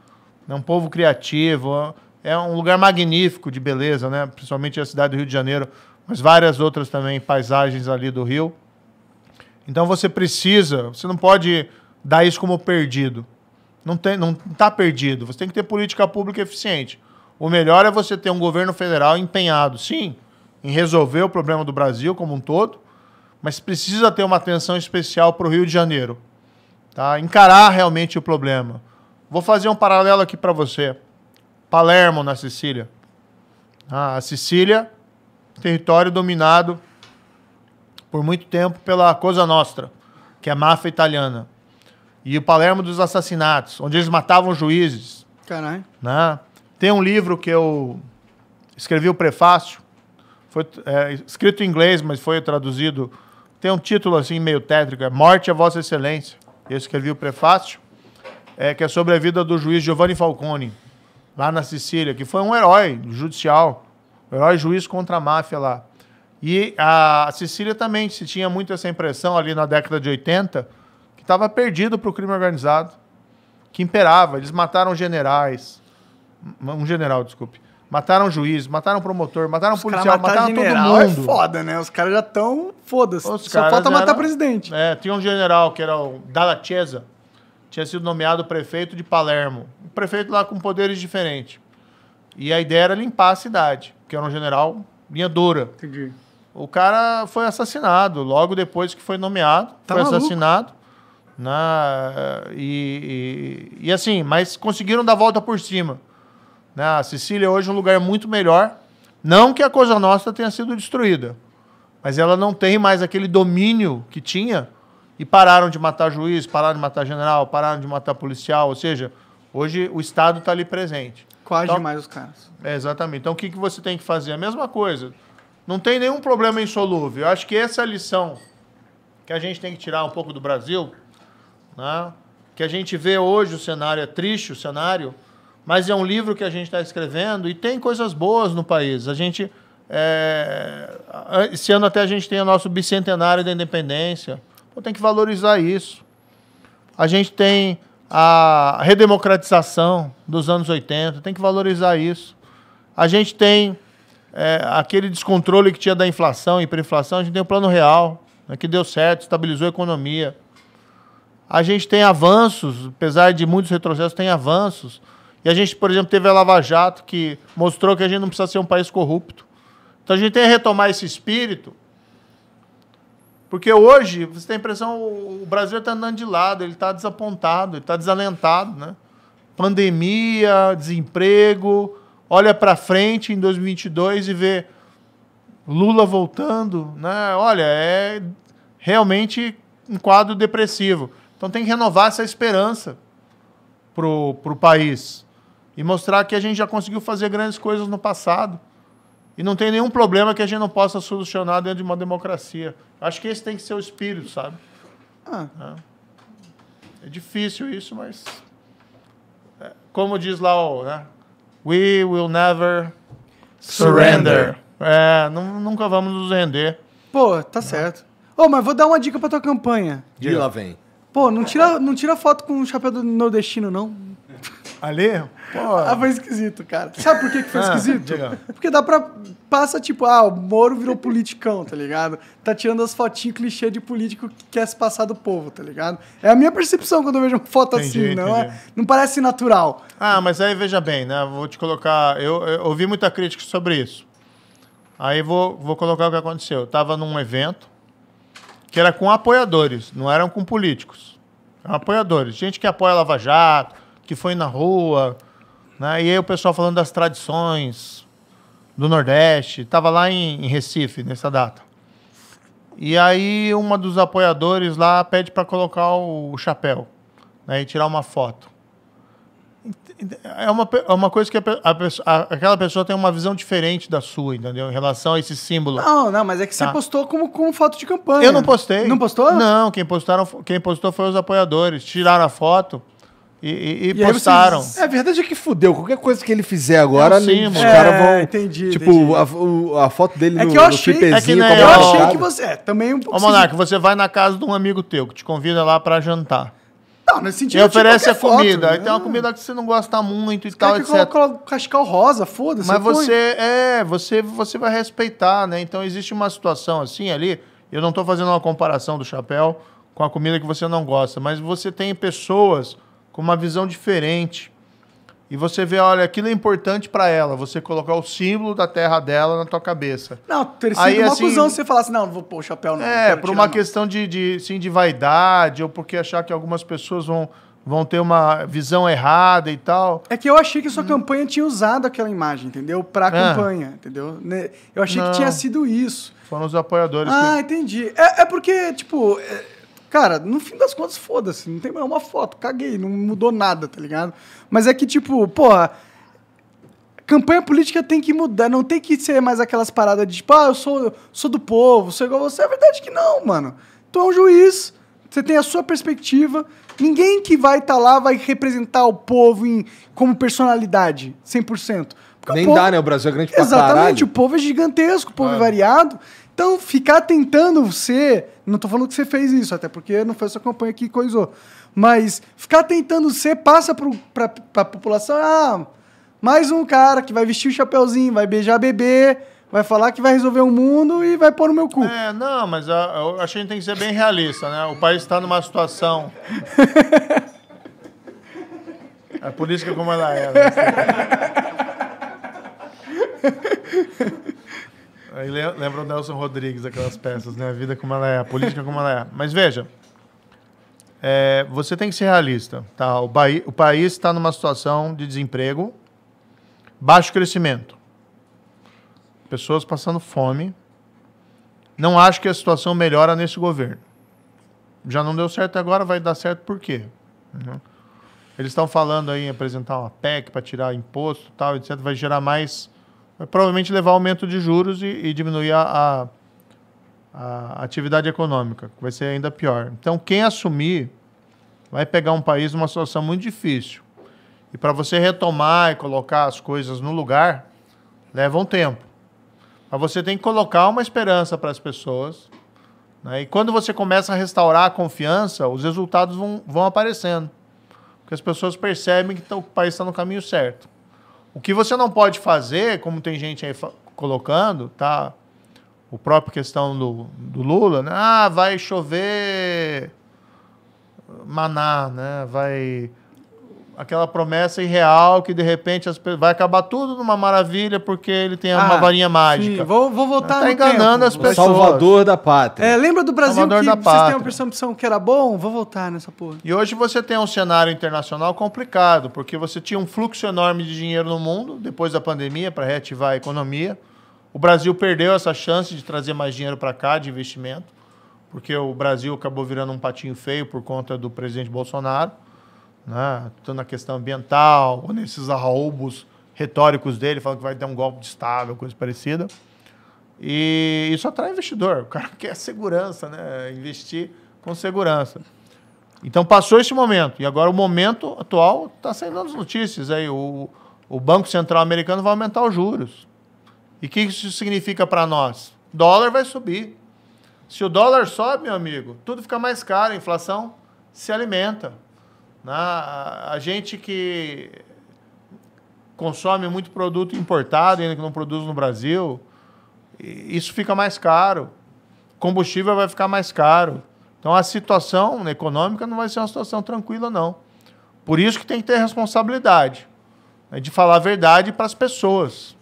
é um povo criativo, é um lugar magnífico de beleza, né? Principalmente a cidade do Rio de Janeiro, mas várias outras também paisagens ali do Rio. Então você precisa, você não pode dar isso como perdido. Não não está perdido. Você tem que ter política pública eficiente. O melhor é você ter um governo federal empenhado, sim, em resolver o problema do Brasil como um todo, mas precisa ter uma atenção especial para o Rio de Janeiro. Tá? Encarar realmente o problema. Vou fazer um paralelo aqui para você. Palermo, na Sicília. Ah, a Sicília, território dominado por muito tempo pela Cosa Nostra, que é a máfia italiana. E o Palermo dos Assassinatos, onde eles matavam juízes. Caralho. Né? Tem um livro que eu escrevi o prefácio, foi é, escrito em inglês, mas foi traduzido. Tem um título assim meio tétrico, é Morte a Vossa Excelência. Eu escrevi o prefácio, é, que é sobre a vida do juiz Giovanni Falcone, lá na Sicília, que foi um herói judicial, um herói juiz contra a máfia lá. E a Sicília também se tinha muito essa impressão ali na década de 80 estava perdido para o crime organizado, que imperava. Eles mataram generais, um general, desculpe. Mataram juiz, mataram promotor, mataram Os policial, mataram general, todo mundo. É foda, né? Os caras já estão foda-se. Só falta matar eram, presidente. É, tinha um general que era o Dalla Chiesa, tinha sido nomeado prefeito de Palermo. Um prefeito lá com poderes diferentes. E a ideia era limpar a cidade, que era um general linha dura. Entendi. O cara foi assassinado logo depois que foi nomeado, tá foi maluco? assassinado na né? E, e, e, assim, mas conseguiram dar a volta por cima. na né? A Sicília hoje é um lugar muito melhor. Não que a coisa nossa tenha sido destruída, mas ela não tem mais aquele domínio que tinha. E pararam de matar juiz, pararam de matar general, pararam de matar policial. Ou seja, hoje o Estado está ali presente. Quase então, mais os caras. É, exatamente. Então o que, que você tem que fazer? A mesma coisa. Não tem nenhum problema insolúvel. Eu acho que essa é lição que a gente tem que tirar um pouco do Brasil, né? que a gente vê hoje o cenário, é triste o cenário, mas é um livro que a gente está escrevendo e tem coisas boas no país. A gente. É, esse ano até a gente tem o nosso bicentenário da independência. Então tem que valorizar isso. A gente tem a redemocratização dos anos 80, tem que valorizar isso. A gente tem é, aquele descontrole que tinha da inflação, hiperinflação, a gente tem o plano real, né, que deu certo, estabilizou a economia a gente tem avanços, apesar de muitos retrocessos, tem avanços. E a gente, por exemplo, teve a Lava Jato, que mostrou que a gente não precisa ser um país corrupto. Então a gente tem que retomar esse espírito, porque hoje, você tem a impressão, o Brasil está andando de lado, ele está desapontado, ele está desalentado. Né? Pandemia, desemprego, olha para frente em 2022 e vê Lula voltando. Né? Olha, é realmente um quadro depressivo. Então tem que renovar essa esperança para o país e mostrar que a gente já conseguiu fazer grandes coisas no passado. E não tem nenhum problema que a gente não possa solucionar dentro de uma democracia. Acho que esse tem que ser o espírito, sabe? Ah. É. é difícil isso, mas. É, como diz lá o. Né? We will never surrender. surrender. É, não, nunca vamos nos render. Pô, tá certo. Ô, oh, mas vou dar uma dica pra tua campanha. E lá vem. Pô, não tira, não tira foto com o chapéu do nordestino, não. Ali? Pô. Ah, foi esquisito, cara. Sabe por que, que foi ah, esquisito? Diga. Porque dá pra. Passa tipo, ah, o Moro virou politicão, tá ligado? Tá tirando as fotinhas clichê de político que quer se passar do povo, tá ligado? É a minha percepção quando eu vejo uma foto entendi, assim, não é? entendi. é? Não parece natural. Ah, mas aí veja bem, né? Vou te colocar. Eu, eu ouvi muita crítica sobre isso. Aí vou, vou colocar o que aconteceu. Eu tava num evento que era com apoiadores, não eram com políticos. Eram apoiadores. Gente que apoia Lava Jato, que foi na rua. Né? E aí o pessoal falando das tradições do Nordeste. Estava lá em, em Recife, nessa data. E aí uma dos apoiadores lá pede para colocar o chapéu né, e tirar uma foto é uma, é uma coisa que a, a, aquela pessoa tem uma visão diferente da sua, entendeu? Em relação a esse símbolo. Não, não, mas é que você tá. postou como, como foto de campanha. Eu não postei. Não postou? Não, quem, postaram, quem postou foi os apoiadores. Tiraram a foto. E, e, e, postaram. Vocês... É, a verdade é que fudeu. Qualquer coisa que ele fizer agora, é um os caras vão. É, entendi. Tipo, entendi. A, a, foto dele é no, que eu achei, no é que, né, Eu é achei que você. É, também é um pouco. Ô, Monarca, você vai na casa de um amigo teu que te convida lá para jantar. Não, nesse sentido. E tipo, oferece a comida. então aí tem uma né? comida que você não gosta muito e Esse tal, etc. Coloca o cascal rosa, foda-se. Mas você, é, você, você vai respeitar, né? Então existe uma situação assim ali. Eu não estou fazendo uma comparação do chapéu com a comida que você não gosta, mas você tem pessoas com uma visão diferente e você vê, olha, aquilo é importante para ela, você colocar o símbolo da terra dela na tua cabeça. Não, ter sido Aí, uma assim, acusão se você falasse, não, vou pôr o chapéu não. É, por uma não. questão de, de, sim, de vaidade, ou porque achar que algumas pessoas vão, vão ter uma visão errada e tal. É que eu achei que sua hum. campanha tinha usado aquela imagem, entendeu? Pra é. campanha, entendeu? Eu achei não. que tinha sido isso. Foram os apoiadores. Ah, que... entendi. É, é porque, tipo. É Cara, no fim das contas, foda-se. Não tem mais uma foto. Caguei. Não mudou nada, tá ligado? Mas é que, tipo, porra campanha política tem que mudar, não tem que ser mais aquelas paradas de tipo, ah, eu sou, sou do povo, sou igual você. É verdade que não, mano. Tu é um juiz, você tem a sua perspectiva. Ninguém que vai estar tá lá vai representar o povo em, como personalidade, 100%. Porque Nem povo, dá, né? O Brasil é grande pra Exatamente, caralho. o povo é gigantesco, o povo é, é variado. Então, ficar tentando ser não tô falando que você fez isso, até porque não foi a sua campanha que coisou. Mas ficar tentando ser, passa pro, pra, pra população, ah, mais um cara que vai vestir o chapéuzinho, vai beijar bebê, vai falar que vai resolver o mundo e vai pôr no meu cu. É, não, mas eu acho que a gente tem que ser bem realista, né? O país está numa situação. a é política é como ela é. Né? Aí lembra o Nelson Rodrigues, aquelas peças, né? A vida como ela é, a política como ela é. Mas veja, é, você tem que ser realista. Tá? O, Bahia, o país está numa situação de desemprego, baixo crescimento, pessoas passando fome. Não acho que a situação melhora nesse governo. Já não deu certo agora, vai dar certo por quê? Uhum. Eles estão falando aí em apresentar uma PEC para tirar imposto, tal, etc. Vai gerar mais é provavelmente levar aumento de juros e, e diminuir a, a, a, atividade econômica, que vai ser ainda pior. Então, quem assumir vai pegar um país numa situação muito difícil. E para você retomar e colocar as coisas no lugar, leva um tempo. Mas você tem que colocar uma esperança para as pessoas. Né? E quando você começa a restaurar a confiança, os resultados vão, vão aparecendo. Porque as pessoas percebem que tá, o país está no caminho certo. O que você não pode fazer, como tem gente aí colocando, tá? O próprio questão do, do Lula, né? Ah, vai chover maná, né? Vai aquela promessa irreal que de repente as, vai acabar tudo numa maravilha porque ele tem ah, uma varinha mágica. Sim, vou, vou voltar tá enganando tempo. as pessoas. Salvador da pátria. É, lembra do Brasil Salvador que da vocês têm uma percepção que era bom? Vou voltar nessa porra. E hoje você tem um cenário internacional complicado, porque você tinha um fluxo enorme de dinheiro no mundo depois da pandemia para reativar a economia. O Brasil perdeu essa chance de trazer mais dinheiro para cá de investimento, porque o Brasil acabou virando um patinho feio por conta do presidente Bolsonaro né? tanto na questão ambiental, ou nesses arroubos retóricos dele, falando que vai ter um golpe de Estado, coisa parecida. E isso atrai investidor. O cara quer segurança, né? investir com segurança. Então passou esse momento. E agora o momento atual está saindo as notícias. Aí, o, o Banco Central Americano vai aumentar os juros. E o que isso significa para nós? dólar vai subir. Se o dólar sobe, meu amigo, tudo fica mais caro, a inflação se alimenta. Né? a gente que consome muito produto importado, ainda que não produz no Brasil, isso fica mais caro. Combustível vai ficar mais caro. Então a situação econômica não vai ser uma situação tranquila, não. Por isso que tem que ter responsabilidade né, de falar a verdade para as pessoas.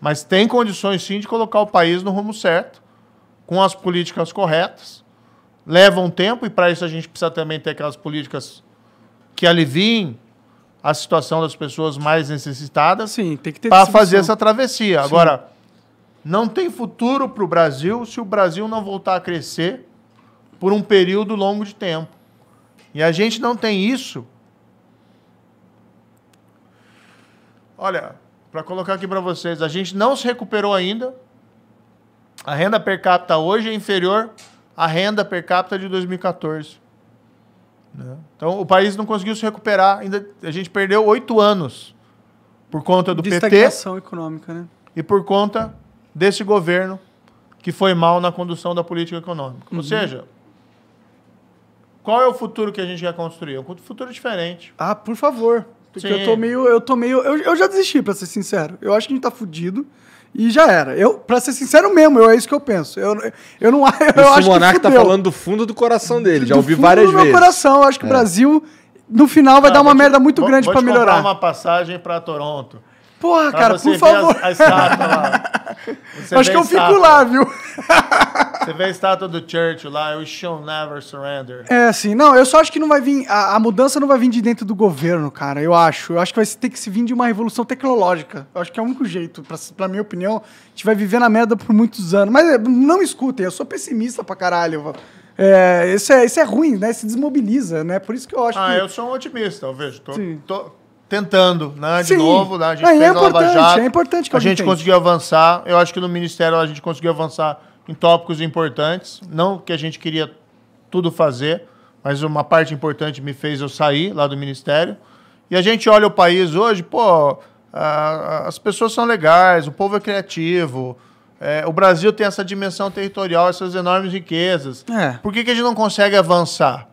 Mas tem condições sim de colocar o país no rumo certo, com as políticas corretas. Leva um tempo, e para isso a gente precisa também ter aquelas políticas que aliviem a situação das pessoas mais necessitadas para fazer essa travessia. Sim. Agora, não tem futuro para o Brasil se o Brasil não voltar a crescer por um período longo de tempo. E a gente não tem isso. Olha, para colocar aqui para vocês, a gente não se recuperou ainda. A renda per capita hoje é inferior à renda per capita de 2014. Né? Então, o país não conseguiu se recuperar. Ainda, a gente perdeu oito anos por conta do de PT. econômica, né? E por conta desse governo que foi mal na condução da política econômica. Uhum. Ou seja, qual é o futuro que a gente quer construir? É um futuro diferente. Ah, por favor. Porque Sim. eu tô meio. Eu tô meio. Eu, eu já desisti, pra ser sincero. Eu acho que a gente tá fudido e já era. Eu, pra ser sincero mesmo, eu, é isso que eu penso. Eu, eu não eu acho o Monark que tá falando do fundo do coração dele, já Do ouvi fundo várias do meu vezes. coração, eu acho que o é. Brasil, no final, vai Não, dar uma te- merda muito vou- grande vou pra te comprar melhorar. uma passagem pra Toronto. Porra, cara, por favor. A, a estátua lá. Acho que eu fico lá, viu? Você vê a estátua do Churchill lá, we shall never surrender. É, assim, não, eu só acho que não vai vir, a, a, mudança não vai vir de dentro do governo, cara, eu acho. Eu acho que vai ter que se vir de uma revolução tecnológica. Eu acho que é o único jeito, pra, pra minha opinião, a gente vai viver na merda por muitos anos. Mas eh, não me escutem, eu sou pessimista pra caralho. É, isso, é, isso é ruim, né? Se desmobiliza, né? Por isso que eu acho ah, que... eu sou um otimista, eu vejo. Tô, Sim. tô, tentando, né? De Sim. novo, né? a gente Mas é fez é a Lava Jato. É importante que a gente conseguiu avançar. Eu acho que no Ministério a gente conseguiu avançar em tópicos importantes. Não que a gente queria tudo fazer, mas uma parte importante me fez eu sair lá do Ministério. E a gente olha o país hoje, pô, as pessoas são legais, o povo é criativo. É, o Brasil tem essa dimensão territorial, essas enormes riquezas. É. Por que, que a gente não consegue avançar?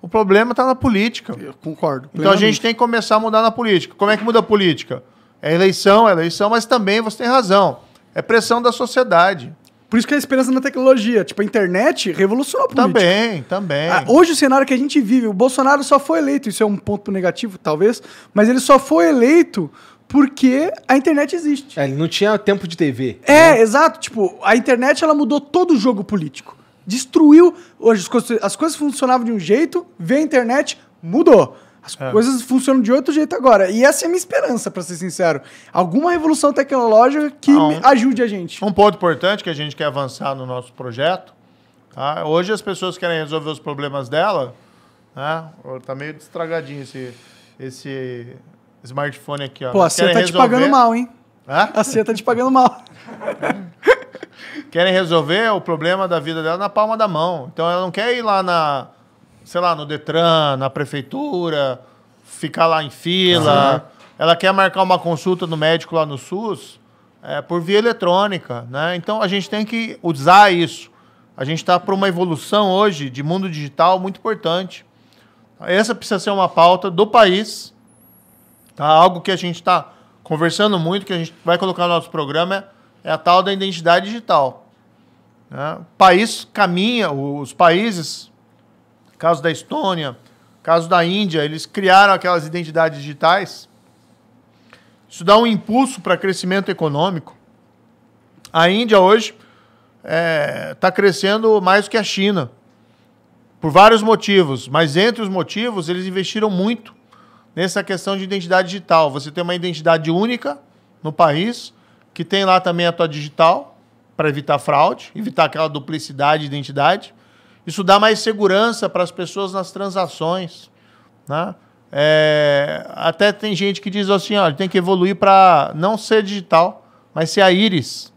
O problema está na política. Eu concordo. Então a gente tem que começar a mudar na política. Como é que muda a política? É eleição, é eleição, mas também você tem razão. É pressão da sociedade. Por isso que é a esperança na tecnologia. Tipo, a internet revolucionou a política. Também, também. Ah, hoje o cenário que a gente vive, o Bolsonaro só foi eleito, isso é um ponto negativo, talvez, mas ele só foi eleito porque a internet existe. É, ele não tinha tempo de TV. É, né? exato. Tipo, a internet ela mudou todo o jogo político destruiu. Hoje as coisas, funcionavam de um jeito, veio a internet, mudou. As é. coisas funcionam de outro jeito agora. E essa é a minha esperança, para ser sincero. Alguma revolução tecnológica que ajude a gente. Um ponto importante que a gente quer avançar no nosso projeto. Tá? Hoje as pessoas querem resolver os problemas dela. Né? Tá meio estragadinho esse, esse smartphone aqui. Ó. Pô, a Cia tá resolver... te pagando mal, hein? Hã? A Cia tá te pagando mal. querem resolver o problema da vida dela na palma da mão. Então ela não quer ir lá na, sei lá, no Detran, na prefeitura, ficar lá em fila. Uhum. Ela quer marcar uma consulta no médico lá no SUS é, por via eletrônica, né? Então a gente tem que usar isso. A gente está para uma evolução hoje de mundo digital muito importante. Essa precisa ser uma pauta do país, tá? Algo que a gente está conversando muito, que a gente vai colocar no nosso programa é é a tal da identidade digital. Né? O país caminha, os países, caso da Estônia, caso da Índia, eles criaram aquelas identidades digitais. Isso dá um impulso para crescimento econômico. A Índia hoje está é, tá crescendo mais que a China, por vários motivos, mas entre os motivos, eles investiram muito nessa questão de identidade digital. Você tem uma identidade única no país, que tem lá também a tua digital, para evitar fraude, evitar aquela duplicidade de identidade. Isso dá mais segurança para as pessoas nas transações. Né? É, até tem gente que diz assim, ó, tem que evoluir para não ser digital, mas ser a íris.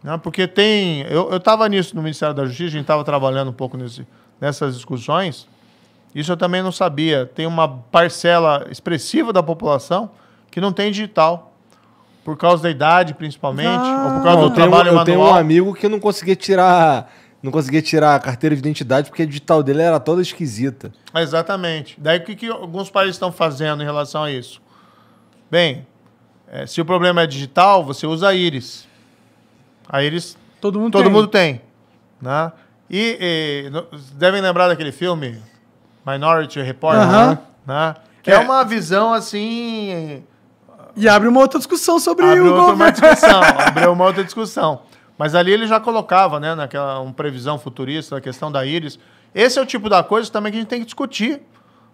Né? Porque tem... Eu estava nisso no Ministério da Justiça, a gente estava trabalhando um pouco nesse, nessas discussões. Isso eu também não sabia. Tem uma parcela expressiva da população que não tem digital. Por causa da idade, principalmente? Ah, ou por causa do trabalho eu manual? Eu tenho um amigo que não conseguia tirar não conseguia tirar a carteira de identidade porque a digital dele era toda esquisita. Exatamente. Daí o que, que alguns países estão fazendo em relação a isso? Bem, é, se o problema é digital, você usa a íris. A íris todo mundo, todo tem. mundo tem. Né? E, e, eh, devem lembrar daquele filme Minority Report, uh -huh. né? que é. é uma visão assim e abre uma outra discussão sobre abre o outra governo. discussão, abriu uma outra discussão. Mas ali ele já colocava, né, naquela um previsão futurista, a questão da íris. Esse é o tipo da coisa também que a gente tem que discutir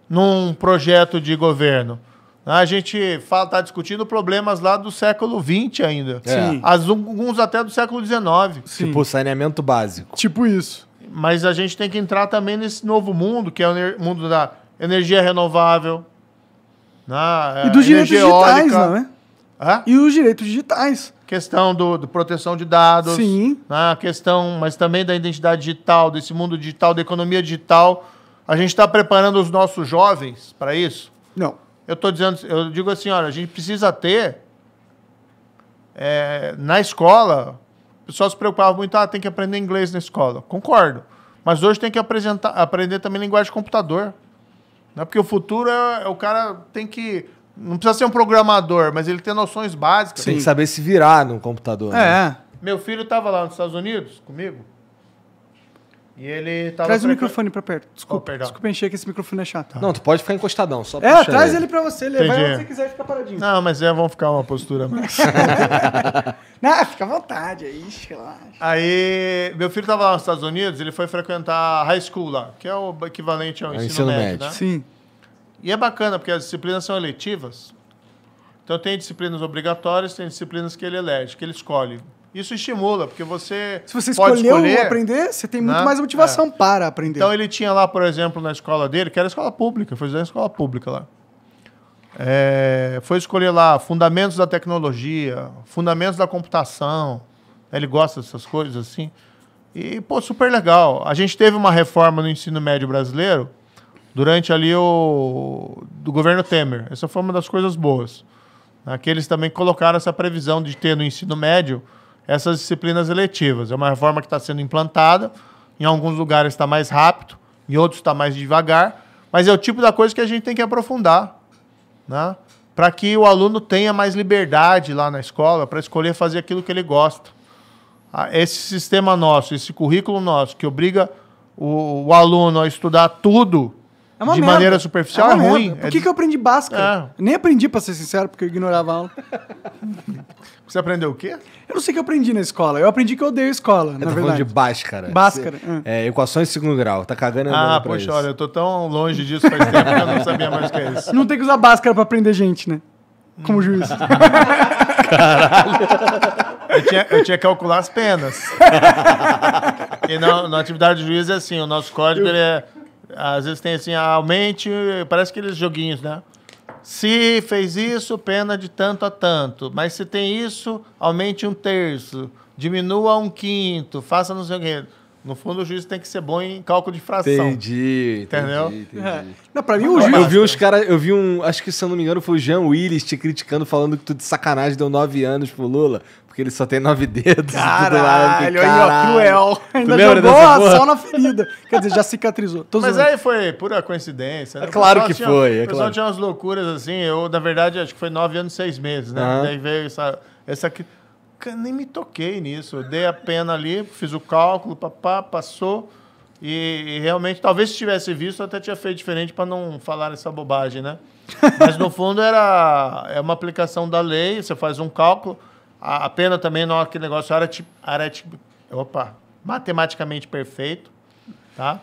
num projeto de governo. A gente está discutindo problemas lá do século XX ainda. É. alguns até do século XIX. Tipo Sim. Tipo saneamento básico. Tipo isso. Mas a gente tem que entrar também nesse novo mundo, que é o mundo da energia renovável, na, e dos é, direitos digitais, não é? Hã? E os direitos digitais. Questão do, do proteção de dados. Sim. A né? questão, mas também da identidade digital, desse mundo digital, da economia digital. A gente está preparando os nossos jovens para isso? Não. Eu estou dizendo, eu digo assim, olha, a gente precisa ter é, na escola, o pessoal se preocupava muito, ah, tem que aprender inglês na escola. Concordo. Mas hoje tem que apresentar, aprender também linguagem de computador. Não é porque o futuro é, é o cara tem que não precisa ser um programador, mas ele tem noções básicas. Tem que saber se virar no computador. Né? É. Né? Meu filho estava lá nos Estados Unidos comigo. E ele tava. Traz o microfone pra perto. Oh, desculpa. Oh, desculpa encher que esse microfone é chato. Não, tu pode ficar encostadão. Só é, traz ele. ele pra você. Leva ele você quiser ficar paradinho. Não, mas é, vão ficar uma postura mais. Não, fica à vontade aí, relaxa. Aí, meu filho tava lá nos Estados Unidos, ele foi frequentar high school lá, que é o equivalente ao é, ensino, ensino médio, médio. Né? Sim. E é bacana, porque as disciplinas são eletivas. Então tem disciplinas obrigatórias, tem disciplinas que ele elege, é que ele escolhe. Isso estimula, porque você. Se você escolheu escolher, aprender, você tem muito né? mais motivação é. para aprender. Então ele tinha lá, por exemplo, na escola dele, que era escola pública, foi estudar escola pública lá. É, foi escolher lá fundamentos da tecnologia, fundamentos da computação. Ele gosta dessas coisas assim. E, pô, super legal. A gente teve uma reforma no ensino médio brasileiro durante ali o do governo Temer. Essa foi uma das coisas boas. Aqueles né? também colocaram essa previsão de ter no ensino médio essas disciplinas eletivas. É uma reforma que está sendo implantada. Em alguns lugares está mais rápido, em outros está mais devagar. Mas é o tipo da coisa que a gente tem que aprofundar, né? para que o aluno tenha mais liberdade lá na escola para escolher fazer aquilo que ele gosta. Ah, esse sistema nosso, esse currículo nosso, que obriga o, o aluno a estudar tudo é uma de merda. maneira superficial é, é ruim. Merda. Por que, que eu aprendi Bhaskara? É. Nem aprendi, pra ser sincero, porque eu ignorava a aula. Você aprendeu o quê? Eu não sei o que eu aprendi na escola. Eu aprendi que eu odeio escola, eu na tá verdade. de Bhaskara. Bhaskara. É. é, equações de segundo grau. Tá cagando Ah, poxa, isso. olha, eu tô tão longe disso faz tempo que eu não sabia mais o que é isso. Não tem que usar Bhaskara pra aprender gente, né? Como hum. juiz. Caralho. Eu tinha, eu tinha que calcular as penas. e na, na atividade de juiz é assim, o nosso código eu... é às vezes tem assim, ah, aumente, parece aqueles joguinhos, né? Se fez isso, pena de tanto a tanto. Mas se tem isso, aumente um terço, diminua um quinto, faça não sei o quê. No fundo, o juiz tem que ser bom em cálculo de fração. Entendi, entendeu? Entendi, entendi. É. Não, pra mim, o juiz... Eu vi uns caras... Eu vi um... Acho que, se eu não me engano, foi o Jean Willis te criticando, falando que tu de sacanagem deu nove anos pro Lula. Porque ele só tem nove dedos. Caralho, aí, ó, cruel. Ainda jogou só na ferida. Quer dizer, já cicatrizou. Tô Mas aí foi pura coincidência. Né? É claro que tinha, foi. É o claro. tinha umas loucuras assim. Eu, na verdade, acho que foi nove anos e seis meses, né? Uhum. Daí veio essa, essa aqui. Nem me toquei nisso. Eu dei a pena ali, fiz o cálculo, papá, passou. E, e, realmente, talvez se tivesse visto, até tinha feito diferente para não falar essa bobagem, né? Mas no fundo era é uma aplicação da lei, você faz um cálculo. A, a pena também não é aquele negócio aritip, aritip, opa, matematicamente perfeito, tá?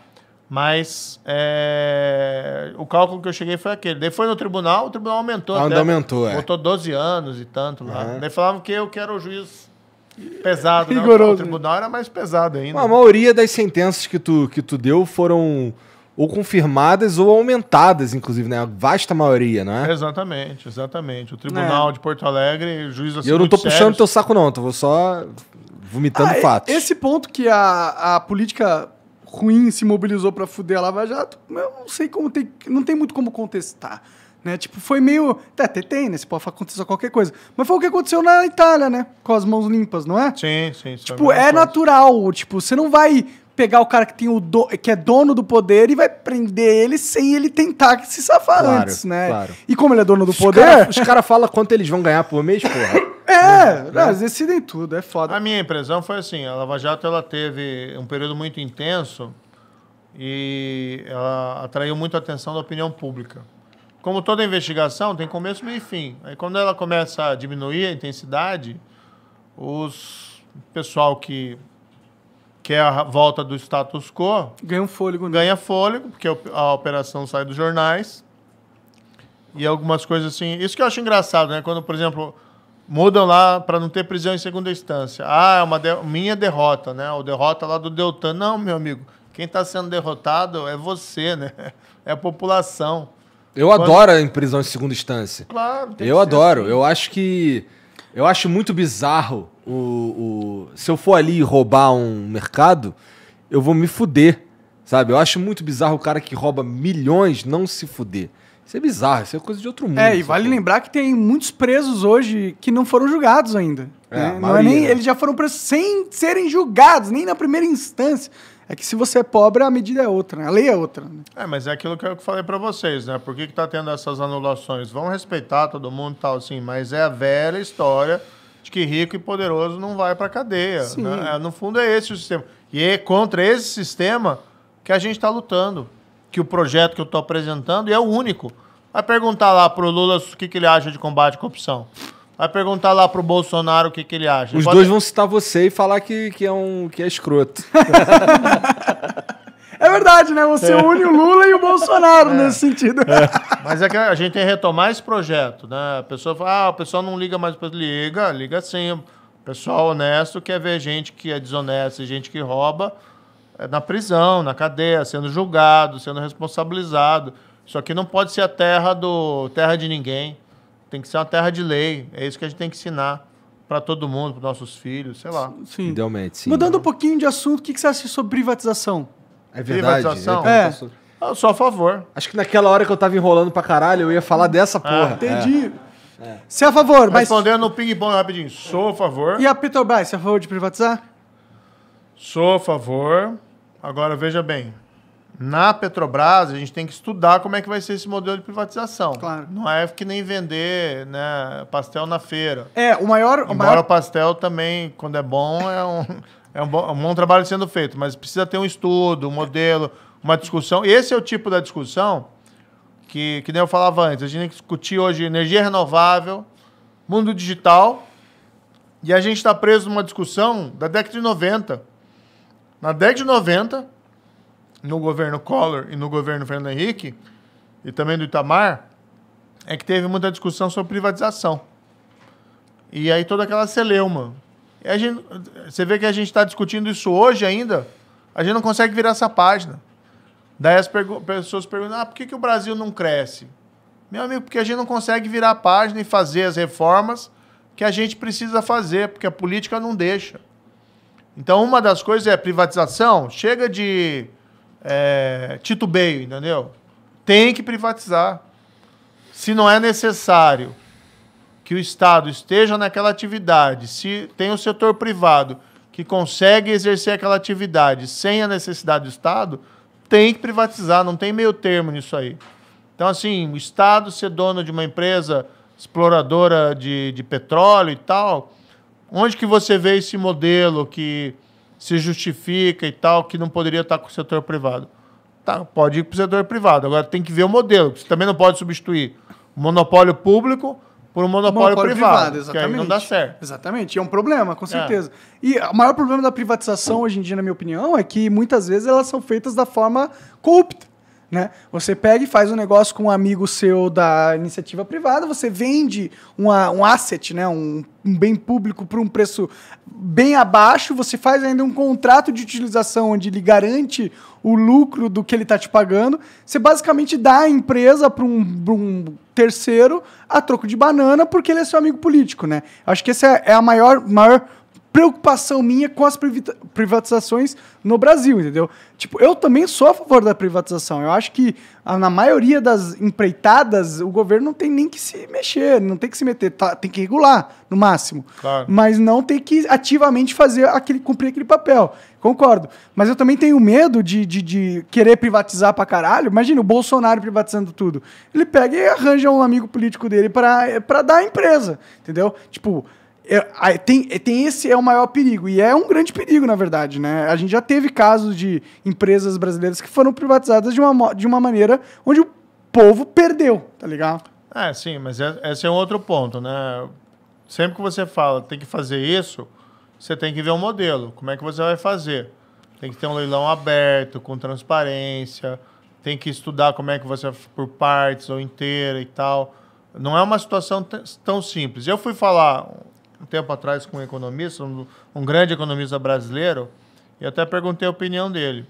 Mas é, o cálculo que eu cheguei foi aquele. Daí foi no tribunal, o tribunal aumentou. Ah, até, aumentou, é. Botou 12 anos e tanto lá. Uhum. Daí falavam que eu que era o juiz pesado. Rigoroso. Né? O tribunal era mais pesado ainda. A maioria das sentenças que tu, que tu deu foram ou confirmadas ou aumentadas, inclusive, né? A vasta maioria, não é? Exatamente, exatamente. O Tribunal é. de Porto Alegre, o juiz assim, Eu não tô puxando teu saco, não, tô só vomitando ah, é fatos. Esse ponto que a, a política ruim se mobilizou para fuder a Lava Jato, eu não sei como tem. Não tem muito como contestar. Né? Tipo, foi meio. Até tá, tem, né? Você pode acontecer qualquer coisa. Mas foi o que aconteceu na Itália, né? Com as mãos limpas, não é? Sim, sim. Tipo, é, é natural. Tipo, você não vai pegar o cara que, tem o do, que é dono do poder e vai prender ele sem ele tentar se safar claro, antes, né? Claro. E como ele é dono do os poder. Cara, os caras falam quanto eles vão ganhar por mês, porra. É, né? Né? eles decidem tudo, é foda. A minha impressão foi assim, a Lava Jato ela teve um período muito intenso e ela atraiu muito atenção da opinião pública. Como toda investigação, tem começo, meio e fim. Aí quando ela começa a diminuir a intensidade, os pessoal que que é a volta do status quo. Ganha um fôlego. Né? Ganha fôlego, porque a operação sai dos jornais. E algumas coisas assim. Isso que eu acho engraçado, né? Quando, por exemplo, mudam lá para não ter prisão em segunda instância. Ah, é uma de... minha derrota, né? Ou derrota lá do Deltan. Não, meu amigo. Quem está sendo derrotado é você, né? É a população. Eu Quando... adoro a prisão em segunda instância. Claro. Eu adoro. Assim. Eu acho que. Eu acho muito bizarro o, o, se eu for ali roubar um mercado, eu vou me fuder, sabe? Eu acho muito bizarro o cara que rouba milhões não se fuder. Isso é bizarro, isso é coisa de outro mundo. É, e vale lembrar que tem muitos presos hoje que não foram julgados ainda. É, né? não é nem, né? eles já foram presos sem serem julgados, nem na primeira instância. É que se você é pobre, a medida é outra, né? a lei é outra. Né? É, mas é aquilo que eu falei para vocês, né? Por que, que tá tendo essas anulações? Vão respeitar todo mundo e tal, assim, mas é a velha história de que rico e poderoso não vai para a cadeia. Né? É, no fundo, é esse o sistema. E é contra esse sistema que a gente está lutando, que o projeto que eu estou apresentando é o único. Vai perguntar lá para o Lula o que, que ele acha de combate à corrupção. Vai perguntar lá pro Bolsonaro o que, que ele acha. Os dois vão citar você e falar que, que, é, um, que é escroto. É verdade, né? Você é. une o Lula e o Bolsonaro é. nesse sentido. É. Mas é que a gente tem que retomar esse projeto, né? A pessoa fala, ah, o pessoal não liga mais, liga, liga sim. O pessoal honesto quer ver gente que é desonesta, gente que rouba na prisão, na cadeia, sendo julgado, sendo responsabilizado. Isso aqui não pode ser a terra do terra de ninguém. Tem que ser uma terra de lei. É isso que a gente tem que ensinar para todo mundo, para nossos filhos, sei lá. Sim. Idealmente, sim. Mudando um pouquinho de assunto, o que você acha sobre privatização? É verdade. Privatização? É. Eu sou a favor. Acho que naquela hora que eu tava enrolando pra caralho, eu ia falar hum. dessa ah, porra. entendi. É. é. Você é a favor, mas... Respondendo no ping-pong rapidinho. Sou a favor. E a Petrobras, você é a favor de privatizar? Sou a favor. Agora, veja bem. Na Petrobras, a gente tem que estudar como é que vai ser esse modelo de privatização. Claro. Não é que nem vender né, pastel na feira. É, o maior... O Embora maior... o pastel também, quando é bom, é um... É um bom, um bom trabalho sendo feito, mas precisa ter um estudo, um modelo, uma discussão. Esse é o tipo da discussão que, que nem eu falava antes. A gente tem que discutir hoje energia renovável, mundo digital, e a gente está preso numa discussão da década de 90. Na década de 90, no governo Collor e no governo Fernando Henrique, e também do Itamar, é que teve muita discussão sobre privatização. E aí toda aquela celeuma. E a gente, você vê que a gente está discutindo isso hoje ainda, a gente não consegue virar essa página. Daí as pergu pessoas perguntam: ah, por que, que o Brasil não cresce? Meu amigo, porque a gente não consegue virar a página e fazer as reformas que a gente precisa fazer, porque a política não deixa. Então, uma das coisas é privatização. Chega de é, titubeio, entendeu? Tem que privatizar. Se não é necessário que o Estado esteja naquela atividade, se tem o setor privado que consegue exercer aquela atividade sem a necessidade do Estado, tem que privatizar, não tem meio termo nisso aí. Então, assim, o Estado ser dono de uma empresa exploradora de, de petróleo e tal, onde que você vê esse modelo que se justifica e tal, que não poderia estar com o setor privado? Tá, pode ir para o setor privado. Agora tem que ver o modelo. Você também não pode substituir monopólio público por um monopólio, monopólio privado, privado que não dá certo. Exatamente, é um problema, com é. certeza. É. E o maior problema da privatização hoje em dia, na minha opinião, é que muitas vezes elas são feitas da forma corrupta. Né? Você pega e faz um negócio com um amigo seu da iniciativa privada, você vende uma, um asset, né? um, um bem público por um preço bem abaixo, você faz ainda um contrato de utilização onde ele garante o lucro do que ele está te pagando. Você basicamente dá a empresa para um, um terceiro a troco de banana porque ele é seu amigo político. Né? Acho que essa é, é a maior, maior preocupação minha com as privatizações no Brasil, entendeu? Tipo, eu também sou a favor da privatização. Eu acho que ah, na maioria das empreitadas, o governo não tem nem que se mexer, não tem que se meter, tá, tem que regular no máximo. Claro. Mas não tem que ativamente fazer aquele, cumprir aquele papel. Concordo. Mas eu também tenho medo de, de, de querer privatizar para caralho. Imagina o Bolsonaro privatizando tudo. Ele pega e arranja um amigo político dele para para dar a empresa, entendeu? Tipo, é, tem, tem esse é o maior perigo. E é um grande perigo, na verdade, né? A gente já teve casos de empresas brasileiras que foram privatizadas de uma, de uma maneira onde o povo perdeu, tá ligado? É, sim, mas é, esse é um outro ponto, né? Sempre que você fala tem que fazer isso, você tem que ver um modelo. Como é que você vai fazer? Tem que ter um leilão aberto, com transparência, tem que estudar como é que você por partes ou inteira e tal. Não é uma situação tão simples. Eu fui falar um tempo atrás com um economista, um, um grande economista brasileiro, e até perguntei a opinião dele.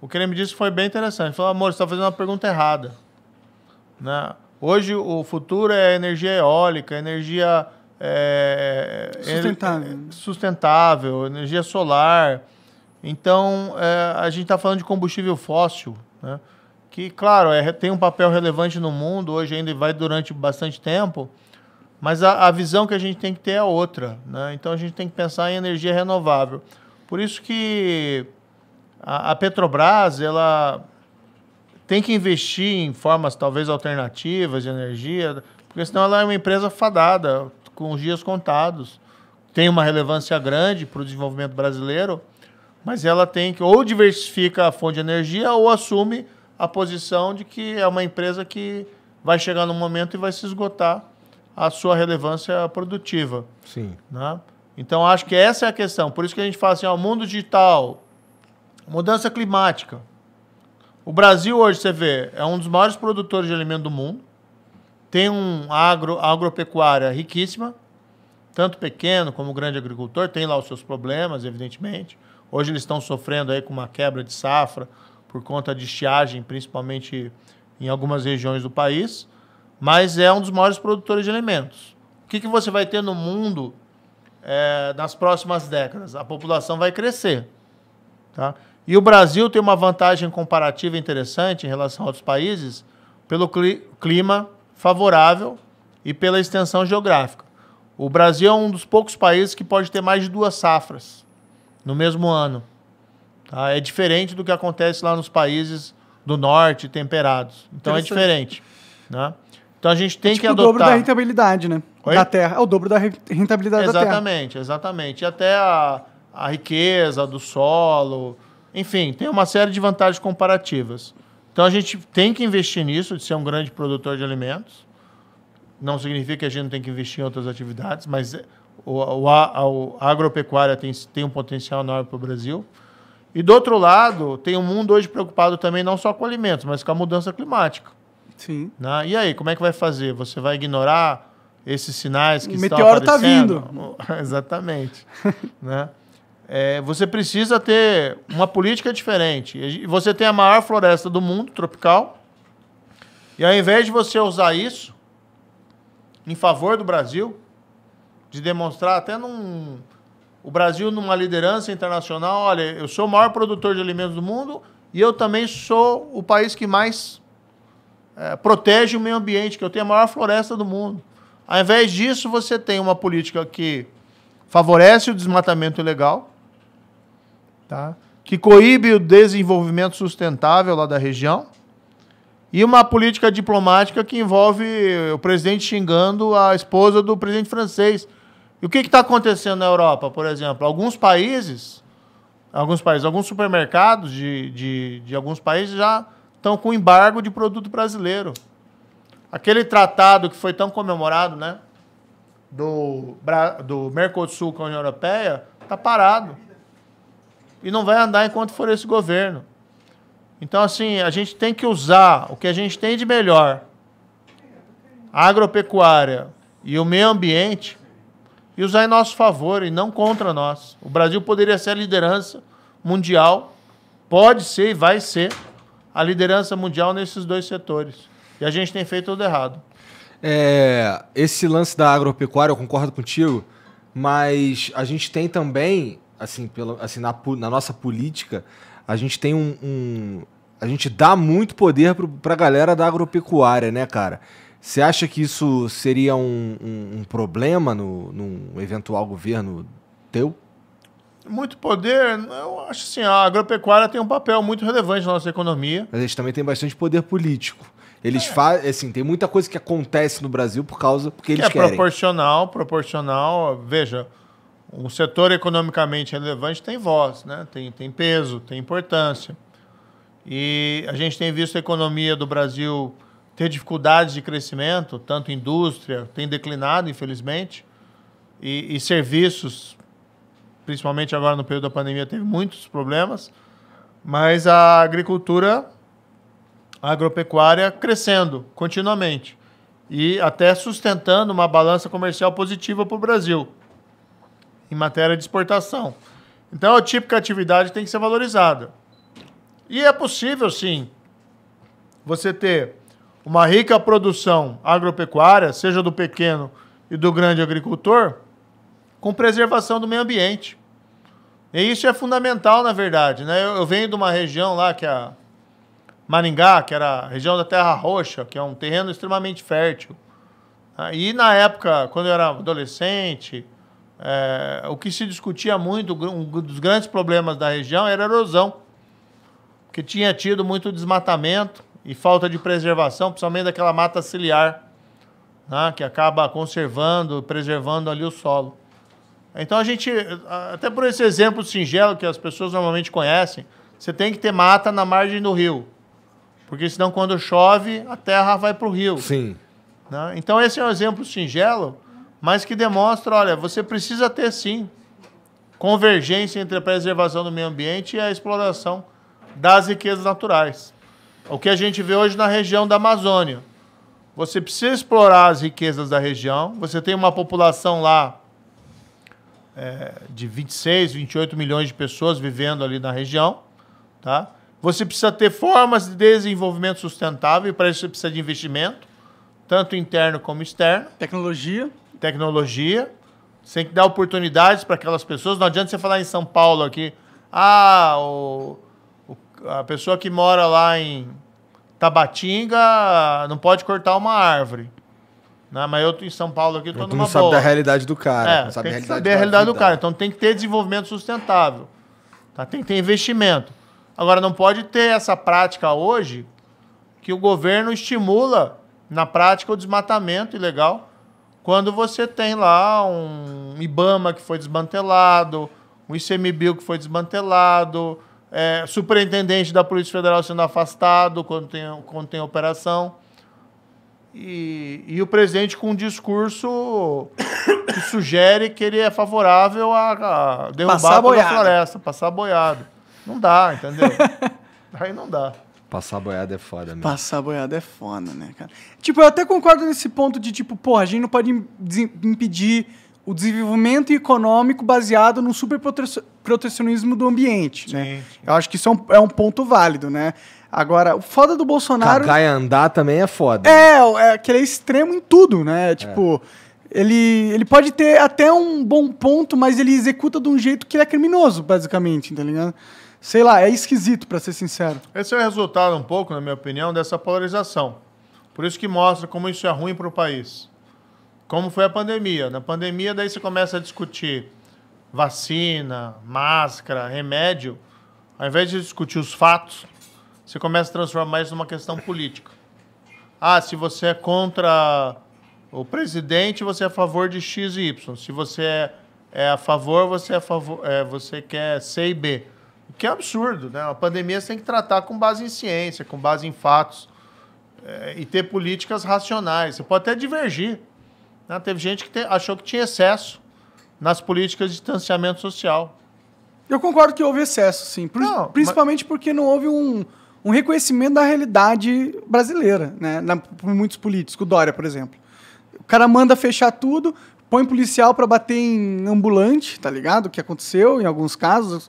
O que ele me disse foi bem interessante. Ele falou, amor, você está fazendo uma pergunta errada. Né? Hoje o futuro é energia eólica, energia é, é sustentável. sustentável. energia solar. Então, é, a gente está falando de combustível fóssil, né? que, claro, é, tem um papel relevante no mundo hoje ainda e vai durante bastante tempo, mas a, a visão que a gente tem que ter é outra. Né? Então a gente tem que pensar em energia renovável. Por isso que a, a Petrobras ela tem que investir em formas talvez alternativas de energia, porque senão ela é uma empresa fadada, com os dias contados. Tem uma relevância grande para o desenvolvimento brasileiro, mas ela tem que ou diversifica a fonte de energia ou assume a posição de que é uma empresa que vai chegar num momento e vai se esgotar a sua relevância produtiva. Sim. Né? Então, acho que essa é a questão. Por isso que a gente fala assim, o mundo digital, mudança climática. O Brasil hoje, você vê, é um dos maiores produtores de alimento do mundo. Tem um agro, agropecuária riquíssima, tanto pequeno como grande agricultor. Tem lá os seus problemas, evidentemente. Hoje eles estão sofrendo aí com uma quebra de safra por conta de estiagem, principalmente em algumas regiões do país mas é um dos maiores produtores de alimentos. O que, que você vai ter no mundo é, nas próximas décadas? A população vai crescer. Tá? E o Brasil tem uma vantagem comparativa interessante em relação a outros países pelo clima favorável e pela extensão geográfica. O Brasil é um dos poucos países que pode ter mais de duas safras no mesmo ano. Tá? É diferente do que acontece lá nos países do norte, temperados. Então é diferente. Né? Então a gente é tem é tipo que adotar. o dobro da rentabilidade, né? Oi? Da terra. É o dobro da rentabilidade exatamente, da terra. Exatamente, exatamente. E até a, a riqueza do solo. Enfim, tem uma série de vantagens comparativas. Então a gente tem que investir nisso, de ser um grande produtor de alimentos. Não significa que a gente não tem que investir em outras atividades, mas é, o, o, a, a agropecuária tem, tem um potencial enorme para o Brasil. E do outro lado, tem um mundo hoje preocupado também não só com alimentos, mas com a mudança climática. Sim. Né? E aí, como é que vai fazer? Você vai ignorar esses sinais que o estão meteoro tá aparecendo? meteoro está vindo. Exatamente. né? É, você precisa ter uma política diferente. Você tem a maior floresta do mundo, tropical, e ao invés de você usar isso em favor do Brasil, de demonstrar até num, o Brasil numa liderança internacional, olha, eu sou o maior produtor de alimentos do mundo e eu também sou o país que mais é, protege o meio ambiente, que eu tenho a maior floresta do mundo. Ao invés disso, você tem uma política que favorece o desmatamento ilegal, tá? que coíbe o desenvolvimento sustentável lá da região, e uma política diplomática que envolve o presidente xingando a esposa do presidente francês. E o que está acontecendo na Europa, por exemplo? Alguns países, alguns países, alguns supermercados de, de, de alguns países já estão com embargo de produto brasileiro. Aquele tratado que foi tão comemorado, né? Do, do Mercosul com a União Europeia, está parado. E não vai andar enquanto for esse governo. Então, assim, a gente tem que usar o que a gente tem de melhor. A agropecuária e o meio ambiente e usar em nosso favor e não contra nós. O Brasil poderia ser a liderança mundial, pode ser e vai ser a liderança mundial nesses dois setores. E a gente tem feito tudo errado. É, esse lance da agropecuária, eu concordo contigo, mas a gente tem também, assim, assim na, na nossa política, a gente tem um, um a gente dá muito poder para a galera da agropecuária, né, cara? Você acha que isso seria um, um, um problema no, num eventual governo teu? muito poder, eu acho assim, a agropecuária tem um papel muito relevante na nossa economia. Mas eles também têm bastante poder político. Eles é. fazem, assim, tem muita coisa que acontece no Brasil por causa porque eles é querem. É proporcional, proporcional. Veja, um setor economicamente relevante tem voz, né? tem, tem peso, tem importância. E a gente tem visto a economia do Brasil ter dificuldades de crescimento, tanto indústria tem declinado, infelizmente, e, e serviços principalmente agora no período da pandemia, teve muitos problemas, mas a agricultura a agropecuária crescendo continuamente e até sustentando uma balança comercial positiva para o Brasil em matéria de exportação. Então, a típica atividade tem que ser valorizada. E é possível, sim, você ter uma rica produção agropecuária, seja do pequeno e do grande agricultor, com preservação do meio ambiente. E isso é fundamental, na verdade. Né? Eu, eu venho de uma região lá que é a Maringá, que era a região da Terra Roxa, que é um terreno extremamente fértil. Né? E na época, quando eu era adolescente, é, o que se discutia muito, um dos grandes problemas da região era a erosão, que tinha tido muito desmatamento e falta de preservação, principalmente daquela mata ciliar, né, que acaba conservando, preservando ali o solo. Então a gente, até por esse exemplo singelo que as pessoas normalmente conhecem, você tem que ter mata na margem do rio. Porque senão quando chove, a terra vai para o rio. Sim. Né? Então esse é um exemplo singelo, mas que demonstra, olha, você precisa ter sim convergência entre a preservação do meio ambiente e a exploração das riquezas naturais. O que a gente vê hoje na região da Amazônia. Você precisa explorar as riquezas da região, você tem uma população lá é, de 26, 28 milhões de pessoas vivendo ali na região, tá? Você precisa ter formas de desenvolvimento sustentável e para isso você precisa de investimento, tanto interno como externo. Tecnologia. Tecnologia. Você tem que dar oportunidades para aquelas pessoas. Não adianta você falar em São Paulo aqui, ah, o, o, a pessoa que mora lá em Tabatinga não pode cortar uma árvore não né? Mas eu em São Paulo aqui estou numa não sabe boa. da realidade do cara. É, não sabe tem que realidade saber a realidade do cara. Então tem que ter desenvolvimento sustentável. Tá? Tem que ter investimento. Agora, não pode ter essa prática hoje que o governo estimula, na prática, o desmatamento ilegal, quando você tem lá um IBAMA que foi desmantelado, um ICMBio que foi desmantelado, é, superintendente da Polícia Federal sendo afastado quando tem, quando tem operação. E, e o presidente com um discurso que sugere que ele é favorável a, a derrubar passar a floresta, passar boiado. Não dá, entendeu? Aí não dá. Passar boiada é foda mesmo. Passar boiada é foda, né, cara? Tipo, eu até concordo nesse ponto de, tipo, porra, a gente não pode impedir o desenvolvimento econômico baseado no super protecionismo do ambiente, sim, né? Sim. Eu acho que isso é um, é um ponto válido, né? Agora, o foda do Bolsonaro. Cagar e andar também é foda. É, é que ele é extremo em tudo, né? Tipo. É. Ele, ele pode ter até um bom ponto, mas ele executa de um jeito que ele é criminoso, basicamente, tá ligado? Sei lá, é esquisito, para ser sincero. Esse é o resultado, um pouco, na minha opinião, dessa polarização. Por isso que mostra como isso é ruim para o país. Como foi a pandemia. Na pandemia, daí você começa a discutir vacina, máscara, remédio, ao invés de discutir os fatos, você começa a transformar isso numa questão política. Ah, se você é contra o presidente, você é a favor de X e Y. Se você é, a favor, você é a favor, é, você quer C e B. O que é absurdo, né? A pandemia você tem que tratar com base em ciência, com base em fatos é, e ter políticas racionais. Você pode até divergir. Né? Teve gente que te, achou que tinha excesso nas políticas de distanciamento social. Eu concordo que houve excesso, sim. não, principalmente mas... porque não houve um um reconhecimento da realidade brasileira, né? Na, por muitos políticos. O Dória, por exemplo. O cara manda fechar tudo, põe policial para bater em ambulante, tá ligado? O que aconteceu em alguns casos.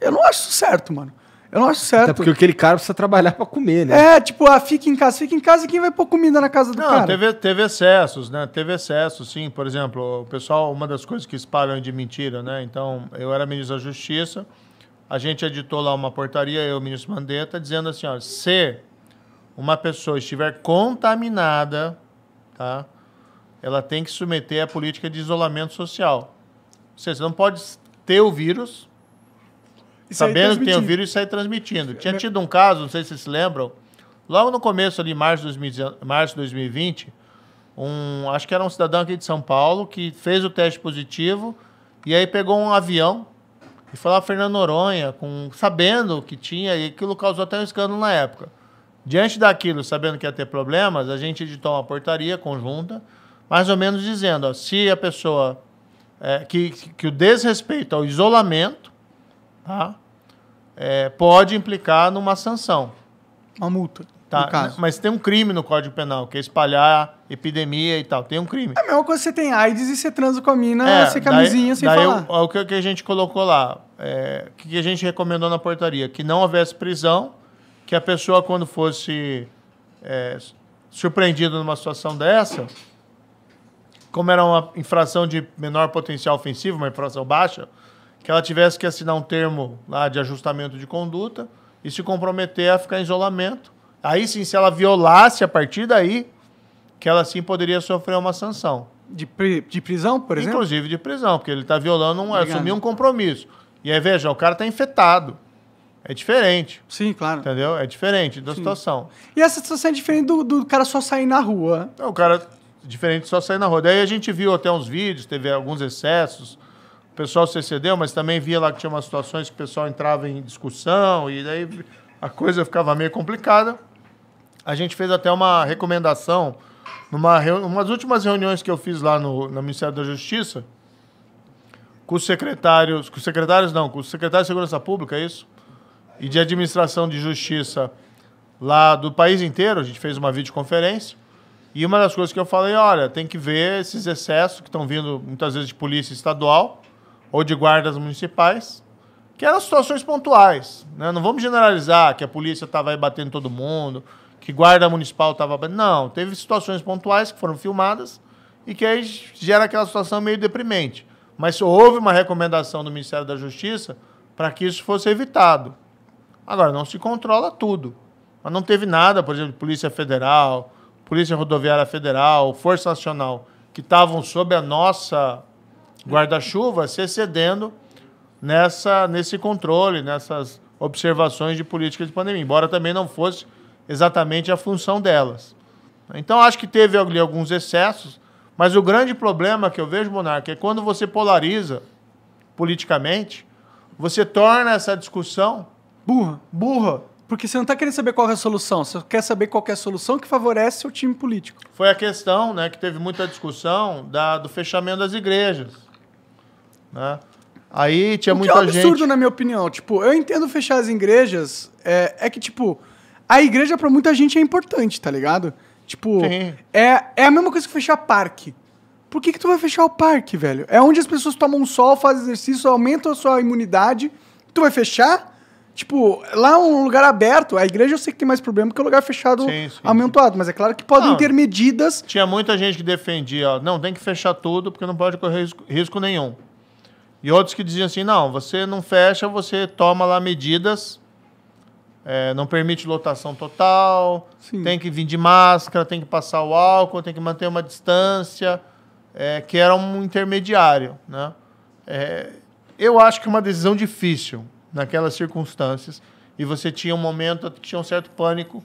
Eu não acho certo, mano. Eu não acho certo. Até porque aquele cara precisa trabalhar para comer, né? É, tipo, ah, fica em casa, fica em casa e quem vai pôr comida na casa do não, cara? Não, teve, teve excessos, né? Teve excessos, sim. Por exemplo, o pessoal, uma das coisas que espalham de mentira, né? Então, eu era ministro da Justiça, a gente editou lá uma portaria, eu, o ministro Mandetta, dizendo assim, ó, se uma pessoa estiver contaminada, tá? Ela tem que submeter à política de isolamento social. Ou seja, você não pode ter o vírus, e sabendo que tem o vírus e sair transmitindo. Tinha é, né? tido um caso, não sei se vocês se lembram, logo no começo ali, março de 2020, um, acho que era um cidadão aqui de São Paulo que fez o teste positivo e aí pegou um avião e foi lá Fernando Noronha, com, sabendo que tinha, e aquilo causou até um escândalo na época. Diante daquilo, sabendo que ia ter problemas, a gente editou uma portaria conjunta, mais ou menos dizendo, ó, se a pessoa... É, que, que o desrespeito ao isolamento tá, é, pode implicar numa sanção. Uma multa, tá, Mas tem um crime no Código Penal, que é espalhar epidemia e tal. Tem um crime. É a mesma coisa você tem AIDS e você transa com a mina é, sem camisinha, daí, sem daí falar. É o, o que a gente colocou lá, é, o que a gente recomendou na portaria? Que não houvesse prisão, que a pessoa, quando fosse é, surpreendida numa situação dessa, como era uma infração de menor potencial ofensivo, uma infração baixa, que ela tivesse que assinar um termo lá de ajustamento de conduta e se comprometer a ficar em isolamento. Aí sim, se ela violasse a partir daí, que ela sim poderia sofrer uma sanção. De, pri de prisão, por exemplo? Inclusive de prisão, porque ele está violando, um, assumiu um compromisso. E aí, veja, o cara está infetado. É diferente. Sim, claro. Entendeu? É diferente da Sim. situação. E essa situação é diferente do, do cara só sair na rua. Não, é, o cara diferente só sair na rua. Daí a gente viu até uns vídeos, teve alguns excessos. O pessoal se excedeu, mas também via lá que tinha umas situações que o pessoal entrava em discussão e daí a coisa ficava meio complicada. A gente fez até uma recomendação numa últimas reuniões que eu fiz lá no, no Ministério da Justiça, com os secretários, com os secretários não, com os secretários de Segurança Pública, é isso? E de Administração de Justiça lá do país inteiro, a gente fez uma videoconferência, e uma das coisas que eu falei, olha, tem que ver esses excessos que estão vindo muitas vezes de polícia estadual ou de guardas municipais, que eram situações pontuais, né? Não vamos generalizar que a polícia estava aí batendo todo mundo, que guarda municipal estava. Não, teve situações pontuais que foram filmadas e que aí gera aquela situação meio deprimente. Mas houve uma recomendação do Ministério da Justiça para que isso fosse evitado. Agora, não se controla tudo. Mas não teve nada, por exemplo, Polícia Federal, Polícia Rodoviária Federal, Força Nacional, que estavam sob a nossa guarda-chuva, se excedendo nessa, nesse controle, nessas observações de política de pandemia, embora também não fosse exatamente a função delas. Então, acho que teve ali alguns excessos, mas o grande problema que eu vejo, Monarca, é quando você polariza politicamente, você torna essa discussão burra. burra. Porque você não está querendo saber qual é a solução, você quer saber qual é a solução que favorece o time político. Foi a questão né, que teve muita discussão da, do fechamento das igrejas. Né? Aí tinha o muita que é um absurdo, gente. na minha opinião. Tipo, eu entendo fechar as igrejas, é, é que, tipo, a igreja para muita gente é importante, tá ligado? Tipo, é, é a mesma coisa que fechar parque. Por que, que tu vai fechar o parque, velho? É onde as pessoas tomam sol, fazem exercício, aumentam a sua imunidade. Tu vai fechar? Tipo, lá é um lugar aberto. A igreja eu sei que tem mais problema que o lugar fechado amontoado. Mas é claro que podem não, ter medidas. Tinha muita gente que defendia, ó, não, tem que fechar tudo porque não pode correr risco, risco nenhum. E outros que diziam assim, não, você não fecha, você toma lá medidas é, não permite lotação total, Sim. tem que vir de máscara, tem que passar o álcool, tem que manter uma distância, é, que era um intermediário. Né? É, eu acho que é uma decisão difícil naquelas circunstâncias, e você tinha um momento que tinha um certo pânico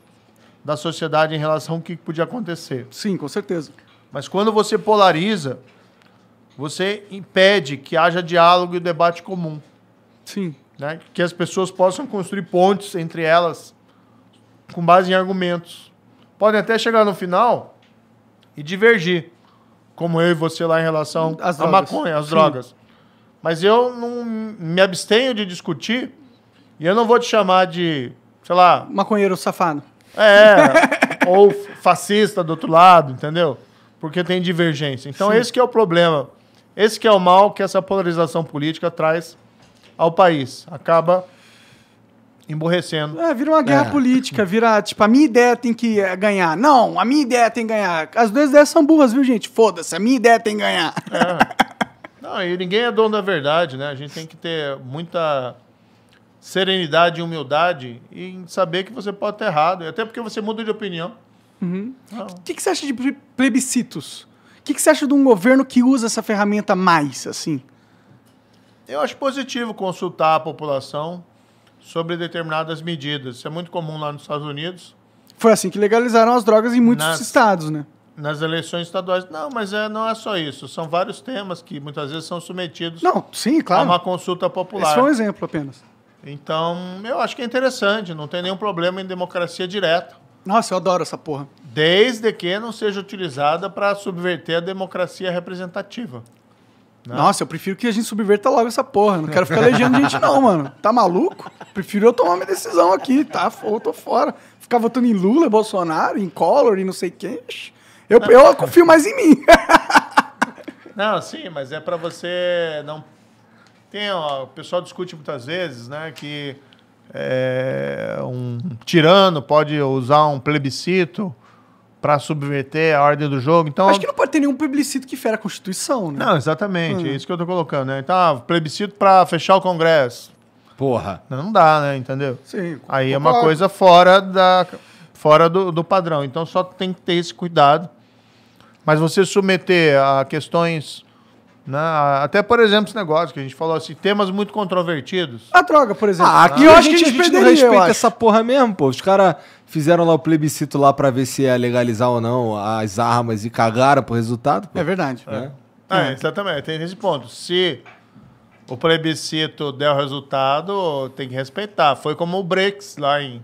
da sociedade em relação ao que podia acontecer. Sim, com certeza. Mas quando você polariza, você impede que haja diálogo e debate comum. Sim. Né? Que as pessoas possam construir pontes entre elas com base em argumentos. Podem até chegar no final e divergir, como eu e você lá em relação às à maconha, às Sim. drogas. Mas eu não me abstenho de discutir e eu não vou te chamar de, sei lá. Maconheiro safado. É, ou fascista do outro lado, entendeu? Porque tem divergência. Então, Sim. esse que é o problema. Esse que é o mal que essa polarização política traz ao país. Acaba emborrecendo. É, vira uma guerra é. política, vira, tipo, a minha ideia tem que é, ganhar. Não, a minha ideia tem que ganhar. As duas ideias são burras, viu, gente? Foda-se, a minha ideia tem que ganhar. É. Não, e ninguém é dono da verdade, né? A gente tem que ter muita serenidade e humildade em saber que você pode estar errado. E até porque você muda de opinião. Uhum. O uhum. que, que você acha de plebiscitos? O que, que você acha de um governo que usa essa ferramenta mais, assim? Eu acho positivo consultar a população sobre determinadas medidas. Isso é muito comum lá nos Estados Unidos. Foi assim que legalizaram as drogas em muitos nas, estados, né? Nas eleições estaduais. Não, mas é, não é só isso. São vários temas que muitas vezes são submetidos não, sim, claro. a uma consulta popular. Esse é um exemplo apenas. Então, eu acho que é interessante. Não tem nenhum problema em democracia direta. Nossa, eu adoro essa porra. Desde que não seja utilizada para subverter a democracia representativa. Né? Nossa, eu prefiro que a gente subverta logo essa porra. Não quero ficar elegendo gente, não, mano. Tá maluco? Prefiro eu tomar minha decisão aqui, tá? Eu tô fora. Ficar votando em Lula, Bolsonaro, em Collor e não sei quem. Eu, eu confio mais em mim. não, sim, mas é para você não. Tem, ó, o pessoal discute muitas vezes, né, que é, um tirano pode usar um plebiscito para subverter a ordem do jogo. Então, Acho que não pode ter nenhum plebiscito que fere a Constituição, né? Não, exatamente. Hum. É isso que eu tô colocando, né? Então, ah, plebiscito para fechar o Congresso. Porra. Não dá, né? Entendeu? Sim. Aí é uma claro. coisa fora, da, fora do, do, padrão. Então só tem que ter esse cuidado. Mas você submeter a questões na, né? até, por exemplo, esse negócio que a gente falou assim, temas muito controvertidos. A droga, por exemplo. Ah, aqui eu acho que a gente, a gente perderia, não respeita essa porra mesmo, pô. Os caras fizeram lá o plebiscito lá para ver se ia legalizar ou não as armas e cagaram pro resultado. Pô. É verdade. É. é. é, exatamente. Tem esse ponto. Se o plebiscito der o resultado, tem que respeitar. Foi como o BRICS lá em,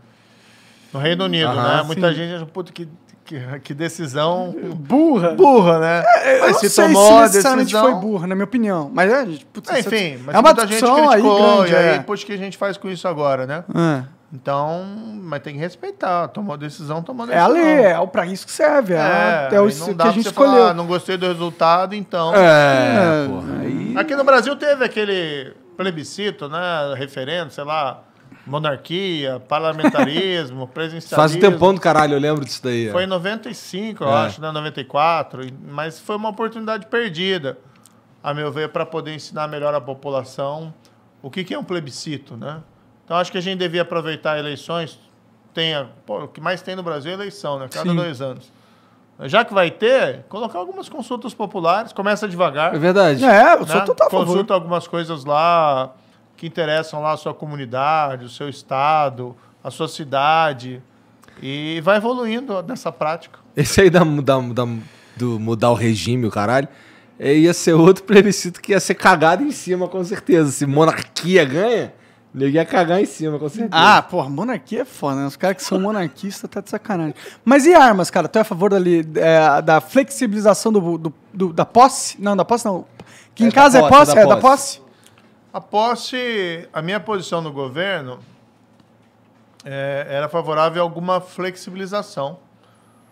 no Reino Unido, né? Sim. Muita gente acha, que que, que decisão burra. Burra, né? É, é mas se tomou se a decisão. foi burra, na minha opinião. Mas é, putz, é enfim, mas é uma muita gente criticou, aí grande, e aí, é. que a gente faz com isso agora, né? É. Então, mas tem que respeitar. Tomou decisão, tomou é decisão. É a lei, é pra isso que serve. É, é, é o que a gente escolheu. Falar, ah, não gostei do resultado, então. É, é porra, aí... Aqui no Brasil teve aquele plebiscito, né? Referendo, sei lá Monarquia, parlamentarismo, presidencialismo. Faz um tempão do caralho, eu lembro disso daí. É. Foi em 95, é. eu acho, né? 94. Mas foi uma oportunidade perdida, a meu ver, para poder ensinar melhor a população o que, que é um plebiscito, né? Então, acho que a gente devia aproveitar eleições. Tem pô, o que mais tem no Brasil é eleição, né? Cada Sim. dois anos. Já que vai ter, colocar algumas consultas populares, começa devagar. É verdade. É, eu sou né? total Consulta favor. algumas coisas lá, que interessam lá a sua comunidade, o seu estado, a sua cidade. E vai evoluindo nessa prática. Esse aí da, da, da, do mudar o regime, o caralho, é, ia ser outro plebiscito que ia ser cagado em cima, com certeza. Se monarquia ganha, ninguém ia cagar em cima, com certeza. Ah, porra, monarquia é foda, né? Os caras que são monarquistas tá de sacanagem. Mas e armas, cara? Tu é a favor dali, é, da flexibilização do, do, do, da posse? Não, da posse não. Que é, em casa posse, é posse? É da posse? É, a posse, a minha posição no governo é, era favorável a alguma flexibilização.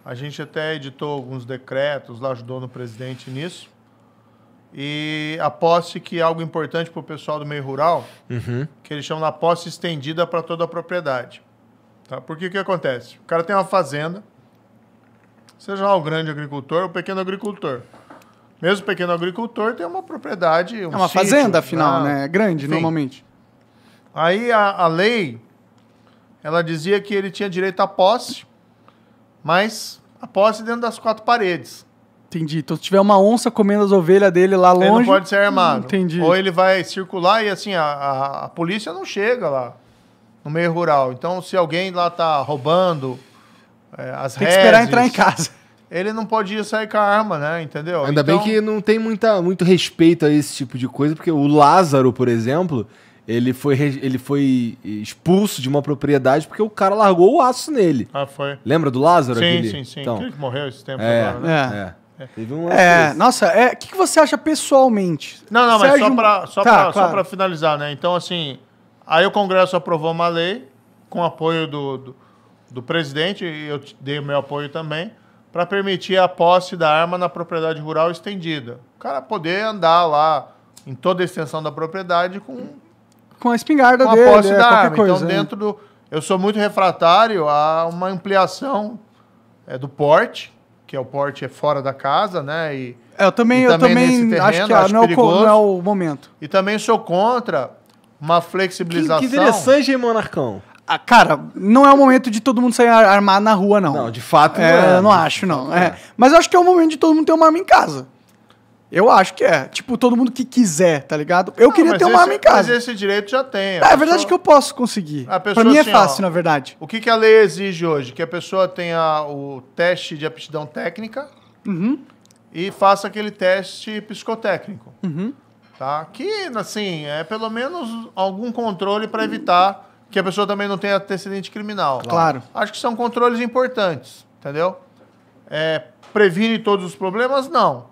A gente até editou alguns decretos, lá ajudou no presidente nisso. E a posse, que é algo importante para o pessoal do meio rural, uhum. que eles chamam de posse estendida para toda a propriedade. Tá? Porque o que acontece? O cara tem uma fazenda, seja lá o grande agricultor ou o pequeno agricultor. Mesmo pequeno agricultor tem uma propriedade. Um é uma sítio, fazenda, né? afinal, né? né? Grande, normalmente. Aí a, a lei, ela dizia que ele tinha direito à posse, mas a posse dentro das quatro paredes. Entendi. Então, se tiver uma onça comendo as ovelhas dele lá longe. Ele não pode ser armado. Entendi. Ou ele vai circular e, assim, a, a, a polícia não chega lá no meio rural. Então, se alguém lá tá roubando é, as Tem que esperar entrar em casa ele não pode sair com a arma, né? Entendeu? Ainda então... bem que não tem muita, muito respeito a esse tipo de coisa, porque o Lázaro, por exemplo, ele foi, ele foi expulso de uma propriedade porque o cara largou o aço nele. Ah, foi. Lembra do Lázaro? Sim, aquele? sim, sim. Então, Aquele que morreu esse tempo é, agora, né? É. é. é, é nossa, o é, que, que você acha pessoalmente? Não, não, Sérgio... mas só para só tá, pra, claro. finalizar, né? Então, assim, aí o Congresso aprovou uma lei com apoio do, do, do presidente, e eu dei o meu apoio também, para permitir a posse da arma na propriedade rural estendida. O cara poder andar lá em toda a extensão da propriedade com com a espingarda com a dele, posse é, da arma. Então, coisa, então, dentro do eu sou muito refratário a uma ampliação é, do porte, que é o porte é fora da casa, né? E, é, eu também, e também eu também terreno, acho que é, acho não, é perigoso. não é o momento. E também sou contra uma flexibilização. Que, que interessante, hein, Monarcão? Ah, cara, não é o momento de todo mundo sair armado na rua, não. Não, de fato é, não é. Eu é. não acho, não. É. é. Mas eu acho que é o momento de todo mundo ter uma arma em casa. Eu acho que é. Tipo, todo mundo que quiser, tá ligado? Eu não, queria ter uma esse, arma em casa. Mas esse direito já tem. É, é pessoa... verdade é que eu posso conseguir. A pessoa, pra mim é assim, fácil, ó, na verdade. O que, que a lei exige hoje? Que a pessoa tenha o teste de aptidão técnica uhum. e faça aquele teste psicotécnico. Uhum. Tá? Que, assim, é pelo menos algum controle para evitar que a pessoa também não tenha antecedente criminal. Claro. Acho que são controles importantes, entendeu? É, previne todos os problemas? Não.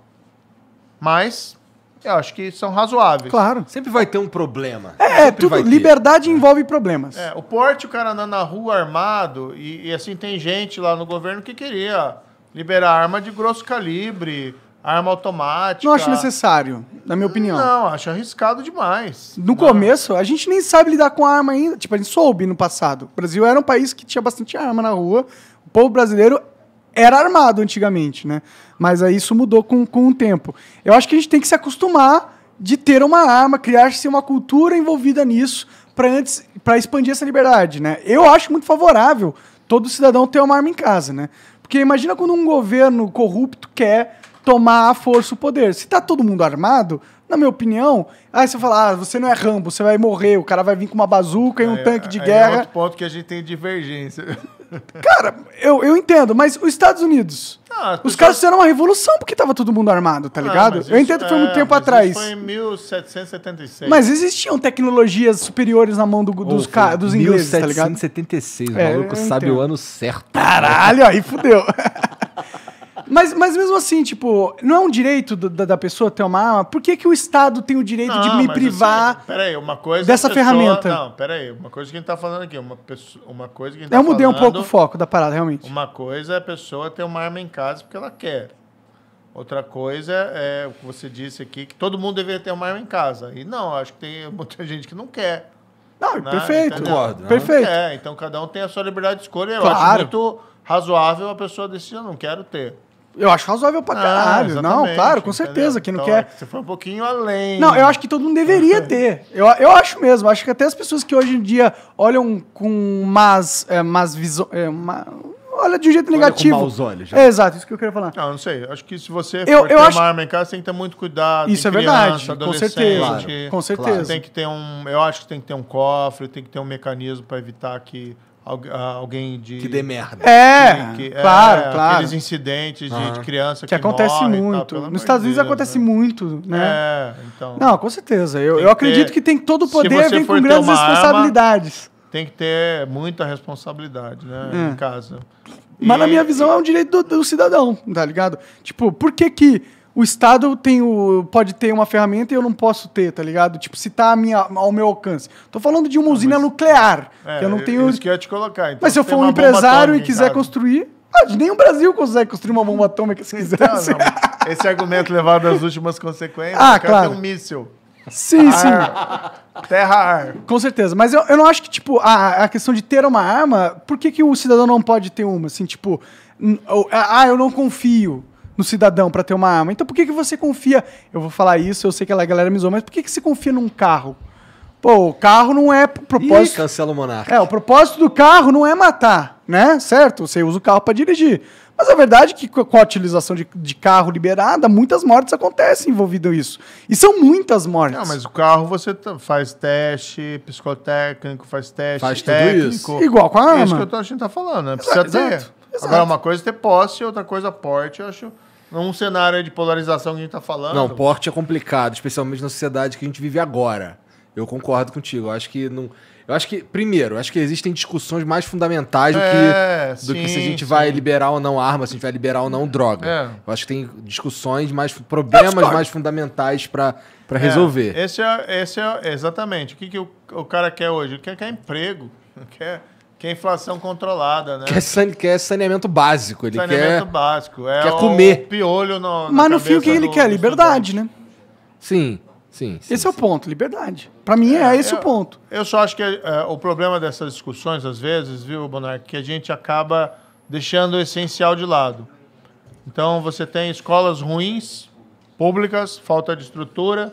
Mas eu acho que são razoáveis. Claro. Sempre vai ter um problema. É, é tudo, liberdade envolve problemas. É, o porte, o cara andando na rua armado, e, e assim tem gente lá no governo que queria liberar arma de grosso calibre, arma automática. Não acho necessário, na minha opinião. Não, acho arriscado demais. No não. começo, a gente nem sabe lidar com arma ainda. Tipo, a gente soube no passado. O Brasil era um país que tinha bastante arma na rua. O povo brasileiro era armado antigamente, né? Mas aí isso mudou com, com o tempo. Eu acho que a gente tem que se acostumar de ter uma arma, criar-se uma cultura envolvida nisso para antes para expandir essa liberdade, né? Eu acho muito favorável todo cidadão ter uma arma em casa, né? Porque imagina quando um governo corrupto quer tomar à força o poder. Se tá todo mundo armado, na minha opinião, aí você fala, ah, você não é Rambo, você vai morrer, o cara vai vir com uma bazuca e um aí, tanque de é guerra. É outro ponto que a gente tem divergência. Cara, eu, eu entendo, mas os Estados Unidos. Ah, os pessoas... caras fizeram uma revolução porque tava todo mundo armado, tá ah, ligado? eu entendo que foi é, muito tempo atrás. foi em 1776. Mas existiam tecnologias superiores na mão do, dos, oh, ca... dos ingleses, 1776, tá ligado? 1776, o é, maluco é, sabe então. o ano certo. Caralho, aí fudeu. Mas, mas mesmo assim, tipo, não é um direito do, da, pessoa ter uma arma? Por que, que o Estado tem o direito não, de me assim, privar assim, peraí, uma coisa dessa pessoa, ferramenta? Não, peraí, uma coisa que a gente tá falando aqui, uma, pessoa, uma coisa que a gente Eu tá mudei falando, um pouco o foco da parada, realmente. Uma coisa é a pessoa ter uma arma em casa porque ela quer. Outra coisa é, é o que você disse aqui, que todo mundo deveria ter uma arma em casa. E não, acho que tem muita gente que não quer. Não, né? perfeito. Concordo. Né? Perfeito. Quer. Então cada um tem a sua liberdade de escolha. Eu claro. acho muito razoável a pessoa decidir, não quero ter. Eu acho razoável pra ah, caralho. não, claro, com certeza. Entendeu? Quem não então, quer. Você foi um pouquinho além. Não, eu acho que todo mundo deveria ter. Eu, eu acho mesmo. Acho que até as pessoas que hoje em dia olham com más, é, más visões. É, Olha de um jeito negativo. Olha com maus olhos. Já. É, exato, isso que eu queria falar. Não, não sei. Acho que se você eu, for eu ter acho... uma arma em casa, tem que ter muito cuidado. Isso é criança, verdade, com certeza. Claro, com certeza. Claro. Tem que ter um, eu acho que tem que ter um cofre, tem que ter um mecanismo para evitar que ah, alguém de. Que dê merda. É, que, que, claro, é, claro. Aqueles incidentes uhum. de, criança que, que acontece muito. Tal, Nos Estados Unidos Deus, acontece né? muito, né? É, então. Não, com certeza. Eu, eu acredito ter, que tem todo o poder vem com grandes responsabilidades. Arma, tem que ter muita responsabilidade, né? É. Em casa. Mas e... na minha visão é um direito do, do cidadão, tá ligado? Tipo, por que que o Estado tem o, pode ter uma ferramenta e eu não posso ter, tá ligado? Tipo, se tá a minha, ao meu alcance. Tô falando de uma ah, usina ah, mas... nuclear. É, eu não é tenho. Isso que eu ia te colocar. Então, mas se eu for um empresário e quiser construir. Ah, nem o Brasil consegue construir uma bomba atômica se quiser. Então, não, Esse argumento levado às últimas consequências. Ah, claro. Tem um míssil. Sim, ar, sim. Terra, ar. Com certeza. Mas eu, eu não acho que, tipo, a, a questão de ter uma arma, por que, que o cidadão não pode ter uma? Assim, tipo, ah, eu não confio no cidadão para ter uma arma. Então por que, que você confia? Eu vou falar isso, eu sei que a galera me zoou, mas por que, que você confia num carro? Pô, o carro não é propósito. Ih, cancela o monarca. É, o propósito do carro não é matar, né? Certo? Você usa o carro para dirigir. Mas a verdade é que com a utilização de, de carro liberada, muitas mortes acontecem envolvido isso. E são muitas mortes. Não, mas o carro você faz teste psicotécnico, faz teste faz técnico. Tudo isso. Igual com a arma. É isso que a gente tá falando, né? Precisa exato, ter. Exato. Agora, uma coisa é ter posse, outra coisa porte, eu acho num cenário de polarização que a gente está falando. Não, porte é complicado, especialmente na sociedade que a gente vive agora. Eu concordo contigo. Eu acho que não. Eu acho que, primeiro, acho que existem discussões mais fundamentais do, é, que, do sim, que se a gente sim. vai liberar ou não arma, se a gente vai liberar ou não é. droga. É. Eu acho que tem discussões mais. problemas mais fundamentais para é, resolver. Esse é, esse é exatamente. O que, que o, o cara quer hoje? Ele quer, quer emprego, quer que é inflação controlada, né? Que é, san, que é saneamento básico. Ele saneamento quer, básico. É quer comer. O piolho no, Mas no fim, o que ele do, quer? Liberdade, né? Sim, sim. sim esse sim. é o ponto, liberdade. Para mim, é, é esse eu, o ponto. Eu só acho que é, o problema dessas discussões, às vezes, viu, Bonar, que a gente acaba deixando o essencial de lado. Então, você tem escolas ruins, públicas, falta de estrutura,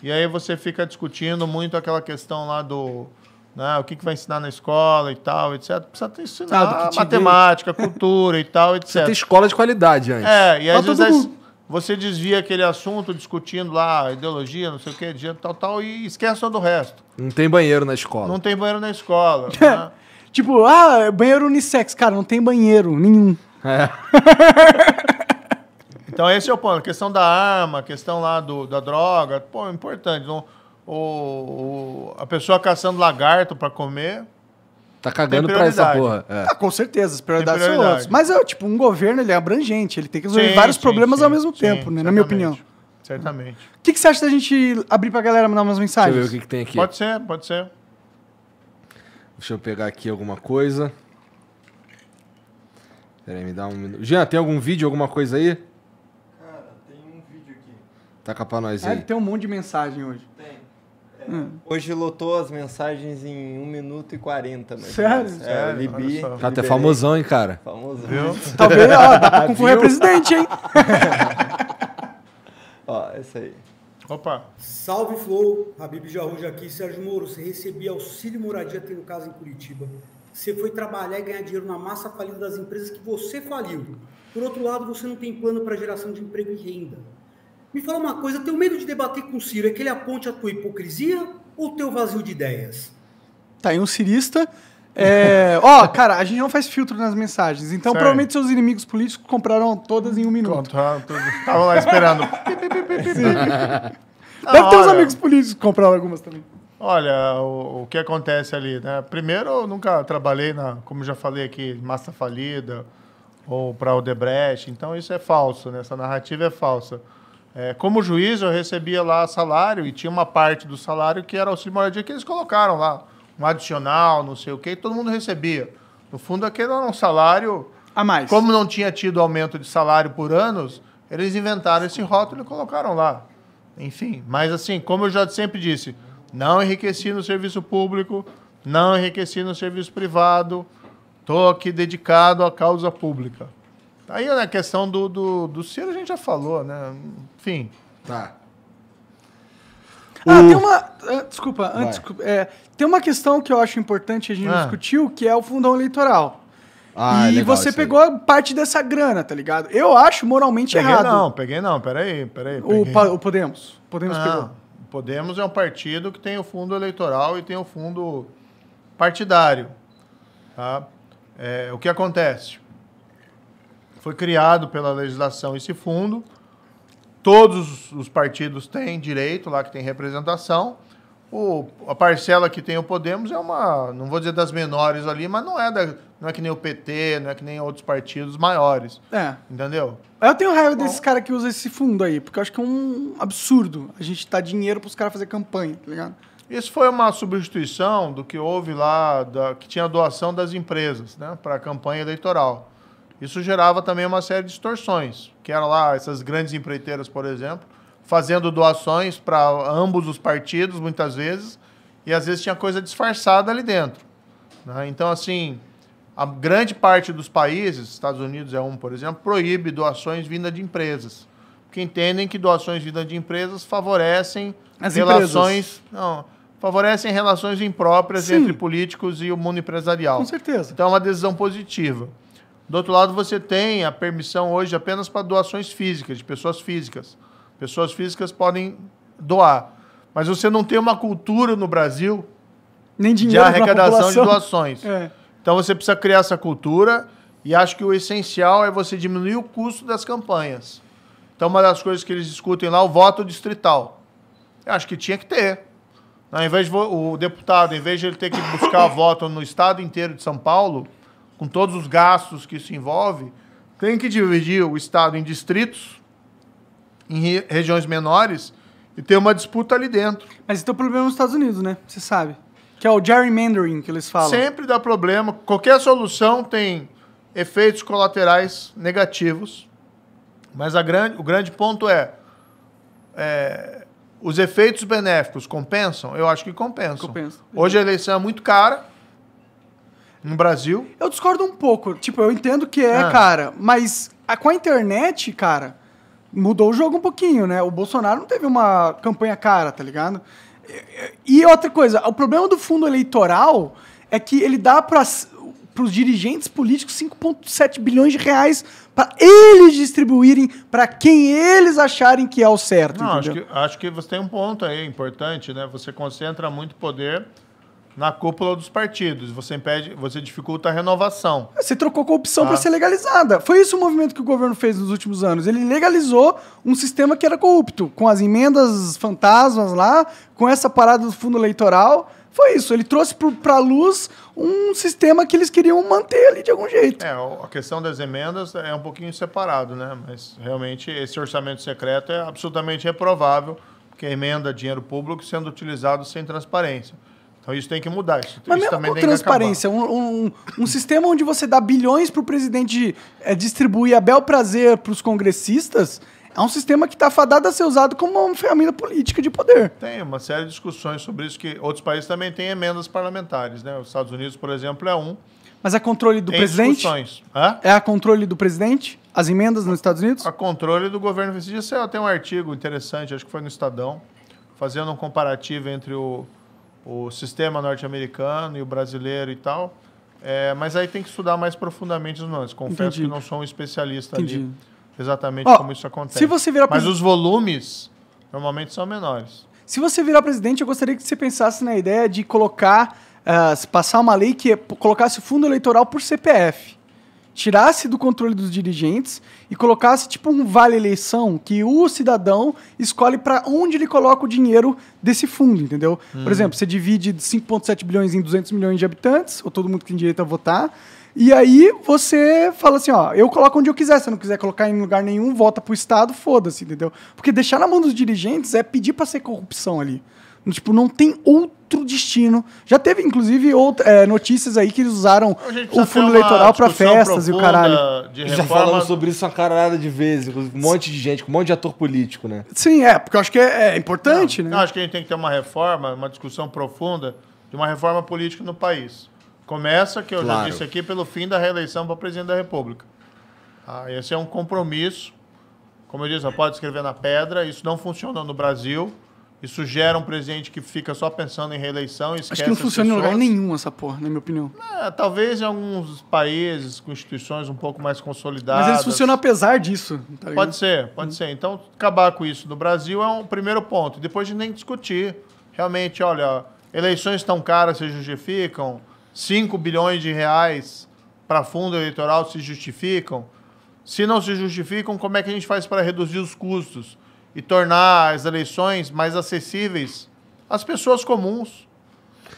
e aí você fica discutindo muito aquela questão lá do né, o que, que vai ensinar na escola e tal, etc. Precisa ter ensinar ah, matemática, cultura e tal, etc. Precisa tem escola de qualidade antes. É, e às vezes você desvia aquele assunto discutindo lá ideologia, não sei o que, dinheiro, tal, tal, e esquece todo o resto. Não tem banheiro na escola. Não tem banheiro na escola. né? Tipo, ah, banheiro unissex. Cara, não tem banheiro nenhum. É. então esse é o ponto. A questão da arma, a questão lá do, da droga, pô, é importante. Não o, o a pessoa caçando lagarto para comer. Tá cagando pra essa porra. É. Ah, com certeza, as prioridades prioridade. são outras. Mas é, tipo, um governo, ele é abrangente, ele tem que resolver sim, vários sim, problemas sim, ao mesmo tempo, né? Na minha opinião. Certamente. O que, que você acha da gente abrir pra galera mandar umas mensagens? Deixa eu ver o que, que tem aqui. Pode ser, pode ser. Deixa eu pegar aqui alguma coisa. Peraí, me dá um minuto. Jean, tem algum vídeo, alguma coisa aí? Cara, tem um vídeo aqui. Taca pra nós é, aí. É, tem um monte de mensagem hoje. Hum. Hoje lotou as mensagens em 1 minuto e 40. Mas Sério? é, Sério? Libi. Tá até famosão, hein, cara? Famosão. Viu? Talvez, tá ó, dá presidente, hein? ó, essa é aí. Opa. Salve, Flow. Habib Jarruja aqui. Sérgio Moro, você recebia auxílio moradia tendo casa em Curitiba. Você foi trabalhar e ganhar dinheiro na massa falida das empresas que você faliu. Por outro lado, você não tem plano para geração de emprego e renda. Me fala uma coisa, teu medo de debater com o Ciro é que ele aponte a tua hipocrisia ou teu vazio de ideias? Tá aí um cirista. É... Ó, cara, a gente não faz filtro nas mensagens, então provavelmente seus inimigos políticos compraram todas em um minuto. Estavam lá esperando. Deve ter uns amigos políticos que compraram algumas também. Olha, o, o, que acontece ali, né? Primeiro, eu nunca trabalhei na, como já falei aqui, massa falida ou para Odebrecht, então isso é falso, né? Essa narrativa é falsa. É, como juiz, eu recebia lá salário e tinha uma parte do salário que era auxílio moradia que eles colocaram lá, um adicional, não sei o quê, todo mundo recebia. No fundo, aquele era um salário. A mais. Como não tinha tido aumento de salário por anos, eles inventaram esse rótulo e colocaram lá. Enfim, mas assim, como eu já sempre disse, não enriqueci no serviço público, não enriqueci no serviço privado, estou aqui dedicado à causa pública. Aí na né, questão do, do, do Ciro a gente já falou, né? Enfim. Tá. Ah, o... tem uma. Ah, desculpa, antes. É, tem uma questão que eu acho importante a gente ah. discutiu, que é o fundão eleitoral. Ah, é e é você pegou parte dessa grana, tá ligado? Eu acho moralmente peguei errado. Não, peguei não, peraí, peraí. O, pa, o Podemos. Podemos ah, pegou. Podemos é um partido que tem o fundo eleitoral e tem o fundo partidário. Tá? É, o que acontece? Foi criado pela legislação esse fundo. Todos os partidos têm direito lá que tem representação. O, a parcela que tem o Podemos é uma, não vou dizer das menores ali, mas não é, da, não é que nem o PT, não é que nem outros partidos maiores. É. Entendeu? Eu tenho raiva desses caras que usam esse fundo aí, porque eu acho que é um absurdo a gente dar dinheiro para os caras fazer campanha, tá ligado? Isso foi uma substituição do que houve lá, da, que tinha a doação das empresas, né, para a campanha eleitoral. Isso gerava também uma série de distorções, que eram lá essas grandes empreiteiras, por exemplo, fazendo doações para ambos os partidos, muitas vezes, e às vezes tinha coisa disfarçada ali dentro. Né? Então, assim, a grande parte dos países, Estados Unidos é um, por exemplo, proíbe doações vindas de empresas, porque entendem que doações vindas de empresas favorecem As relações... Empresas. Não, favorecem relações impróprias Sim. entre políticos e o mundo empresarial. Com certeza. Então é uma decisão positiva. Do outro lado, você tem a permissão hoje apenas para doações físicas, de pessoas físicas. Pessoas físicas podem doar. Mas você não tem uma cultura no Brasil Nem de arrecadação de doações. É. Então você precisa criar essa cultura e acho que o essencial é você diminuir o custo das campanhas. Então, uma das coisas que eles discutem lá, é o voto distrital. Eu acho que tinha que ter. Ao invés de, o deputado, em vez de ele ter que buscar voto no estado inteiro de São Paulo, com todos os gastos que isso envolve, tem que dividir o Estado em distritos, em re regiões menores, e ter uma disputa ali dentro. Mas então o problema nos Estados Unidos, né? Você sabe. Que é o gerrymandering que eles falam. Sempre dá problema. Qualquer solução tem efeitos colaterais negativos. Mas a grande, o grande ponto é, é os efeitos benéficos compensam? Eu acho que compensam. Compensa. Hoje a eleição é muito cara no Brasil? Eu discordo um pouco. Tipo, eu entendo que é, ah. cara, mas a, com a internet, cara, mudou o jogo um pouquinho, né? O Bolsonaro não teve uma campanha cara, tá ligado? E outra coisa, o problema do fundo eleitoral é que ele dá para os dirigentes políticos 5,7 bilhões de reais para eles distribuírem para quem eles acharem que é o certo. Não, acho que, acho que, você tem um ponto aí importante, né? Você concentra muito poder na cúpula dos partidos. Você impede, você dificulta a renovação. É, você trocou corrupção para ah. ser legalizada. Foi isso o movimento que o governo fez nos últimos anos. Ele legalizou um sistema que era corrupto, com as emendas fantasmas lá, com essa parada do fundo eleitoral. Foi isso. Ele trouxe para luz um sistema que eles queriam manter ali de algum jeito. É, a questão das emendas é um pouquinho separado, né? Mas realmente esse orçamento secreto é absolutamente reprovável, porque emenda é dinheiro público sendo utilizado sem transparência. Então isso tem que mudar. Isso, Mas isso mesmo com transparência, um, um, um, sistema onde você dá bilhões para o presidente é, distribuir a bel prazer para os congressistas, é um sistema que está fadado a ser usado como uma ferramenta política de poder. Tem uma série de discussões sobre isso que outros países também têm emendas parlamentares. Né? Os Estados Unidos, por exemplo, é um. Mas é controle do tem presidente? Discussões. Hã? É a controle do presidente? As emendas nos Estados Unidos? A controle do governo. tem um artigo interessante, acho que foi no Estadão, fazendo um comparativo entre o o sistema norte-americano e o brasileiro e tal. É, mas aí tem que estudar mais profundamente os nomes. Confesso Entendi. que não sou um especialista Entendi. ali exatamente Ó, como isso acontece. Se você virar mas os volumes normalmente são menores. Se você virar presidente, eu gostaria que você pensasse na ideia de colocar, uh, passar uma lei que é, colocasse o fundo eleitoral por CPF tirasse do controle dos dirigentes e colocasse tipo um vale eleição que o cidadão escolhe para onde ele coloca o dinheiro desse fundo, entendeu? Hum. Por exemplo, você divide 5.7 bilhões em 200 milhões de habitantes, ou todo mundo que tem direito a votar, e aí você fala assim, ó, eu coloco onde eu quiser, se eu não quiser colocar em lugar nenhum, volta pro estado, foda-se, entendeu? Porque deixar na mão dos dirigentes é pedir para ser corrupção ali. Tipo, não tem outro destino. Já teve, inclusive, outra, é, notícias aí que eles usaram o fundo eleitoral para festas e o caralho. Já falamos sobre isso uma caralhada de vezes, com um monte de gente, com um monte de ator político, né? Sim, é, porque eu acho que é, é importante, não, né? Não, acho que a gente tem que ter uma reforma, uma discussão profunda de uma reforma política no país. Começa, que eu claro. já disse aqui, pelo fim da reeleição para presidente da República. Ah, esse é um compromisso. Como eu disse, pode escrever na pedra, isso não funciona no Brasil. Isso gera um presidente que fica só pensando em reeleição e esquece Acho que não funciona em lugar nenhum essa porra, na minha opinião. É, talvez em alguns países, com instituições um pouco mais consolidadas. Mas eles funcionam apesar disso. Tá pode ser, pode hum. ser. Então, acabar com isso no Brasil é um primeiro ponto. Depois a gente tem que discutir. Realmente, olha, eleições tão caras se justificam, 5 bilhões de reais para fundo eleitoral se justificam. Se não se justificam, como é que a gente faz para reduzir os custos? e tornar as eleições mais acessíveis às pessoas comuns.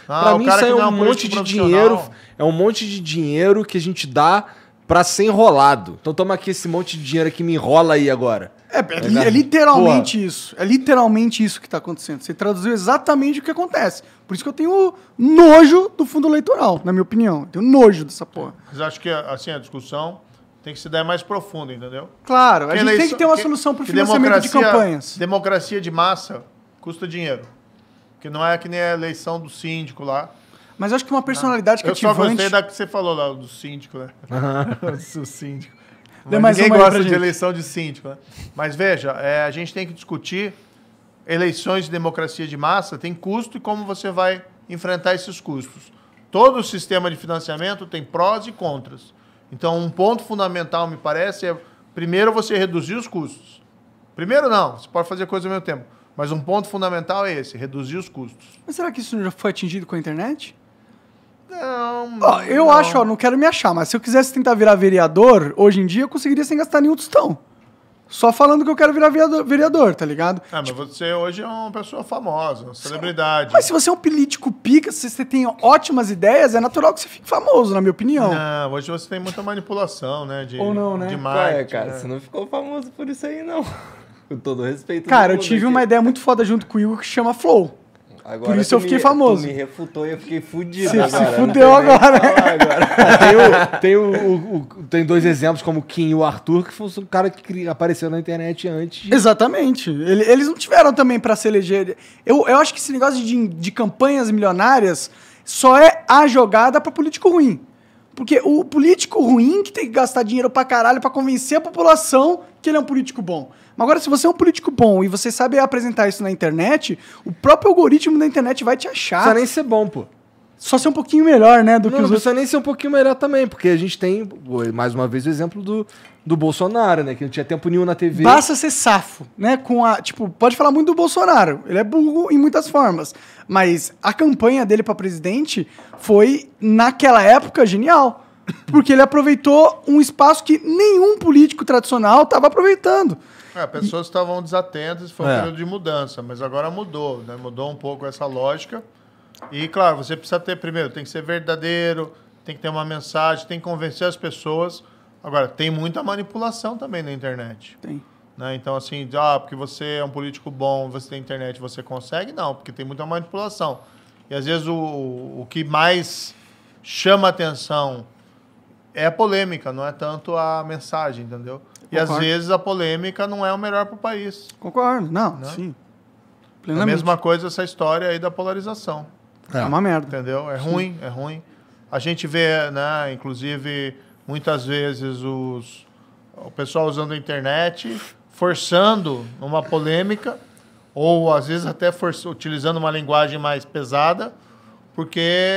Ah, para mim isso é, é, um monte de dinheiro, é um monte de dinheiro que a gente dá para ser enrolado. Então toma aqui esse monte de dinheiro que me enrola aí agora. É, tá é, é literalmente isso. É literalmente isso que está acontecendo. Você traduziu exatamente o que acontece. Por isso que eu tenho nojo do fundo eleitoral, na minha opinião. Eu tenho nojo dessa porra. Mas acho que assim a discussão tem que se dar mais profundo, entendeu? Claro, a gente eleição, tem que ter uma solução para o financiamento de campanhas. Democracia de massa custa dinheiro. que não é que nem a eleição do síndico lá. Mas acho que uma ah, personalidade que cativante... Eu só gostei da que você falou lá, do síndico, né? o síndico. Mas mais ninguém gosta de eleição de síndico, né? Mas veja, é, a gente tem que discutir eleições de democracia de massa, tem custo e como você vai enfrentar esses custos. Todo o sistema de financiamento tem prós e contras. Então, um ponto fundamental, me parece, é primeiro você reduzir os custos. Primeiro não, você pode fazer coisas ao mesmo tempo. Mas um ponto fundamental é esse, reduzir os custos. Mas será que isso já foi atingido com a internet? Não. Ó, eu não. acho, ó, não quero me achar, mas se eu quisesse tentar virar vereador, hoje em dia eu conseguiria sem gastar nenhum tostão. Só falando que eu quero virar vereador, tá ligado? Ah, mas tipo... você hoje é uma pessoa famosa, uma é celebridade. Mas se você é um político pica, se você tem ótimas ideias, é natural que você fique famoso, na minha opinião. Não, hoje você tem muita manipulação, né? De, Ou não, né? De é, marketing, é, cara, né? você não ficou famoso por isso aí, não. Com todo respeito. Cara, eu tive aqui. uma ideia muito foda junto com o Igor que chama Flow. Agora Por isso eu fiquei me, famoso. me refutou e eu fiquei fudido. Você se fudeu agora. agora. tem, o, o, o, tem dois exemplos, como o Kim e o Arthur, que foi um cara que apareceu na internet antes. Exatamente. Ele, eles não tiveram também para se eleger. Eu, eu acho que esse negócio de, de campanhas milionárias só é a jogada para político ruim. Porque o político ruim que tem que gastar dinheiro pra caralho pra convencer a população que ele é um político bom. Mas agora, se você é um político bom e você sabe apresentar isso na internet, o próprio algoritmo da internet vai te achar. Não precisa nem ser bom, pô só ser um pouquinho melhor, né? Do não, que os não precisa outros. nem ser um pouquinho melhor também, porque a gente tem, mais uma vez, o exemplo do, do Bolsonaro, né? Que não tinha tempo nenhum na TV. Basta ser safo, né? Com a. Tipo, pode falar muito do Bolsonaro. Ele é burro em muitas formas. Mas a campanha dele para presidente foi, naquela época, genial. Porque ele aproveitou um espaço que nenhum político tradicional estava aproveitando. É, pessoas estavam desatentas, foi um é. período de mudança, mas agora mudou, né? Mudou um pouco essa lógica. E claro, você precisa ter primeiro, tem que ser verdadeiro, tem que ter uma mensagem, tem que convencer as pessoas. Agora, tem muita manipulação também na internet. Tem. Né? Então, assim, ah, porque você é um político bom, você tem internet, você consegue? Não, porque tem muita manipulação. E às vezes o, o que mais chama atenção é a polêmica, não é tanto a mensagem, entendeu? E às vezes a polêmica não é o melhor para o país. Concordo, não, né? sim. Plenamente. É a mesma coisa essa história aí da polarização. É, é uma merda. Entendeu? É Sim. ruim, é ruim. A gente vê, né, inclusive, muitas vezes os, o pessoal usando a internet, forçando uma polêmica, ou às vezes até força, utilizando uma linguagem mais pesada, porque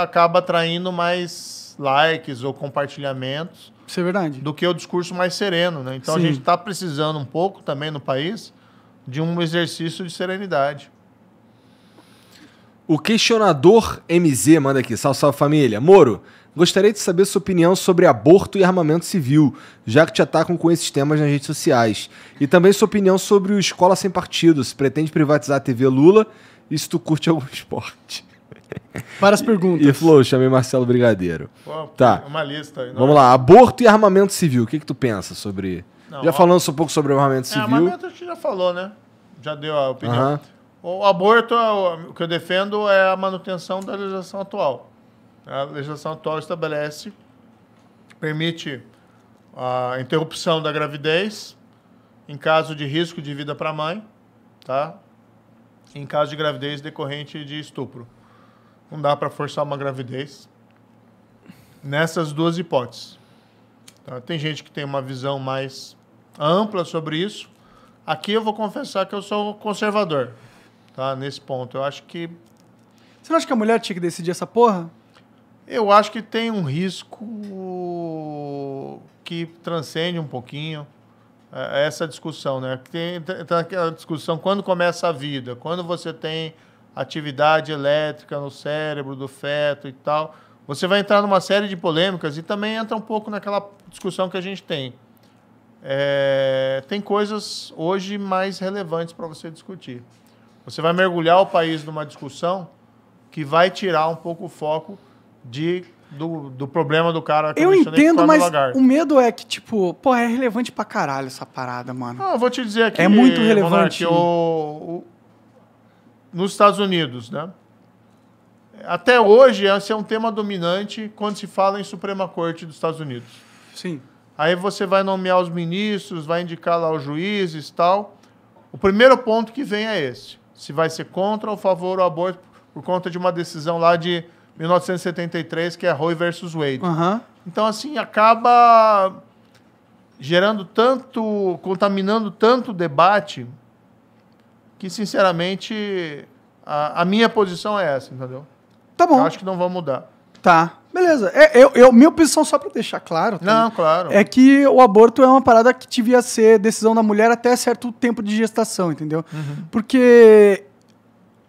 acaba atraindo mais likes ou compartilhamentos. Isso é verdade. Do que o discurso mais sereno, né? Então Sim. a gente está precisando um pouco também no país de um exercício de serenidade. O questionador MZ manda aqui, salve, salve família. Moro, gostaria de saber sua opinião sobre aborto e armamento civil, já que te atacam com esses temas nas redes sociais. E também sua opinião sobre o Escola Sem Partido, se pretende privatizar a TV Lula e se tu curte algum esporte. Para as perguntas. E, e Flow, chamei Marcelo Brigadeiro. Pô, tá. Uma lista. aí, Vamos né? lá, aborto e armamento civil. O que, que tu pensa sobre... Não, já ó... falamos um pouco sobre armamento é, civil. É, armamento a gente já falou, né? Já deu a opinião. O aborto, é o que eu defendo é a manutenção da legislação atual. A legislação atual estabelece, permite a interrupção da gravidez em caso de risco de vida para a mãe, tá? em caso de gravidez decorrente de estupro. Não dá para forçar uma gravidez nessas duas hipóteses. Tá? Tem gente que tem uma visão mais ampla sobre isso. Aqui eu vou confessar que eu sou conservador tá? Nesse ponto. Eu acho que. Você não acha que a mulher tinha que decidir essa porra? Eu acho que tem um risco que transcende um pouquinho é, é essa discussão, né? Tem, aquela discussão quando começa a vida, quando você tem atividade elétrica no cérebro do feto e tal, você vai entrar numa série de polêmicas e também entra um pouco naquela discussão que a gente tem. É, tem coisas hoje mais relevantes para você discutir. Você vai mergulhar o país numa discussão que vai tirar um pouco o foco de, do, do problema do cara. Eu entendo, tá mas o medo é que, tipo, pô, é relevante pra caralho essa parada, mano. Não, eu vou te dizer aqui. É muito relevante. o, o, nos Estados Unidos, né? Até hoje, esse é um tema dominante quando se fala em Suprema Corte dos Estados Unidos. Sim. Aí você vai nomear os ministros, vai indicar lá os juízes tal. O primeiro ponto que vem é esse se vai ser contra ou favor do aborto por conta de uma decisão lá de 1973, que é Roe versus Wade. Uhum. Então, assim, acaba gerando tanto, contaminando tanto debate, que, sinceramente, a, a minha posição é essa, entendeu? Tá bom. Eu acho que não vai mudar. Tá. Beleza. É, eu, eu, minha opção, só para deixar claro. Tá? Não, claro. É que o aborto é uma parada que devia ser decisão da mulher até certo tempo de gestação, entendeu? Uhum. Porque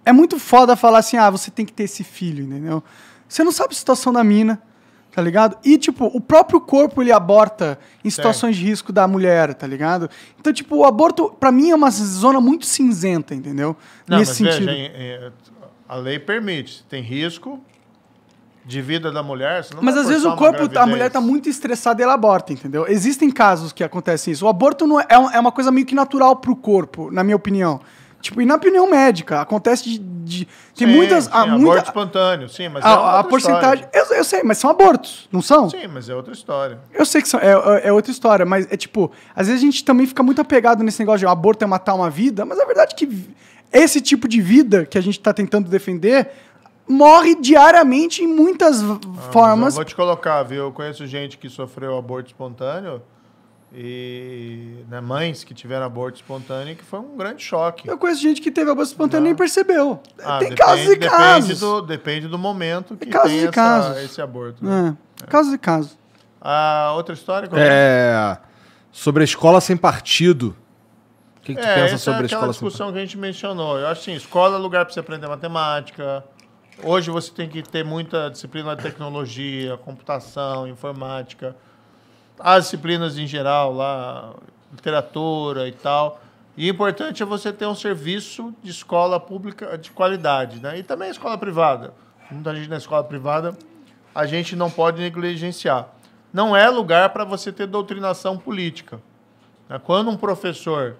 é muito foda falar assim, ah, você tem que ter esse filho, entendeu? Você não sabe a situação da mina, tá ligado? E, tipo, o próprio corpo, ele aborta em situações de risco da mulher, tá ligado? Então, tipo, o aborto, para mim, é uma zona muito cinzenta, entendeu? Não, Nesse mas sentido. Veja, é, a lei permite. Tem risco, de vida da mulher. Mas às vezes o corpo, a mulher tá muito estressada e ela aborta, entendeu? Existem casos que acontecem isso. O aborto não é, é, é uma coisa meio que natural para o corpo, na minha opinião. Tipo, e na opinião médica, acontece de. de tem sim, muitas. Sim, a, aborto muita, espontâneo, sim, mas. A, ah, é a porcentagem. Eu, eu, sei, mas são abortos, não são? Sim, mas é outra história. Eu sei que são, é, é, é outra história, mas é tipo. Às vezes a gente também fica muito apegado nesse negócio de aborto é matar uma vida, mas a verdade é que esse tipo de vida que a gente está tentando defender morre diariamente em muitas ah, formas. Vou te colocar, viu? Eu conheço gente que sofreu aborto espontâneo e né, mães que tiveram aborto espontâneo que foi um grande choque. Eu conheço gente que teve aborto espontâneo e nem né? percebeu. Ah, tem depende, casos e casos. Depende do, depende do momento que é casos tem essa, casos. esse aborto. Né? É, é. Casos e casos. Ah, outra história? É, sobre a escola sem partido. O que, que tu é, pensa é sobre a escola sem partido? É aquela discussão que a gente mencionou. Eu acho assim, escola é lugar para você aprender matemática, hoje você tem que ter muita disciplina de tecnologia, computação, informática, as disciplinas em geral, lá, literatura e tal. E importante é você ter um serviço de escola pública de qualidade, né? E também a escola privada. Muita gente na escola privada, a gente não pode negligenciar. Não é lugar para você ter doutrinação política. Né? Quando um professor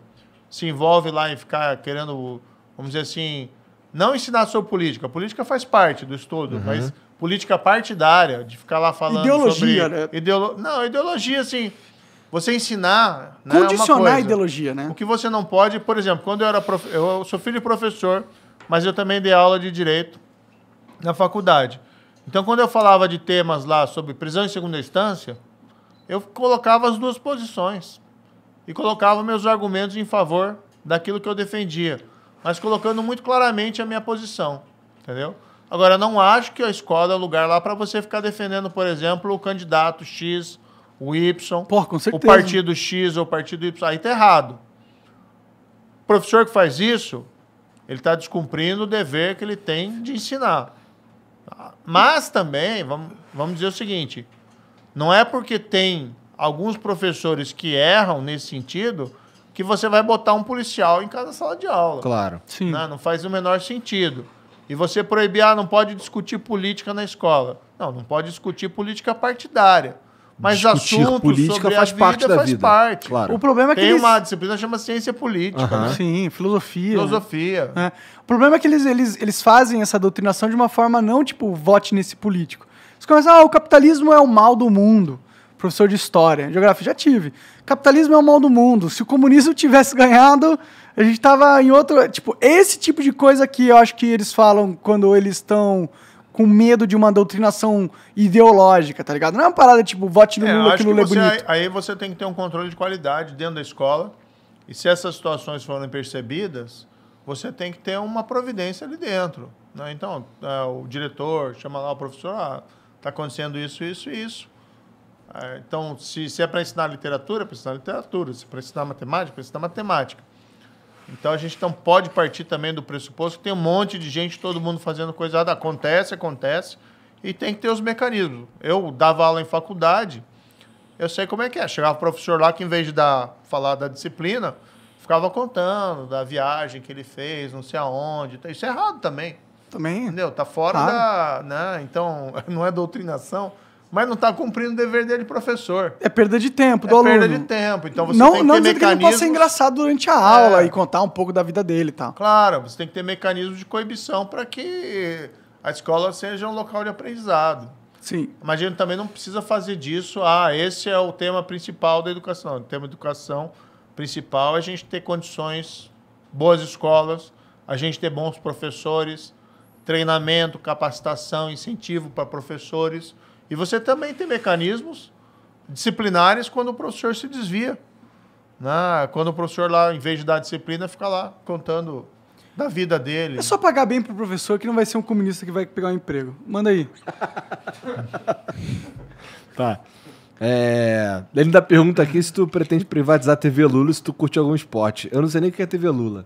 se envolve lá em ficar querendo, vamos dizer assim, não ensinar sobre política. A política faz parte do estudo, uhum. mas política partidária, de ficar lá falando ideologia, sobre... Né? Ideolo... Não, ideologia, assim, você ensinar... Né, é Condicionar a ideologia, né? O que você não pode, por exemplo, quando eu era... Prof... Eu sou filho de professor, mas eu também dei aula de Direito na faculdade. Então, quando eu falava de temas lá sobre prisão em segunda instância, eu colocava as duas posições e colocava meus argumentos em favor daquilo que eu defendia mas colocando muito claramente a minha posição, entendeu? Agora, não acho que a escola é lugar lá para você ficar defendendo, por exemplo, o candidato X, o Y, Porra, o partido X ou o partido Y. Aí tá errado. O professor que faz isso, ele está descumprindo o dever que ele tem de ensinar. Mas também, vamos dizer o seguinte: não é porque tem alguns professores que erram nesse sentido que você vai botar um policial em cada sala de aula. Claro. Sim. Né? Não faz o menor sentido. E você proibir, ah, não pode discutir política na escola. Não, não pode discutir política partidária. Mas discutir assuntos política sobre faz a vida parte da faz vida. parte. Claro. O problema é que tem eles... uma disciplina que chama ciência política. Né? Sim, filosofia. Filosofia. Né? O problema é que eles, eles, eles fazem essa doutrinação de uma forma não tipo vote nesse político. Eles começam, ah, o capitalismo é o mal do mundo professor de história, geografia, já tive. Capitalismo é o mal do mundo. Se o comunismo tivesse ganhado, a gente tava em outro. Tipo, esse tipo de coisa que eu acho que eles falam quando eles estão com medo de uma doutrinação ideológica, tá ligado? Não é uma parada tipo, vote no é, Lula que Lula é bonito. Aí, você tem que ter um controle de qualidade dentro da escola. E se essas situações forem percebidas, você tem que ter uma providência ali dentro. Né? Então, é, o diretor chama lá o professor, ah, tá acontecendo isso, isso e isso. Ah, então, se, se é para ensinar literatura, é para ensinar literatura. Se é para ensinar matemática, é para ensinar matemática. Então, a gente não pode partir também do pressuposto que tem um monte de gente, todo mundo fazendo coisa ah, Acontece, acontece. E tem que ter os mecanismos. Eu dava aula em faculdade, eu sei como é que é. Chegava o professor lá que, em vez de dar, falar da disciplina, ficava contando da viagem que ele fez, não sei aonde. Isso é errado também. Também. Entendeu? está fora claro. da. Né? Então, não é doutrinação mas não está cumprindo o dever dele, de professor. É perda de tempo é do é aluno. perda de tempo. Então você não, tem que não ter mecanismos... que ele possa ser engraçado durante a aula é. e contar um pouco da vida dele e tá? tal. Claro, você tem que ter mecanismos de coibição para que a escola seja um local de aprendizado. Sim. Mas a gente também não precisa fazer disso, ah, esse é o tema principal da educação. O tema da educação principal é a gente ter condições, boas escolas, a gente ter bons professores, treinamento, capacitação, incentivo para professores e você também tem mecanismos disciplinares quando o professor se desvia. Né? Quando o professor lá, em vez de dar disciplina, fica lá contando da vida dele. É só pagar bem pro professor que não vai ser um comunista que vai pegar um emprego. Manda aí. tá. É... Ele ainda pergunta aqui se tu pretende privatizar a TV Lula, se tu curte algum esporte. Eu não sei nem o que é TV Lula.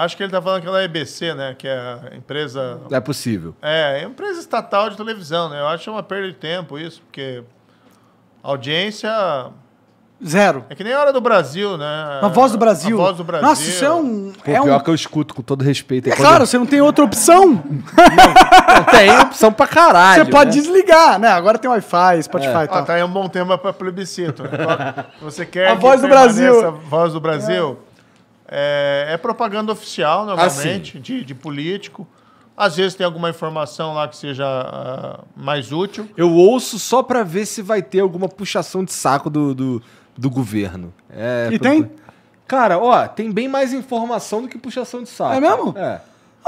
Acho que ele está falando aquela é EBC, né? Que é a empresa. É possível. É, é uma empresa estatal de televisão, né? Eu acho é uma perda de tempo isso, porque audiência. Zero. É que nem a hora do Brasil, né? A voz do Brasil. A voz do Brasil. Nossa, isso é um. Pô, é pior um... que eu escuto com todo respeito. é claro, eu... você não tem outra opção. Não, não tem opção pra caralho. Você pode né? desligar, né? Agora tem Wi-Fi, Spotify é. e tal. Ah, tá aí um bom tema pra plebiscito. Né? Você quer. A que voz do Brasil. A voz do Brasil. É. É, é propaganda oficial, normalmente, ah, de, de político. Às vezes tem alguma informação lá que seja uh, mais útil. Eu ouço só para ver se vai ter alguma puxação de saco do, do, do governo. É, e pro... tem? Cara, ó, tem bem mais informação do que puxação de saco. É mesmo? É.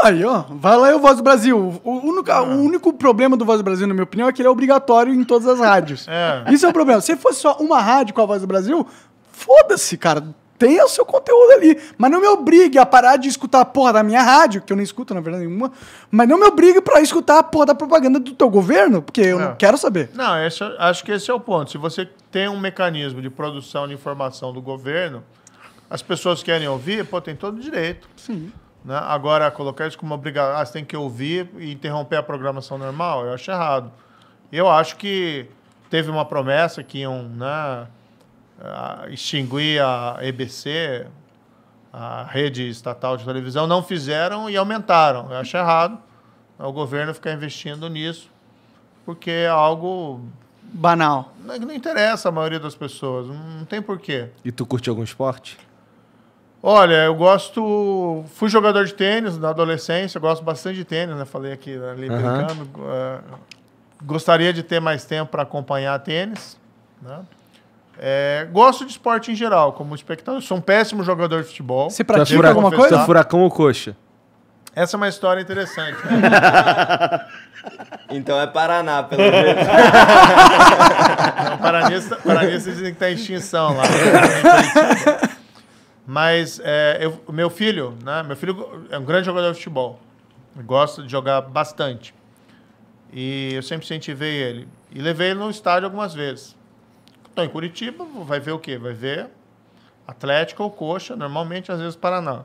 Aí, ó, vai lá e o Voz do Brasil. O único, ah. o único problema do Voz do Brasil, na minha opinião, é que ele é obrigatório em todas as rádios. É. Isso é o problema. Se fosse só uma rádio com a Voz do Brasil, foda-se, cara tenha o seu conteúdo ali. Mas não me obrigue a parar de escutar a porra da minha rádio, que eu não escuto, na verdade, nenhuma. Mas não me obrigue para escutar a porra da propaganda do teu governo, porque eu é. não quero saber. Não, esse, é, acho que esse é o ponto. Se você tem um mecanismo de produção de informação do governo, as pessoas querem ouvir, pô, tem todo o direito. Sim. Né? Agora, colocar isso como obrigação, ah, você tem que ouvir e interromper a programação normal, eu acho errado. Eu acho que teve uma promessa que um, né, extinguir a EBC, a rede estatal de televisão, não fizeram e aumentaram. Eu acho errado o governo ficar investindo nisso, porque é algo. Banal. Não, não interessa a maioria das pessoas, não tem porquê. E tu curte algum esporte? Olha, eu gosto. Fui jogador de tênis na adolescência, eu gosto bastante de tênis, né? Falei aqui né, ali uhum. brincando. Eh, gostaria de ter mais tempo para acompanhar tênis, né? É, gosto de esporte em geral, como espectador. Sou um péssimo jogador de futebol. Você pratica furacão, alguma coisa? Você é furacão ou coxa? Essa é uma história interessante. Né? então é Paraná, pelo menos. Não, paranista, paranista dizem que está em extinção lá. Mas é, eu, meu filho, né? Meu filho é um grande jogador de futebol. Gosta de jogar bastante. E eu sempre incentivei ele. E levei ele no estádio algumas vezes. Estou em Curitiba, vai ver o quê? Vai ver Atlético ou Coxa, normalmente, às vezes Paraná.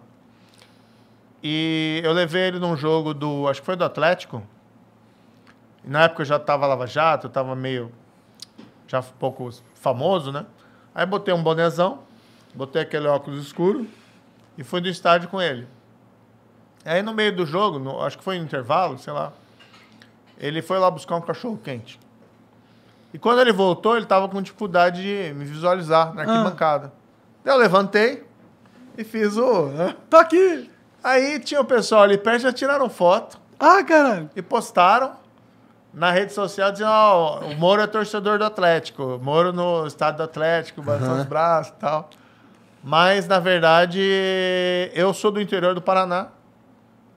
E eu levei ele num jogo do. Acho que foi do Atlético. Na época eu já estava Lava Jato, eu estava meio. já um pouco famoso, né? Aí botei um bonezão, botei aquele óculos escuro e fui do estádio com ele. Aí no meio do jogo, no, acho que foi no intervalo, sei lá, ele foi lá buscar um cachorro quente. E quando ele voltou, ele tava com dificuldade de me visualizar na ah. arquibancada. Ah. Eu levantei e fiz o. Né? Tá aqui! Aí tinha o pessoal ali perto, já tiraram foto. Ah, caralho! E postaram na rede social dizendo: Ó, oh, o Moro é torcedor do Atlético. Moro no estado do Atlético, bateu uhum. os braços e tal. Mas, na verdade, eu sou do interior do Paraná,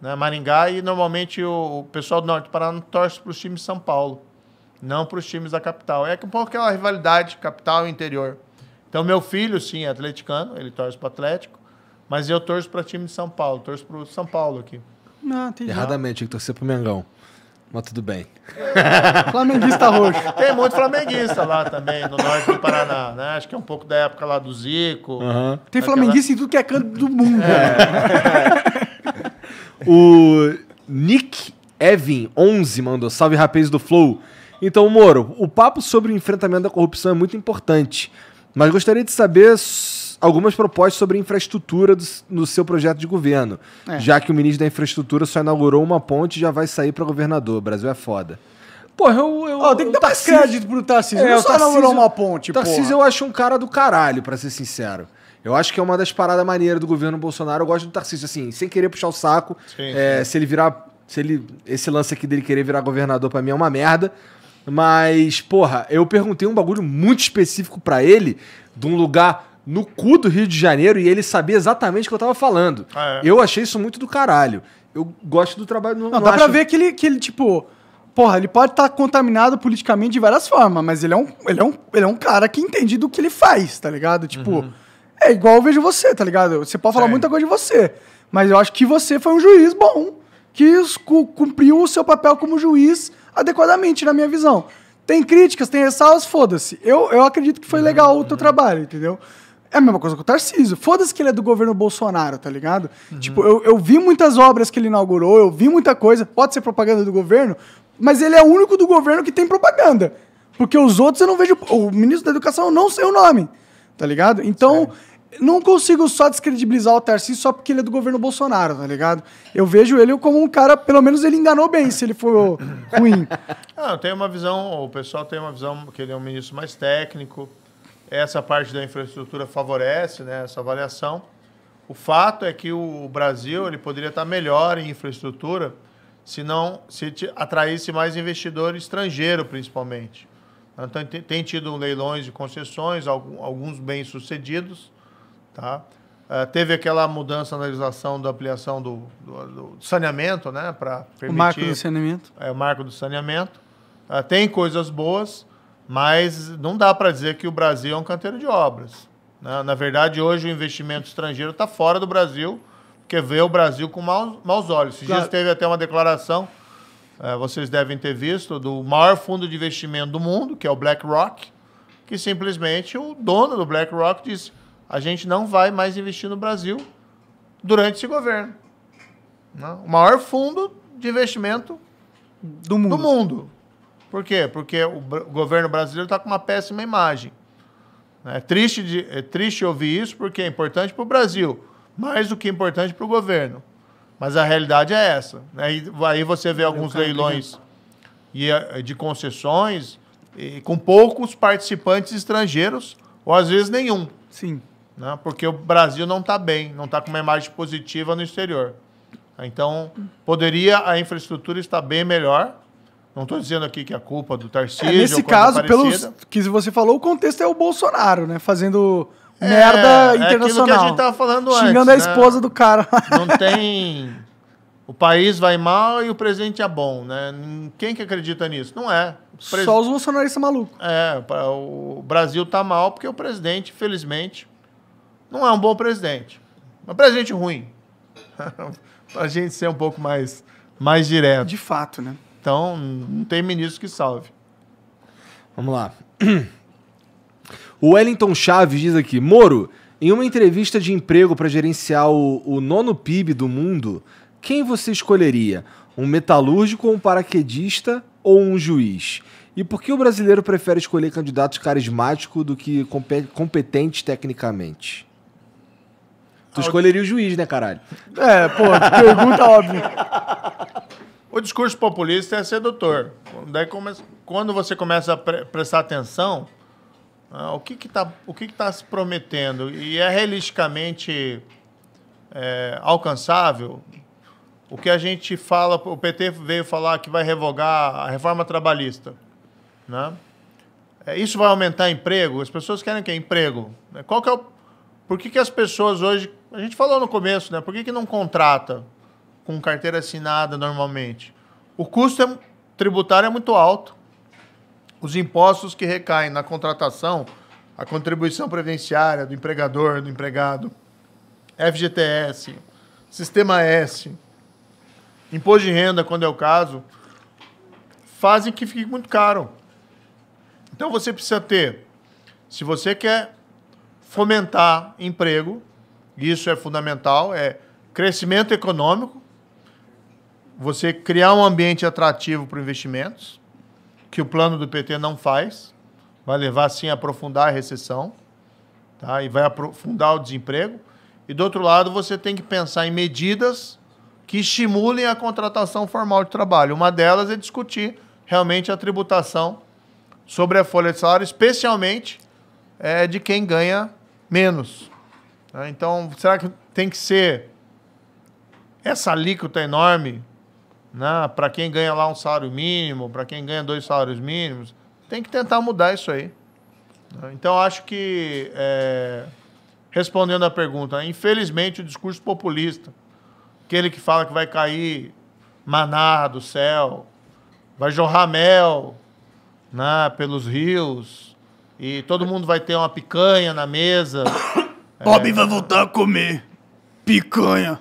né, Maringá, e normalmente o, o pessoal do norte do Paraná torce para os times de São Paulo não para os times da capital. É um pouco aquela é rivalidade capital e interior. Então, meu filho, sim, é atleticano, ele torce para Atlético, mas eu torço para time de São Paulo, torço para o São Paulo aqui. Não, ah, entendi. Erradamente, tinha que torcer é para o Mengão. Mas tudo bem. Flamenguista roxo. Tem muito flamenguista lá também, no norte do Paraná, né? Acho que é um pouco da época lá do Zico. Uhum. Tem flamenguista em tudo que é canto do mundo. É. o Nick Evin11 mandou salve rapaz do Flow. Então, Moro, o papo sobre o enfrentamento da corrupção é muito importante, mas gostaria de saber algumas propostas sobre infraestrutura do, seu projeto de governo, é. já que o ministro da Infraestrutura só inaugurou uma ponte e já vai sair para governador. O Brasil é foda. Porra, eu. eu oh, tem que dar mais crédito pro Tarcísio. É, não só inaugurou uma ponte, pô. Tarcísio eu acho um cara do caralho, para ser sincero. Eu acho que é uma das paradas maneiras do governo Bolsonaro. Eu gosto do Tarcísio, assim, sem querer puxar o saco. Sim, é, sim. Se ele virar. Se ele, esse lance aqui dele querer virar governador, para mim, é uma merda. Mas, porra, eu perguntei um bagulho muito específico para ele, de um lugar no cu do Rio de Janeiro, e ele sabia exatamente o que eu tava falando. Ah, é. Eu achei isso muito do caralho. Eu gosto do trabalho. Não, não dá acho... pra ver que ele, que ele tipo porra, ele pode estar tá contaminado politicamente de várias formas, mas ele é, um, ele, é um, ele é um cara que entende do que ele faz, tá ligado? Tipo, uhum. é igual eu vejo você, tá ligado? Você pode falar muita coisa de você, mas eu acho que você foi um juiz bom, que cumpriu o seu papel como juiz adequadamente, na minha visão. Tem críticas, tem ressalvas, foda-se. Eu, eu acredito que foi legal o teu uhum. trabalho, entendeu? É a mesma coisa com o Tarcísio. Foda-se que ele é do governo Bolsonaro, tá ligado? Uhum. Tipo, eu, eu vi muitas obras que ele inaugurou, eu vi muita coisa. Pode ser propaganda do governo, mas ele é o único do governo que tem propaganda. Porque os outros eu não vejo. O ministro da Educação eu não sei o nome, tá ligado? Então, não consigo só descredibilizar o Tarcísio só porque ele é do governo Bolsonaro, tá ligado? Eu vejo ele como um cara, pelo menos ele enganou bem se ele for ruim. Não, ah, tem uma visão, o pessoal tem uma visão que ele é um ministro mais técnico. Essa parte da infraestrutura favorece né, essa avaliação. O fato é que o Brasil ele poderia estar melhor em infraestrutura se não se atraísse mais investidor estrangeiro, principalmente. Então, tem tido leilões de concessões, alguns bem-sucedidos Tá? Uh, teve aquela mudança na legislação da ampliação do, do, do saneamento, né? Para permitir. O marco do saneamento. É o marco do saneamento. Uh, tem coisas boas, mas não dá para dizer que o Brasil é um canteiro de obras. Né? Na verdade, hoje o investimento estrangeiro está fora do Brasil, porque vê o Brasil com maus, maus olhos. Esses claro. dias teve até uma declaração, uh, vocês devem ter visto, do maior fundo de investimento do mundo, que é o BlackRock, que simplesmente o dono do BlackRock disse a gente não vai mais investir no Brasil durante esse governo. Né? O maior fundo de investimento do mundo. Do mundo. Por quê? Porque o governo brasileiro está com uma péssima imagem. É triste, de, é triste ouvir isso, porque é importante para o Brasil, mais do que importante para o governo. Mas a realidade é essa. Aí, né? aí você vê alguns leilões e, eh, de concessões e, com poucos participantes estrangeiros, ou às vezes nenhum. Sim né? porque o Brasil não está bem, não está com uma imagem positiva no exterior. Então, poderia a infraestrutura estar bem melhor. Não estou dizendo aqui que é a culpa do Tarcísio. É, nesse caso, parecida. pelos que você falou, o contexto é o Bolsonaro, né? Fazendo é, merda internacional. É que a gente estava falando Xingando antes, a né? esposa do cara. Não tem. O país vai mal e o presidente é bom, né? Quem que acredita nisso? Não é. Pres... Só os bolsonaristas malucos. É, o Brasil está mal porque o presidente, felizmente, não é um bom presidente. Um presidente ruim. para a gente ser um pouco mais, mais direto. De fato, né? Então, não tem ministro que salve. Vamos lá. O Wellington Chaves diz aqui: Moro, em uma entrevista de emprego para gerenciar o, o nono PIB do mundo, quem você escolheria? Um metalúrgico, um paraquedista ou um juiz? E por que o brasileiro prefere escolher candidatos carismáticos do que competentes tecnicamente? Tu ah, escolheria o juiz, né, caralho? É, pô, pergunta óbvia. O discurso populista é sedutor. Daí é começa, quando você começa a pre prestar atenção, né, o que está o que, que tá se prometendo e é realisticamente é, alcançável? O que a gente fala, o PT veio falar que vai revogar a reforma trabalhista, né? É, isso vai aumentar emprego? As pessoas querem que emprego. Qual que é o, por que, que as pessoas hoje a gente falou no começo, né? Por que, que não contrata com carteira assinada normalmente? O custo é, tributário é muito alto. Os impostos que recaem na contratação, a contribuição previdenciária do empregador, do empregado, FGTS, Sistema S, imposto de renda, quando é o caso, fazem que fique muito caro. Então você precisa ter, se você quer fomentar emprego, isso é fundamental, é crescimento econômico, você criar um ambiente atrativo para investimentos, que o plano do PT não faz, vai levar sim a aprofundar a recessão, tá? E vai aprofundar o desemprego. E do outro lado, você tem que pensar em medidas que estimulem a contratação formal de trabalho. Uma delas é discutir realmente a tributação sobre a folha de salário, especialmente é, de quem ganha menos. Né? Então, será que tem que ser essa alíquota enorme né? para quem ganha lá um salário mínimo, para quem ganha dois salários mínimos? Tem que tentar mudar isso aí. Né? Então, acho que, é... respondendo à pergunta, infelizmente o discurso populista, aquele que fala que vai cair maná do céu, vai jorrar mel né, pelos rios, e todo mundo vai ter uma picanha na mesa. Bob é. vai voltar a comer picanha.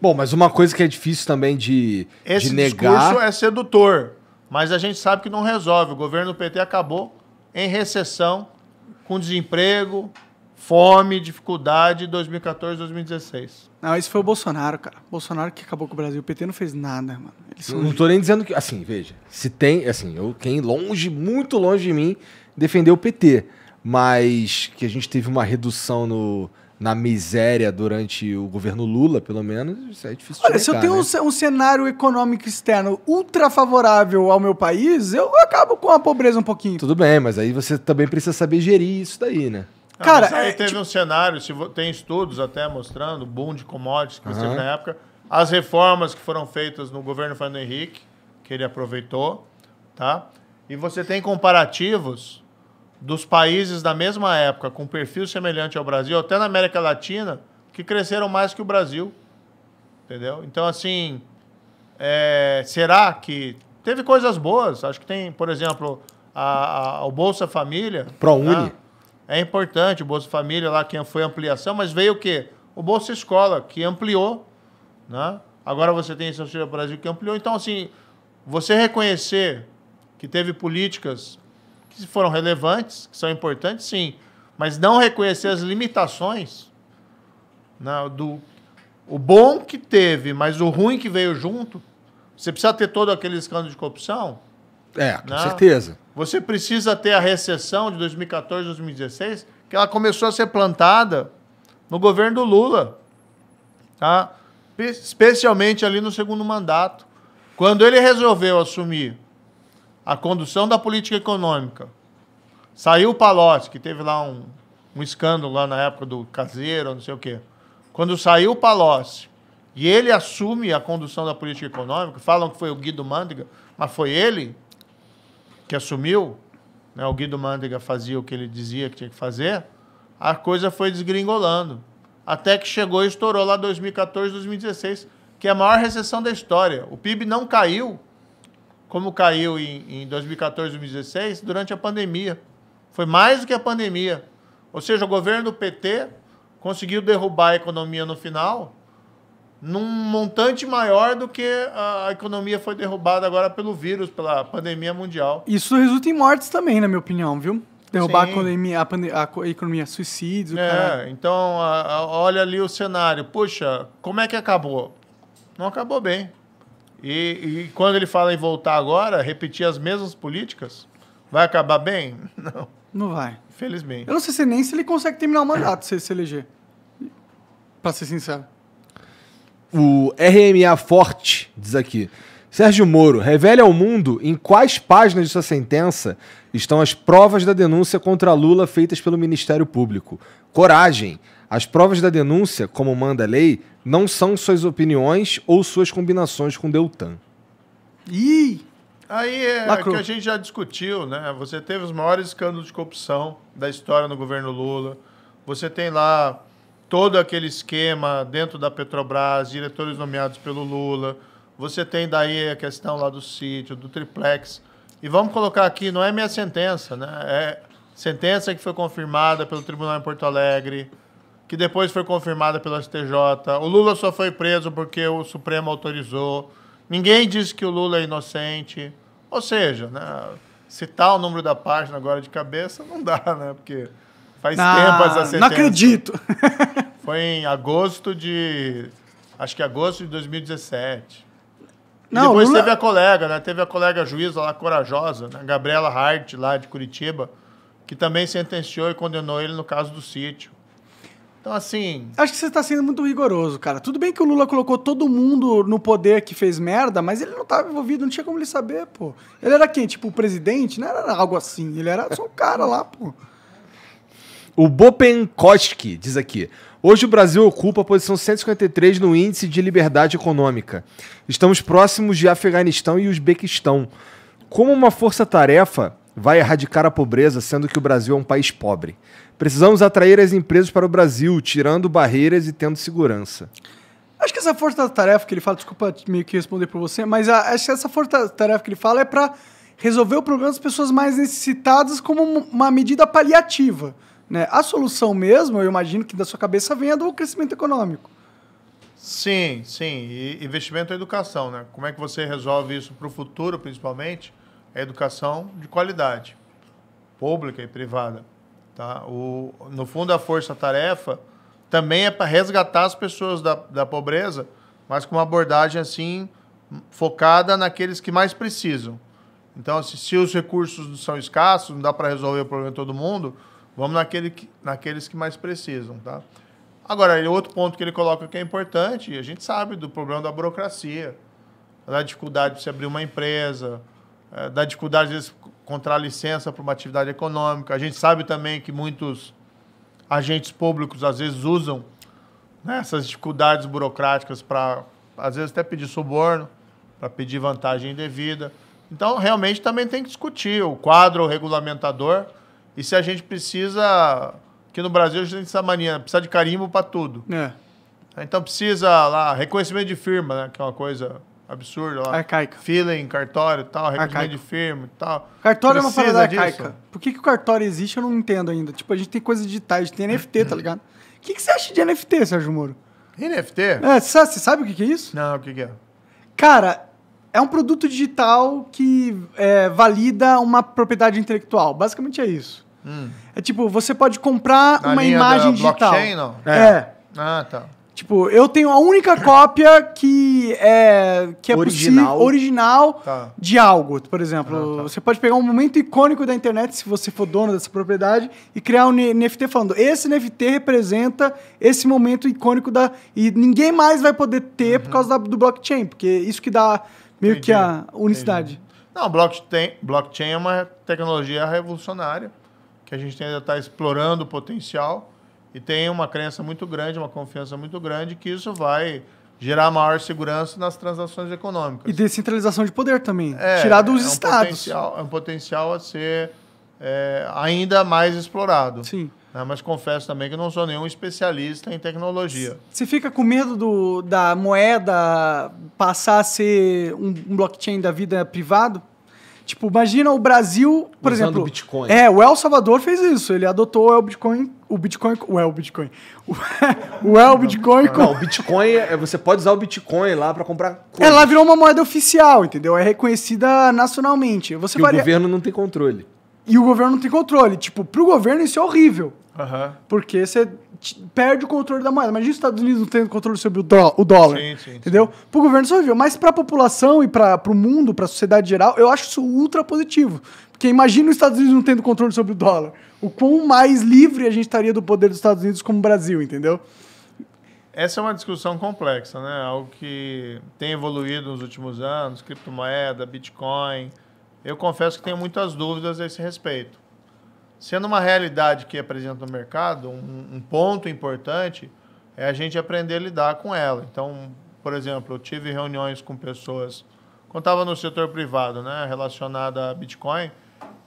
Bom, mas uma coisa que é difícil também de, Esse de negar... Esse discurso é sedutor, mas a gente sabe que não resolve. O governo do PT acabou em recessão, com desemprego, fome, dificuldade, 2014, 2016. Não, isso foi o Bolsonaro, cara. Bolsonaro que acabou com o Brasil. O PT não fez nada, mano. Eles não estou nem dizendo que. Assim, veja. Se tem. Assim, eu, quem longe, muito longe de mim, defendeu o PT mas que a gente teve uma redução no, na miséria durante o governo Lula, pelo menos, isso é difícil Olha, negar, se eu tenho né? um, cenário econômico externo ultra favorável ao meu país, eu acabo com a pobreza um pouquinho. Tudo bem, mas aí você também precisa saber gerir isso daí, né? Não, Cara, aí é, teve tipo... um cenário, tem estudos até mostrando, boom de commodities que uhum. na época, as reformas que foram feitas no governo Fernando Henrique, que ele aproveitou, tá? E você tem comparativos dos países da mesma época, com perfil semelhante ao Brasil, até na América Latina, que cresceram mais que o Brasil. Entendeu? Então, assim, é, será que. Teve coisas boas, acho que tem, por exemplo, a, a, o Bolsa Família. ProUni. Uni né? É importante, o Bolsa Família lá que foi ampliação, mas veio o quê? O Bolsa Escola, que ampliou. Né? Agora você tem esse Auxílio Brasil que ampliou. Então, assim, você reconhecer que teve políticas que foram relevantes, que são importantes, sim. Mas não reconhecer as limitações né, do o bom que teve, mas o ruim que veio junto. Você precisa ter todo aquele escândalo de corrupção? É, com né? certeza. Você precisa ter a recessão de 2014, 2016, que ela começou a ser plantada no governo do Lula. Tá? Especialmente ali no segundo mandato. Quando ele resolveu assumir a condução da política econômica. Saiu o Palocci, que teve lá um, um escândalo lá na época do caseiro, não sei o quê. Quando saiu o Palocci e ele assume a condução da política econômica, falam que foi o Guido Mandiga mas foi ele que assumiu, né? o Guido Mandiga fazia o que ele dizia que tinha que fazer, a coisa foi desgringolando. Até que chegou e estourou lá 2014, 2016, que é a maior recessão da história. O PIB não caiu como caiu em, em 2014, 2016, durante a pandemia. Foi mais do que a pandemia. Ou seja, o governo do PT conseguiu derrubar a economia no final num montante maior do que a economia foi derrubada agora pelo vírus, pela pandemia mundial. Isso resulta em mortes também, na minha opinião, viu? Derrubar a economia, a, pande- a economia suicídio. É, então a, a, olha ali o cenário. Puxa, como é que acabou? Não acabou bem. E, e quando ele fala em voltar agora, repetir as mesmas políticas, vai acabar bem? Não. Não vai. Infelizmente. Eu não sei se nem se ele consegue terminar o mandato se ele se eleger. Pra ser sincero. O RMA Forte diz aqui. Sérgio Moro, revele ao mundo em quais páginas de sua sentença estão as provas da denúncia contra Lula feitas pelo Ministério Público. Coragem! As provas da denúncia, como manda a lei, não são suas opiniões ou suas combinações com Deltan. Ih! Aí é Lacrou. que a gente já discutiu, né? Você teve os maiores escândalos de corrupção da história no governo Lula. Você tem lá todo aquele esquema dentro da Petrobras, diretores nomeados pelo Lula. Você tem daí a questão lá do sítio, do triplex. E vamos colocar aqui, não é minha sentença, né? É sentença que foi confirmada pelo Tribunal em Porto Alegre que depois foi confirmada pelo STJ. O Lula só foi preso porque o Supremo autorizou. Ninguém disse que o Lula é inocente. Ou seja, né, citar tá o número da página agora de cabeça não dá, né? Porque faz ah, tempo essa sentença. Não acredito! Foi em agosto de. Acho que agosto de 2017. Não, depois Lula... teve a colega, né? Teve a colega juíza lá, corajosa, né? Gabriela Hart, lá de Curitiba, que também sentenciou e condenou ele no caso do sítio. Então, assim. Acho que você está sendo muito rigoroso, cara. Tudo bem que o Lula colocou todo mundo no poder que fez merda, mas ele não estava envolvido, não tinha como ele saber, pô. Ele era quem? Tipo, o presidente? Não era algo assim. Ele era só um cara lá, pô. O Bopenkoski diz aqui: Hoje o Brasil ocupa a posição 153 no Índice de Liberdade Econômica. Estamos próximos de Afeganistão e Uzbequistão. Como uma força-tarefa, vai erradicar a pobreza, sendo que o Brasil é um país pobre. Precisamos atrair as empresas para o Brasil, tirando barreiras e tendo segurança. Acho que essa força-tarefa que ele fala, desculpa meio que responder para você, mas a, acho que essa força-tarefa que ele fala é para resolver o problema das pessoas mais necessitadas como uma medida paliativa. Né? A solução mesmo, eu imagino que da sua cabeça venha do crescimento econômico. Sim, sim. E investimento em é educação, né? Como é que você resolve isso para o futuro, principalmente? é educação de qualidade, pública e privada. Tá? O, no fundo, a força-tarefa também é para resgatar as pessoas da, da pobreza, mas com uma abordagem assim focada naqueles que mais precisam. Então, se, assim, se os recursos são escassos, não dá para resolver o problema de todo mundo, vamos naquele que, naqueles que mais precisam. Tá? Agora, outro ponto que ele coloca que é importante, a gente sabe do problema da burocracia, da dificuldade de se abrir uma empresa, é, da dificuldade, de encontrar licença para uma atividade econômica. A gente sabe também que muitos agentes públicos, às vezes, usam né, essas dificuldades burocráticas para, às vezes, até pedir suborno, para pedir vantagem indevida. Então, realmente, também tem que discutir o quadro regulamentador e se a gente precisa. Aqui no Brasil, a gente tem essa mania, precisa de carimbo para tudo. É. Então, precisa lá, reconhecimento de firma, né, que é uma coisa absurdo lá. Arcaica. Fila cartório tal, recolhimento de firma e tal. Cartório Precisa é uma parada disso? Por que, que o cartório existe, eu não entendo ainda. Tipo, a gente tem coisas digitais, tem NFT, tá ligado? O que, que você acha de NFT, Sérgio Moro? NFT? É, você sabe o que, que é isso? Não, o que, que é? Cara, é um produto digital que é, valida uma propriedade intelectual. Basicamente é isso. Hum. É tipo, você pode comprar Na uma imagem digital. Blockchain, não? É. é. Ah, tá. Tipo, eu tenho a única cópia que é que é original, possível, original tá. de algo, por exemplo. Ah, tá. Você pode pegar um momento icônico da internet, se você for dono dessa propriedade, e criar um NFT falando: esse NFT representa esse momento icônico da e ninguém mais vai poder ter uhum. por causa da, do blockchain, porque isso que dá meio Entendi. que a unicidade. Entendi. Não, blockchain, blockchain é uma tecnologia revolucionária que a gente ainda está explorando o potencial e tem uma crença muito grande, uma confiança muito grande que isso vai gerar maior segurança nas transações econômicas. E descentralização de poder também, é, tirar dos é um estados. É um potencial a ser é, ainda mais explorado. Sim. Né, mas confesso também que não sou nenhum especialista em tecnologia. Você fica com medo do, da moeda passar a ser um, um blockchain da vida privado? Tipo, imagina o Brasil, por Usando exemplo. Bitcoin. É, o El Salvador fez isso. Ele adotou o Bitcoin o Bitcoin. O El Bitcoin. O El Bitcoin. Não, o Bitcoin, é, é, você pode usar o Bitcoin lá para comprar. Ela é, virou uma moeda oficial, entendeu? É reconhecida nacionalmente. Você e varia... o governo não tem controle. E o governo não tem controle. Tipo, pro governo isso é horrível. Porque você perde o controle da moeda. Imagina os Estados Unidos não tendo controle sobre o, dólar. O dólar sim, sim, entendeu? Sim. Pro governo isso é horrível. Mas pra população e para pro mundo, pra sociedade geral, eu acho isso ultra positivo. Porque imagina os Estados Unidos não tendo controle sobre o dólar. O quão mais livre a gente estaria do poder dos Estados Unidos como Brasil, entendeu? Essa é uma discussão complexa, né? Algo que tem evoluído nos últimos anos, criptomoeda, Bitcoin. Eu confesso que tenho muitas dúvidas a esse respeito. Sendo uma realidade que apresenta é no mercado, um, um ponto importante é a gente aprender a lidar com ela. Então, por exemplo, eu tive reuniões com pessoas, quando estava no setor privado, né, relacionada a Bitcoin,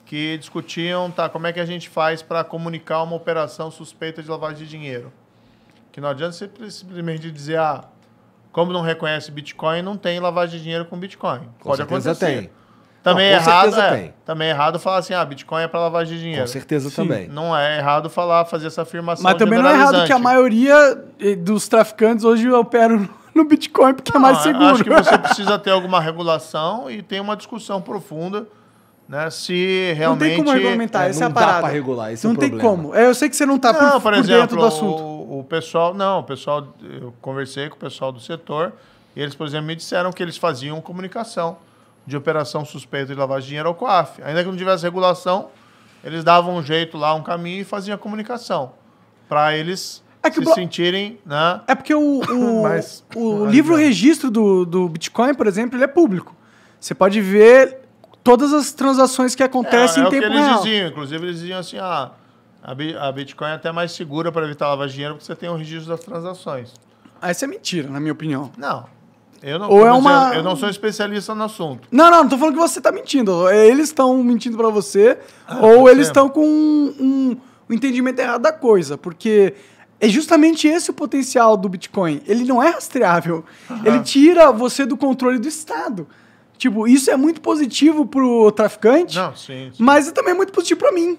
que discutiam, tá, como é que a gente faz para comunicar uma operação suspeita de lavagem de dinheiro? Que não adianta você simplesmente dizer, ah, como não reconhece Bitcoin, não tem lavagem de dinheiro com Bitcoin. Com Pode acontecer. Tem. Também não, é errado, é, também é errado falar assim, ah, Bitcoin é para lavagem de dinheiro. Com certeza Sim. também. Não é errado falar, fazer essa afirmação Mas também não é errado que a maioria eh, dos traficantes hoje operam no Bitcoin porque é não, é mais seguro. Acho que você precisa ter alguma regulação e tem uma discussão profunda né? Se realmente. Não tem como argumentar é, essa é a parada. Não dá para regular, esse é não é o problema. tem como. É, eu sei que você não está por, por, por exemplo, dentro do assunto. O, o pessoal, não, o pessoal, eu conversei com o pessoal do setor, e eles, por exemplo, me disseram que eles faziam comunicação de operação suspeita de lavagem de dinheiro ao COAF. Ainda que não tivesse regulação, eles davam um jeito lá, um caminho e faziam a comunicação para eles é se blo... sentirem, né? É porque o, o, mas, o mas livro é. não. registro do, do Bitcoin, por exemplo, ele é público. Você pode ver todas as transações que acontecem é, em tempo é o que eles real. Diziam. Inclusive, eles diziam assim, ah, a Bitcoin é até mais segura para evitar lavar dinheiro porque você tem o registro das transações. Essa ah, é mentira, na minha opinião. Não. Eu não, Ou é uma... eu, eu não sou especialista no assunto. Não, não, não tô falando que você está mentindo. Eles estão mentindo para você, ah, tá ou eles estão com um, um, entendimento errado da coisa, porque é justamente esse o potencial do Bitcoin. Ele não é rastreável. Ele tira você do controle do Estado. Tipo, isso é muito positivo pro traficante, Não, sim, sim. mas é também muito positivo para mim,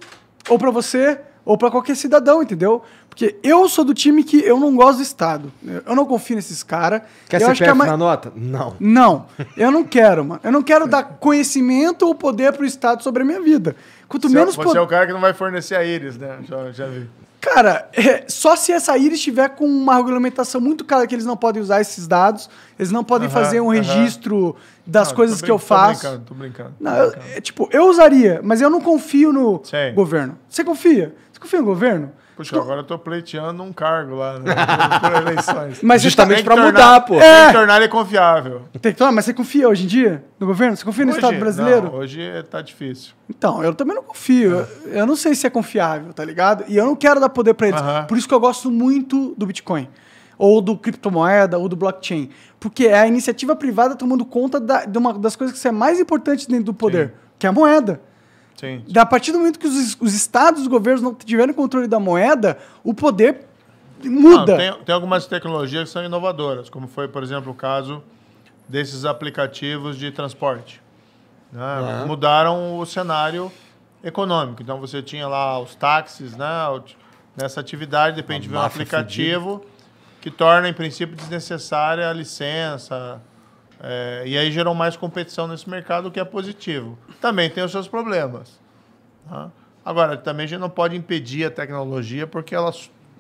ou para você, ou para qualquer cidadão, entendeu? Porque eu sou do time que eu não gosto do Estado. Eu não confio nesses caras. Quer eu pego que na nota? Não. Não, eu não quero, mano. Eu não quero dar conhecimento ou poder pro Estado sobre a minha vida. Quanto é menos... É, você pod... é o cara que não vai fornecer a íris, né? Já, já vi. Cara, é, só se essa íris estiver com uma regulamentação muito clara que eles não podem usar esses dados, eles não podem fazer um registro das não, coisas que eu faço. Tô brincando, tô brincando. Tô brincando. Eu, é, tipo, eu usaria, mas eu não confio no Sim. governo. Você confia? Você confia no governo? Puxa, tu... agora eu tô pleiteando um cargo lá, né? por eleições. Mas justamente para mudar, pô. É. Tem que tornar ele confiável. Tem que tomar, mas você confia hoje em dia no governo? Você confia no Estado brasileiro? Não, hoje tá difícil. Então, eu também não confio. É. Eu não sei se é confiável, tá ligado? E eu não quero dar poder para eles. Uh -huh. Por isso que eu gosto muito do Bitcoin. Ou do criptomoeda, ou do blockchain. Porque é a iniciativa privada tomando conta da, de uma das coisas que são é mais importantes dentro do poder, Sim. que é a moeda. Sim. Da, a partir do momento que os, os estados, os governos não tiverem controle da moeda, o poder muda. tem, tem, algumas tecnologias que são inovadoras, como foi, por exemplo, o caso desses aplicativos de transporte. Né? Uhum. Mudaram o cenário econômico. Então, você tinha lá os táxis, né? nessa atividade, depende de um aplicativo... Fedida que torna, em princípio, desnecessária a licença. É, e aí gerou mais competição nesse mercado, o que é positivo. Também tem os seus problemas. Tá? Agora, também a gente não pode impedir a tecnologia, porque ela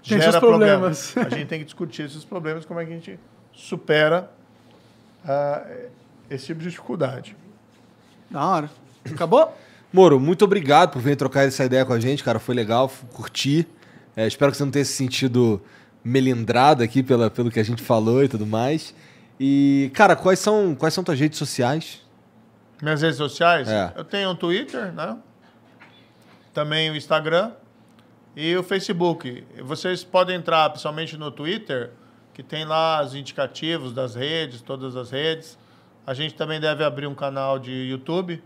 tem gera problemas. problemas. A gente tem que discutir esses problemas, como é que a gente supera uh, esse tipo de dificuldade. Da hora. Acabou? Moro, muito obrigado por vir trocar essa ideia com a gente, cara. Foi legal, curti. É, espero que você não tenha se sentido melindrado aqui pela, pelo que a gente falou e tudo mais. E, cara, quais são, quais são tuas redes sociais? Minhas redes sociais? É. Eu tenho o Twitter, né? Também o Instagram e o Facebook. Vocês podem entrar, principalmente no Twitter, que tem lá os indicativos das redes, todas as redes. A gente também deve abrir um canal de YouTube.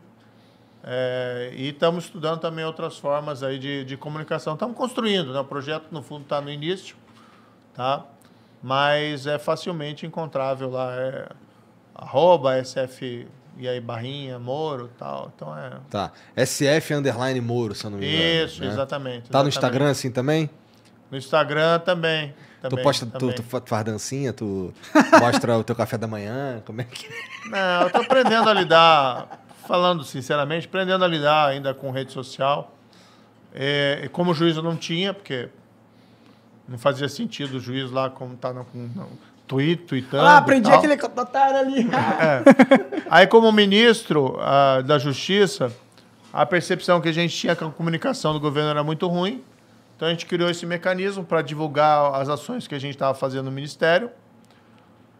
É, e estamos estudando também outras formas aí de, de comunicação. Estamos construindo, né? O projeto, no fundo, está no início tá? Mas é facilmente encontrável lá, é arroba SF e aí barrinha, Moro tal. Então é. Tá. SF underline Moro, se eu não me engano. Isso, né? exatamente. Tá no Instagram assim também? No Instagram também. também tu posta, Tu, tu faz dancinha, tu mostra o teu café da manhã, como é que. É? Não, eu tô aprendendo a lidar, falando sinceramente, aprendendo a lidar ainda com rede social. É, como juiz eu não tinha, porque não fazia sentido o juiz lá como tá no, no tweet, tweetando. Ah, aprendi aquele tava ali. É. Aí, como ministro ah, da Justiça, a percepção que a gente tinha é que a comunicação do governo era muito ruim. Então, a gente criou esse mecanismo para divulgar as ações que a gente estava fazendo no Ministério.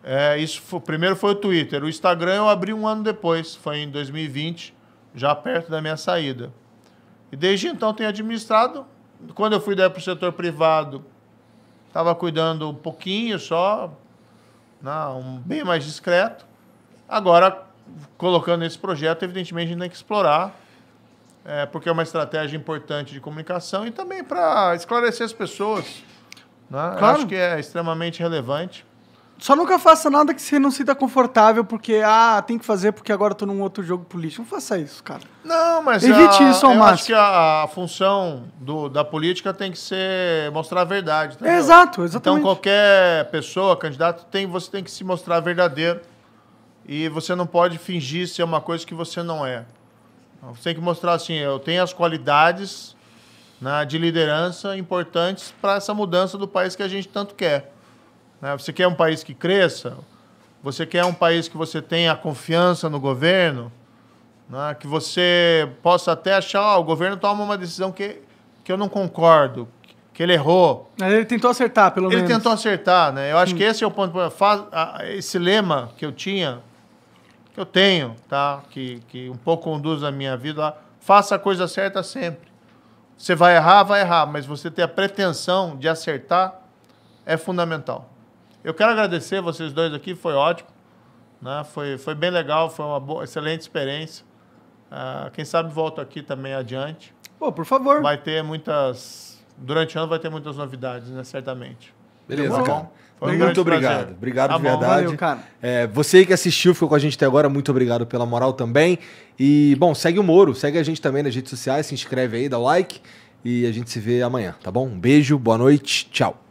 É, isso foi, primeiro foi o Twitter. O Instagram eu abri um ano depois, foi em 2020, já perto da minha saída. E desde então tenho administrado. Quando eu fui para o setor privado, Estava cuidando um pouquinho só, né, um bem mais discreto. Agora, colocando esse projeto, evidentemente a gente tem que explorar, é, porque é uma estratégia importante de comunicação e também para esclarecer as pessoas. Né? Claro. acho que é extremamente relevante. Só nunca faça nada que você não sinta confortável, porque, ah, tem que fazer porque agora eu tô num outro jogo político. Não faça isso, cara. Não, mas Evite a, isso ao eu máximo. acho que a, a função do, da política tem que ser mostrar a verdade. Entendeu? Exato, então, exatamente. Então qualquer pessoa, candidato, tem, você tem que se mostrar verdadeiro. E você não pode fingir ser uma coisa que você não é. Então, você tem que mostrar assim, eu tenho as qualidades né, de liderança importantes para essa mudança do país que a gente tanto quer. Né? Você quer um país que cresça? Você quer um país que você tenha confiança no governo? Né? Que você possa até achar, oh, o governo toma uma decisão que, que eu não concordo, que ele errou. ele tentou acertar, pelo ele menos. Ele tentou acertar, né? Eu acho hum. que esse é o ponto. Esse lema que eu tinha, que eu tenho, tá? Que, que um pouco conduz a minha vida, faça a coisa certa sempre. Você vai errar, vai errar, mas você ter a pretensão de acertar é fundamental. Eu quero agradecer vocês dois aqui, foi ótimo. Né? Foi, foi bem legal, foi uma boa, excelente experiência. Uh, quem sabe volto aqui também adiante. Pô, por favor. Vai ter muitas. Durante o ano vai ter muitas novidades, né? Certamente. Beleza, tá bom? muito obrigado. Prazer. Obrigado tá de bom, verdade. Valeu, cara. É, você que assistiu, ficou com a gente até agora, muito obrigado pela moral também. E, bom, segue o Moro, segue a gente também nas redes sociais, se inscreve aí, dá like. E a gente se vê amanhã, tá bom? Um beijo, boa noite, tchau.